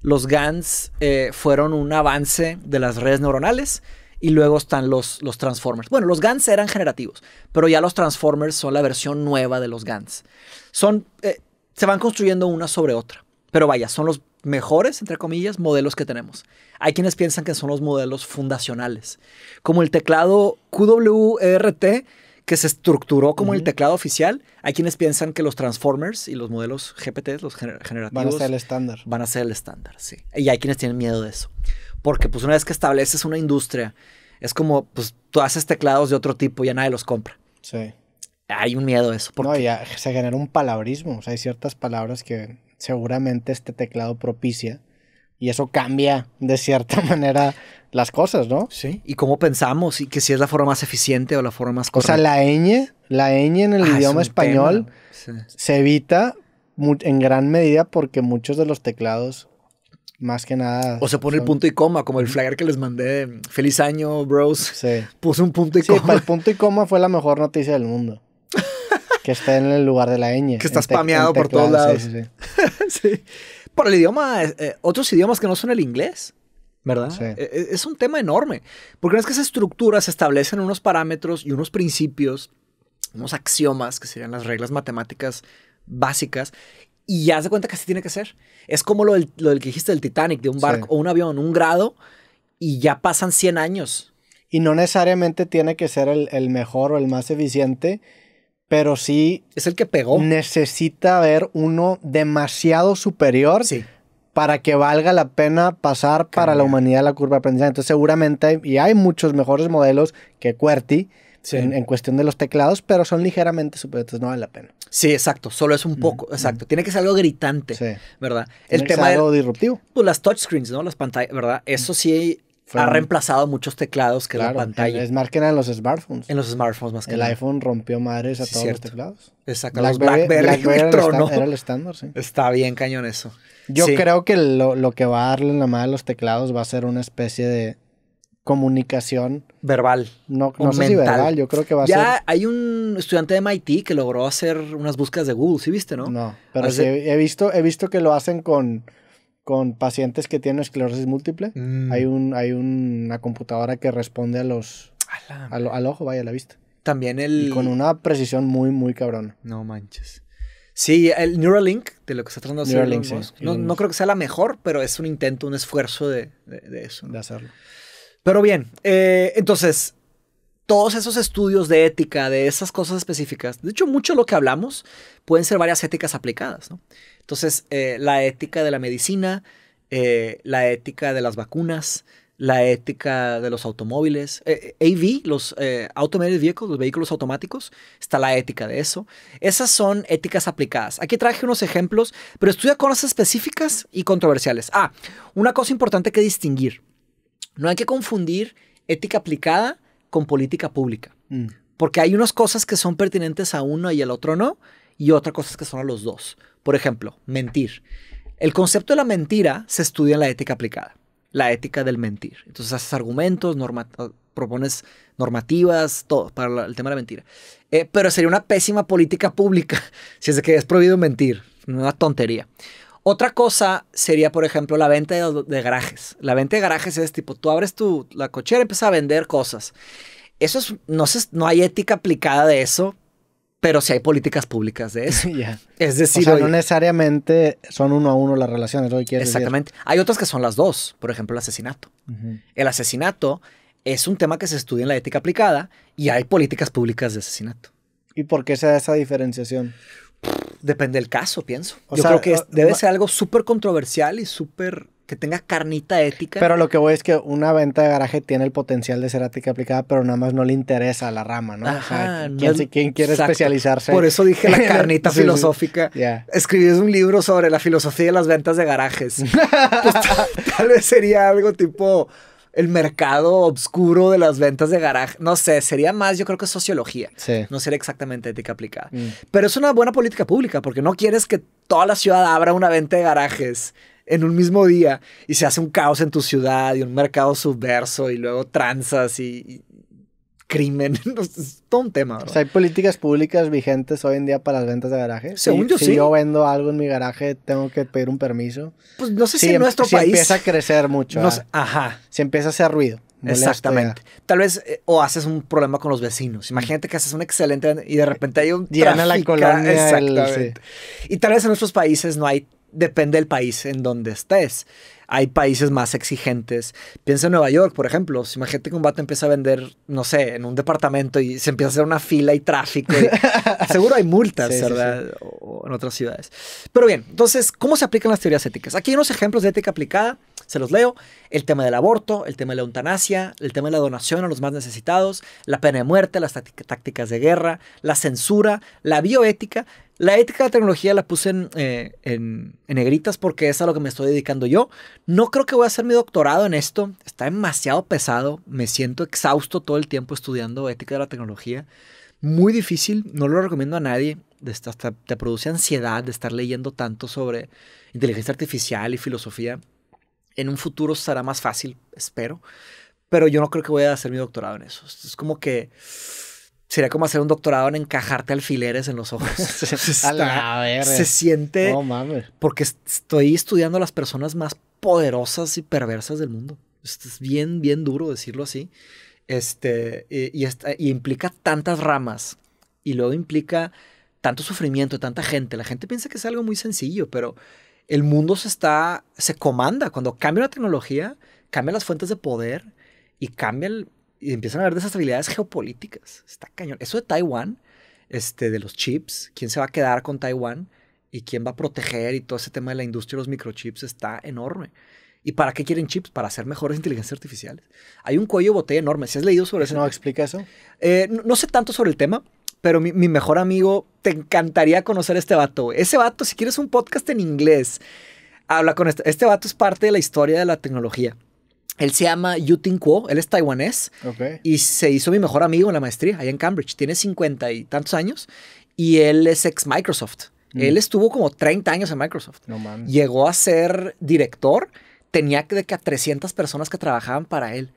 Los GANs eh, fueron un avance de las redes neuronales y luego están los, Transformers. Bueno, los GANs eran generativos, pero ya los Transformers son la versión nueva de los GANs. Son, eh, se van construyendo una sobre otra. Pero vaya, son los mejores, entre comillas, modelos que tenemos. Hay quienes piensan que son los modelos fundacionales, como el teclado QWRT, e que se estructuró como el teclado oficial. Hay quienes piensan que los transformers y los modelos GPT, los generativos... Van a ser el estándar. Van a ser el estándar, sí. Y hay quienes tienen miedo de eso. Porque pues una vez que estableces una industria, es como, pues tú haces teclados de otro tipo y ya nadie los compra. Sí. Hay un miedo a eso. No, ya se genera un palabrismo.
O sea, hay ciertas palabras que seguramente este teclado propicia. Y eso cambia
de cierta manera las cosas, ¿no? Sí. Y cómo pensamos y que si es la forma más eficiente o la forma más correcta. O sea, la
ñ, la ñ en el ah, idioma español se evita en gran medida porque muchos de los teclados más que nada. O se pone el punto
y coma, como el flyer que les mandé. Feliz año, bros. Sí.
Puse un punto y coma. el punto y coma fue la mejor noticia del mundo que esté en el lugar de la ñ. Que está spameado por todos lados. Sí,
sí, sí. Por el idioma, eh, eh, otros idiomas que no son el inglés, ¿verdad? E, e, es, un tema enorme. Porque una es que esa estructura, se establecen unos parámetros y unos principios, unos axiomas, que serían las reglas matemáticas básicas, y ya se cuenta que así tiene que ser. Es como lo del, que dijiste del Titanic, de un barco o un avión, un grado, y ya pasan 100 años. Y no necesariamente tiene que
ser el, el mejor o el más eficiente, pero sí. Es el que pegó. Necesita haber uno demasiado superior. Sí. Para que valga la pena pasar para la humanidad la curva de aprendizaje. Entonces, seguramente, y hay muchos mejores modelos que QWERTY
en, cuestión de los teclados, pero son ligeramente superiores, entonces no vale la pena. Sí, exacto, solo es un mm, poco, exacto. Mm. Tiene que ser algo gritante, ¿verdad? el tema. de algo disruptivo. Pues las touchscreens, ¿no? Las pantallas, ¿verdad? Eso sí ha reemplazado muchos teclados que la pantalla. Es más que en los
smartphones. En los smartphones más que El iPhone rompió madres a todos los teclados. Exacto. los Blackberry, trono. Era el
estándar, sí. Está bien cañón eso. Yo creo
que lo, que va a darle en la madre a los teclados va a ser una especie de comunicación verbal. No, sé si verbal, yo creo que va a ser. Ya
hay un estudiante de MIT que logró hacer unas búsquedas de Google, ¿sí viste, no? No, pero he,
visto, he visto que lo hacen con con pacientes que tienen esclerosis múltiple. Mm. Hay, un, una computadora que responde a los. al, ojo, vaya, a la vista. También el. con una precisión muy, muy cabrona.
No manches. Sí, el Neuralink, de lo que está tratando de no, creo que sea la mejor, pero es un intento, un esfuerzo de, eso. De hacerlo. Pero bien, eh, entonces, todos esos estudios de ética, de esas cosas específicas, de hecho, mucho de lo que hablamos pueden ser varias éticas aplicadas, ¿no? Entonces, eh, la ética de la medicina, eh, la ética de las vacunas, la ética de los automóviles, eh, AV, los automóviles, vehicles, los vehículos automáticos, está la ética de eso. Esas son éticas aplicadas. Aquí traje unos ejemplos, pero estudia cosas específicas y controversiales. Ah, una cosa importante que distinguir. No hay que confundir ética aplicada con política pública. Mm. Porque hay unas cosas que son pertinentes a uno y al otro no y otra cosa es que son a los dos. Por ejemplo, mentir. El concepto de la mentira se estudia en la ética aplicada, la ética del mentir. Entonces haces argumentos, propones normativas, todo para el tema de la mentira. Eh, pero sería una pésima política pública si es que es prohibido mentir. Una tontería. Otra cosa sería, por ejemplo, la venta de, garajes. La venta de garajes es tipo, tú abres tu la cochera y empiezas a vender cosas. Eso es, no, se, no hay ética aplicada de eso pero si hay políticas públicas de eso. Es decir, o sea, no
necesariamente son uno a uno las relaciones, Exactamente.
Hay otras que son las dos, por ejemplo, el asesinato. El asesinato es un tema que se estudia en la ética aplicada y hay políticas públicas de asesinato. ¿Y por qué se da esa diferenciación? depende del caso, pienso. Yo creo que debe ser algo súper controversial y súper que tenga carnita ética. Pero lo que
voy es que una venta de garaje tiene el potencial de ser ética aplicada, pero nada más no le interesa
a la rama, ¿no? Ajá, ¿quién, quiere especializarse? Por eso dije la carnita filosófica. Sí, un libro sobre la filosofía de las ventas de garajes. Pues, tal vez sería algo tipo el mercado oscuro de las ventas de garaje. No sé, sería más, yo creo que sociología. Sí. No sería exactamente ética aplicada. Mm. Pero es una buena política pública porque no quieres que toda la ciudad abra una venta de garajes en un mismo día y se hace un caos en tu ciudad y un mercado subverso y luego tranzas y, crimen. es todo un tema. O sea, ¿hay
políticas públicas vigentes hoy en día para las ventas de garaje? Según yo si yo vendo algo en mi garaje, ¿tengo que pedir un permiso?
Pues no sé si, en em, nuestro país... Si empieza a
crecer mucho. Ah. ajá. Si empieza a hacer ruido. Exactamente.
Tal vez, eh, o haces un problema con los vecinos. Mm. Imagínate que haces un excelente y de repente hay un. la colonia. Y tal vez en nuestros países no hay depende del país en donde estés. Hay países más exigentes. Piensa en Nueva York, por ejemplo. Si imagínate que un vato empieza a vender, no sé, en un departamento y se empieza a hacer una fila y tráfico. seguro hay multas, ¿verdad? en otras ciudades. Pero bien, entonces, ¿cómo se aplican las teorías éticas? Aquí hay unos ejemplos de ética aplicada, se los leo. El tema del aborto, el tema de la eutanasia, el tema de la donación a los más necesitados, la pena de muerte, las tácticas de guerra, la censura, la bioética la ética de la tecnología la puse eh, en, negritas porque es a lo que me estoy dedicando yo. No creo que voy a hacer mi doctorado en esto. Está demasiado pesado. Me siento exhausto todo el tiempo estudiando ética de la tecnología. Muy difícil. No lo recomiendo a nadie. Hasta te produce ansiedad de estar leyendo tanto sobre inteligencia artificial y filosofía. En un futuro será más fácil, espero. Pero yo no creo que voy a hacer mi doctorado en eso. Es como que sería como hacer un doctorado en encajarte alfileres en los ojos. se, siente. No mames. Porque estoy estudiando a las personas más poderosas y perversas del mundo. es bien, bien duro decirlo así. Este, y, y implica tantas ramas. Y luego implica tanto sufrimiento, tanta gente. La gente piensa que es algo muy sencillo, pero el mundo se está, se comanda. Cuando cambia la tecnología, cambia las fuentes de poder y cambia el, y empiezan a ver de esas habilidades geopolíticas. Está cañón. Eso de Taiwán, este, de los chips, quién se va a quedar con Taiwán y quién va a proteger y todo ese tema de la industria de los microchips está enorme. ¿Y para qué quieren chips? Para hacer mejores inteligencias artificiales. Hay un cuello botella enorme. ¿Si has leído sobre eso? ¿No explica eso? Eh, no, sé tanto sobre el tema, pero mi, mi, mejor amigo, te encantaría conocer este vato. Ese vato, si quieres un podcast en inglés, habla con este. Este vato es parte de la historia de la tecnología. Él se llama Yutin Kuo, él es taiwanés y se hizo mi mejor amigo en la maestría, allá en Cambridge. Tiene cincuenta y tantos años y él es ex Microsoft. Mm. Él estuvo como 30 años en Microsoft. Llegó a ser director, tenía que de que a 300 personas que trabajaban para él.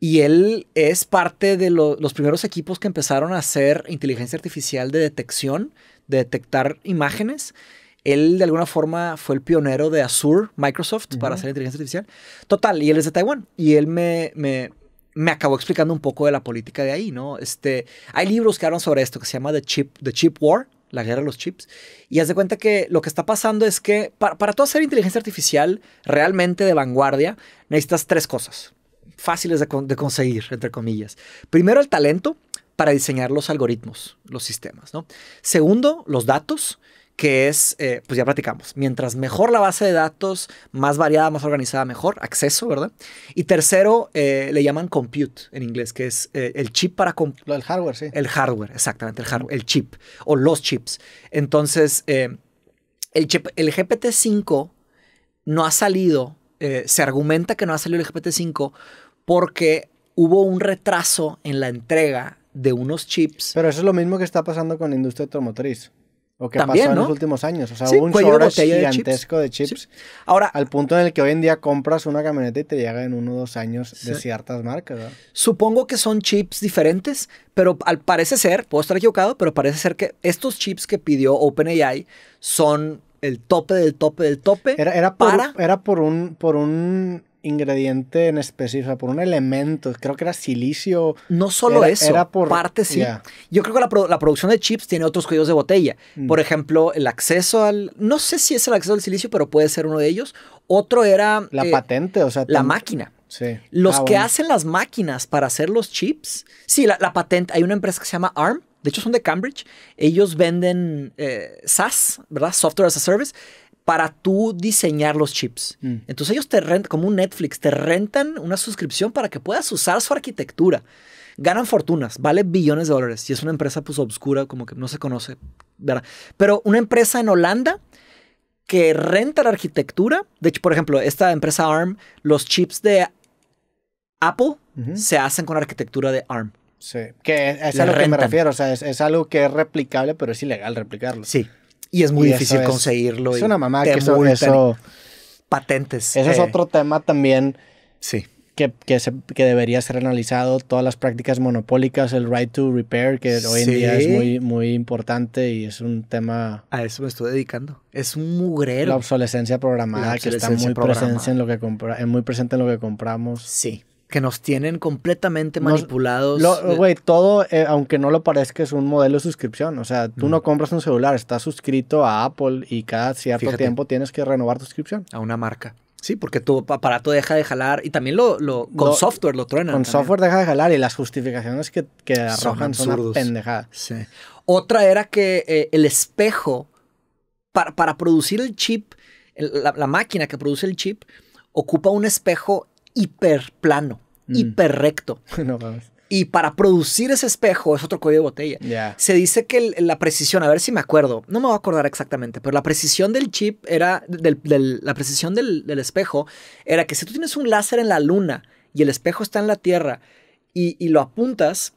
Y él es parte de los primeros equipos que empezaron a hacer inteligencia artificial de detección, de detectar imágenes. Él de alguna forma fue el pionero de Azure, Microsoft, para hacer inteligencia artificial. Total, y él es de Taiwán. Y él me, me, me, acabó explicando un poco de la política de ahí, ¿no? Este, hay libros que hablan sobre esto, que se llama The Chip, The Chip War, la guerra de los chips. Y haz de cuenta que lo que está pasando es que para, para tú hacer inteligencia artificial realmente de vanguardia, necesitas tres cosas fáciles de, de conseguir, entre comillas. Primero, el talento para diseñar los algoritmos, los sistemas, ¿no? Segundo, los datos que es, eh, pues ya platicamos, mientras mejor la base de datos, más variada, más organizada, mejor, acceso, ¿verdad? Y tercero, eh, le llaman compute en inglés, que es eh, el chip para... Lo del hardware, sí. El hardware, exactamente, el hardware, el chip o los chips. Entonces, el, el GPT-5 no ha salido, se argumenta que no ha salido el GPT-5 porque hubo un retraso en la entrega de unos chips. Pero eso es lo mismo que está pasando con la industria automotriz. O que pasó en los últimos años. O sea, un shortage pues gigantesco
de chips. Ahora. Al punto en el que hoy en día compras una camioneta y te
llega en uno o dos años de ciertas marcas. Supongo que son chips diferentes, pero al, parece ser, puedo estar equivocado, pero parece ser que estos chips que pidió OpenAI son el tope del tope del tope. Era, para... era por un, por un ingrediente en específico, por un elemento. Creo que era silicio. No solo eso, era por parte sí. Yo creo que la, producción de chips tiene otros cuellos de botella. Mm. Por ejemplo, el acceso al. No sé si es el acceso al silicio, pero puede ser uno de ellos. Otro era. La eh, patente, o sea. La máquina.
Sí. Los ah, que hacen
las máquinas para hacer los chips. Sí, la, patente. Hay una empresa que se llama ARM. De hecho, son de Cambridge. Ellos venden eh, SaaS, ¿verdad? Software as a Service para tú diseñar los chips. Mm. Entonces ellos te rentan, como un Netflix, te rentan una suscripción para que puedas usar su arquitectura. Ganan fortunas, vale billones de dólares. Y es una empresa pues obscura, como que no se conoce, ¿verdad? Pero una empresa en Holanda que renta la arquitectura. De hecho, por ejemplo, esta empresa ARM, los chips de Apple se hacen con arquitectura de ARM. Sí, que es, a lo que me refiero.
O sea, es algo que es replicable, pero es ilegal replicarlo. Sí, y es muy difícil conseguirlo. Es una mamá que eso, patentes. Ese es eh. otro tema también. Sí. Que, que, debería ser analizado, todas las prácticas monopólicas, el right to repair, que hoy en día es muy, muy importante y es un tema... A eso me estoy dedicando. Es un mugrero. La obsolescencia programada, que está muy, Presente en lo que compra, muy presente en lo que
compramos. Sí que nos tienen completamente manipulados. Eh, güey,
todo, eh, aunque no lo parezca, es un modelo de suscripción. O sea, tú no mm. compras un celular, estás suscrito a Apple
y cada cierto tiempo tienes que renovar tu suscripción. A una marca. Sí, porque tu aparato deja de jalar y también lo, con software lo truenan. Con software
deja de jalar y las justificaciones que, arrojan son, pendejadas.
Sí. Otra era que eh, el espejo, para, producir el chip, la, la máquina que produce el chip, ocupa un espejo hiper plano. Mm. hiperrecto. Y para producir ese espejo es otro código de botella. Se dice que la precisión, a ver si me acuerdo, no me voy a acordar exactamente, pero la precisión del chip era, la precisión del, espejo era que si tú tienes un láser en la luna y el espejo está en la Tierra y, y lo apuntas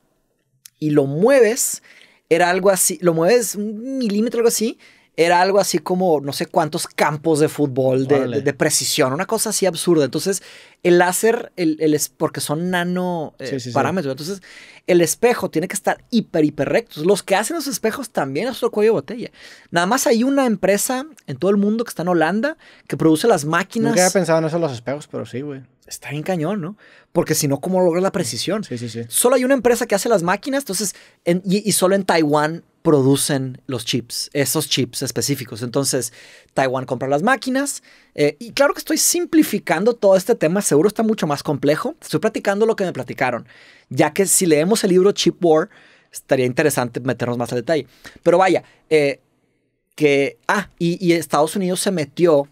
y lo mueves, era algo así, lo mueves un milímetro, algo así, era algo así como no sé cuántos campos de fútbol de, precisión, una cosa así absurda. Entonces, el láser, el, es porque son nano eh, parámetros. Entonces, el espejo tiene que estar hiper, hiper rectos. Los que hacen los espejos también es otro cuello de botella. Nada más hay una empresa en todo el mundo que está en Holanda que produce las máquinas. Nunca había pensado en eso los espejos, pero sí, güey. Está bien cañón, ¿no? Porque si no, ¿cómo logras la precisión? Sí, sí, sí. Solo hay una empresa que hace las máquinas, entonces, y solo en Taiwán producen los chips, esos chips específicos. Entonces, Taiwán compra las máquinas. Eh, y claro que estoy simplificando todo este tema, seguro está mucho más complejo. Estoy platicando lo que me platicaron, ya que si leemos el libro Chip War, estaría interesante meternos más al detalle. Pero vaya, eh, que... Ah, y Estados Unidos se metió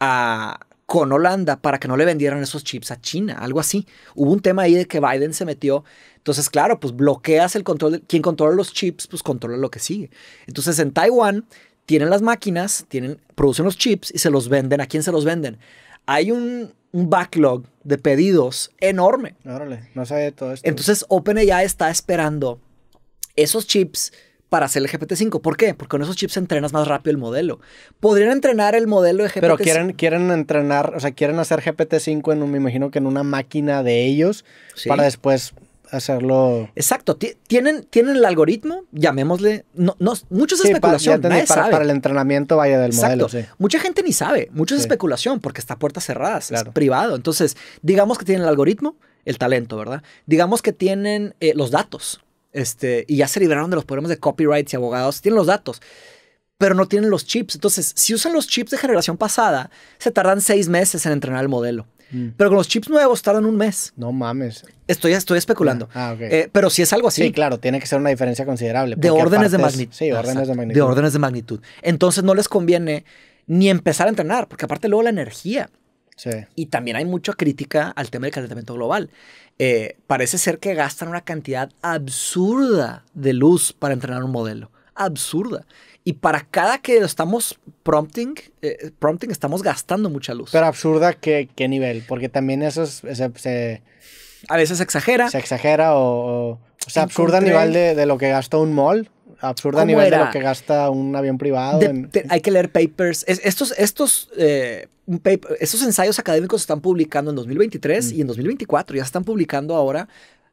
a, con Holanda para que no le vendieran esos chips a China, algo así. Hubo un tema ahí de que Biden se metió. Entonces, claro, pues bloqueas el control. quien controla los chips, pues controla lo que sigue. Entonces, en Taiwán tienen las máquinas, tienen, producen los chips y se los venden. ¿A quién se los venden? Hay un, backlog de pedidos enorme.
Órale, no de todo esto. Entonces,
OpenAI está esperando esos chips para hacer el GPT-5. ¿Por qué? Porque con esos chips entrenas más rápido el modelo. Podrían entrenar el modelo de GPT-5. Pero quieren, quieren entrenar, o sea, quieren hacer GPT-5 en, un, me imagino
que en una máquina de ellos para después hacerlo. Exacto. Tienen,
tienen el algoritmo, llamémosle. No, no, especulación. para, para, el
entrenamiento vaya del modelo. Sí.
Mucha gente ni sabe. Mucha es especulación porque está puerta puertas cerradas, es privado. Entonces, digamos que tienen el algoritmo, el talento, ¿verdad? Digamos que tienen eh, los datos. Este, y ya se liberaron de los problemas de copyrights y abogados. Tienen los datos, pero no tienen los chips. Entonces, si usan los chips de generación pasada, se tardan seis meses en entrenar el modelo. Mm. Pero con los chips nuevos tardan un mes. No mames. Estoy, estoy especulando. Ah, ah, eh, pero si es algo así. Sí, claro, tiene que ser una diferencia considerable. De órdenes de magnitud. Sí, órdenes de magnitud. De órdenes de magnitud. Entonces no les conviene ni empezar a entrenar, porque aparte luego la energía. Sí. Y también hay mucha crítica al tema del calentamiento global. Eh, parece ser que gastan una cantidad absurda de luz para entrenar un modelo. Absurda. Y para cada que lo estamos prompting, eh, prompting estamos gastando mucha luz. Pero absurda, ¿qué, nivel? Porque también eso
se, A veces se exagera. Se exagera o... o, absurda a nivel de, de, lo que gastó un mall absurda a nivel de lo que gasta un avión privado. hay
que leer papers. estos, estos, eh, estos ensayos académicos se están publicando en 2023 mm. y en 2024. Ya están publicando ahora.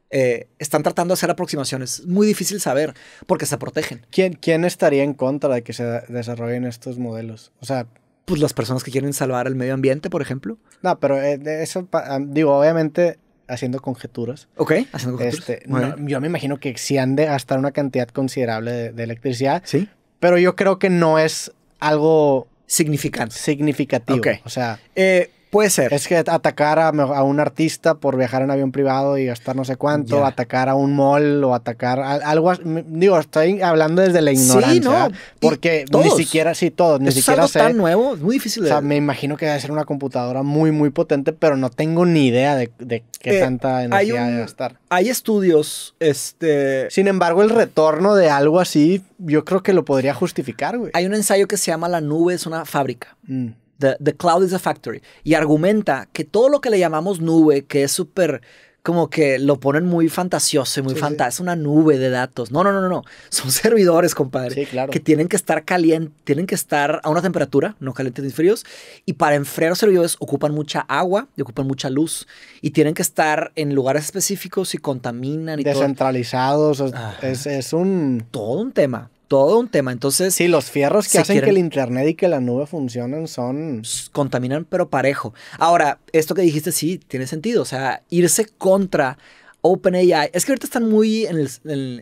Eh, están tratando de hacer aproximaciones. Muy difícil saber porque se protegen.
¿Quién, ¿Quién estaría en contra de que se desarrollen estos modelos?
O sea, pues las personas que quieren salvar el medio ambiente, por ejemplo.
No, pero eh, eso, digo, obviamente haciendo conjeturas. Ok, haciendo conjeturas. Este,
yo me imagino que si han de gastar
una cantidad considerable de, electricidad. Sí. Pero yo creo que no es algo significante. Significativo. O sea. Eh, Puede ser. Es que atacar a, un artista por viajar en avión privado y gastar no sé cuánto, atacar a un mall o atacar algo. Digo, estoy hablando desde la ignorancia. Sí, no. Porque ni siquiera, sí, todo ni siquiera es tan nuevo, es muy difícil. De... O sea, me imagino que debe ser una computadora muy, muy potente, pero no tengo ni idea de, qué eh, tanta energía debe gastar.
Hay estudios, este. Sin embargo, el retorno de algo así, yo creo que lo podría justificar, güey. Hay un ensayo que se llama La nube es una fábrica. Mm. The, Cloud is a Factory, y argumenta que todo lo que le llamamos nube, que es súper como que lo ponen muy fantasioso y muy sí, Es una nube de datos. No, no, no, no. Son servidores, compadre. Que tienen que estar calientes, tienen que estar a una temperatura, no calientes ni fríos. Y para enfriar los servidores ocupan mucha agua y ocupan mucha luz. Y tienen que estar en lugares específicos y contaminan y Descentralizados. Es, es, un. Todo un tema todo un tema. Entonces. Sí, los fierros que hacen que el internet y que la nube funcionen son. Contaminan, pero parejo. Ahora, esto que dijiste sí tiene sentido. O sea, irse contra OpenAI. Es que ahorita están muy. En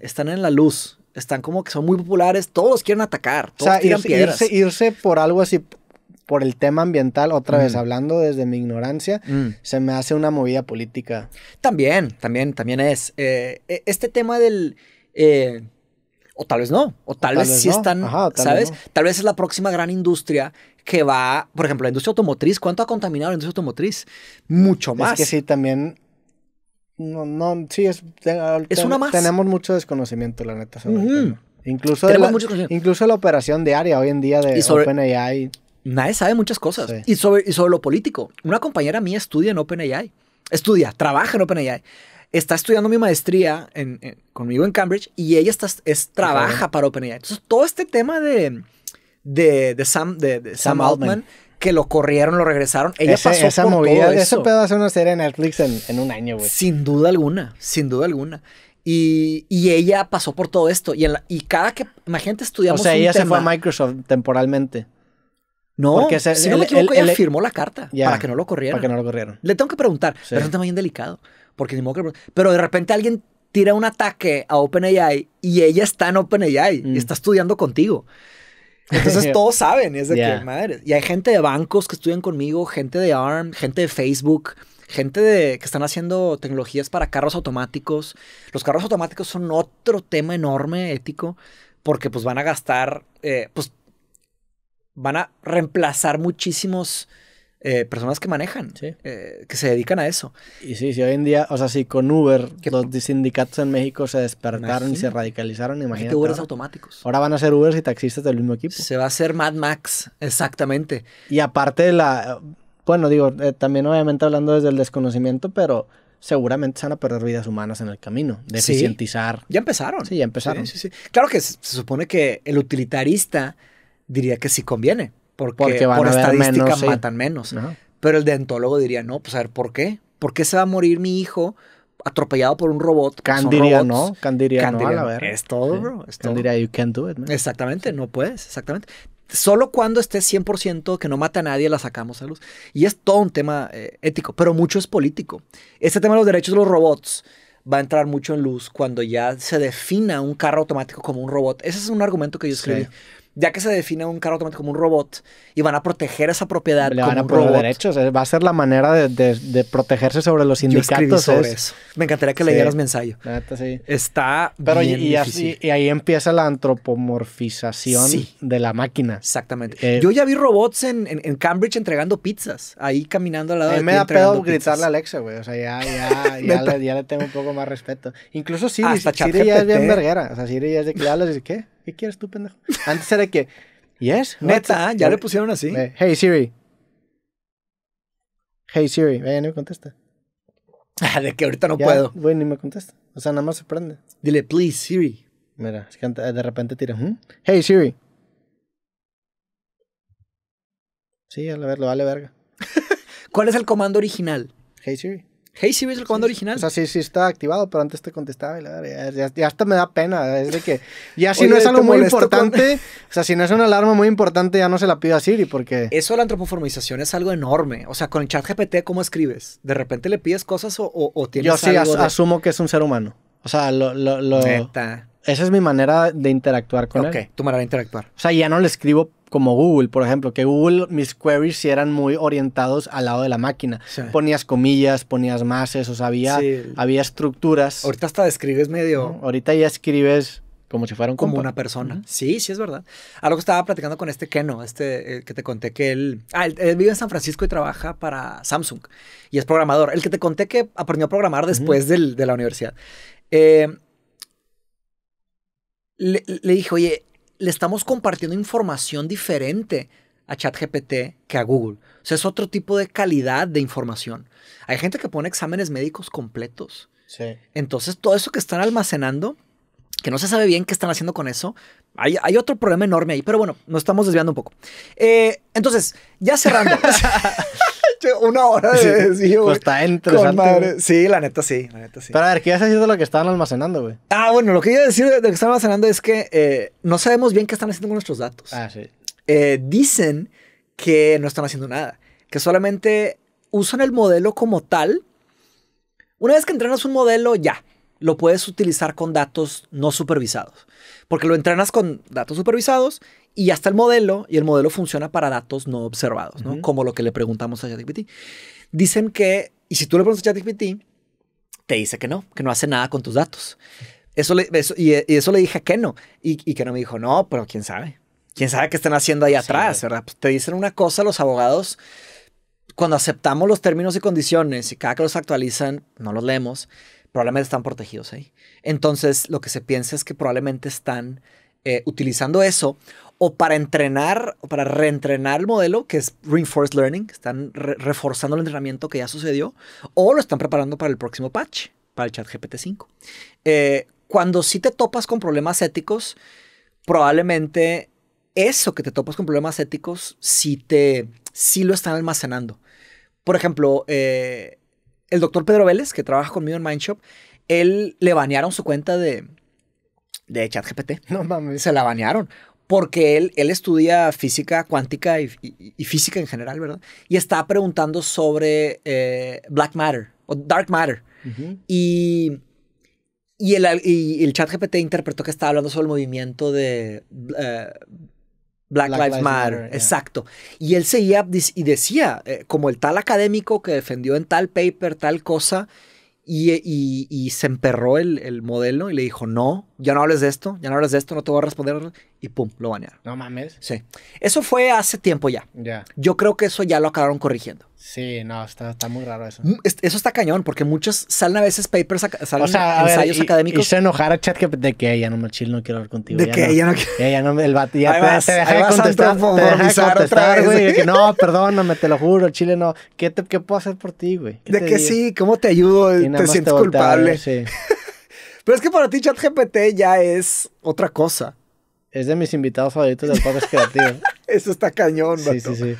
están en la luz. Están como que son muy populares. Todos quieren atacar. Todos o sea, irse,
Irse, por algo así. Por el tema ambiental, otra vez mm. hablando desde mi ignorancia, mm. se me hace una movida
política. También, también, también es. Eh, e, este tema del. Eh, o tal vez no, o tal, vez, sí están, ¿sabes? Tal vez es la próxima gran industria que va, por ejemplo, la industria automotriz, ¿cuánto ha contaminado la industria automotriz? Mucho más. Es que sí, también
no, no, sí, es, una más. Tenemos mucho desconocimiento, la neta. Sobre Incluso, la,
incluso la operación diaria hoy en día de OpenAI. Nadie sabe muchas cosas. Y, sobre, y sobre lo político. Una compañera mía estudia en OpenAI. Estudia, trabaja en OpenAI está estudiando mi maestría conmigo en Cambridge y ella está, es, trabaja para OpenAI. Entonces, todo este tema de, de, Sam, de, Altman, que lo corrieron, lo regresaron, ella pasó esa por todo eso. Eso hacer una serie en Netflix en, un año, güey. Sin duda alguna, sin duda alguna. Y, ella pasó por todo esto. Y, y cada que, imagínate, estudiamos. O sea, ella se fue a
Microsoft temporalmente.
No, porque si no me equivoco, ella firmó la carta para que no lo corrieran. Para que no lo corrieran. Le tengo que preguntar, pero es un tema bien delicado porque ni modo que... Pero de repente alguien tira un ataque a OpenAI y ella está en OpenAI y mm. está estudiando contigo. Entonces todos saben, es de madre. Y hay gente de bancos que estudian conmigo, gente de ARM, gente de Facebook, gente de, que están haciendo tecnologías para carros automáticos. Los carros automáticos son otro tema enorme ético porque pues van a gastar, eh, pues van a reemplazar muchísimos eh, personas que manejan, eh, que se dedican a eso. Y sí, si hoy en día, o sea, si con Uber los sindicatos en México se despertaron y se
radicalizaron, imagínate. ahora. automáticos. Ahora van a ser Ubers y taxistas del mismo equipo. Se va a hacer Mad Max, exactamente. Y aparte de la, bueno, digo, eh, también obviamente hablando desde el desconocimiento,
pero seguramente se van a perder vidas humanas en el camino, de Ya empezaron. Sí, ya empezaron. Sí, claro que se, se supone que el utilitarista diría que sí conviene porque, por a estadística menos, matan menos. Pero el dentólogo diría, no, pues a ver, ¿por qué? ¿Por qué se va a morir mi hijo atropellado por un robot? Pues, Candiría no, no, a Es todo, bro. Candiría, you can't do it, Exactamente, no puedes, exactamente. Solo cuando esté 100% que no mata a nadie la sacamos a luz. Y es todo un tema eh, ético, pero mucho es político. Este tema de los derechos de los robots va a entrar mucho en luz cuando ya se defina un carro automático como un robot. Ese es un argumento que yo escribí ya que se define un carro automático como un robot y van a proteger esa propiedad Le van a un
derechos, eh, va a ser la manera de, de, protegerse sobre los sindicatos. sobre eso.
Me encantaría que sí. leyeras mi ensayo. Está bien y,
y, ahí empieza la antropomorfización de la máquina. Exactamente. Eh, Yo ya vi
robots en, en, Cambridge entregando pizzas, ahí caminando al lado a me da pedo gritarle a Alexa,
güey. O sea, ya, ya, ya, le, ya, le, tengo un poco más respeto.
Incluso Siri, Hasta Siri, ya es bien verguera. O
sea, Siri ya es de que y ¿qué? ¿Qué quieres tú, pendejo? Antes era que, yes. Neta, ya le pusieron así. Hey Siri. Hey Siri, vaya, eh, no me contesta.
de que ahorita no puedo.
Bueno, ni me contesta. O sea, nada más se prende.
Dile, please, Siri.
Mira, de repente tira, hmm, hey Siri. Sí, a ver, lo vale verga. ¿Cuál es el comando original? Hey Siri. Hey, sí ves el comando original. O sea, sí, sí está activado, pero antes te contestaba. Y la, verdad ya, hasta me da pena. Es de que ya si no es algo muy importante, o sea, si no es una alarma muy importante, ya no se la pido a Siri porque...
Eso de la antropoformización es algo enorme. O sea, con el chat GPT, ¿cómo escribes? ¿De repente le pides cosas o, o, o tienes Yo sí asumo
que es un ser humano. O sea, lo... lo, lo...
Esa
es mi manera de interactuar con él. Ok, tu manera de interactuar. O sea, ya no le escribo como Google, por ejemplo, que Google, mis queries sí eran muy orientados al lado de la máquina. Ponías comillas, ponías más, o sea, había, estructuras. Ahorita hasta escribes medio. Ahorita ya escribes
como si fuera un como una persona. Sí, sí es verdad. Algo que estaba platicando con este Keno, este eh, que te conté que él, ah, él, vive en San Francisco y trabaja para Samsung y es programador. El que te conté que aprendió a programar después de la universidad. Eh, le, le, dije, oye, le estamos compartiendo información diferente a ChatGPT que a Google. O sea, es otro tipo de calidad de información. Hay gente que pone exámenes médicos completos. Sí. Entonces, todo eso que están almacenando, que no se sabe bien qué están haciendo con eso, hay, otro problema enorme ahí. Pero bueno, nos estamos desviando un poco. Eh, entonces, ya cerrando. una hora de Pues está interesante. Sí, la neta sí, la ver, ¿qué haces de lo que estaban
almacenando, güey?
Ah, bueno, lo que iba a decir de lo que estaban almacenando es que eh, no sabemos bien qué están haciendo con nuestros datos. Ah, sí. Eh, dicen que no están haciendo nada, que solamente usan el modelo como tal. Una vez que entrenas un modelo, ya, lo puedes utilizar con datos no supervisados, porque lo entrenas con datos supervisados y hasta el modelo, y el modelo funciona para datos no observados, ¿no? Como lo que le preguntamos a ChatGPT. Dicen que, y si tú le preguntas a ChatGPT, te dice que no, que no hace nada con tus datos. Eso, y, eso le dije que no Y, que no me dijo, no, pero quién sabe. Quién sabe qué están haciendo ahí atrás, ¿verdad? Pues, te dicen una cosa los abogados cuando aceptamos los términos y condiciones y cada que los actualizan, no los leemos, probablemente están protegidos ahí. Entonces, lo que se piensa es que probablemente están eh, utilizando eso o para entrenar o para reentrenar el modelo, que es reinforced learning, están reforzando el entrenamiento que ya sucedió, o lo están preparando para el próximo patch, para el chat GPT-5. Eh, cuando sí te topas con problemas éticos, probablemente eso que te topas con problemas éticos sí, te, lo están almacenando. Por ejemplo, eh, el doctor Pedro Vélez, que trabaja conmigo en Mindshop, él le banearon su cuenta de, de GPT. No mames. Se la banearon porque él, él estudia física cuántica y, física en general, ¿verdad? Y estaba preguntando sobre eh, Black Matter o Dark Matter. Y, y el, chat GPT interpretó que estaba hablando sobre el movimiento de eh, Black, Lives, Matter. Exacto. Y él seguía y decía, eh, como el tal académico que defendió en tal paper tal cosa, y, se emperró el, el, modelo y le dijo, no, ya no hables de esto, ya no hables de esto, no te voy a responder y pum, lo banearon. No mames. Sí. Eso fue hace tiempo ya. Ya. Yo creo que eso ya lo acabaron corrigiendo. Sí, no, está, muy raro eso. Mm, eso está cañón, porque muchos salen a veces papers, salen o sea, a ensayos ver, y, académicos. Y se enojara
a de que ya no me chill, no quiero hablar contigo. De que ya no quiere. Ella no, el vato ya te, deja de contestar. Te deja contestar, güey. que no, perdóname, te lo juro, Chile no. ¿Qué, qué puedo hacer por ti, güey? De que sí,
¿cómo te ayudo? Te sientes culpable. Sí. Pero
es que para ti ChatGPT ya es otra cosa es de mis invitados favoritos del podcast creativo. Eso está cañón, Sí,
sí, sí.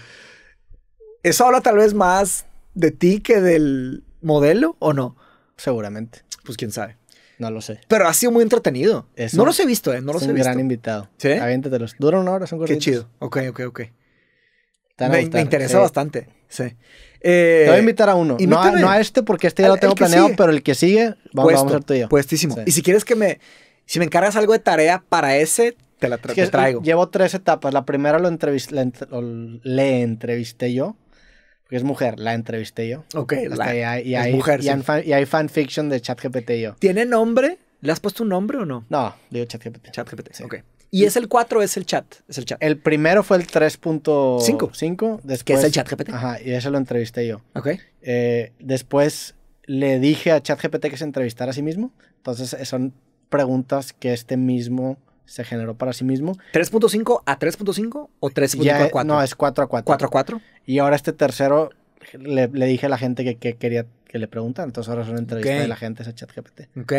Eso habla tal vez más de ti que del modelo, ¿o no? Seguramente. Pues quién sabe. No lo sé. Pero ha sido muy entretenido. no los he visto, ¿eh? No los he visto. un gran
invitado. ¿Sí? Aviéntatelos. Dura una hora, son Qué chido. Ok, ok, ok. me, interesa bastante.
Sí. Eh,
te voy a invitar a uno. No a, este porque este ya lo tengo planeado, pero
el que sigue vamos, a hacer tú y yo. Puestísimo. Y si quieres que me... Si me encargas algo de tarea para ese, te traigo.
Llevo tres etapas. La primera lo entrevisté, le entrevisté yo, porque es mujer, la entrevisté yo. Ok, y, hay, fan, fanfiction de ChatGPT y yo. ¿Tiene nombre? ¿Le has puesto un nombre o no? No, digo ChatGPT. ChatGPT, Y es el 4, es el chat, es el chat. El primero fue el 3.5, ¿Qué es el ChatGPT? Ajá, y ese lo entrevisté yo. Ok. Eh, después le dije a ChatGPT que se entrevistara a sí mismo. Entonces eh, son preguntas que este mismo se generó para sí mismo.
¿3.5 a 3.5 o 3.4
a No, es 4 a 4. 4 a 4. Y ahora este tercero le, dije a la gente que, quería que le preguntara. Entonces ahora es una entrevista de la gente a chat GPT. Ok.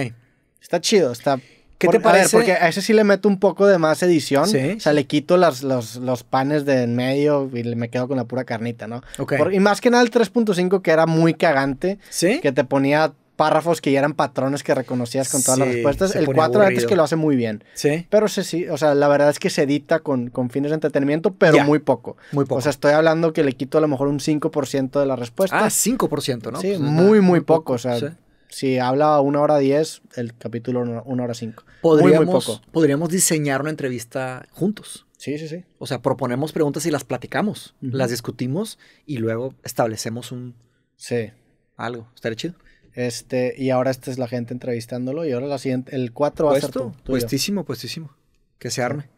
Está chido, está... ¿Qué te parece? porque a ese sí le meto un poco de más edición. O sea, le quito las, los, panes de en medio y me quedo con la pura carnita, ¿no? Okay. y más que nada el 3.5 que era muy cagante. ¿Sí? Que te ponía párrafos que ya eran patrones que reconocías con todas las respuestas. El 4 antes que lo hace muy bien. Sí. Pero sí, sí, o sea, la verdad es que se edita con, fines de entretenimiento, pero muy poco. Muy poco. O sea, estoy hablando que le quito a lo mejor un 5% de la respuesta. Ah, 5%, ¿no? Sí, pues, ah, muy, muy, poco. O sea, si habla una hora 10, el capítulo una hora 5. muy, muy poco.
podríamos diseñar una entrevista juntos. Sí, sí, sí. O sea, proponemos preguntas y las platicamos, las discutimos y luego establecemos un... Sí. Algo. Estaría chido.
Este, y ahora esta es la gente entrevistándolo y ahora el 4 va a ser tú, Puestísimo,
puestísimo. Que se arme.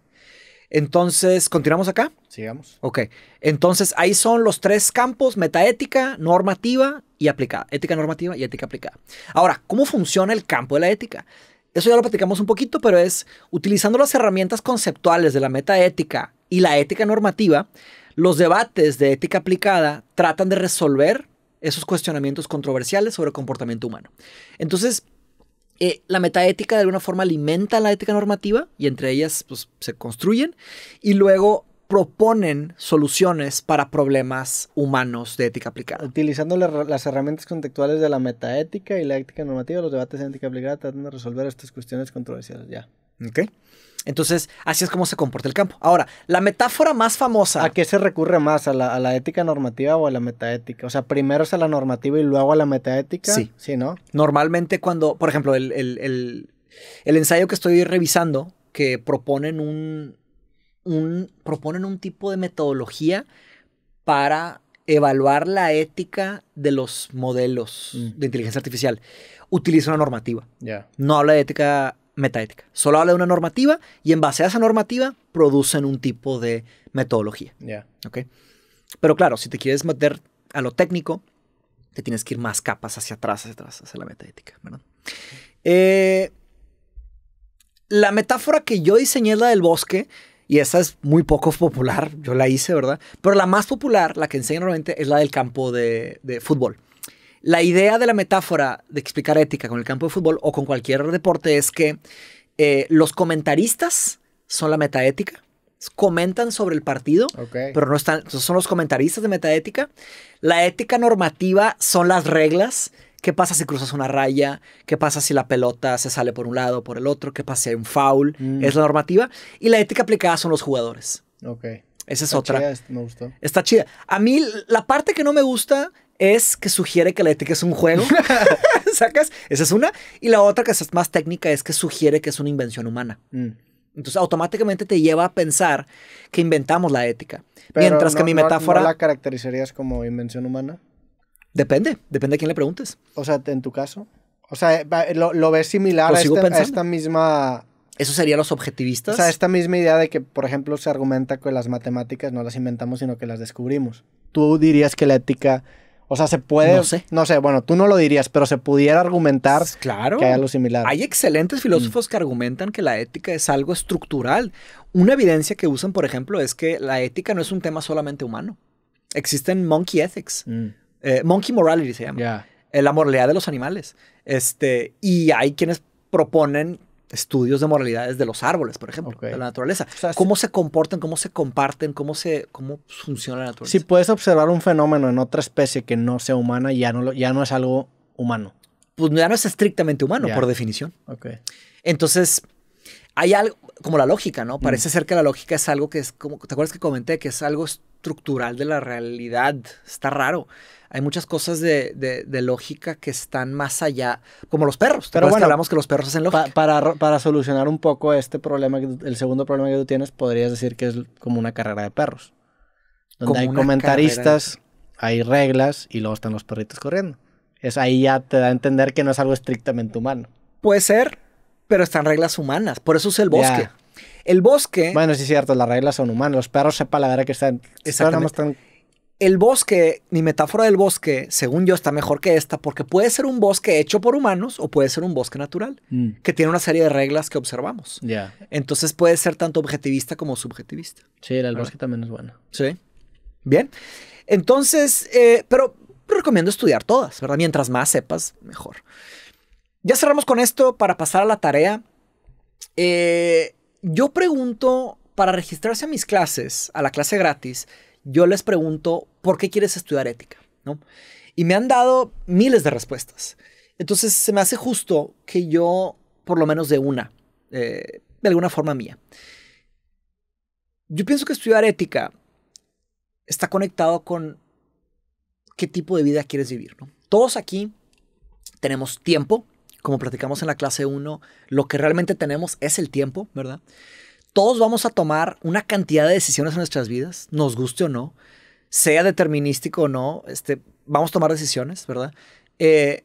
Entonces, ¿continuamos acá? Sigamos. Ok. Entonces, ahí son los tres campos, metaética, normativa y aplicada. Ética normativa y ética aplicada. Ahora, ¿cómo funciona el campo de la ética? Eso ya lo platicamos un poquito, pero es utilizando las herramientas conceptuales de la metaética y la ética normativa, los debates de ética aplicada tratan de resolver esos cuestionamientos controversiales sobre comportamiento humano. Entonces, eh, la metaética de alguna forma alimenta la ética normativa y entre ellas pues, se construyen y luego proponen soluciones para problemas humanos de ética aplicada. Utilizando las herramientas contextuales de la
metaética y la ética normativa, los debates de ética aplicada tratan de resolver estas cuestiones controversiales. Ya.
Ok. Entonces, así es como se comporta el campo. Ahora, la metáfora más famosa. ¿A qué se recurre
más? ¿A la, ética normativa o a la metaética? O sea, primero es a la normativa y luego a la metaética. Sí.
Sí, ¿no? Normalmente cuando, por ejemplo, el, ensayo que estoy revisando, que proponen un, un, proponen un tipo de metodología para evaluar la ética de los modelos mm. de inteligencia artificial. Utiliza una normativa. Ya. No habla de ética metaética. Solo habla de una normativa y en base a esa normativa producen un tipo de metodología. Pero claro, si te quieres meter a lo técnico, te tienes que ir más capas hacia atrás, hacia atrás, hacia la metaética. Eh, la metáfora que yo diseñé es la del bosque. Y esa es muy poco popular, yo la hice, ¿verdad? Pero la más popular, la que enseño normalmente, es la del campo de fútbol. La idea de la metáfora de explicar ética con el campo de fútbol o con cualquier deporte es que eh, los comentaristas son la metaética comentan sobre el partido, pero no están, son los comentaristas de metaética. La ética normativa son las reglas. ¿Qué pasa si cruzas una raya? ¿Qué pasa si la pelota se sale por un lado o por el otro? ¿Qué pasa si hay un foul? Mm. Es la normativa. Y la ética aplicada son los jugadores. Esa es Está otra. Chida, me gustó. Está chida. A mí la parte que no me gusta es que sugiere que la ética es un juego. ¿Sacas? Esa es una. Y la otra, que es más técnica, es que sugiere que es una invención humana. Mm. Entonces, automáticamente te lleva a pensar que inventamos la ética. Mientras que mi metáfora. ¿La
caracterizarías como invención humana? Depende, depende a quién le preguntes. O sea, en tu caso. O sea, lo, ves similar a, este, a esta misma ¿Eso sería los objetivistas? O sea, esta misma idea de que, por ejemplo, se argumenta que las matemáticas no las inventamos, sino que las descubrimos. ¿Tú dirías que la ética o sea, se puede. No sé. No sé, bueno, tú no lo dirías, pero
se pudiera argumentar que hay algo similar. Hay excelentes filósofos mm. que argumentan que la ética es algo estructural. Una evidencia que usan, por ejemplo, es que la ética no es un tema solamente humano. Existen monkey ethics. Mm. Eh, monkey morality se llama. la moralidad de los animales. Este, y hay quienes proponen estudios de moralidades de los árboles, por ejemplo, de la naturaleza. cómo se comportan, cómo se comparten, cómo se cómo funciona la naturaleza. Si
puedes observar un fenómeno en otra especie que no sea humana, ya no, ya no es algo humano.
Pues ya no es estrictamente humano, por definición. Entonces, hay algo, como la lógica, ¿no? Mm. Parece ser que la lógica es algo que es como, ¿te acuerdas que comenté que es algo estructural de la realidad? Está raro hay muchas cosas de, lógica que están más allá, como los perros. Pero bueno, hablamos que los perros hacen para, para, solucionar un poco este
problema, el segundo problema que tú tienes, podrías decir que es como una carrera de perros. Donde hay comentaristas, hay reglas y luego están los perritos corriendo. Es ahí ya te da a entender que no es algo estrictamente humano. Puede ser, pero están reglas humanas. Por eso es el bosque.
El bosque. Bueno, sí es cierto, las reglas son humanas. Los perros se verdad que están. Exactamente. Están el bosque, mi metáfora del bosque, según yo, está mejor que esta, porque puede ser un bosque hecho por humanos o puede ser un bosque natural, mm. que tiene una serie de reglas que observamos. Ya. Entonces puede ser tanto objetivista como subjetivista. Sí, el bosque también es bueno. Sí. Bien. Entonces, eh, pero recomiendo estudiar todas, ¿verdad? Mientras más sepas, mejor. Ya cerramos con esto para pasar a la tarea. Eh, yo pregunto para registrarse a mis clases, a la clase gratis, yo les pregunto, ¿por qué quieres estudiar ética? ¿No? Y me han dado miles de respuestas. Entonces se me hace justo que yo, por lo menos de una, eh, de alguna forma mía. Yo pienso que estudiar ética está conectado con qué tipo de vida quieres vivir. Todos aquí tenemos tiempo, como platicamos en la clase 1, lo que realmente tenemos es el tiempo, ¿verdad? todos vamos a tomar una cantidad de decisiones en nuestras vidas, nos guste o no, sea determinístico o no, este, vamos a tomar decisiones, ¿verdad? Eh,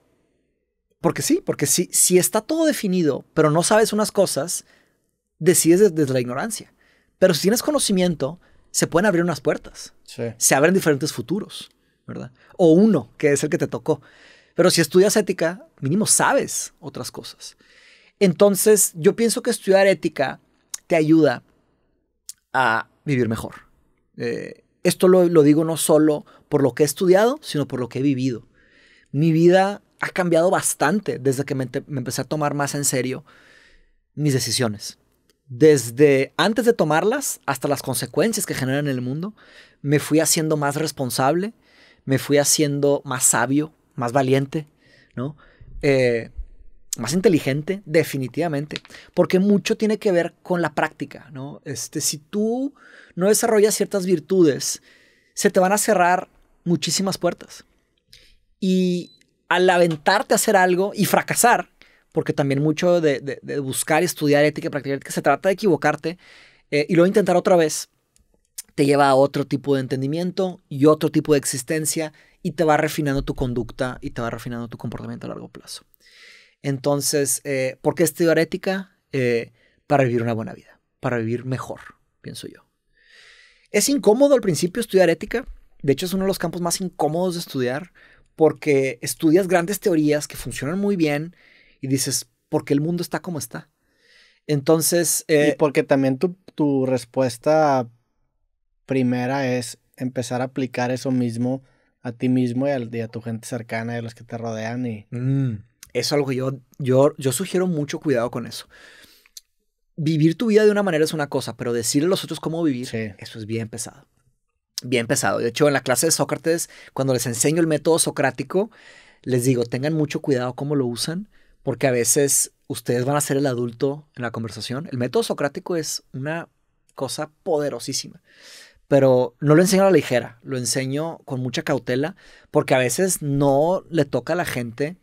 porque sí, porque si, si está todo definido, pero no sabes unas cosas, decides desde, la ignorancia. Pero si tienes conocimiento, se pueden abrir unas puertas. Sí. Se abren diferentes futuros, ¿verdad? O uno, que es el que te tocó. Pero si estudias ética, mínimo sabes otras cosas. Entonces, yo pienso que estudiar ética ayuda a vivir mejor. Eh, esto lo, digo no solo por lo que he estudiado, sino por lo que he vivido. Mi vida ha cambiado bastante desde que me, empecé a tomar más en serio mis decisiones. Desde antes de tomarlas hasta las consecuencias que generan en el mundo, me fui haciendo más responsable, me fui haciendo más sabio, más valiente, ¿no? Eh, más inteligente, definitivamente, porque mucho tiene que ver con la práctica, ¿no? Este, si tú no desarrollas ciertas virtudes, se te van a cerrar muchísimas puertas. Y al aventarte a hacer algo y fracasar, porque también mucho de, buscar y buscar, estudiar ética, práctica, ética, se trata de equivocarte eh, y luego intentar otra vez, te lleva a otro tipo de entendimiento y otro tipo de existencia y te va refinando tu conducta y te va refinando tu comportamiento a largo plazo. Entonces, eh, ¿por qué estudiar ética? Eh, para vivir una buena vida, para vivir mejor, pienso yo. Es incómodo al principio estudiar ética. De hecho, es uno de los campos más incómodos de estudiar porque estudias grandes teorías que funcionan muy bien y dices, ¿por qué el mundo está como está? Entonces... Eh, y
porque también tu, respuesta primera es empezar a aplicar eso mismo a ti mismo y a, tu gente cercana y a los que te rodean y...
Mm es algo que yo, yo, yo sugiero mucho cuidado con eso. Vivir tu vida de una manera es una cosa, pero decirle a los otros cómo vivir, eso es bien pesado. Bien pesado. De hecho, en la clase de Sócrates, cuando les enseño el método socrático, les digo, tengan mucho cuidado cómo lo usan, porque a veces ustedes van a ser el adulto en la conversación. El método socrático es una cosa poderosísima, pero no lo enseño a la ligera, lo enseño con mucha cautela, porque a veces no le toca a la gente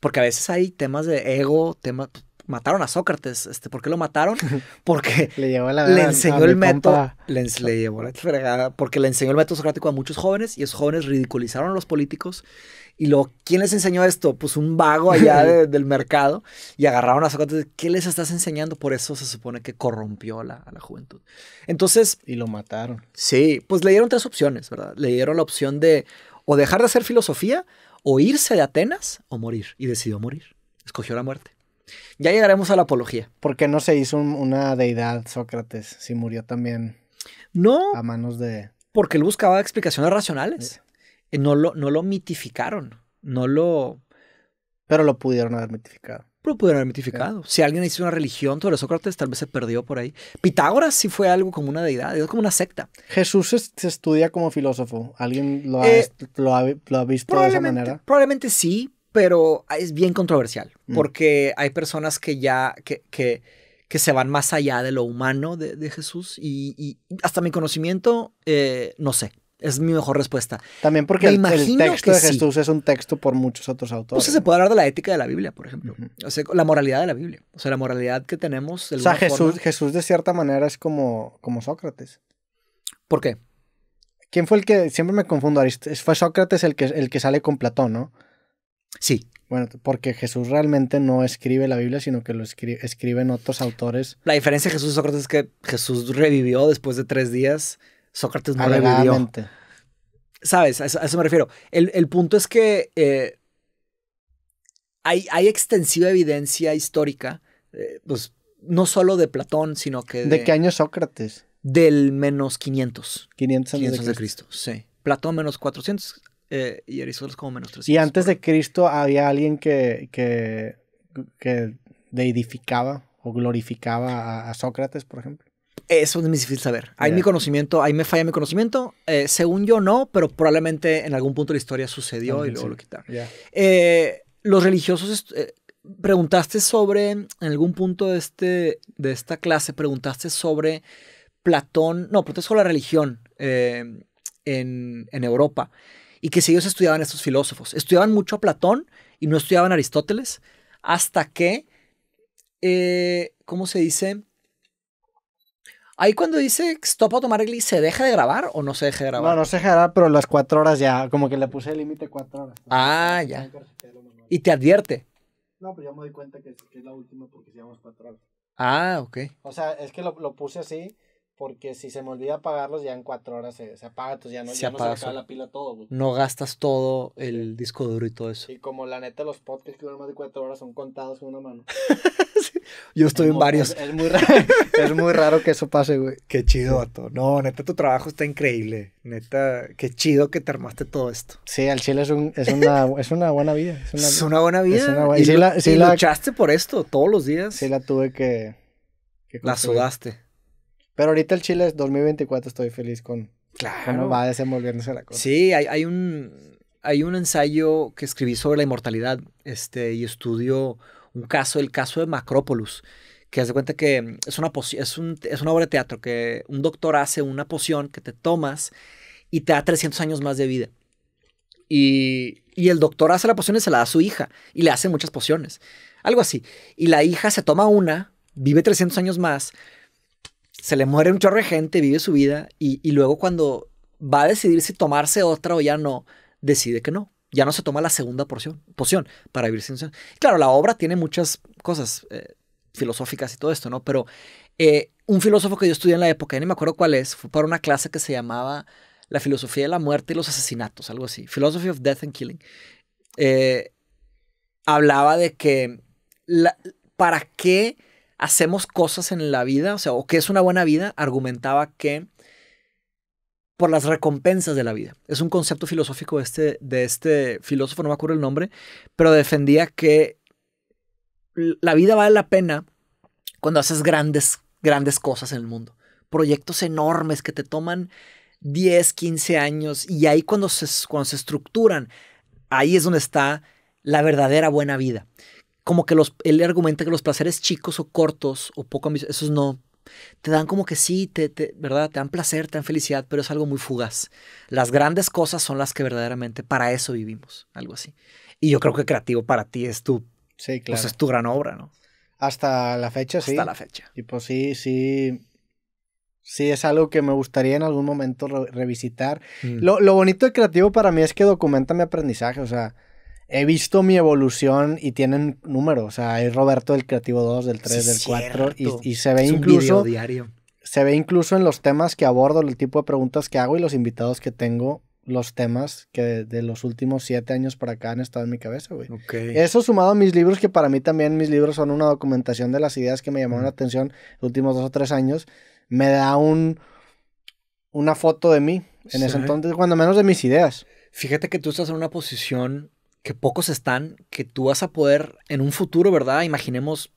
porque a veces hay temas de ego, temas... Mataron a Sócrates, este, ¿por qué lo mataron? Porque le, enseñó el método, le, llevó la fregada, porque le enseñó el método socrático a muchos jóvenes y esos jóvenes ridiculizaron a los políticos y luego, ¿quién les enseñó esto? Pues un vago allá del mercado. Y agarraron a Sócrates. ¿Qué les estás enseñando? Por eso se supone que corrompió a la juventud. Entonces. Y lo mataron. Sí, pues le dieron tres opciones, ¿verdad? Le dieron la opción de o dejar de hacer filosofía o irse de Atenas o morir. Y decidió morir. Escogió la muerte. Ya llegaremos a la apología. ¿Por qué no se hizo una
deidad Sócrates si murió también no, a manos de...? Porque él buscaba
explicaciones racionales. Eh, no, lo, no lo mitificaron, no lo... Pero lo pudieron haber mitificado. Pero pudieron haber mitificado. Si alguien hizo una religión sobre Sócrates, tal vez se perdió por ahí. Pitágoras sí fue algo como una deidad, como una secta. Jesús se estudia como filósofo. ¿Alguien lo ha, eh, lo ha, visto de esa manera? Probablemente sí, pero es bien controversial, mm. porque hay personas que ya, que, que, se van más allá de lo humano de, Jesús y, hasta mi conocimiento, eh, no sé. Es mi mejor respuesta. También porque el, texto de Jesús es un texto por muchos otros autores. O pues se puede hablar de la ética de la Biblia, por ejemplo. O sea, la moralidad de la Biblia. O sea, la moralidad que tenemos. o sea, Jesús,
Jesús de cierta manera es como, como Sócrates. ¿Por qué? ¿Quién fue el que siempre me confundo? Fue Sócrates el que, el que sale con Platón, ¿no? Sí. Bueno, porque Jesús realmente no escribe la Biblia, sino que lo escriben otros autores.
La diferencia de Jesús y Sócrates es que Jesús revivió después de tres días Sócrates no vivió. ¿Sabes? A eso, eso, me refiero. El, punto es que eh, hay, extensiva evidencia histórica, eh, pues no solo de Platón, sino que... ¿De, qué año Sócrates? Del menos 500. 500 antes de, Cristo. Sí. Platón menos 400 eh, y Aristóteles como menos 300. Y antes
de Cristo había alguien que, que, deidificaba o glorificaba a Sócrates,
por ejemplo. Eso es muy difícil saber. Ahí mi conocimiento, ahí me falla mi conocimiento. Eh, según yo, no, pero probablemente en algún punto de la historia sucedió y luego lo quitaron. Eh, los religiosos, eh, preguntaste sobre, en algún punto de, este, de esta clase, preguntaste sobre Platón, no, preguntaste sobre la religión en, Europa y que si ellos estudiaban estos filósofos. Estudiaban mucho a Platón y no estudiaban a Aristóteles hasta que, ¿cómo se dice? Ahí cuando dice stop automatically, ¿se deja de grabar o no se deja de grabar? No, no se deja de
grabar, pero las cuatro horas ya, como que le puse el límite cuatro horas. Ah, ya. Y te advierte. No, pero pues ya me doy cuenta que, es la última porque llevamos cuatro horas.
Ah, ok.
O sea, es que lo, lo puse así porque si se me olvida pagarlos ya en cuatro horas se, apaga, entonces ya no, se, acaba la pila todo, güey. No
gastas todo el disco duro y todo eso.
Y como la neta los podcasts que duran más de cuatro horas son contados con una mano.
Yo estuve en varios. Es, muy raro, es muy raro que eso pase, güey. Qué chido, vato. No, neta, tu trabajo está increíble. Neta,
qué chido que te armaste todo esto. Sí, al chile es, un, es, una, buena vida. Es una, buena vida. y, si la, luchaste por esto todos los días. Sí, la tuve que... que la sudaste. Pero ahorita el Chile es 2024, estoy feliz con claro. no va desenvolverse la
cosa. Sí, hay, un, hay un ensayo que escribí sobre la inmortalidad este, y estudio un caso, el caso de Macrópolis que hace cuenta que es una, es, es una obra de teatro que un doctor hace una poción que te tomas y te da 300 años más de vida. Y, y, el doctor hace la poción y se la da a su hija y le hace muchas pociones, algo así. Y la hija se toma una, vive 300 años más, se le muere un chorro de gente, vive su vida y, luego cuando va a decidir si tomarse otra o ya no, decide que no ya no se toma la segunda porción, poción para vivir sin Claro, la obra tiene muchas cosas eh, filosóficas y todo esto, ¿no? Pero eh, un filósofo que yo estudié en la época, ya ni me acuerdo cuál es, fue para una clase que se llamaba La filosofía de la muerte y los asesinatos, algo así. Philosophy of Death and Killing. Eh, hablaba de que para qué hacemos cosas en la vida, o sea, o que es una buena vida, argumentaba que por las recompensas de la vida. Es un concepto filosófico de este, de este filósofo, no me acuerdo el nombre, pero defendía que la vida vale la pena cuando haces grandes, grandes cosas en el mundo. Proyectos enormes que te toman 10, 15 años y ahí cuando cuando se estructuran, ahí es donde está la verdadera buena vida como que los, él argumenta que los placeres chicos o cortos o poco ambiciosos, esos no, te dan como que sí, te, ¿verdad? Te dan placer, te dan felicidad, pero es algo muy fugaz. Las grandes cosas son las que verdaderamente para eso vivimos, algo así. Y yo creo que creativo para ti es tu, sí, pues, claro. es tu gran obra, ¿no? Hasta la fecha,
sí. Hasta la fecha. Y pues sí, sí. Sí, es algo que me gustaría en algún momento revisitar. Mm. Lo, lo bonito de creativo para mí es que documenta mi aprendizaje, o sea, he visto mi evolución y tienen números, O sea, hay Roberto del Creativo 2, del 3, del 4. Y, se ve incluso. diario. Se ve incluso en los temas que abordo, el tipo de preguntas que hago y los invitados que tengo, los temas que de, los últimos siete años para acá han estado en mi cabeza, güey. Eso sumado a mis libros, que para mí también mis libros son una documentación de las ideas que me llamaron la atención los últimos dos o tres años, me da un una foto de mí en ese entonces, cuando
menos de mis ideas. Fíjate que tú estás en una posición que pocos están, que tú vas a poder en un futuro, ¿verdad? Imaginemos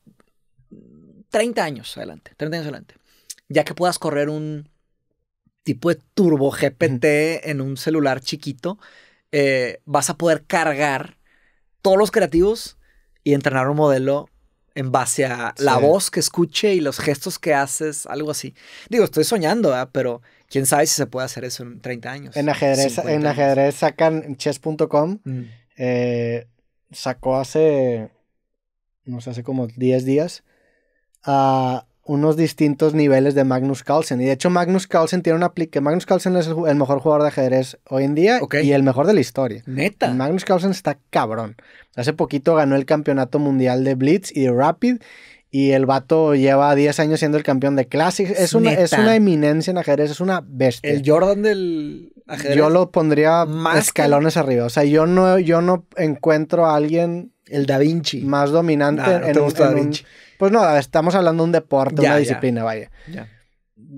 30 años adelante, 30 años adelante, ya que puedas correr un tipo de turbo GPT en un celular chiquito, eh, vas a poder cargar todos los creativos y entrenar un modelo en base a la voz que escuche y los gestos que haces, algo así. Digo, estoy soñando, pero quién sabe si se puede hacer eso en 30 años. En ajedrez, en
ajedrez sacan chess.com. Eh, sacó hace, no sé, hace como 10 días a unos distintos niveles de Magnus Carlsen. Y de hecho Magnus Carlsen tiene una que Magnus Carlsen es el, mejor jugador de ajedrez hoy en día y el mejor de la historia. Neta. Magnus Carlsen está cabrón. Hace poquito ganó el campeonato mundial de Blitz y de Rapid y el vato lleva 10 años siendo el campeón de Classics. Es una, es una eminencia en ajedrez, es una bestia. El Jordan del, yo lo pondría escalones arriba. O sea, yo no, yo no encuentro a alguien. El Da Vinci. Más dominante. en, te gusta Da Vinci. pues no, estamos hablando de un deporte, una disciplina, vaya.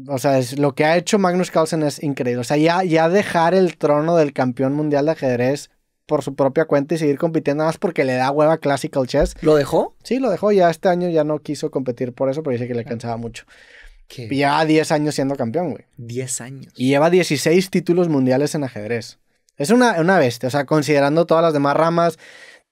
O sea, lo que ha hecho Magnus Carlsen es increíble. O sea, ya, ya dejar el trono del campeón mundial de ajedrez por su propia cuenta y seguir compitiendo más porque le da hueva Classical Chess. ¿Lo dejó? Sí, lo dejó. Ya este año ya no quiso competir por eso, porque dice que le cansaba mucho lleva 10 años siendo campeón, güey.
10 años.
Y lleva 16 títulos mundiales en ajedrez. Es una, una bestia, o sea, considerando todas las demás ramas,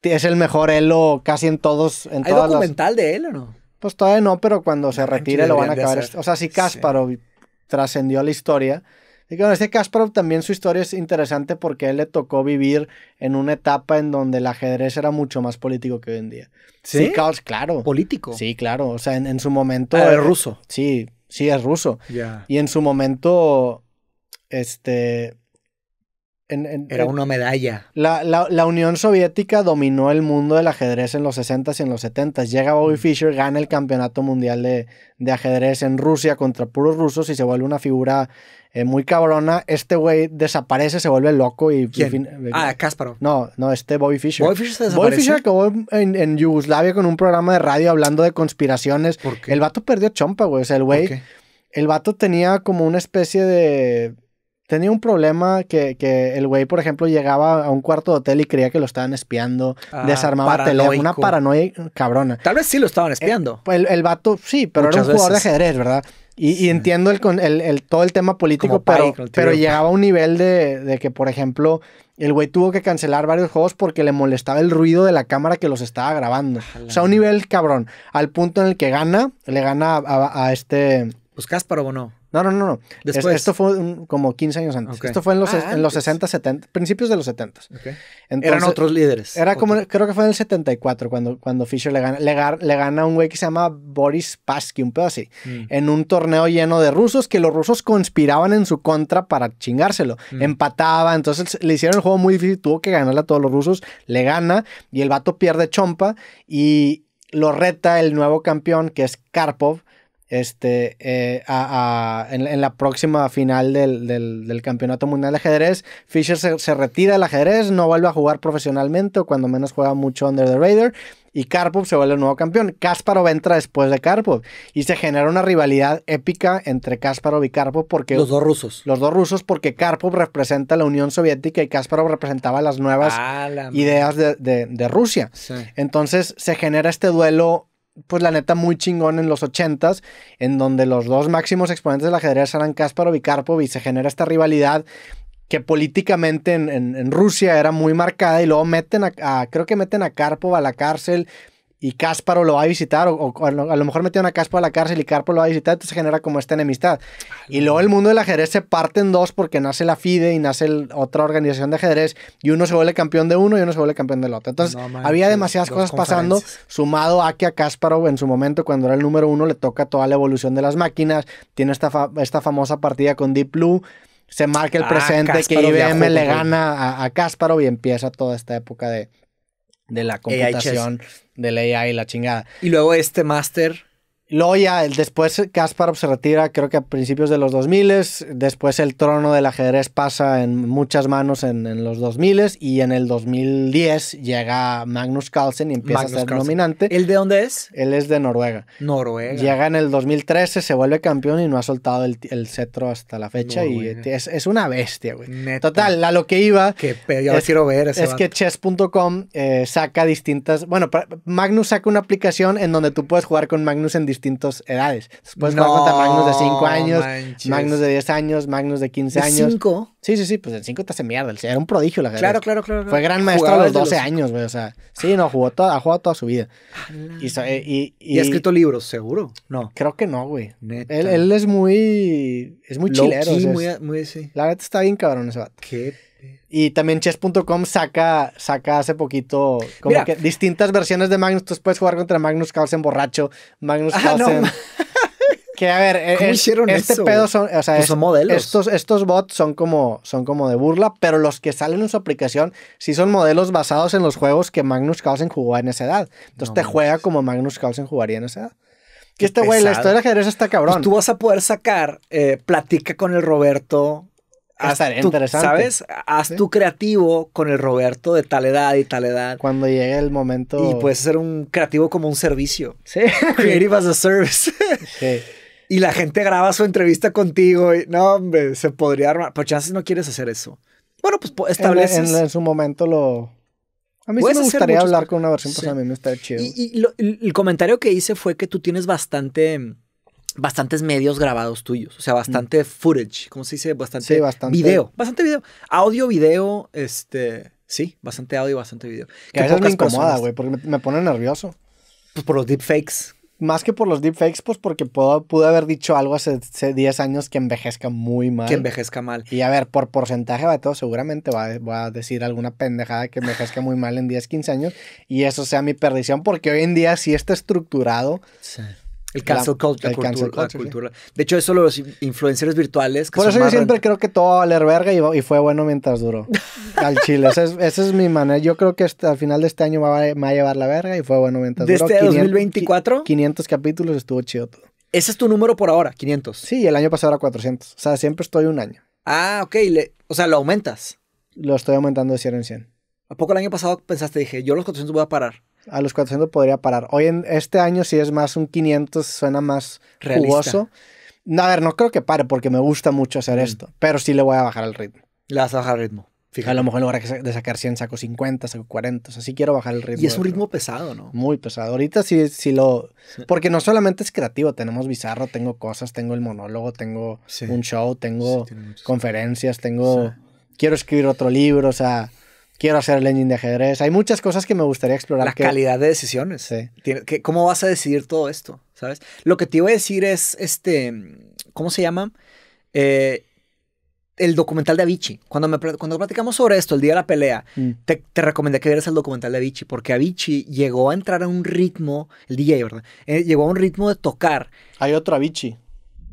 es el mejor Elo casi en todos. En ¿Hay documental
de él o no?
Pues todavía no, pero cuando se ah, retire lo van a acabar. O sea, si Kasparov trascendió trascendió la historia. Y bueno, este Kasparov también su historia es interesante porque él le tocó vivir en una etapa en donde el ajedrez era mucho más político que hoy en día. Sí, claro. ¿Político? Sí, claro. O sea, en, su momento. Ah, el eh, ruso. Sí, Sí, es ruso. Y en su momento, este...
Era una medalla.
La, la, la, Unión Soviética dominó el mundo del ajedrez en los 60s y en los 70s. Llega Bobby mm. Fischer, gana el campeonato mundial de, de ajedrez en Rusia contra puros rusos y se vuelve una figura eh, muy cabrona, este güey desaparece, se vuelve loco y... ¿Quién? Eh,
ah, Kasparov.
No, no, este Bobby Fischer. Bobby Fischer Bobby acabó en, Yugoslavia con un programa de radio hablando de conspiraciones. El vato perdió chompa, güey. O el güey... El vato tenía como una especie de tenía un problema que, que el güey, por ejemplo, llegaba a un cuarto de hotel y creía que lo estaban espiando, ah, desarmaba teléfono, una paranoia cabrona.
Tal vez sí lo estaban eh, espiando. Pues, el, el, vato, sí, pero era un jugador de ajedrez,
¿verdad? Y, entiendo el, el, el, todo el tema político, pero, pero llegaba a un nivel de, de que, por ejemplo, el güey tuvo que cancelar varios juegos porque le molestaba el ruido de la cámara que los estaba grabando. O sea, un nivel cabrón. Al punto en el que gana, le gana a, este. ¿Pues
Kasparov o no?
No, no, no, no. esto fue como 15 años antes. Esto fue en los, 60, ah, 70, principios de los 70. Eran otros líderes. Era como, creo que fue en el 74 cuando, cuando Fisher le gana, le, gana a un güey que se llama Boris Pasky, un pedo así, mm. en un torneo lleno de rusos que los rusos conspiraban en su contra para chingárselo. Mm. Empataba, entonces le hicieron el juego muy difícil, tuvo que ganarle a todos los rusos, le gana y el vato pierde chompa y lo reta el nuevo campeón que es Karpov este, eh, en, la próxima final del, Campeonato Mundial de Ajedrez. Fischer se, retira del ajedrez, no vuelve a jugar profesionalmente o cuando menos juega mucho under the Raider Y Karpov se vuelve el nuevo campeón. Kasparov entra después de Karpov. Y se genera una rivalidad épica entre Kasparov y Karpov porque... Los dos rusos. Los dos rusos porque Karpov representa la Unión Soviética y Kasparov representaba las nuevas ideas de, Rusia. Entonces se genera este duelo pues la neta, muy chingón en los ochentas en donde los dos máximos exponentes de la ajedrez eran Kasparov y Karpov y se genera esta rivalidad que políticamente en, Rusia era muy marcada y luego meten a, a, creo que meten a Karpov a la cárcel y Cásparo lo va a visitar, o, a lo mejor metieron a Cásparo a la cárcel y Carpo lo va a visitar, entonces se genera como esta enemistad. Y luego el mundo del ajedrez se parte en dos porque nace la FIDE y nace otra organización de ajedrez, y uno se vuelve campeón de uno y uno se vuelve campeón del otro. Entonces había demasiadas cosas pasando, sumado a que a Cásparo en su momento, cuando era el número uno, le toca toda la evolución de las máquinas, tiene esta, esta famosa partida con Deep Blue se marca el ah, presente que IBM le gana a, a y empieza toda esta época de, de la computación,
del AI y la chingada. Y luego este máster
Luego ya, después Kasparov se retira, creo que a principios de los 2000, después el trono del ajedrez pasa en muchas manos en, en los 2000 y en el 2010 llega Magnus Carlsen y empieza a ser dominante. ¿El de dónde es? Él es de Noruega.
Noruega. Llega
en el 2013, se vuelve campeón y no ha soltado el, cetro hasta la fecha y es, una bestia, güey. Total, a lo que iba... Que yo es, quiero ver Es que chess.com eh, saca distintas... Bueno, Magnus saca una aplicación en donde tú puedes jugar con Magnus en distintas distintas edades. pues puedes no, contra Magnus de 5 años, Magnus de 10 años, Magnus de 15 ¿De años. ¿5? Sí, sí, sí, pues en 5 te hace mierda. Era un prodigio, la verdad. Claro, claro, claro, Fue gran maestro a los 12 años, güey. O sea, sí, no, jugó toda, ha jugado toda su vida.
Y, eh, y, y, ha escrito libros, seguro?
No. Creo que no, güey. Él, él, es muy. Es muy chilero. Sí, o muy, muy, sí. La verdad está bien cabrón ese vato. Qué y también chess.com saca, saca hace poquito distintas versiones de Magnus. Tú puedes jugar contra Magnus Carlsen borracho, Magnus ah, Carlsen. que a ver, e- hicieron este eso? pedo son, pues modelos. Estos, estos bots son como, son como de burla, pero los que salen en su aplicación sí son modelos basados en los juegos que Magnus Carlsen jugó en esa edad. Entonces te juega como Magnus Carlsen jugaría en esa edad. Que este güey, la historia de ajedrez está cabrón. Pues tú vas a
poder sacar, eh, platica con el Roberto
Estaría interesante. ¿Sabes?
Haz tu creativo con el Roberto de tal edad y tal edad. Cuando llegue el momento. Y puedes ser un creativo como un servicio. Sí. Creative as a service. Y la gente graba su entrevista contigo y no, hombre, se podría armar. Pero chances no quieres hacer eso.
Bueno, pues estableces. En, su momento lo. A mí sí me gustaría hablar con una versión, pues a mí me está
chido. Y, el comentario que hice fue que tú tienes bastante bastantes medios grabados tuyos, o sea, bastante mm. footage, ¿cómo se dice? Bastante, video, bastante video, audio, video, este, sí, bastante audio, bastante video. a veces me incomoda, güey,
porque me, pone nervioso. Pues por los deepfakes. Más que por los deepfakes, pues porque puedo, pude haber dicho algo hace, 10 años que envejezca muy mal. Que envejezca mal. Y a ver, por porcentaje va de todo, seguramente va, a decir alguna pendejada que envejezca muy mal en 10, 15 años y eso sea mi perdición, porque hoy en día sí está estructurado. Sí el cancel, culture. culture.
De hecho, eso los influencers virtuales. Por eso yo siempre
creo que todo valer verga y, fue bueno mientras duró.
al chile. esa
es, mi manera. Yo creo que al final de este año me va, a, llevar la verga y fue bueno mientras duró. ¿Desde 2024? 500 capítulos estuvo chido todo. Ese es tu número por ahora, 500. Sí, el año pasado era 400. O sea, siempre estoy un año.
Ah, ok. o sea, lo aumentas.
Lo estoy aumentando de 100 en 100.
¿A poco el año pasado pensaste, dije, yo los 400 voy a parar?
a los 400 podría parar. Hoy en este año si es más un 500, suena más jugoso. a ver, no creo que pare porque me gusta mucho hacer mm. esto, pero sí le voy a bajar
el ritmo. Le vas a bajar el ritmo.
Fíjate. A lo mejor en lugar de sacar 100 saco 50, saco 40, o sea, sí quiero bajar el ritmo. Y es un ritmo pesado, ¿no? Muy pesado. Ahorita sí, sí lo... Porque no solamente es creativo, tenemos bizarro, tengo cosas, tengo el monólogo, tengo un show, tengo conferencias, tengo... Quiero escribir otro libro, o sea quiero hacer el engine de ajedrez. Hay muchas cosas que me gustaría explorar. La calidad
de decisiones. Sí. ¿Cómo vas a decidir todo esto? ¿Sabes? Lo que te iba a decir es, este, ¿cómo se llama? Eh, el documental de Avicii. Cuando, me, cuando platicamos sobre esto, el día de la pelea, mm. te, te, recomendé que vieras el documental de Avicii, porque Avicii llegó a entrar a un ritmo, el DJ, ¿verdad? Eh, llegó a un ritmo de tocar. Hay otro Avicii.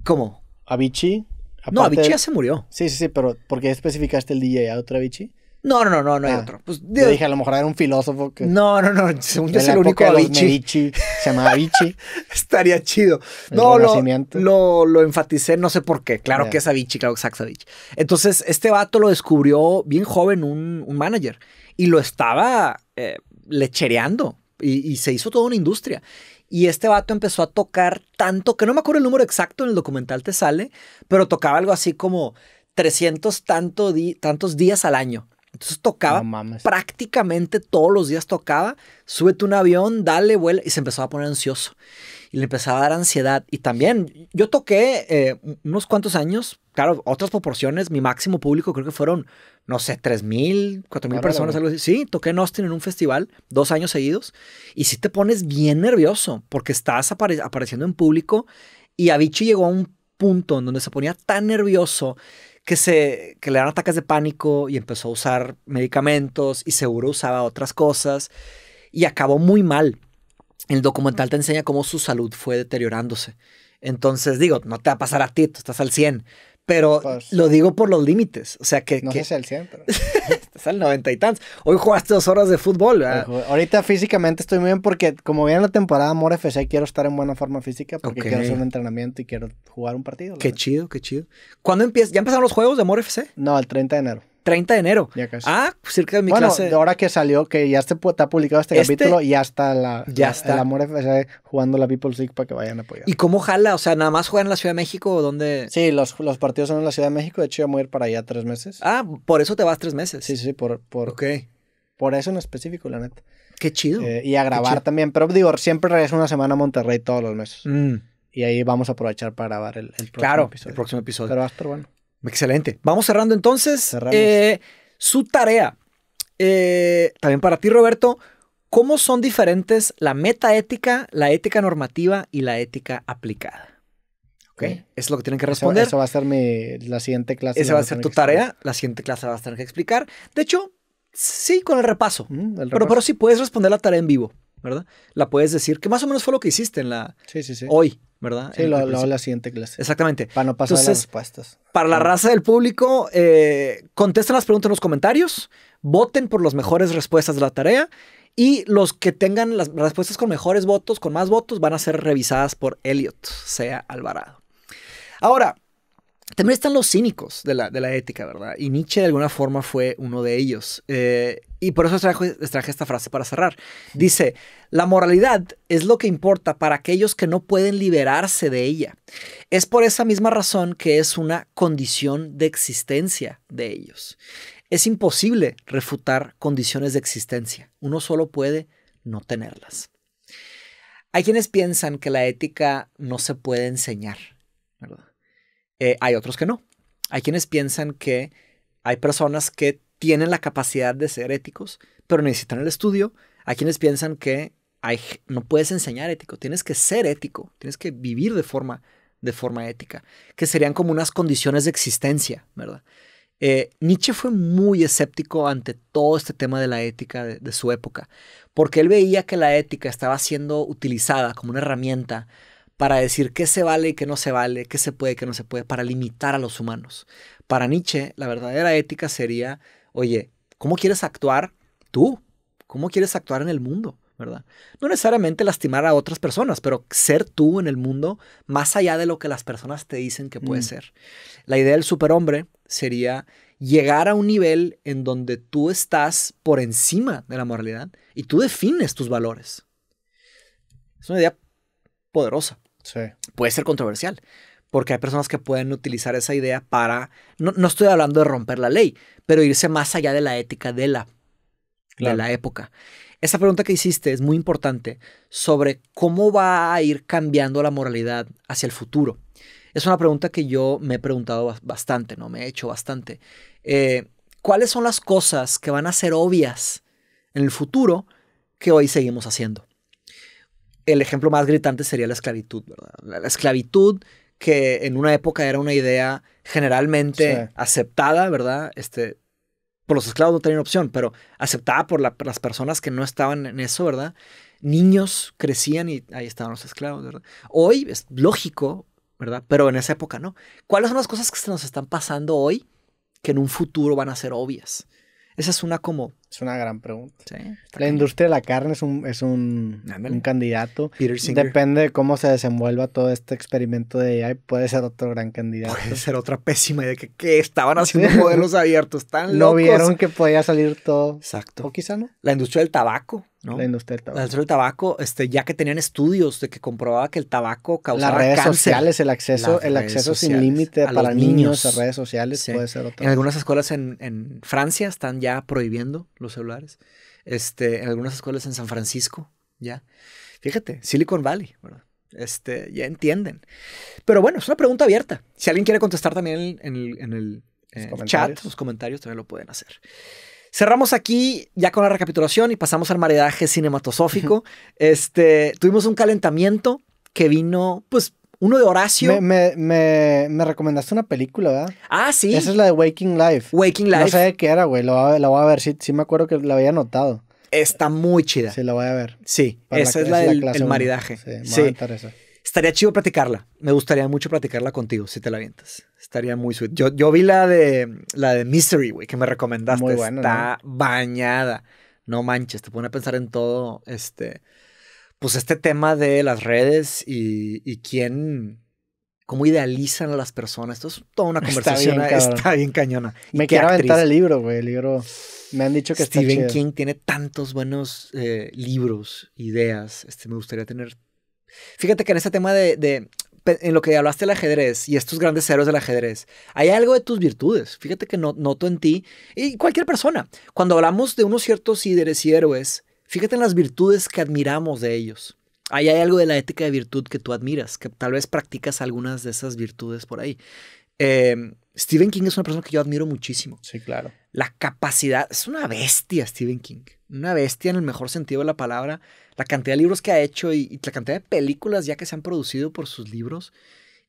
¿Cómo? Avicii. no, Avicii ya se
murió. Sí, sí, sí, pero ¿por qué especificaste el DJ a otro Avicii? No, no, no, no, hay ah. otro. Pues, dije, a lo mejor era un filósofo que.
No, no, no. Según yo es el único Avicii. Medici, se llamaba Avicii. Estaría chido. no, lo, enfaticé, no sé por qué. Claro que es Avicii, claro que es Entonces, este vato lo descubrió bien joven un, manager y lo estaba eh, lechereando y, se hizo toda una industria. Y este vato empezó a tocar tanto que no me acuerdo el número exacto, en el documental te sale, pero tocaba algo así como 300 tanto tantos días al año. Entonces tocaba prácticamente todos los días tocaba, súbete un avión, dale vuela, y se empezaba a poner ansioso y le empezaba a dar ansiedad. Y también yo toqué eh, unos cuantos años, claro, otras proporciones, mi máximo público creo que fueron, no sé, 3 mil, mil personas, algo así. Sí, toqué en Austin en un festival dos años seguidos y sí te pones bien nervioso porque estás apareciendo en público y Avicii llegó a un punto en donde se ponía tan nervioso que, se, que le dan ataques de pánico y empezó a usar medicamentos y seguro usaba otras cosas y acabó muy mal. El documental te enseña cómo su salud fue deteriorándose. Entonces, digo, no te va a pasar a ti, tú estás al 100, pero pues lo digo por los límites. O sea, que... No que... sé al 100, pero... Es el noventa y tantos. Hoy jugaste dos horas de fútbol, Ahorita físicamente estoy muy bien
porque como viene la temporada Amor FC, quiero estar en buena forma física porque quiero hacer un entrenamiento y quiero jugar un
partido. Qué chido, qué chido. ¿Cuándo empieza? ¿Ya empezaron los juegos de Amor FC? No, el 30 de enero.
30 de enero.
Ya casi. Ah, cerca de mi bueno, de
Ahora que salió, que ya está publicado este, este capítulo
y hasta la,
ya está. el amor jugando la People's League para que vayan a apoyar.
¿Y cómo jala? O sea, ¿nada más juegan en la Ciudad de México o dónde? Sí, los, partidos son en la Ciudad de México. De hecho, yo voy a ir para allá tres meses. Ah, por eso te vas tres
meses. Sí, sí, por. por ok. Por eso en específico, la neta. Qué chido. Eh, y a grabar también. Pero digo, siempre regreso una semana a Monterrey todos los meses. Mm. Y ahí vamos a aprovechar para grabar el, el
próximo claro, episodio. el próximo episodio. Pero bueno. Excelente. Vamos cerrando entonces. Eh, su tarea. Eh, también para ti, Roberto, ¿cómo son diferentes la metaética, la ética normativa y la ética aplicada? ¿Ok? es lo que tienen que responder. Eso,
va a ser mi, la siguiente
clase. Esa va a ser tu tarea. La siguiente clase la vas a tener que explicar. De hecho, sí, con el repaso. Mm, pero, pero sí puedes responder la tarea en vivo, ¿verdad? La puedes decir que más o menos fue lo que hiciste en la... Sí, sí, sí. Hoy. ¿verdad? Sí, lo la siguiente clase. Exactamente. Para no pasar las
respuestas.
Para la raza del público, eh, contesten las preguntas en los comentarios, voten por las mejores respuestas de la tarea y los que tengan las respuestas con mejores votos, con más votos, van a ser revisadas por Elliot, sea Alvarado. Ahora, también están los cínicos de la, de la ética, ¿verdad? Y Nietzsche de alguna forma fue uno de ellos. Eh, y por eso extraje esta frase para cerrar. Dice, la moralidad es lo que importa para aquellos que no pueden liberarse de ella. Es por esa misma razón que es una condición de existencia de ellos. Es imposible refutar condiciones de existencia. Uno solo puede no tenerlas. Hay quienes piensan que la ética no se puede enseñar, eh, hay otros que no. Hay quienes piensan que hay personas que tienen la capacidad de ser éticos, pero necesitan el estudio. A quienes piensan que no puedes enseñar ético, tienes que ser ético, tienes que vivir de forma, de forma ética, que serían como unas condiciones de existencia, ¿verdad? Eh, Nietzsche fue muy escéptico ante todo este tema de la ética de, su época, porque él veía que la ética estaba siendo utilizada como una herramienta para decir qué se vale y qué no se vale, qué se puede y qué no se puede, para limitar a los humanos. Para Nietzsche, la verdadera ética sería oye, ¿cómo quieres actuar tú? ¿Cómo quieres actuar en el mundo? ¿verdad? No necesariamente lastimar a otras personas, pero ser tú en el mundo más allá de lo que las personas te dicen que puede mm. ser. La idea del superhombre sería llegar a un nivel en donde tú estás por encima de la moralidad y tú defines tus valores. Es una idea poderosa. Sí. Puede ser controversial, porque hay personas que pueden utilizar esa idea para, no, estoy hablando de romper la ley, pero irse más allá de la ética de la, la época. Esa pregunta que hiciste es muy importante sobre cómo va a ir cambiando la moralidad hacia el futuro. Es una pregunta que yo me he preguntado bastante, ¿no? Me he hecho bastante. Eh, ¿Cuáles son las cosas que van a ser obvias en el futuro que hoy seguimos haciendo? El ejemplo más gritante sería la esclavitud, La esclavitud que en una época era una idea generalmente aceptada, ¿verdad? Este, por los esclavos no tenían opción, pero aceptada por, por las personas que no estaban en eso, ¿verdad? Niños crecían y ahí estaban los esclavos, ¿verdad? Hoy es lógico, ¿verdad? Pero en esa época no. ¿Cuáles son las cosas que se nos están pasando hoy que en un futuro van a ser obvias? Esa es una como es una gran pregunta. la
industria de la carne es un, es un, un candidato. Depende de cómo se desenvuelva todo este experimento de AI. Puede ser otro gran candidato. Puede ser otra pésima de que,
que estaban haciendo modelos abiertos. Tan locos. No vieron que podía salir todo. Exacto. O quizá no. La industria del tabaco. La industria del tabaco. La industria del tabaco, este, ya que tenían estudios de que comprobaba que el tabaco causaba Las redes sociales, el acceso, el acceso sin límite para niños. niños, a redes sociales puede ser otro En algunas escuelas en, en Francia están ya prohibiendo los celulares. Este, en algunas escuelas en San Francisco, ya. Fíjate, Silicon Valley, ¿verdad? Este, ya entienden. Pero bueno, es una pregunta abierta. Si alguien quiere contestar también en el, en eh, chat, los comentarios también lo pueden hacer. Cerramos aquí ya con la recapitulación y pasamos al maredaje cinematosófico. este, tuvimos un calentamiento que vino, pues, uno de Horacio. Me,
me, recomendaste una película, ¿verdad? Ah, sí. Esa es la de Waking Life. Waking Life. No sé qué era, güey. La, voy a ver. Sí, me acuerdo que la había notado. Está muy chida. Sí, la voy a ver. Sí, esa es la del maridaje. Sí,
Estaría chido platicarla. Me gustaría mucho platicarla contigo, si te la avientas. Estaría muy sweet. Yo, vi la de, la de Mystery, güey, que me recomendaste. Muy Está bañada. No manches, te pone a pensar en todo, este pues este tema de las redes y, quién, cómo idealizan a las personas. Esto es toda una conversación. Está bien, cañona. Me quiero aventar el libro, güey. El libro. Me han dicho que Stephen está King tiene tantos buenos eh, libros, ideas. Este, me gustaría tener. Fíjate que en este tema de, en lo que hablaste del ajedrez y estos grandes héroes del ajedrez, hay algo de tus virtudes. Fíjate que noto en ti y cualquier persona. Cuando hablamos de unos ciertos líderes y héroes, Fíjate en las virtudes que admiramos de ellos. Ahí hay algo de la ética de virtud que tú admiras, que tal vez practicas algunas de esas virtudes por ahí. Em, Stephen King es una persona que yo admiro muchísimo. Sí, claro. La capacidad, es una bestia Stephen King, una bestia en el mejor sentido de la palabra. La cantidad de libros que ha hecho y, la cantidad de películas ya que se han producido por sus libros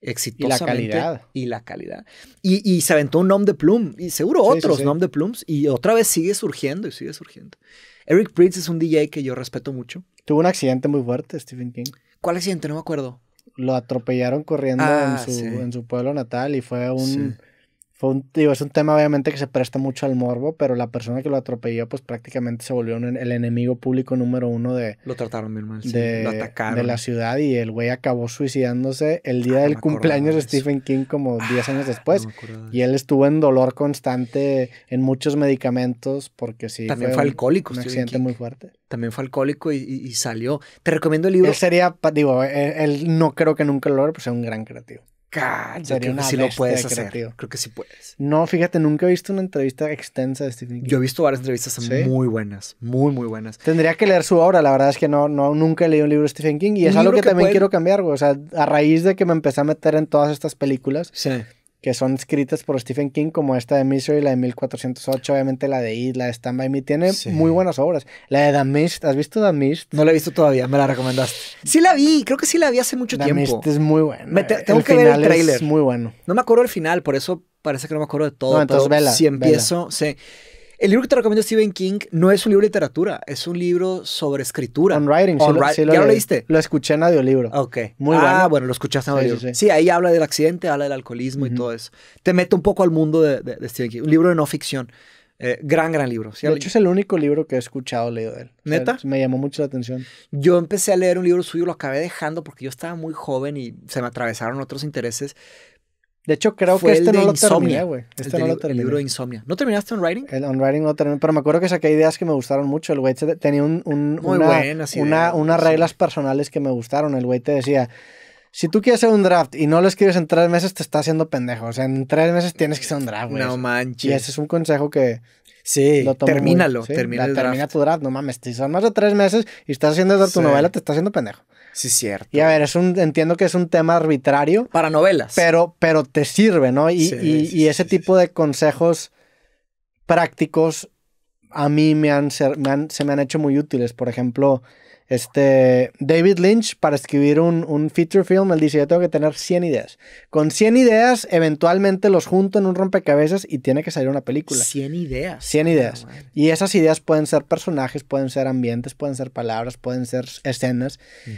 exitosamente. Y la calidad. Y la calidad. Y, se aventó un Nom de Plum, y seguro otros Nom de plumes. y otra vez sigue surgiendo y sigue surgiendo. Eric Prince es un DJ que yo respeto mucho. Tuvo un accidente muy fuerte, Stephen King. ¿Cuál accidente? No me acuerdo. Lo atropellaron corriendo en, ah, su, en, su,
pueblo natal y fue un digo, es un tema obviamente que se presta mucho al morbo, pero la persona que lo atropelló, pues prácticamente se volvió el enemigo público número uno de.
Lo trataron bien mal, sí. de, lo atacaron. De la
ciudad y el güey acabó suicidándose el día ah, del cumpleaños de Stephen King, como 10 ah, años después. y él estuvo en dolor constante, en muchos medicamentos, porque sí. También fue, alcohólico, Un, un accidente muy fuerte.
También fue alcohólico y, y, salió.
Te recomiendo el libro. Él sería, digo, él, no creo que nunca lo logre, pues es un gran creativo. ¡Cállate! creo que sí lo puedes hacer. Creo que sí puedes. No, fíjate, nunca he visto una entrevista extensa de Stephen King.
Yo he visto varias entrevistas muy buenas, muy, muy buenas.
Tendría que leer su obra, la verdad es que no, no nunca he leído un libro de Stephen King y es algo que, también quiero cambiar, güey. O sea, a raíz de que me empecé a meter en todas estas películas. Sí que son escritas por Stephen King, como esta de Misery, la de 1408, obviamente la de It, la de Stand By Me, tiene muy buenas obras. La de The Mist, ¿has visto The Mist? No la he visto todavía, me la recomendaste.
Sí la vi, creo que sí la vi hace mucho tiempo. The Mist es
muy buena. tengo que ver el trailer. Es muy bueno.
No me acuerdo el final, por eso parece que no me acuerdo de todo. entonces Si empiezo, sí. El libro que te recomiendo Stephen King no es un libro de literatura, es un libro sobre escritura. On Writing, ¿Ya lo leíste? Lo escuché en audiolibro. Ok. Muy ah, bueno. lo escuchaste en audio. Sí, ahí habla del accidente, habla del alcoholismo y todo eso. Te mete un poco al mundo de, Stephen King. Un libro de no ficción. Eh, gran, gran libro. De hecho, es
el único libro que he escuchado leído de él. ¿Neta? me llamó mucho la atención.
Yo empecé a leer un libro suyo, lo acabé dejando porque yo estaba muy joven y se me atravesaron otros intereses. De hecho, creo que este no lo terminé, güey. Este no lo terminé. El libro de Insomnia. ¿No terminaste On Writing? El On Writing
no terminé, pero me acuerdo que saqué ideas que me gustaron mucho. El güey tenía un, unas reglas personales que me gustaron. El güey te decía, si tú quieres hacer un draft y no lo escribes en tres meses, te está haciendo pendejo. O sea, en tres meses tienes que hacer un draft, güey. No manches. Y ese es un consejo que... Sí, lo termínalo, termina, el draft. termina tu draft, no mames, si son más de tres meses y estás haciendo tu novela, te está haciendo pendejo. Sí, cierto. Y a ver, es un, entiendo que es un tema arbitrario.
Para novelas.
Pero, pero te sirve, ¿no? Y, y, ese tipo de consejos prácticos a mí me han, se me han hecho muy útiles. Por ejemplo, este, David Lynch, para escribir un, un, feature film, él dice, yo tengo que tener 100 ideas. Con 100 ideas, eventualmente los junto en un rompecabezas y tiene que salir una película. 100 ideas. 100 ah, ideas. y esas ideas pueden ser personajes, pueden ser ambientes, pueden ser palabras, pueden ser escenas. Mm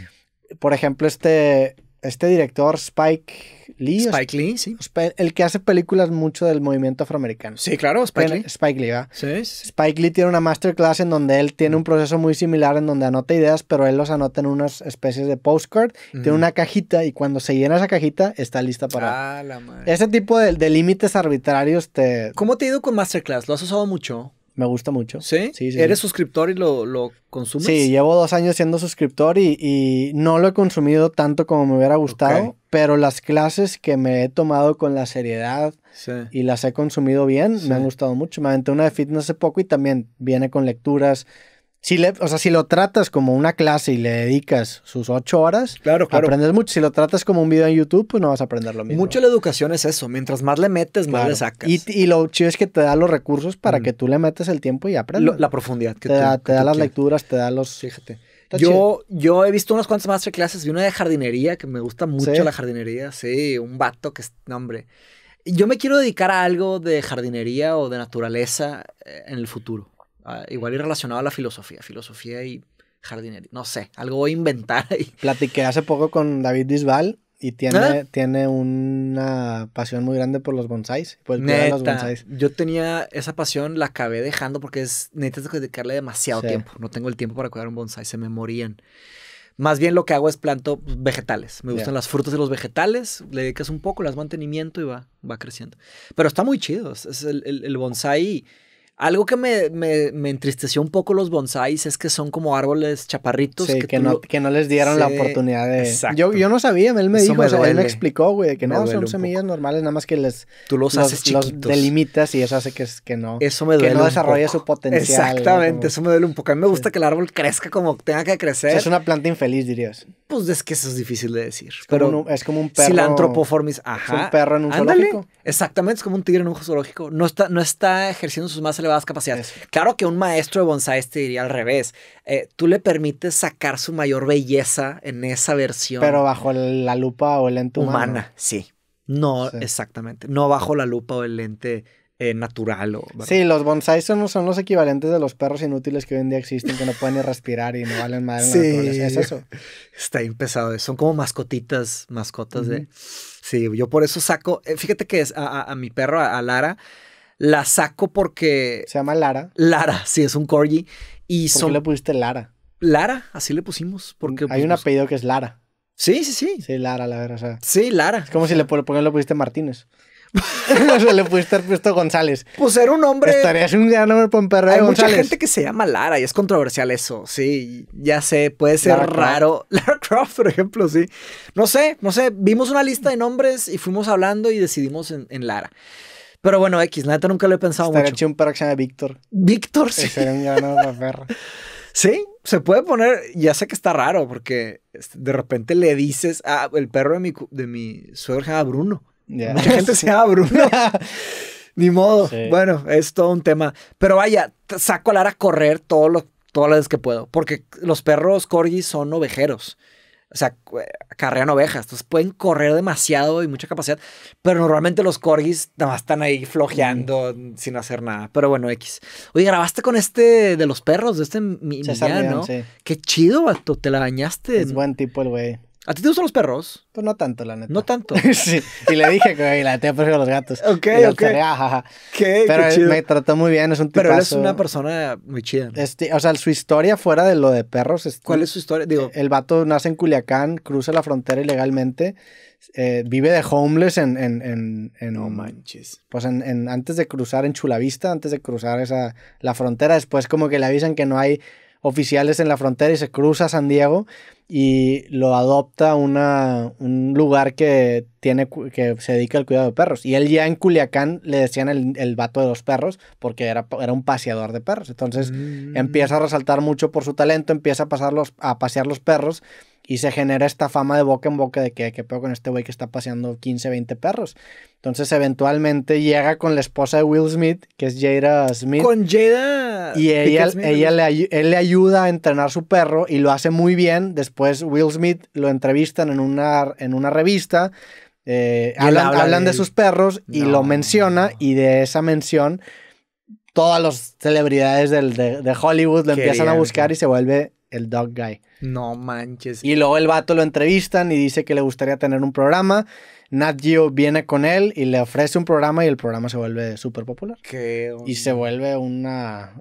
por ejemplo, este, este director Spike Lee. Spike Lee, sí. El que hace películas mucho del movimiento afroamericano. Sí, claro, Spike Lee. Spike Lee, ¿verdad? Spike Lee tiene una masterclass en donde él tiene un proceso muy similar en donde anota ideas, pero él los anota en unas especies de postcard. Tiene una cajita y cuando se llena esa cajita está lista para... Ah, madre. Ese tipo de, de límites arbitrarios te... ¿Cómo te ha ido
con masterclass? ¿Lo has usado
mucho? Me gusta mucho. ¿Sí? eres
suscriptor y lo, lo, consumes? Sí, llevo
dos años siendo suscriptor y, y, no lo he consumido tanto como me hubiera gustado, pero las clases que me he tomado con la seriedad y las he consumido bien, me han gustado mucho. Me aventé una de fitness hace poco y también viene con lecturas, si o sea, si lo tratas como una clase y le dedicas sus ocho horas, aprendes mucho. Si lo tratas como un video en YouTube, pues no vas a aprender lo mismo. Mucho la educación es eso. Mientras más le metes, más le sacas. Y, lo chido es que te da los recursos para mm. que tú le metas el tiempo y aprendas. la profundidad que te da. Te da las lecturas, te da los... Fíjate. yo,
yo he visto unas cuantas clases. Vi una de jardinería, que me gusta mucho la jardinería. Sí, un vato que... es... No, hombre. Yo me quiero dedicar a algo de jardinería o de naturaleza eh, en el futuro. Ah, igual y relacionado a la filosofía, filosofía y jardinería, no sé, algo voy a inventar
Platiqué hace poco con David Disbal y tiene, ¿Ah? tiene una pasión muy grande por los bonsáis. Pues neta, los
Yo tenía esa pasión, la acabé dejando porque es necesito dedicarle demasiado tiempo. No tengo el tiempo para cuidar un bonsai, se me morían. Más bien lo que hago es planto vegetales. Me gustan las frutas y los vegetales. Le dedicas un poco, las mantenimiento y va, va creciendo. Pero está muy chido. Es el, el, el bonsai algo que me, entristeció un poco los bonsáis es que son como árboles chaparritos. que, no, les dieron la oportunidad de. Yo, no sabía, él me dijo, él me explicó,
güey, que no, son semillas normales, nada más que les. Tú los, haces chiquitos. delimitas y eso hace que, que no. Eso me duele. Que no desarrolle su potencial. Exactamente, eso me
duele un poco. A mí me gusta que el árbol crezca como tenga que crecer. es una planta infeliz, dirías. Pues es que eso es difícil de decir. pero es como un perro. Cilantropoformis, ajá. Es un perro en un zoológico. Exactamente, es como un tigre en un zoológico. No está, no está ejerciendo sus masas elevadas capacidades. capacidad. Claro que un maestro de bonsáis te diría al revés. Eh, tú le permites sacar su mayor belleza en esa versión. Pero
bajo la lupa o el lente humana. humana
sí. No, exactamente. No bajo la lupa o el lente eh, natural. O, sí, los
bonsáis son, son, los equivalentes de los perros inútiles que hoy en día existen, que no pueden ni respirar y no valen madre. Sí. Es eso.
Está bien Son como mascotitas, mascotas de... Sí, yo por eso saco... Eh, fíjate que a, mi perro, a Lara, la saco porque... Se llama Lara. Lara, sí, es un corgi. Y ¿Por qué le pusiste Lara? Lara, así le pusimos. Porque Hay
pues, un apellido que es Lara. Sí, sí, sí. Sí, Lara, la verdad. sí, Lara. Es como si le, pusiste Martínez.
o sea, le pudiste
haber puesto González. Pues era un hombre. Estarías un gran hombre González Hay mucha gente
que se llama Lara y es controversial eso. Sí, ya sé, puede ser raro. Lara Croft, por ejemplo, sí. No sé, no sé. Vimos una lista de nombres y fuimos hablando y decidimos en Lara. Pero bueno, X, la neta nunca lo he pensado mucho. mucho. Estaría un perro que se llama Víctor. Víctor, sí. un perro. Sí, se puede poner, ya sé que está raro, porque de repente le dices, ah, el perro de mi, de mi suegro se llama Bruno. Mucha gente se llama Bruno. Ni modo. Bueno, es todo un tema. Pero vaya, saco a Lara a correr todo lo, todas las veces que puedo, porque los perros corgis son ovejeros o sea, eh, acarrean ovejas, entonces pueden correr demasiado y mucha capacidad, pero normalmente los corgis nada más están ahí flojeando sin hacer nada. Pero bueno, X. Oye, grabaste con este de los perros, de este mi, ¿no? Sí. Qué chido, bato, te la bañaste. Es buen tipo el güey. ¿A ti te gustan los perros? Pues no tanto, la neta. No tanto. sí. Y le dije
que la tía prefiero los gatos. Ok, y ok. Pero me trató muy bien, es un tipazo. Pero es una
persona muy chida.
Este, o sea, su historia fuera de lo de perros. Este, ¿Cuál es su historia? Digo, el vato nace en Culiacán, cruza la frontera ilegalmente, eh, vive de homeless en... en, no manches. Pues antes de cruzar en Chulavista, antes de cruzar esa, la frontera, después como que le avisan que no hay oficiales en la frontera y se cruza San Diego y lo adopta una, un lugar que, tiene, que se dedica al cuidado de perros. Y él ya en Culiacán le decían el, el vato de los perros porque era, era un paseador de perros. Entonces mm. empieza a resaltar mucho por su talento, empieza a, pasar a pasear los perros y se genera esta fama de boca en boca de que qué pedo con este güey que está paseando 15, 20 perros. Entonces eventualmente llega con la esposa de Will Smith, que es Jada Smith. Con Jada. Y ella, ella le, él le ayuda a entrenar su perro y lo hace muy bien. Después pues Will Smith lo entrevistan en una, en una revista, eh, hablan, de, sus perros y lo menciona y de esa mención todas las celebridades de, Hollywood lo empiezan a buscar y se vuelve el dog guy.
No manches.
Y luego el vato lo entrevistan y dice que le gustaría tener un programa. Nat Geo viene con él y le ofrece un programa y el programa se vuelve súper popular. y se vuelve una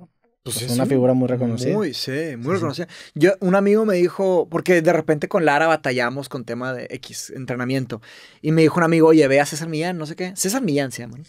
pues
es una figura
muy reconocida. Muy, sí, muy reconocida. Yo, un amigo me dijo, porque de repente con Lara batallamos con tema de X, entrenamiento. Y me dijo un amigo, oye, ve a César Millán, no sé qué. César Millán se llama, ¿no?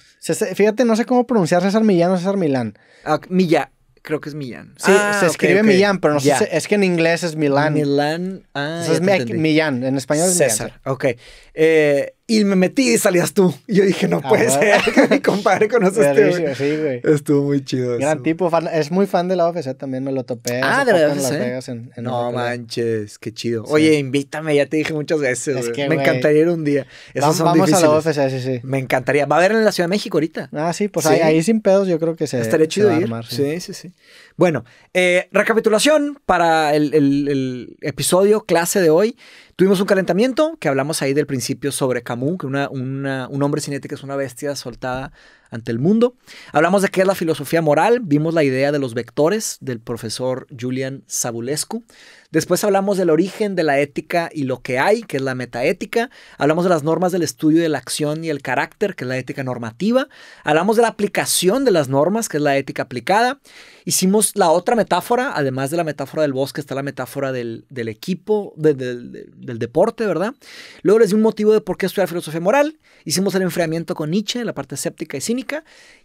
fíjate, no sé cómo pronunciar César Millán o César Milán. Ah, Millán,
creo que es Millán. Sí, se ah, escribe Millán, pero no sé,
es que en inglés es Milán. Milán, ah, es
Millán, en español es César. Millán. Ok. Eh, y me metí y salías tú. Y yo dije, no ah, puede ser que mi
compadre conoce a este sí, güey.
Estuvo muy chido. Gran
tipo, fan, es muy fan de la OFC, también, me lo topé. Ah, de verdad no
manches, qué chido. Oye, invítame, ya te dije muchas veces. me encantaría ir un día. Esos vamos, vamos a la OFC, sí, sí. Me encantaría. Va a haber en la Ciudad de México ahorita. Ah, sí, pues Ahí, sin pedos yo creo que se. Estaría chido va a sí. sí, sí, Bueno, eh, recapitulación para el, el episodio clase de hoy. Tuvimos un calentamiento que hablamos ahí del principio sobre Camus, que una, un hombre cinete que es una bestia soltada ante el mundo. Hablamos de qué es la filosofía moral, vimos la idea de los vectores del profesor Julian Sabulescu. Después hablamos del origen de la ética y lo que hay, que es la metaética. Hablamos de las normas del estudio de la acción y el carácter, que es la ética normativa. Hablamos de la aplicación de las normas, que es la ética aplicada. Hicimos la otra metáfora, además de la metáfora del bosque, está la metáfora del, equipo, del deporte, ¿verdad? Luego les di un motivo de por qué estudiar filosofía moral. Hicimos el enfriamiento con Nietzsche, la parte escéptica y cínica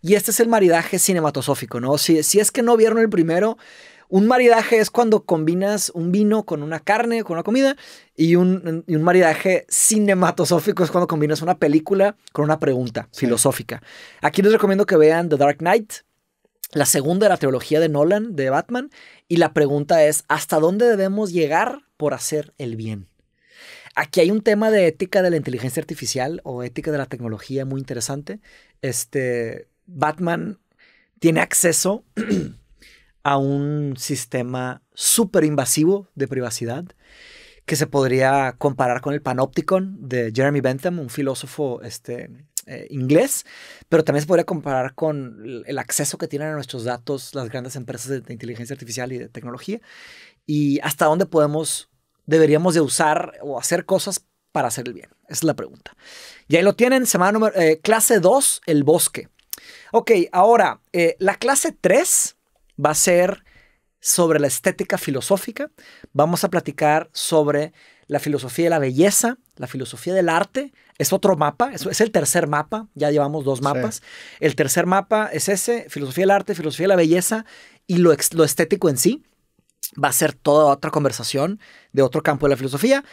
y este es el maridaje cinematosófico, ¿no? Si, si es que no vieron el primero, un maridaje es cuando combinas un vino con una carne, con una comida, y un, maridaje cinematosófico es cuando combinas una película con una pregunta filosófica. Aquí les recomiendo que vean The Dark Knight, la segunda de la trilogía de Nolan, de Batman, y la pregunta es, ¿hasta dónde debemos llegar por hacer el bien? aquí hay un tema de ética de la inteligencia artificial o ética de la tecnología muy interesante. Este, Batman tiene acceso a un sistema súper invasivo de privacidad que se podría comparar con el panopticon de Jeremy Bentham, un filósofo este, eh, inglés, pero también se podría comparar con el acceso que tienen a nuestros datos las grandes empresas de inteligencia artificial y de tecnología y hasta dónde podemos deberíamos de usar o hacer cosas para hacer el bien? Esa es la pregunta. Y ahí lo tienen, semana número, eh, clase 2, el bosque. Ok, ahora, eh, la clase 3 va a ser sobre la estética filosófica. Vamos a platicar sobre la filosofía de la belleza, la filosofía del arte. Es otro mapa, es, el tercer mapa, ya llevamos dos mapas. El tercer mapa es ese, filosofía del arte, filosofía de la belleza y lo estético en sí va a ser toda otra conversación de otro campo de la filosofía.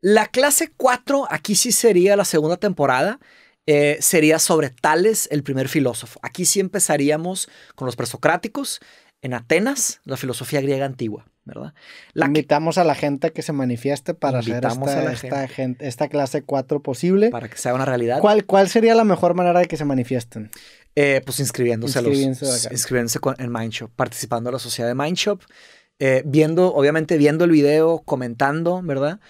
La clase 4, aquí sí sería la segunda temporada, eh, sería sobre Tales, el primer filósofo. Aquí sí empezaríamos con los presocráticos en Atenas, la filosofía griega antigua, ¿verdad? invitamos a la gente que se
manifieste para hacer esta, esta, esta clase 4 posible. Para que sea una realidad. ¿Cuál, sería la mejor manera de que se manifiesten?
Eh, pues inscribiéndose, inscribiéndose en Mindshop, participando en la sociedad de Mindshop. Eh, viendo, obviamente viendo el video, comentando, ¿verdad?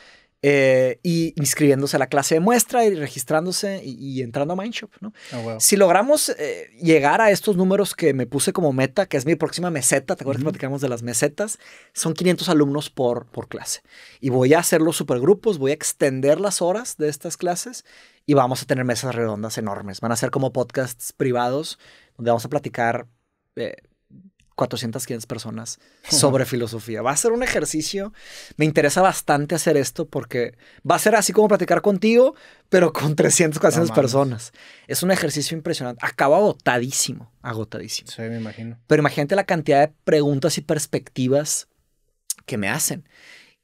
Eh, y inscribiéndose a la clase de muestra y registrándose y, entrando a Mindshop. ¿no? Ah, si logramos eh, llegar a estos números que me puse como meta, que es mi próxima meseta, ¿te acuerdas que platicamos de las mesetas? Son 500 alumnos por, por clase. Y voy a hacer los supergrupos, voy a extender las horas de estas clases y vamos a tener mesas redondas enormes. Van a ser como podcasts privados donde vamos a platicar. 400, 500 personas sobre filosofía. Va a ser un ejercicio. Me interesa bastante hacer esto porque va a ser así como platicar contigo, pero con 300, 400 personas. Es un ejercicio impresionante. Acabo agotadísimo, agotadísimo. Sí, me imagino. Pero imagínate la cantidad de preguntas y perspectivas que me hacen.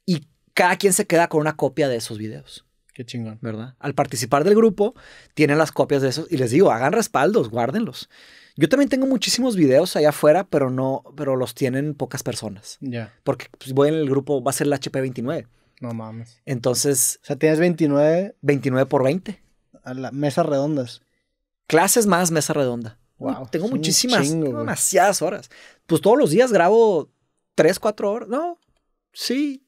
Y cada quien se queda con una copia de esos videos. Qué chingón. ¿Verdad? Al participar del grupo, tienen las copias de esos y les digo, hagan respaldos, guárdenlos. Yo también tengo muchísimos videos allá afuera, pero no, pero los tienen pocas personas. Ya. Porque pues, voy en el grupo, va a ser la HP29. No mames. Entonces. O sea, tienes 29. 29 por 20. A las mesas redondas. Clases más mesa redonda. Wow. Tengo muchísimas, demasiadas horas. Pues todos los días grabo 3, 4 horas. No, sí.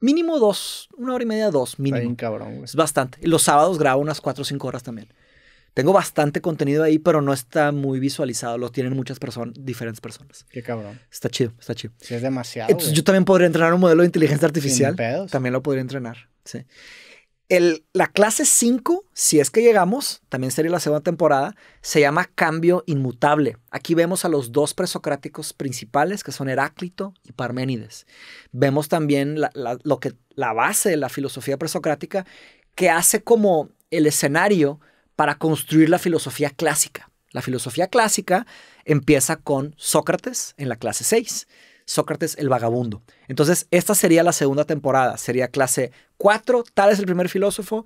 Mínimo 2, una hora y media, 2 mínimo. Está bien cabrón, Es bastante. Los sábados grabo unas 4 o 5 horas también. Tengo bastante contenido ahí, pero no está muy visualizado. Lo tienen muchas personas, diferentes personas. Qué cabrón. Está chido, está chido. Sí, es demasiado. Entonces, yo también podría entrenar un modelo de inteligencia artificial. También lo podría entrenar. Sí. El, la clase 5, si es que llegamos, también sería la segunda temporada, se llama Cambio Inmutable. Aquí vemos a los dos presocráticos principales, que son Heráclito y Parménides. Vemos también lo que, la base de la filosofía presocrática, que hace como el escenario para construir la filosofía clásica. La filosofía clásica empieza con Sócrates en la clase 6, Sócrates el vagabundo. Entonces, esta sería la segunda temporada, sería clase 4, tal es el primer filósofo,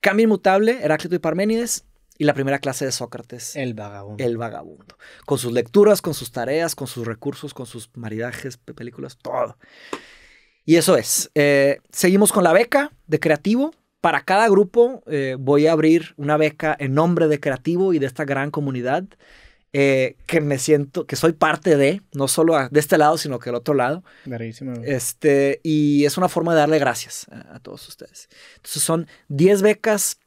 cambio inmutable, Heráclito y Parménides, y la primera clase de Sócrates. El vagabundo. El vagabundo. Con sus lecturas, con sus tareas, con sus recursos, con sus maridajes, películas, todo. Y eso es. Eh, seguimos con la beca de creativo. Para cada grupo eh, voy a abrir una beca en nombre de Creativo y de esta gran comunidad eh, que me siento, que soy parte de, no solo de este lado, sino que del otro lado. Este, y es una forma de darle gracias a, a todos ustedes. Entonces son 10 becas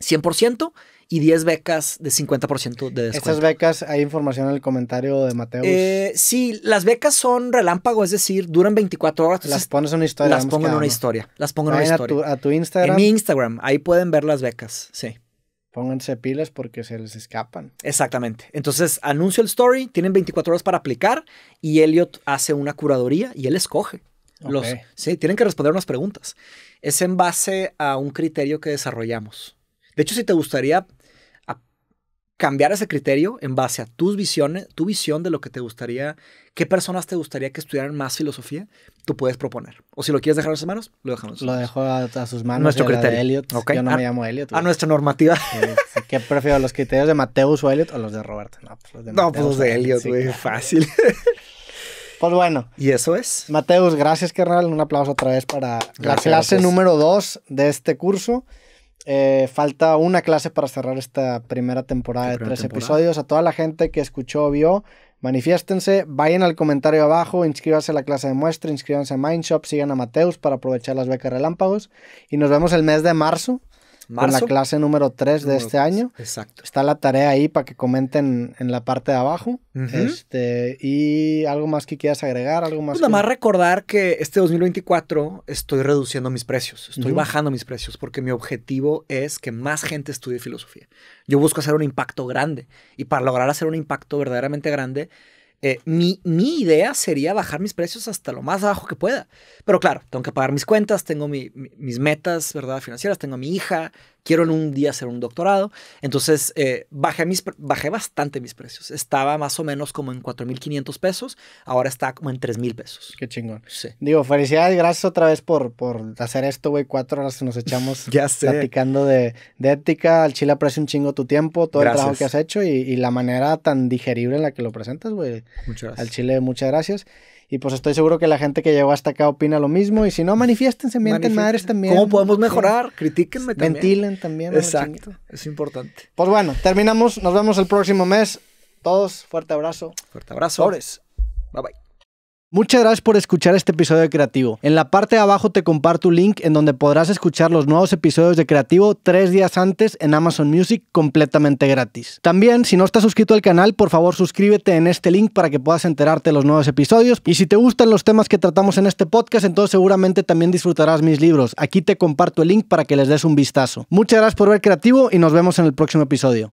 100% y 10 becas de 50% de descuento. ¿Estas
becas hay información en el comentario de mateo eh,
sí, las becas son relámpago, es decir, duran 24 horas. las pones en una historia. Las pongo en una historia. Las pongo en una historia. A tu, Instagram. En mi Instagram, ahí pueden ver las becas, sí pónganse pilas porque se les escapan. Exactamente. Entonces, anuncio el story, tienen 24 horas para aplicar y Elliot hace una curaduría y él escoge. Los, sí, tienen que responder unas preguntas. Es en base a un criterio que desarrollamos. De hecho, si te gustaría cambiar ese criterio en base a tus visiones, tu visión de lo que te gustaría, qué personas te gustaría que estudiaran más filosofía, tú puedes proponer. O si lo quieres dejar a sus manos, lo dejamos. Lo dejo
a, sus manos. Nuestro criterio. Yo no me llamo Elliot. A nuestra normativa. ¿Qué prefiero, los criterios de Mateus o Elliot o los de Roberto? No, pues los de, no, pues los de Elliot, güey, fácil. Pues bueno. Y eso es. Mateus, gracias, carnal. Un aplauso otra vez para la clase número dos de este curso. Eh, falta una clase para cerrar esta primera temporada de tres episodios. A toda la gente que escuchó o vio, manifiéstense, vayan al comentario abajo, inscríbanse a la clase de muestra, inscríbanse a Mindshop, sigan a Mateus para aprovechar las becas relámpagos. Y nos vemos el mes de marzo marzo. la clase número 3 de este año. Exacto. Está la tarea ahí para que comenten en la parte de abajo. este, y algo más que quieras agregar, algo más. Pues nada más
recordar que este 2024 estoy reduciendo mis precios, estoy bajando mis precios, porque mi objetivo es que más gente estudie filosofía. Yo busco hacer un impacto grande y para lograr hacer un impacto verdaderamente grande, eh, mi, idea sería bajar mis precios hasta lo más bajo que pueda. Pero claro, tengo que pagar mis cuentas, tengo mis metas ¿verdad? financieras, tengo a mi hija, quiero en un día hacer un doctorado. Entonces eh, bajé, mis, bajé bastante mis precios. Estaba más o menos como en 4.500 pesos, ahora está como en 3.000 pesos. Qué chingón.
Digo, felicidades, gracias otra vez por, por hacer esto, güey. Cuatro horas que nos echamos platicando de, ética. Al chile aprecio un chingo tu tiempo, todo el trabajo que has hecho y, y, la manera tan digerible en la que lo presentas, güey. Muchas gracias. Al chile, muchas gracias. Y pues estoy seguro que la gente que llegó hasta acá opina lo mismo. Y si no, manifiéstense, mienten madres también. ¿Cómo podemos mejorar? Critíquenme también. Ventilen también. Exacto.
Es importante.
Pues bueno, terminamos. Nos vemos el próximo mes. Todos, fuerte abrazo. Fuerte abrazo. Bye bye. Muchas gracias por escuchar este episodio de Creativo. En la parte de abajo te comparto un link en donde podrás escuchar los nuevos episodios de Creativo tres días antes en Amazon Music completamente gratis. También, si no estás suscrito al canal, por favor suscríbete en este link para que puedas enterarte de los nuevos episodios. Y si te gustan los temas que tratamos en este podcast, entonces seguramente también disfrutarás mis libros. Aquí te comparto el link para que les des un vistazo. Muchas gracias por ver Creativo y nos vemos en el próximo episodio.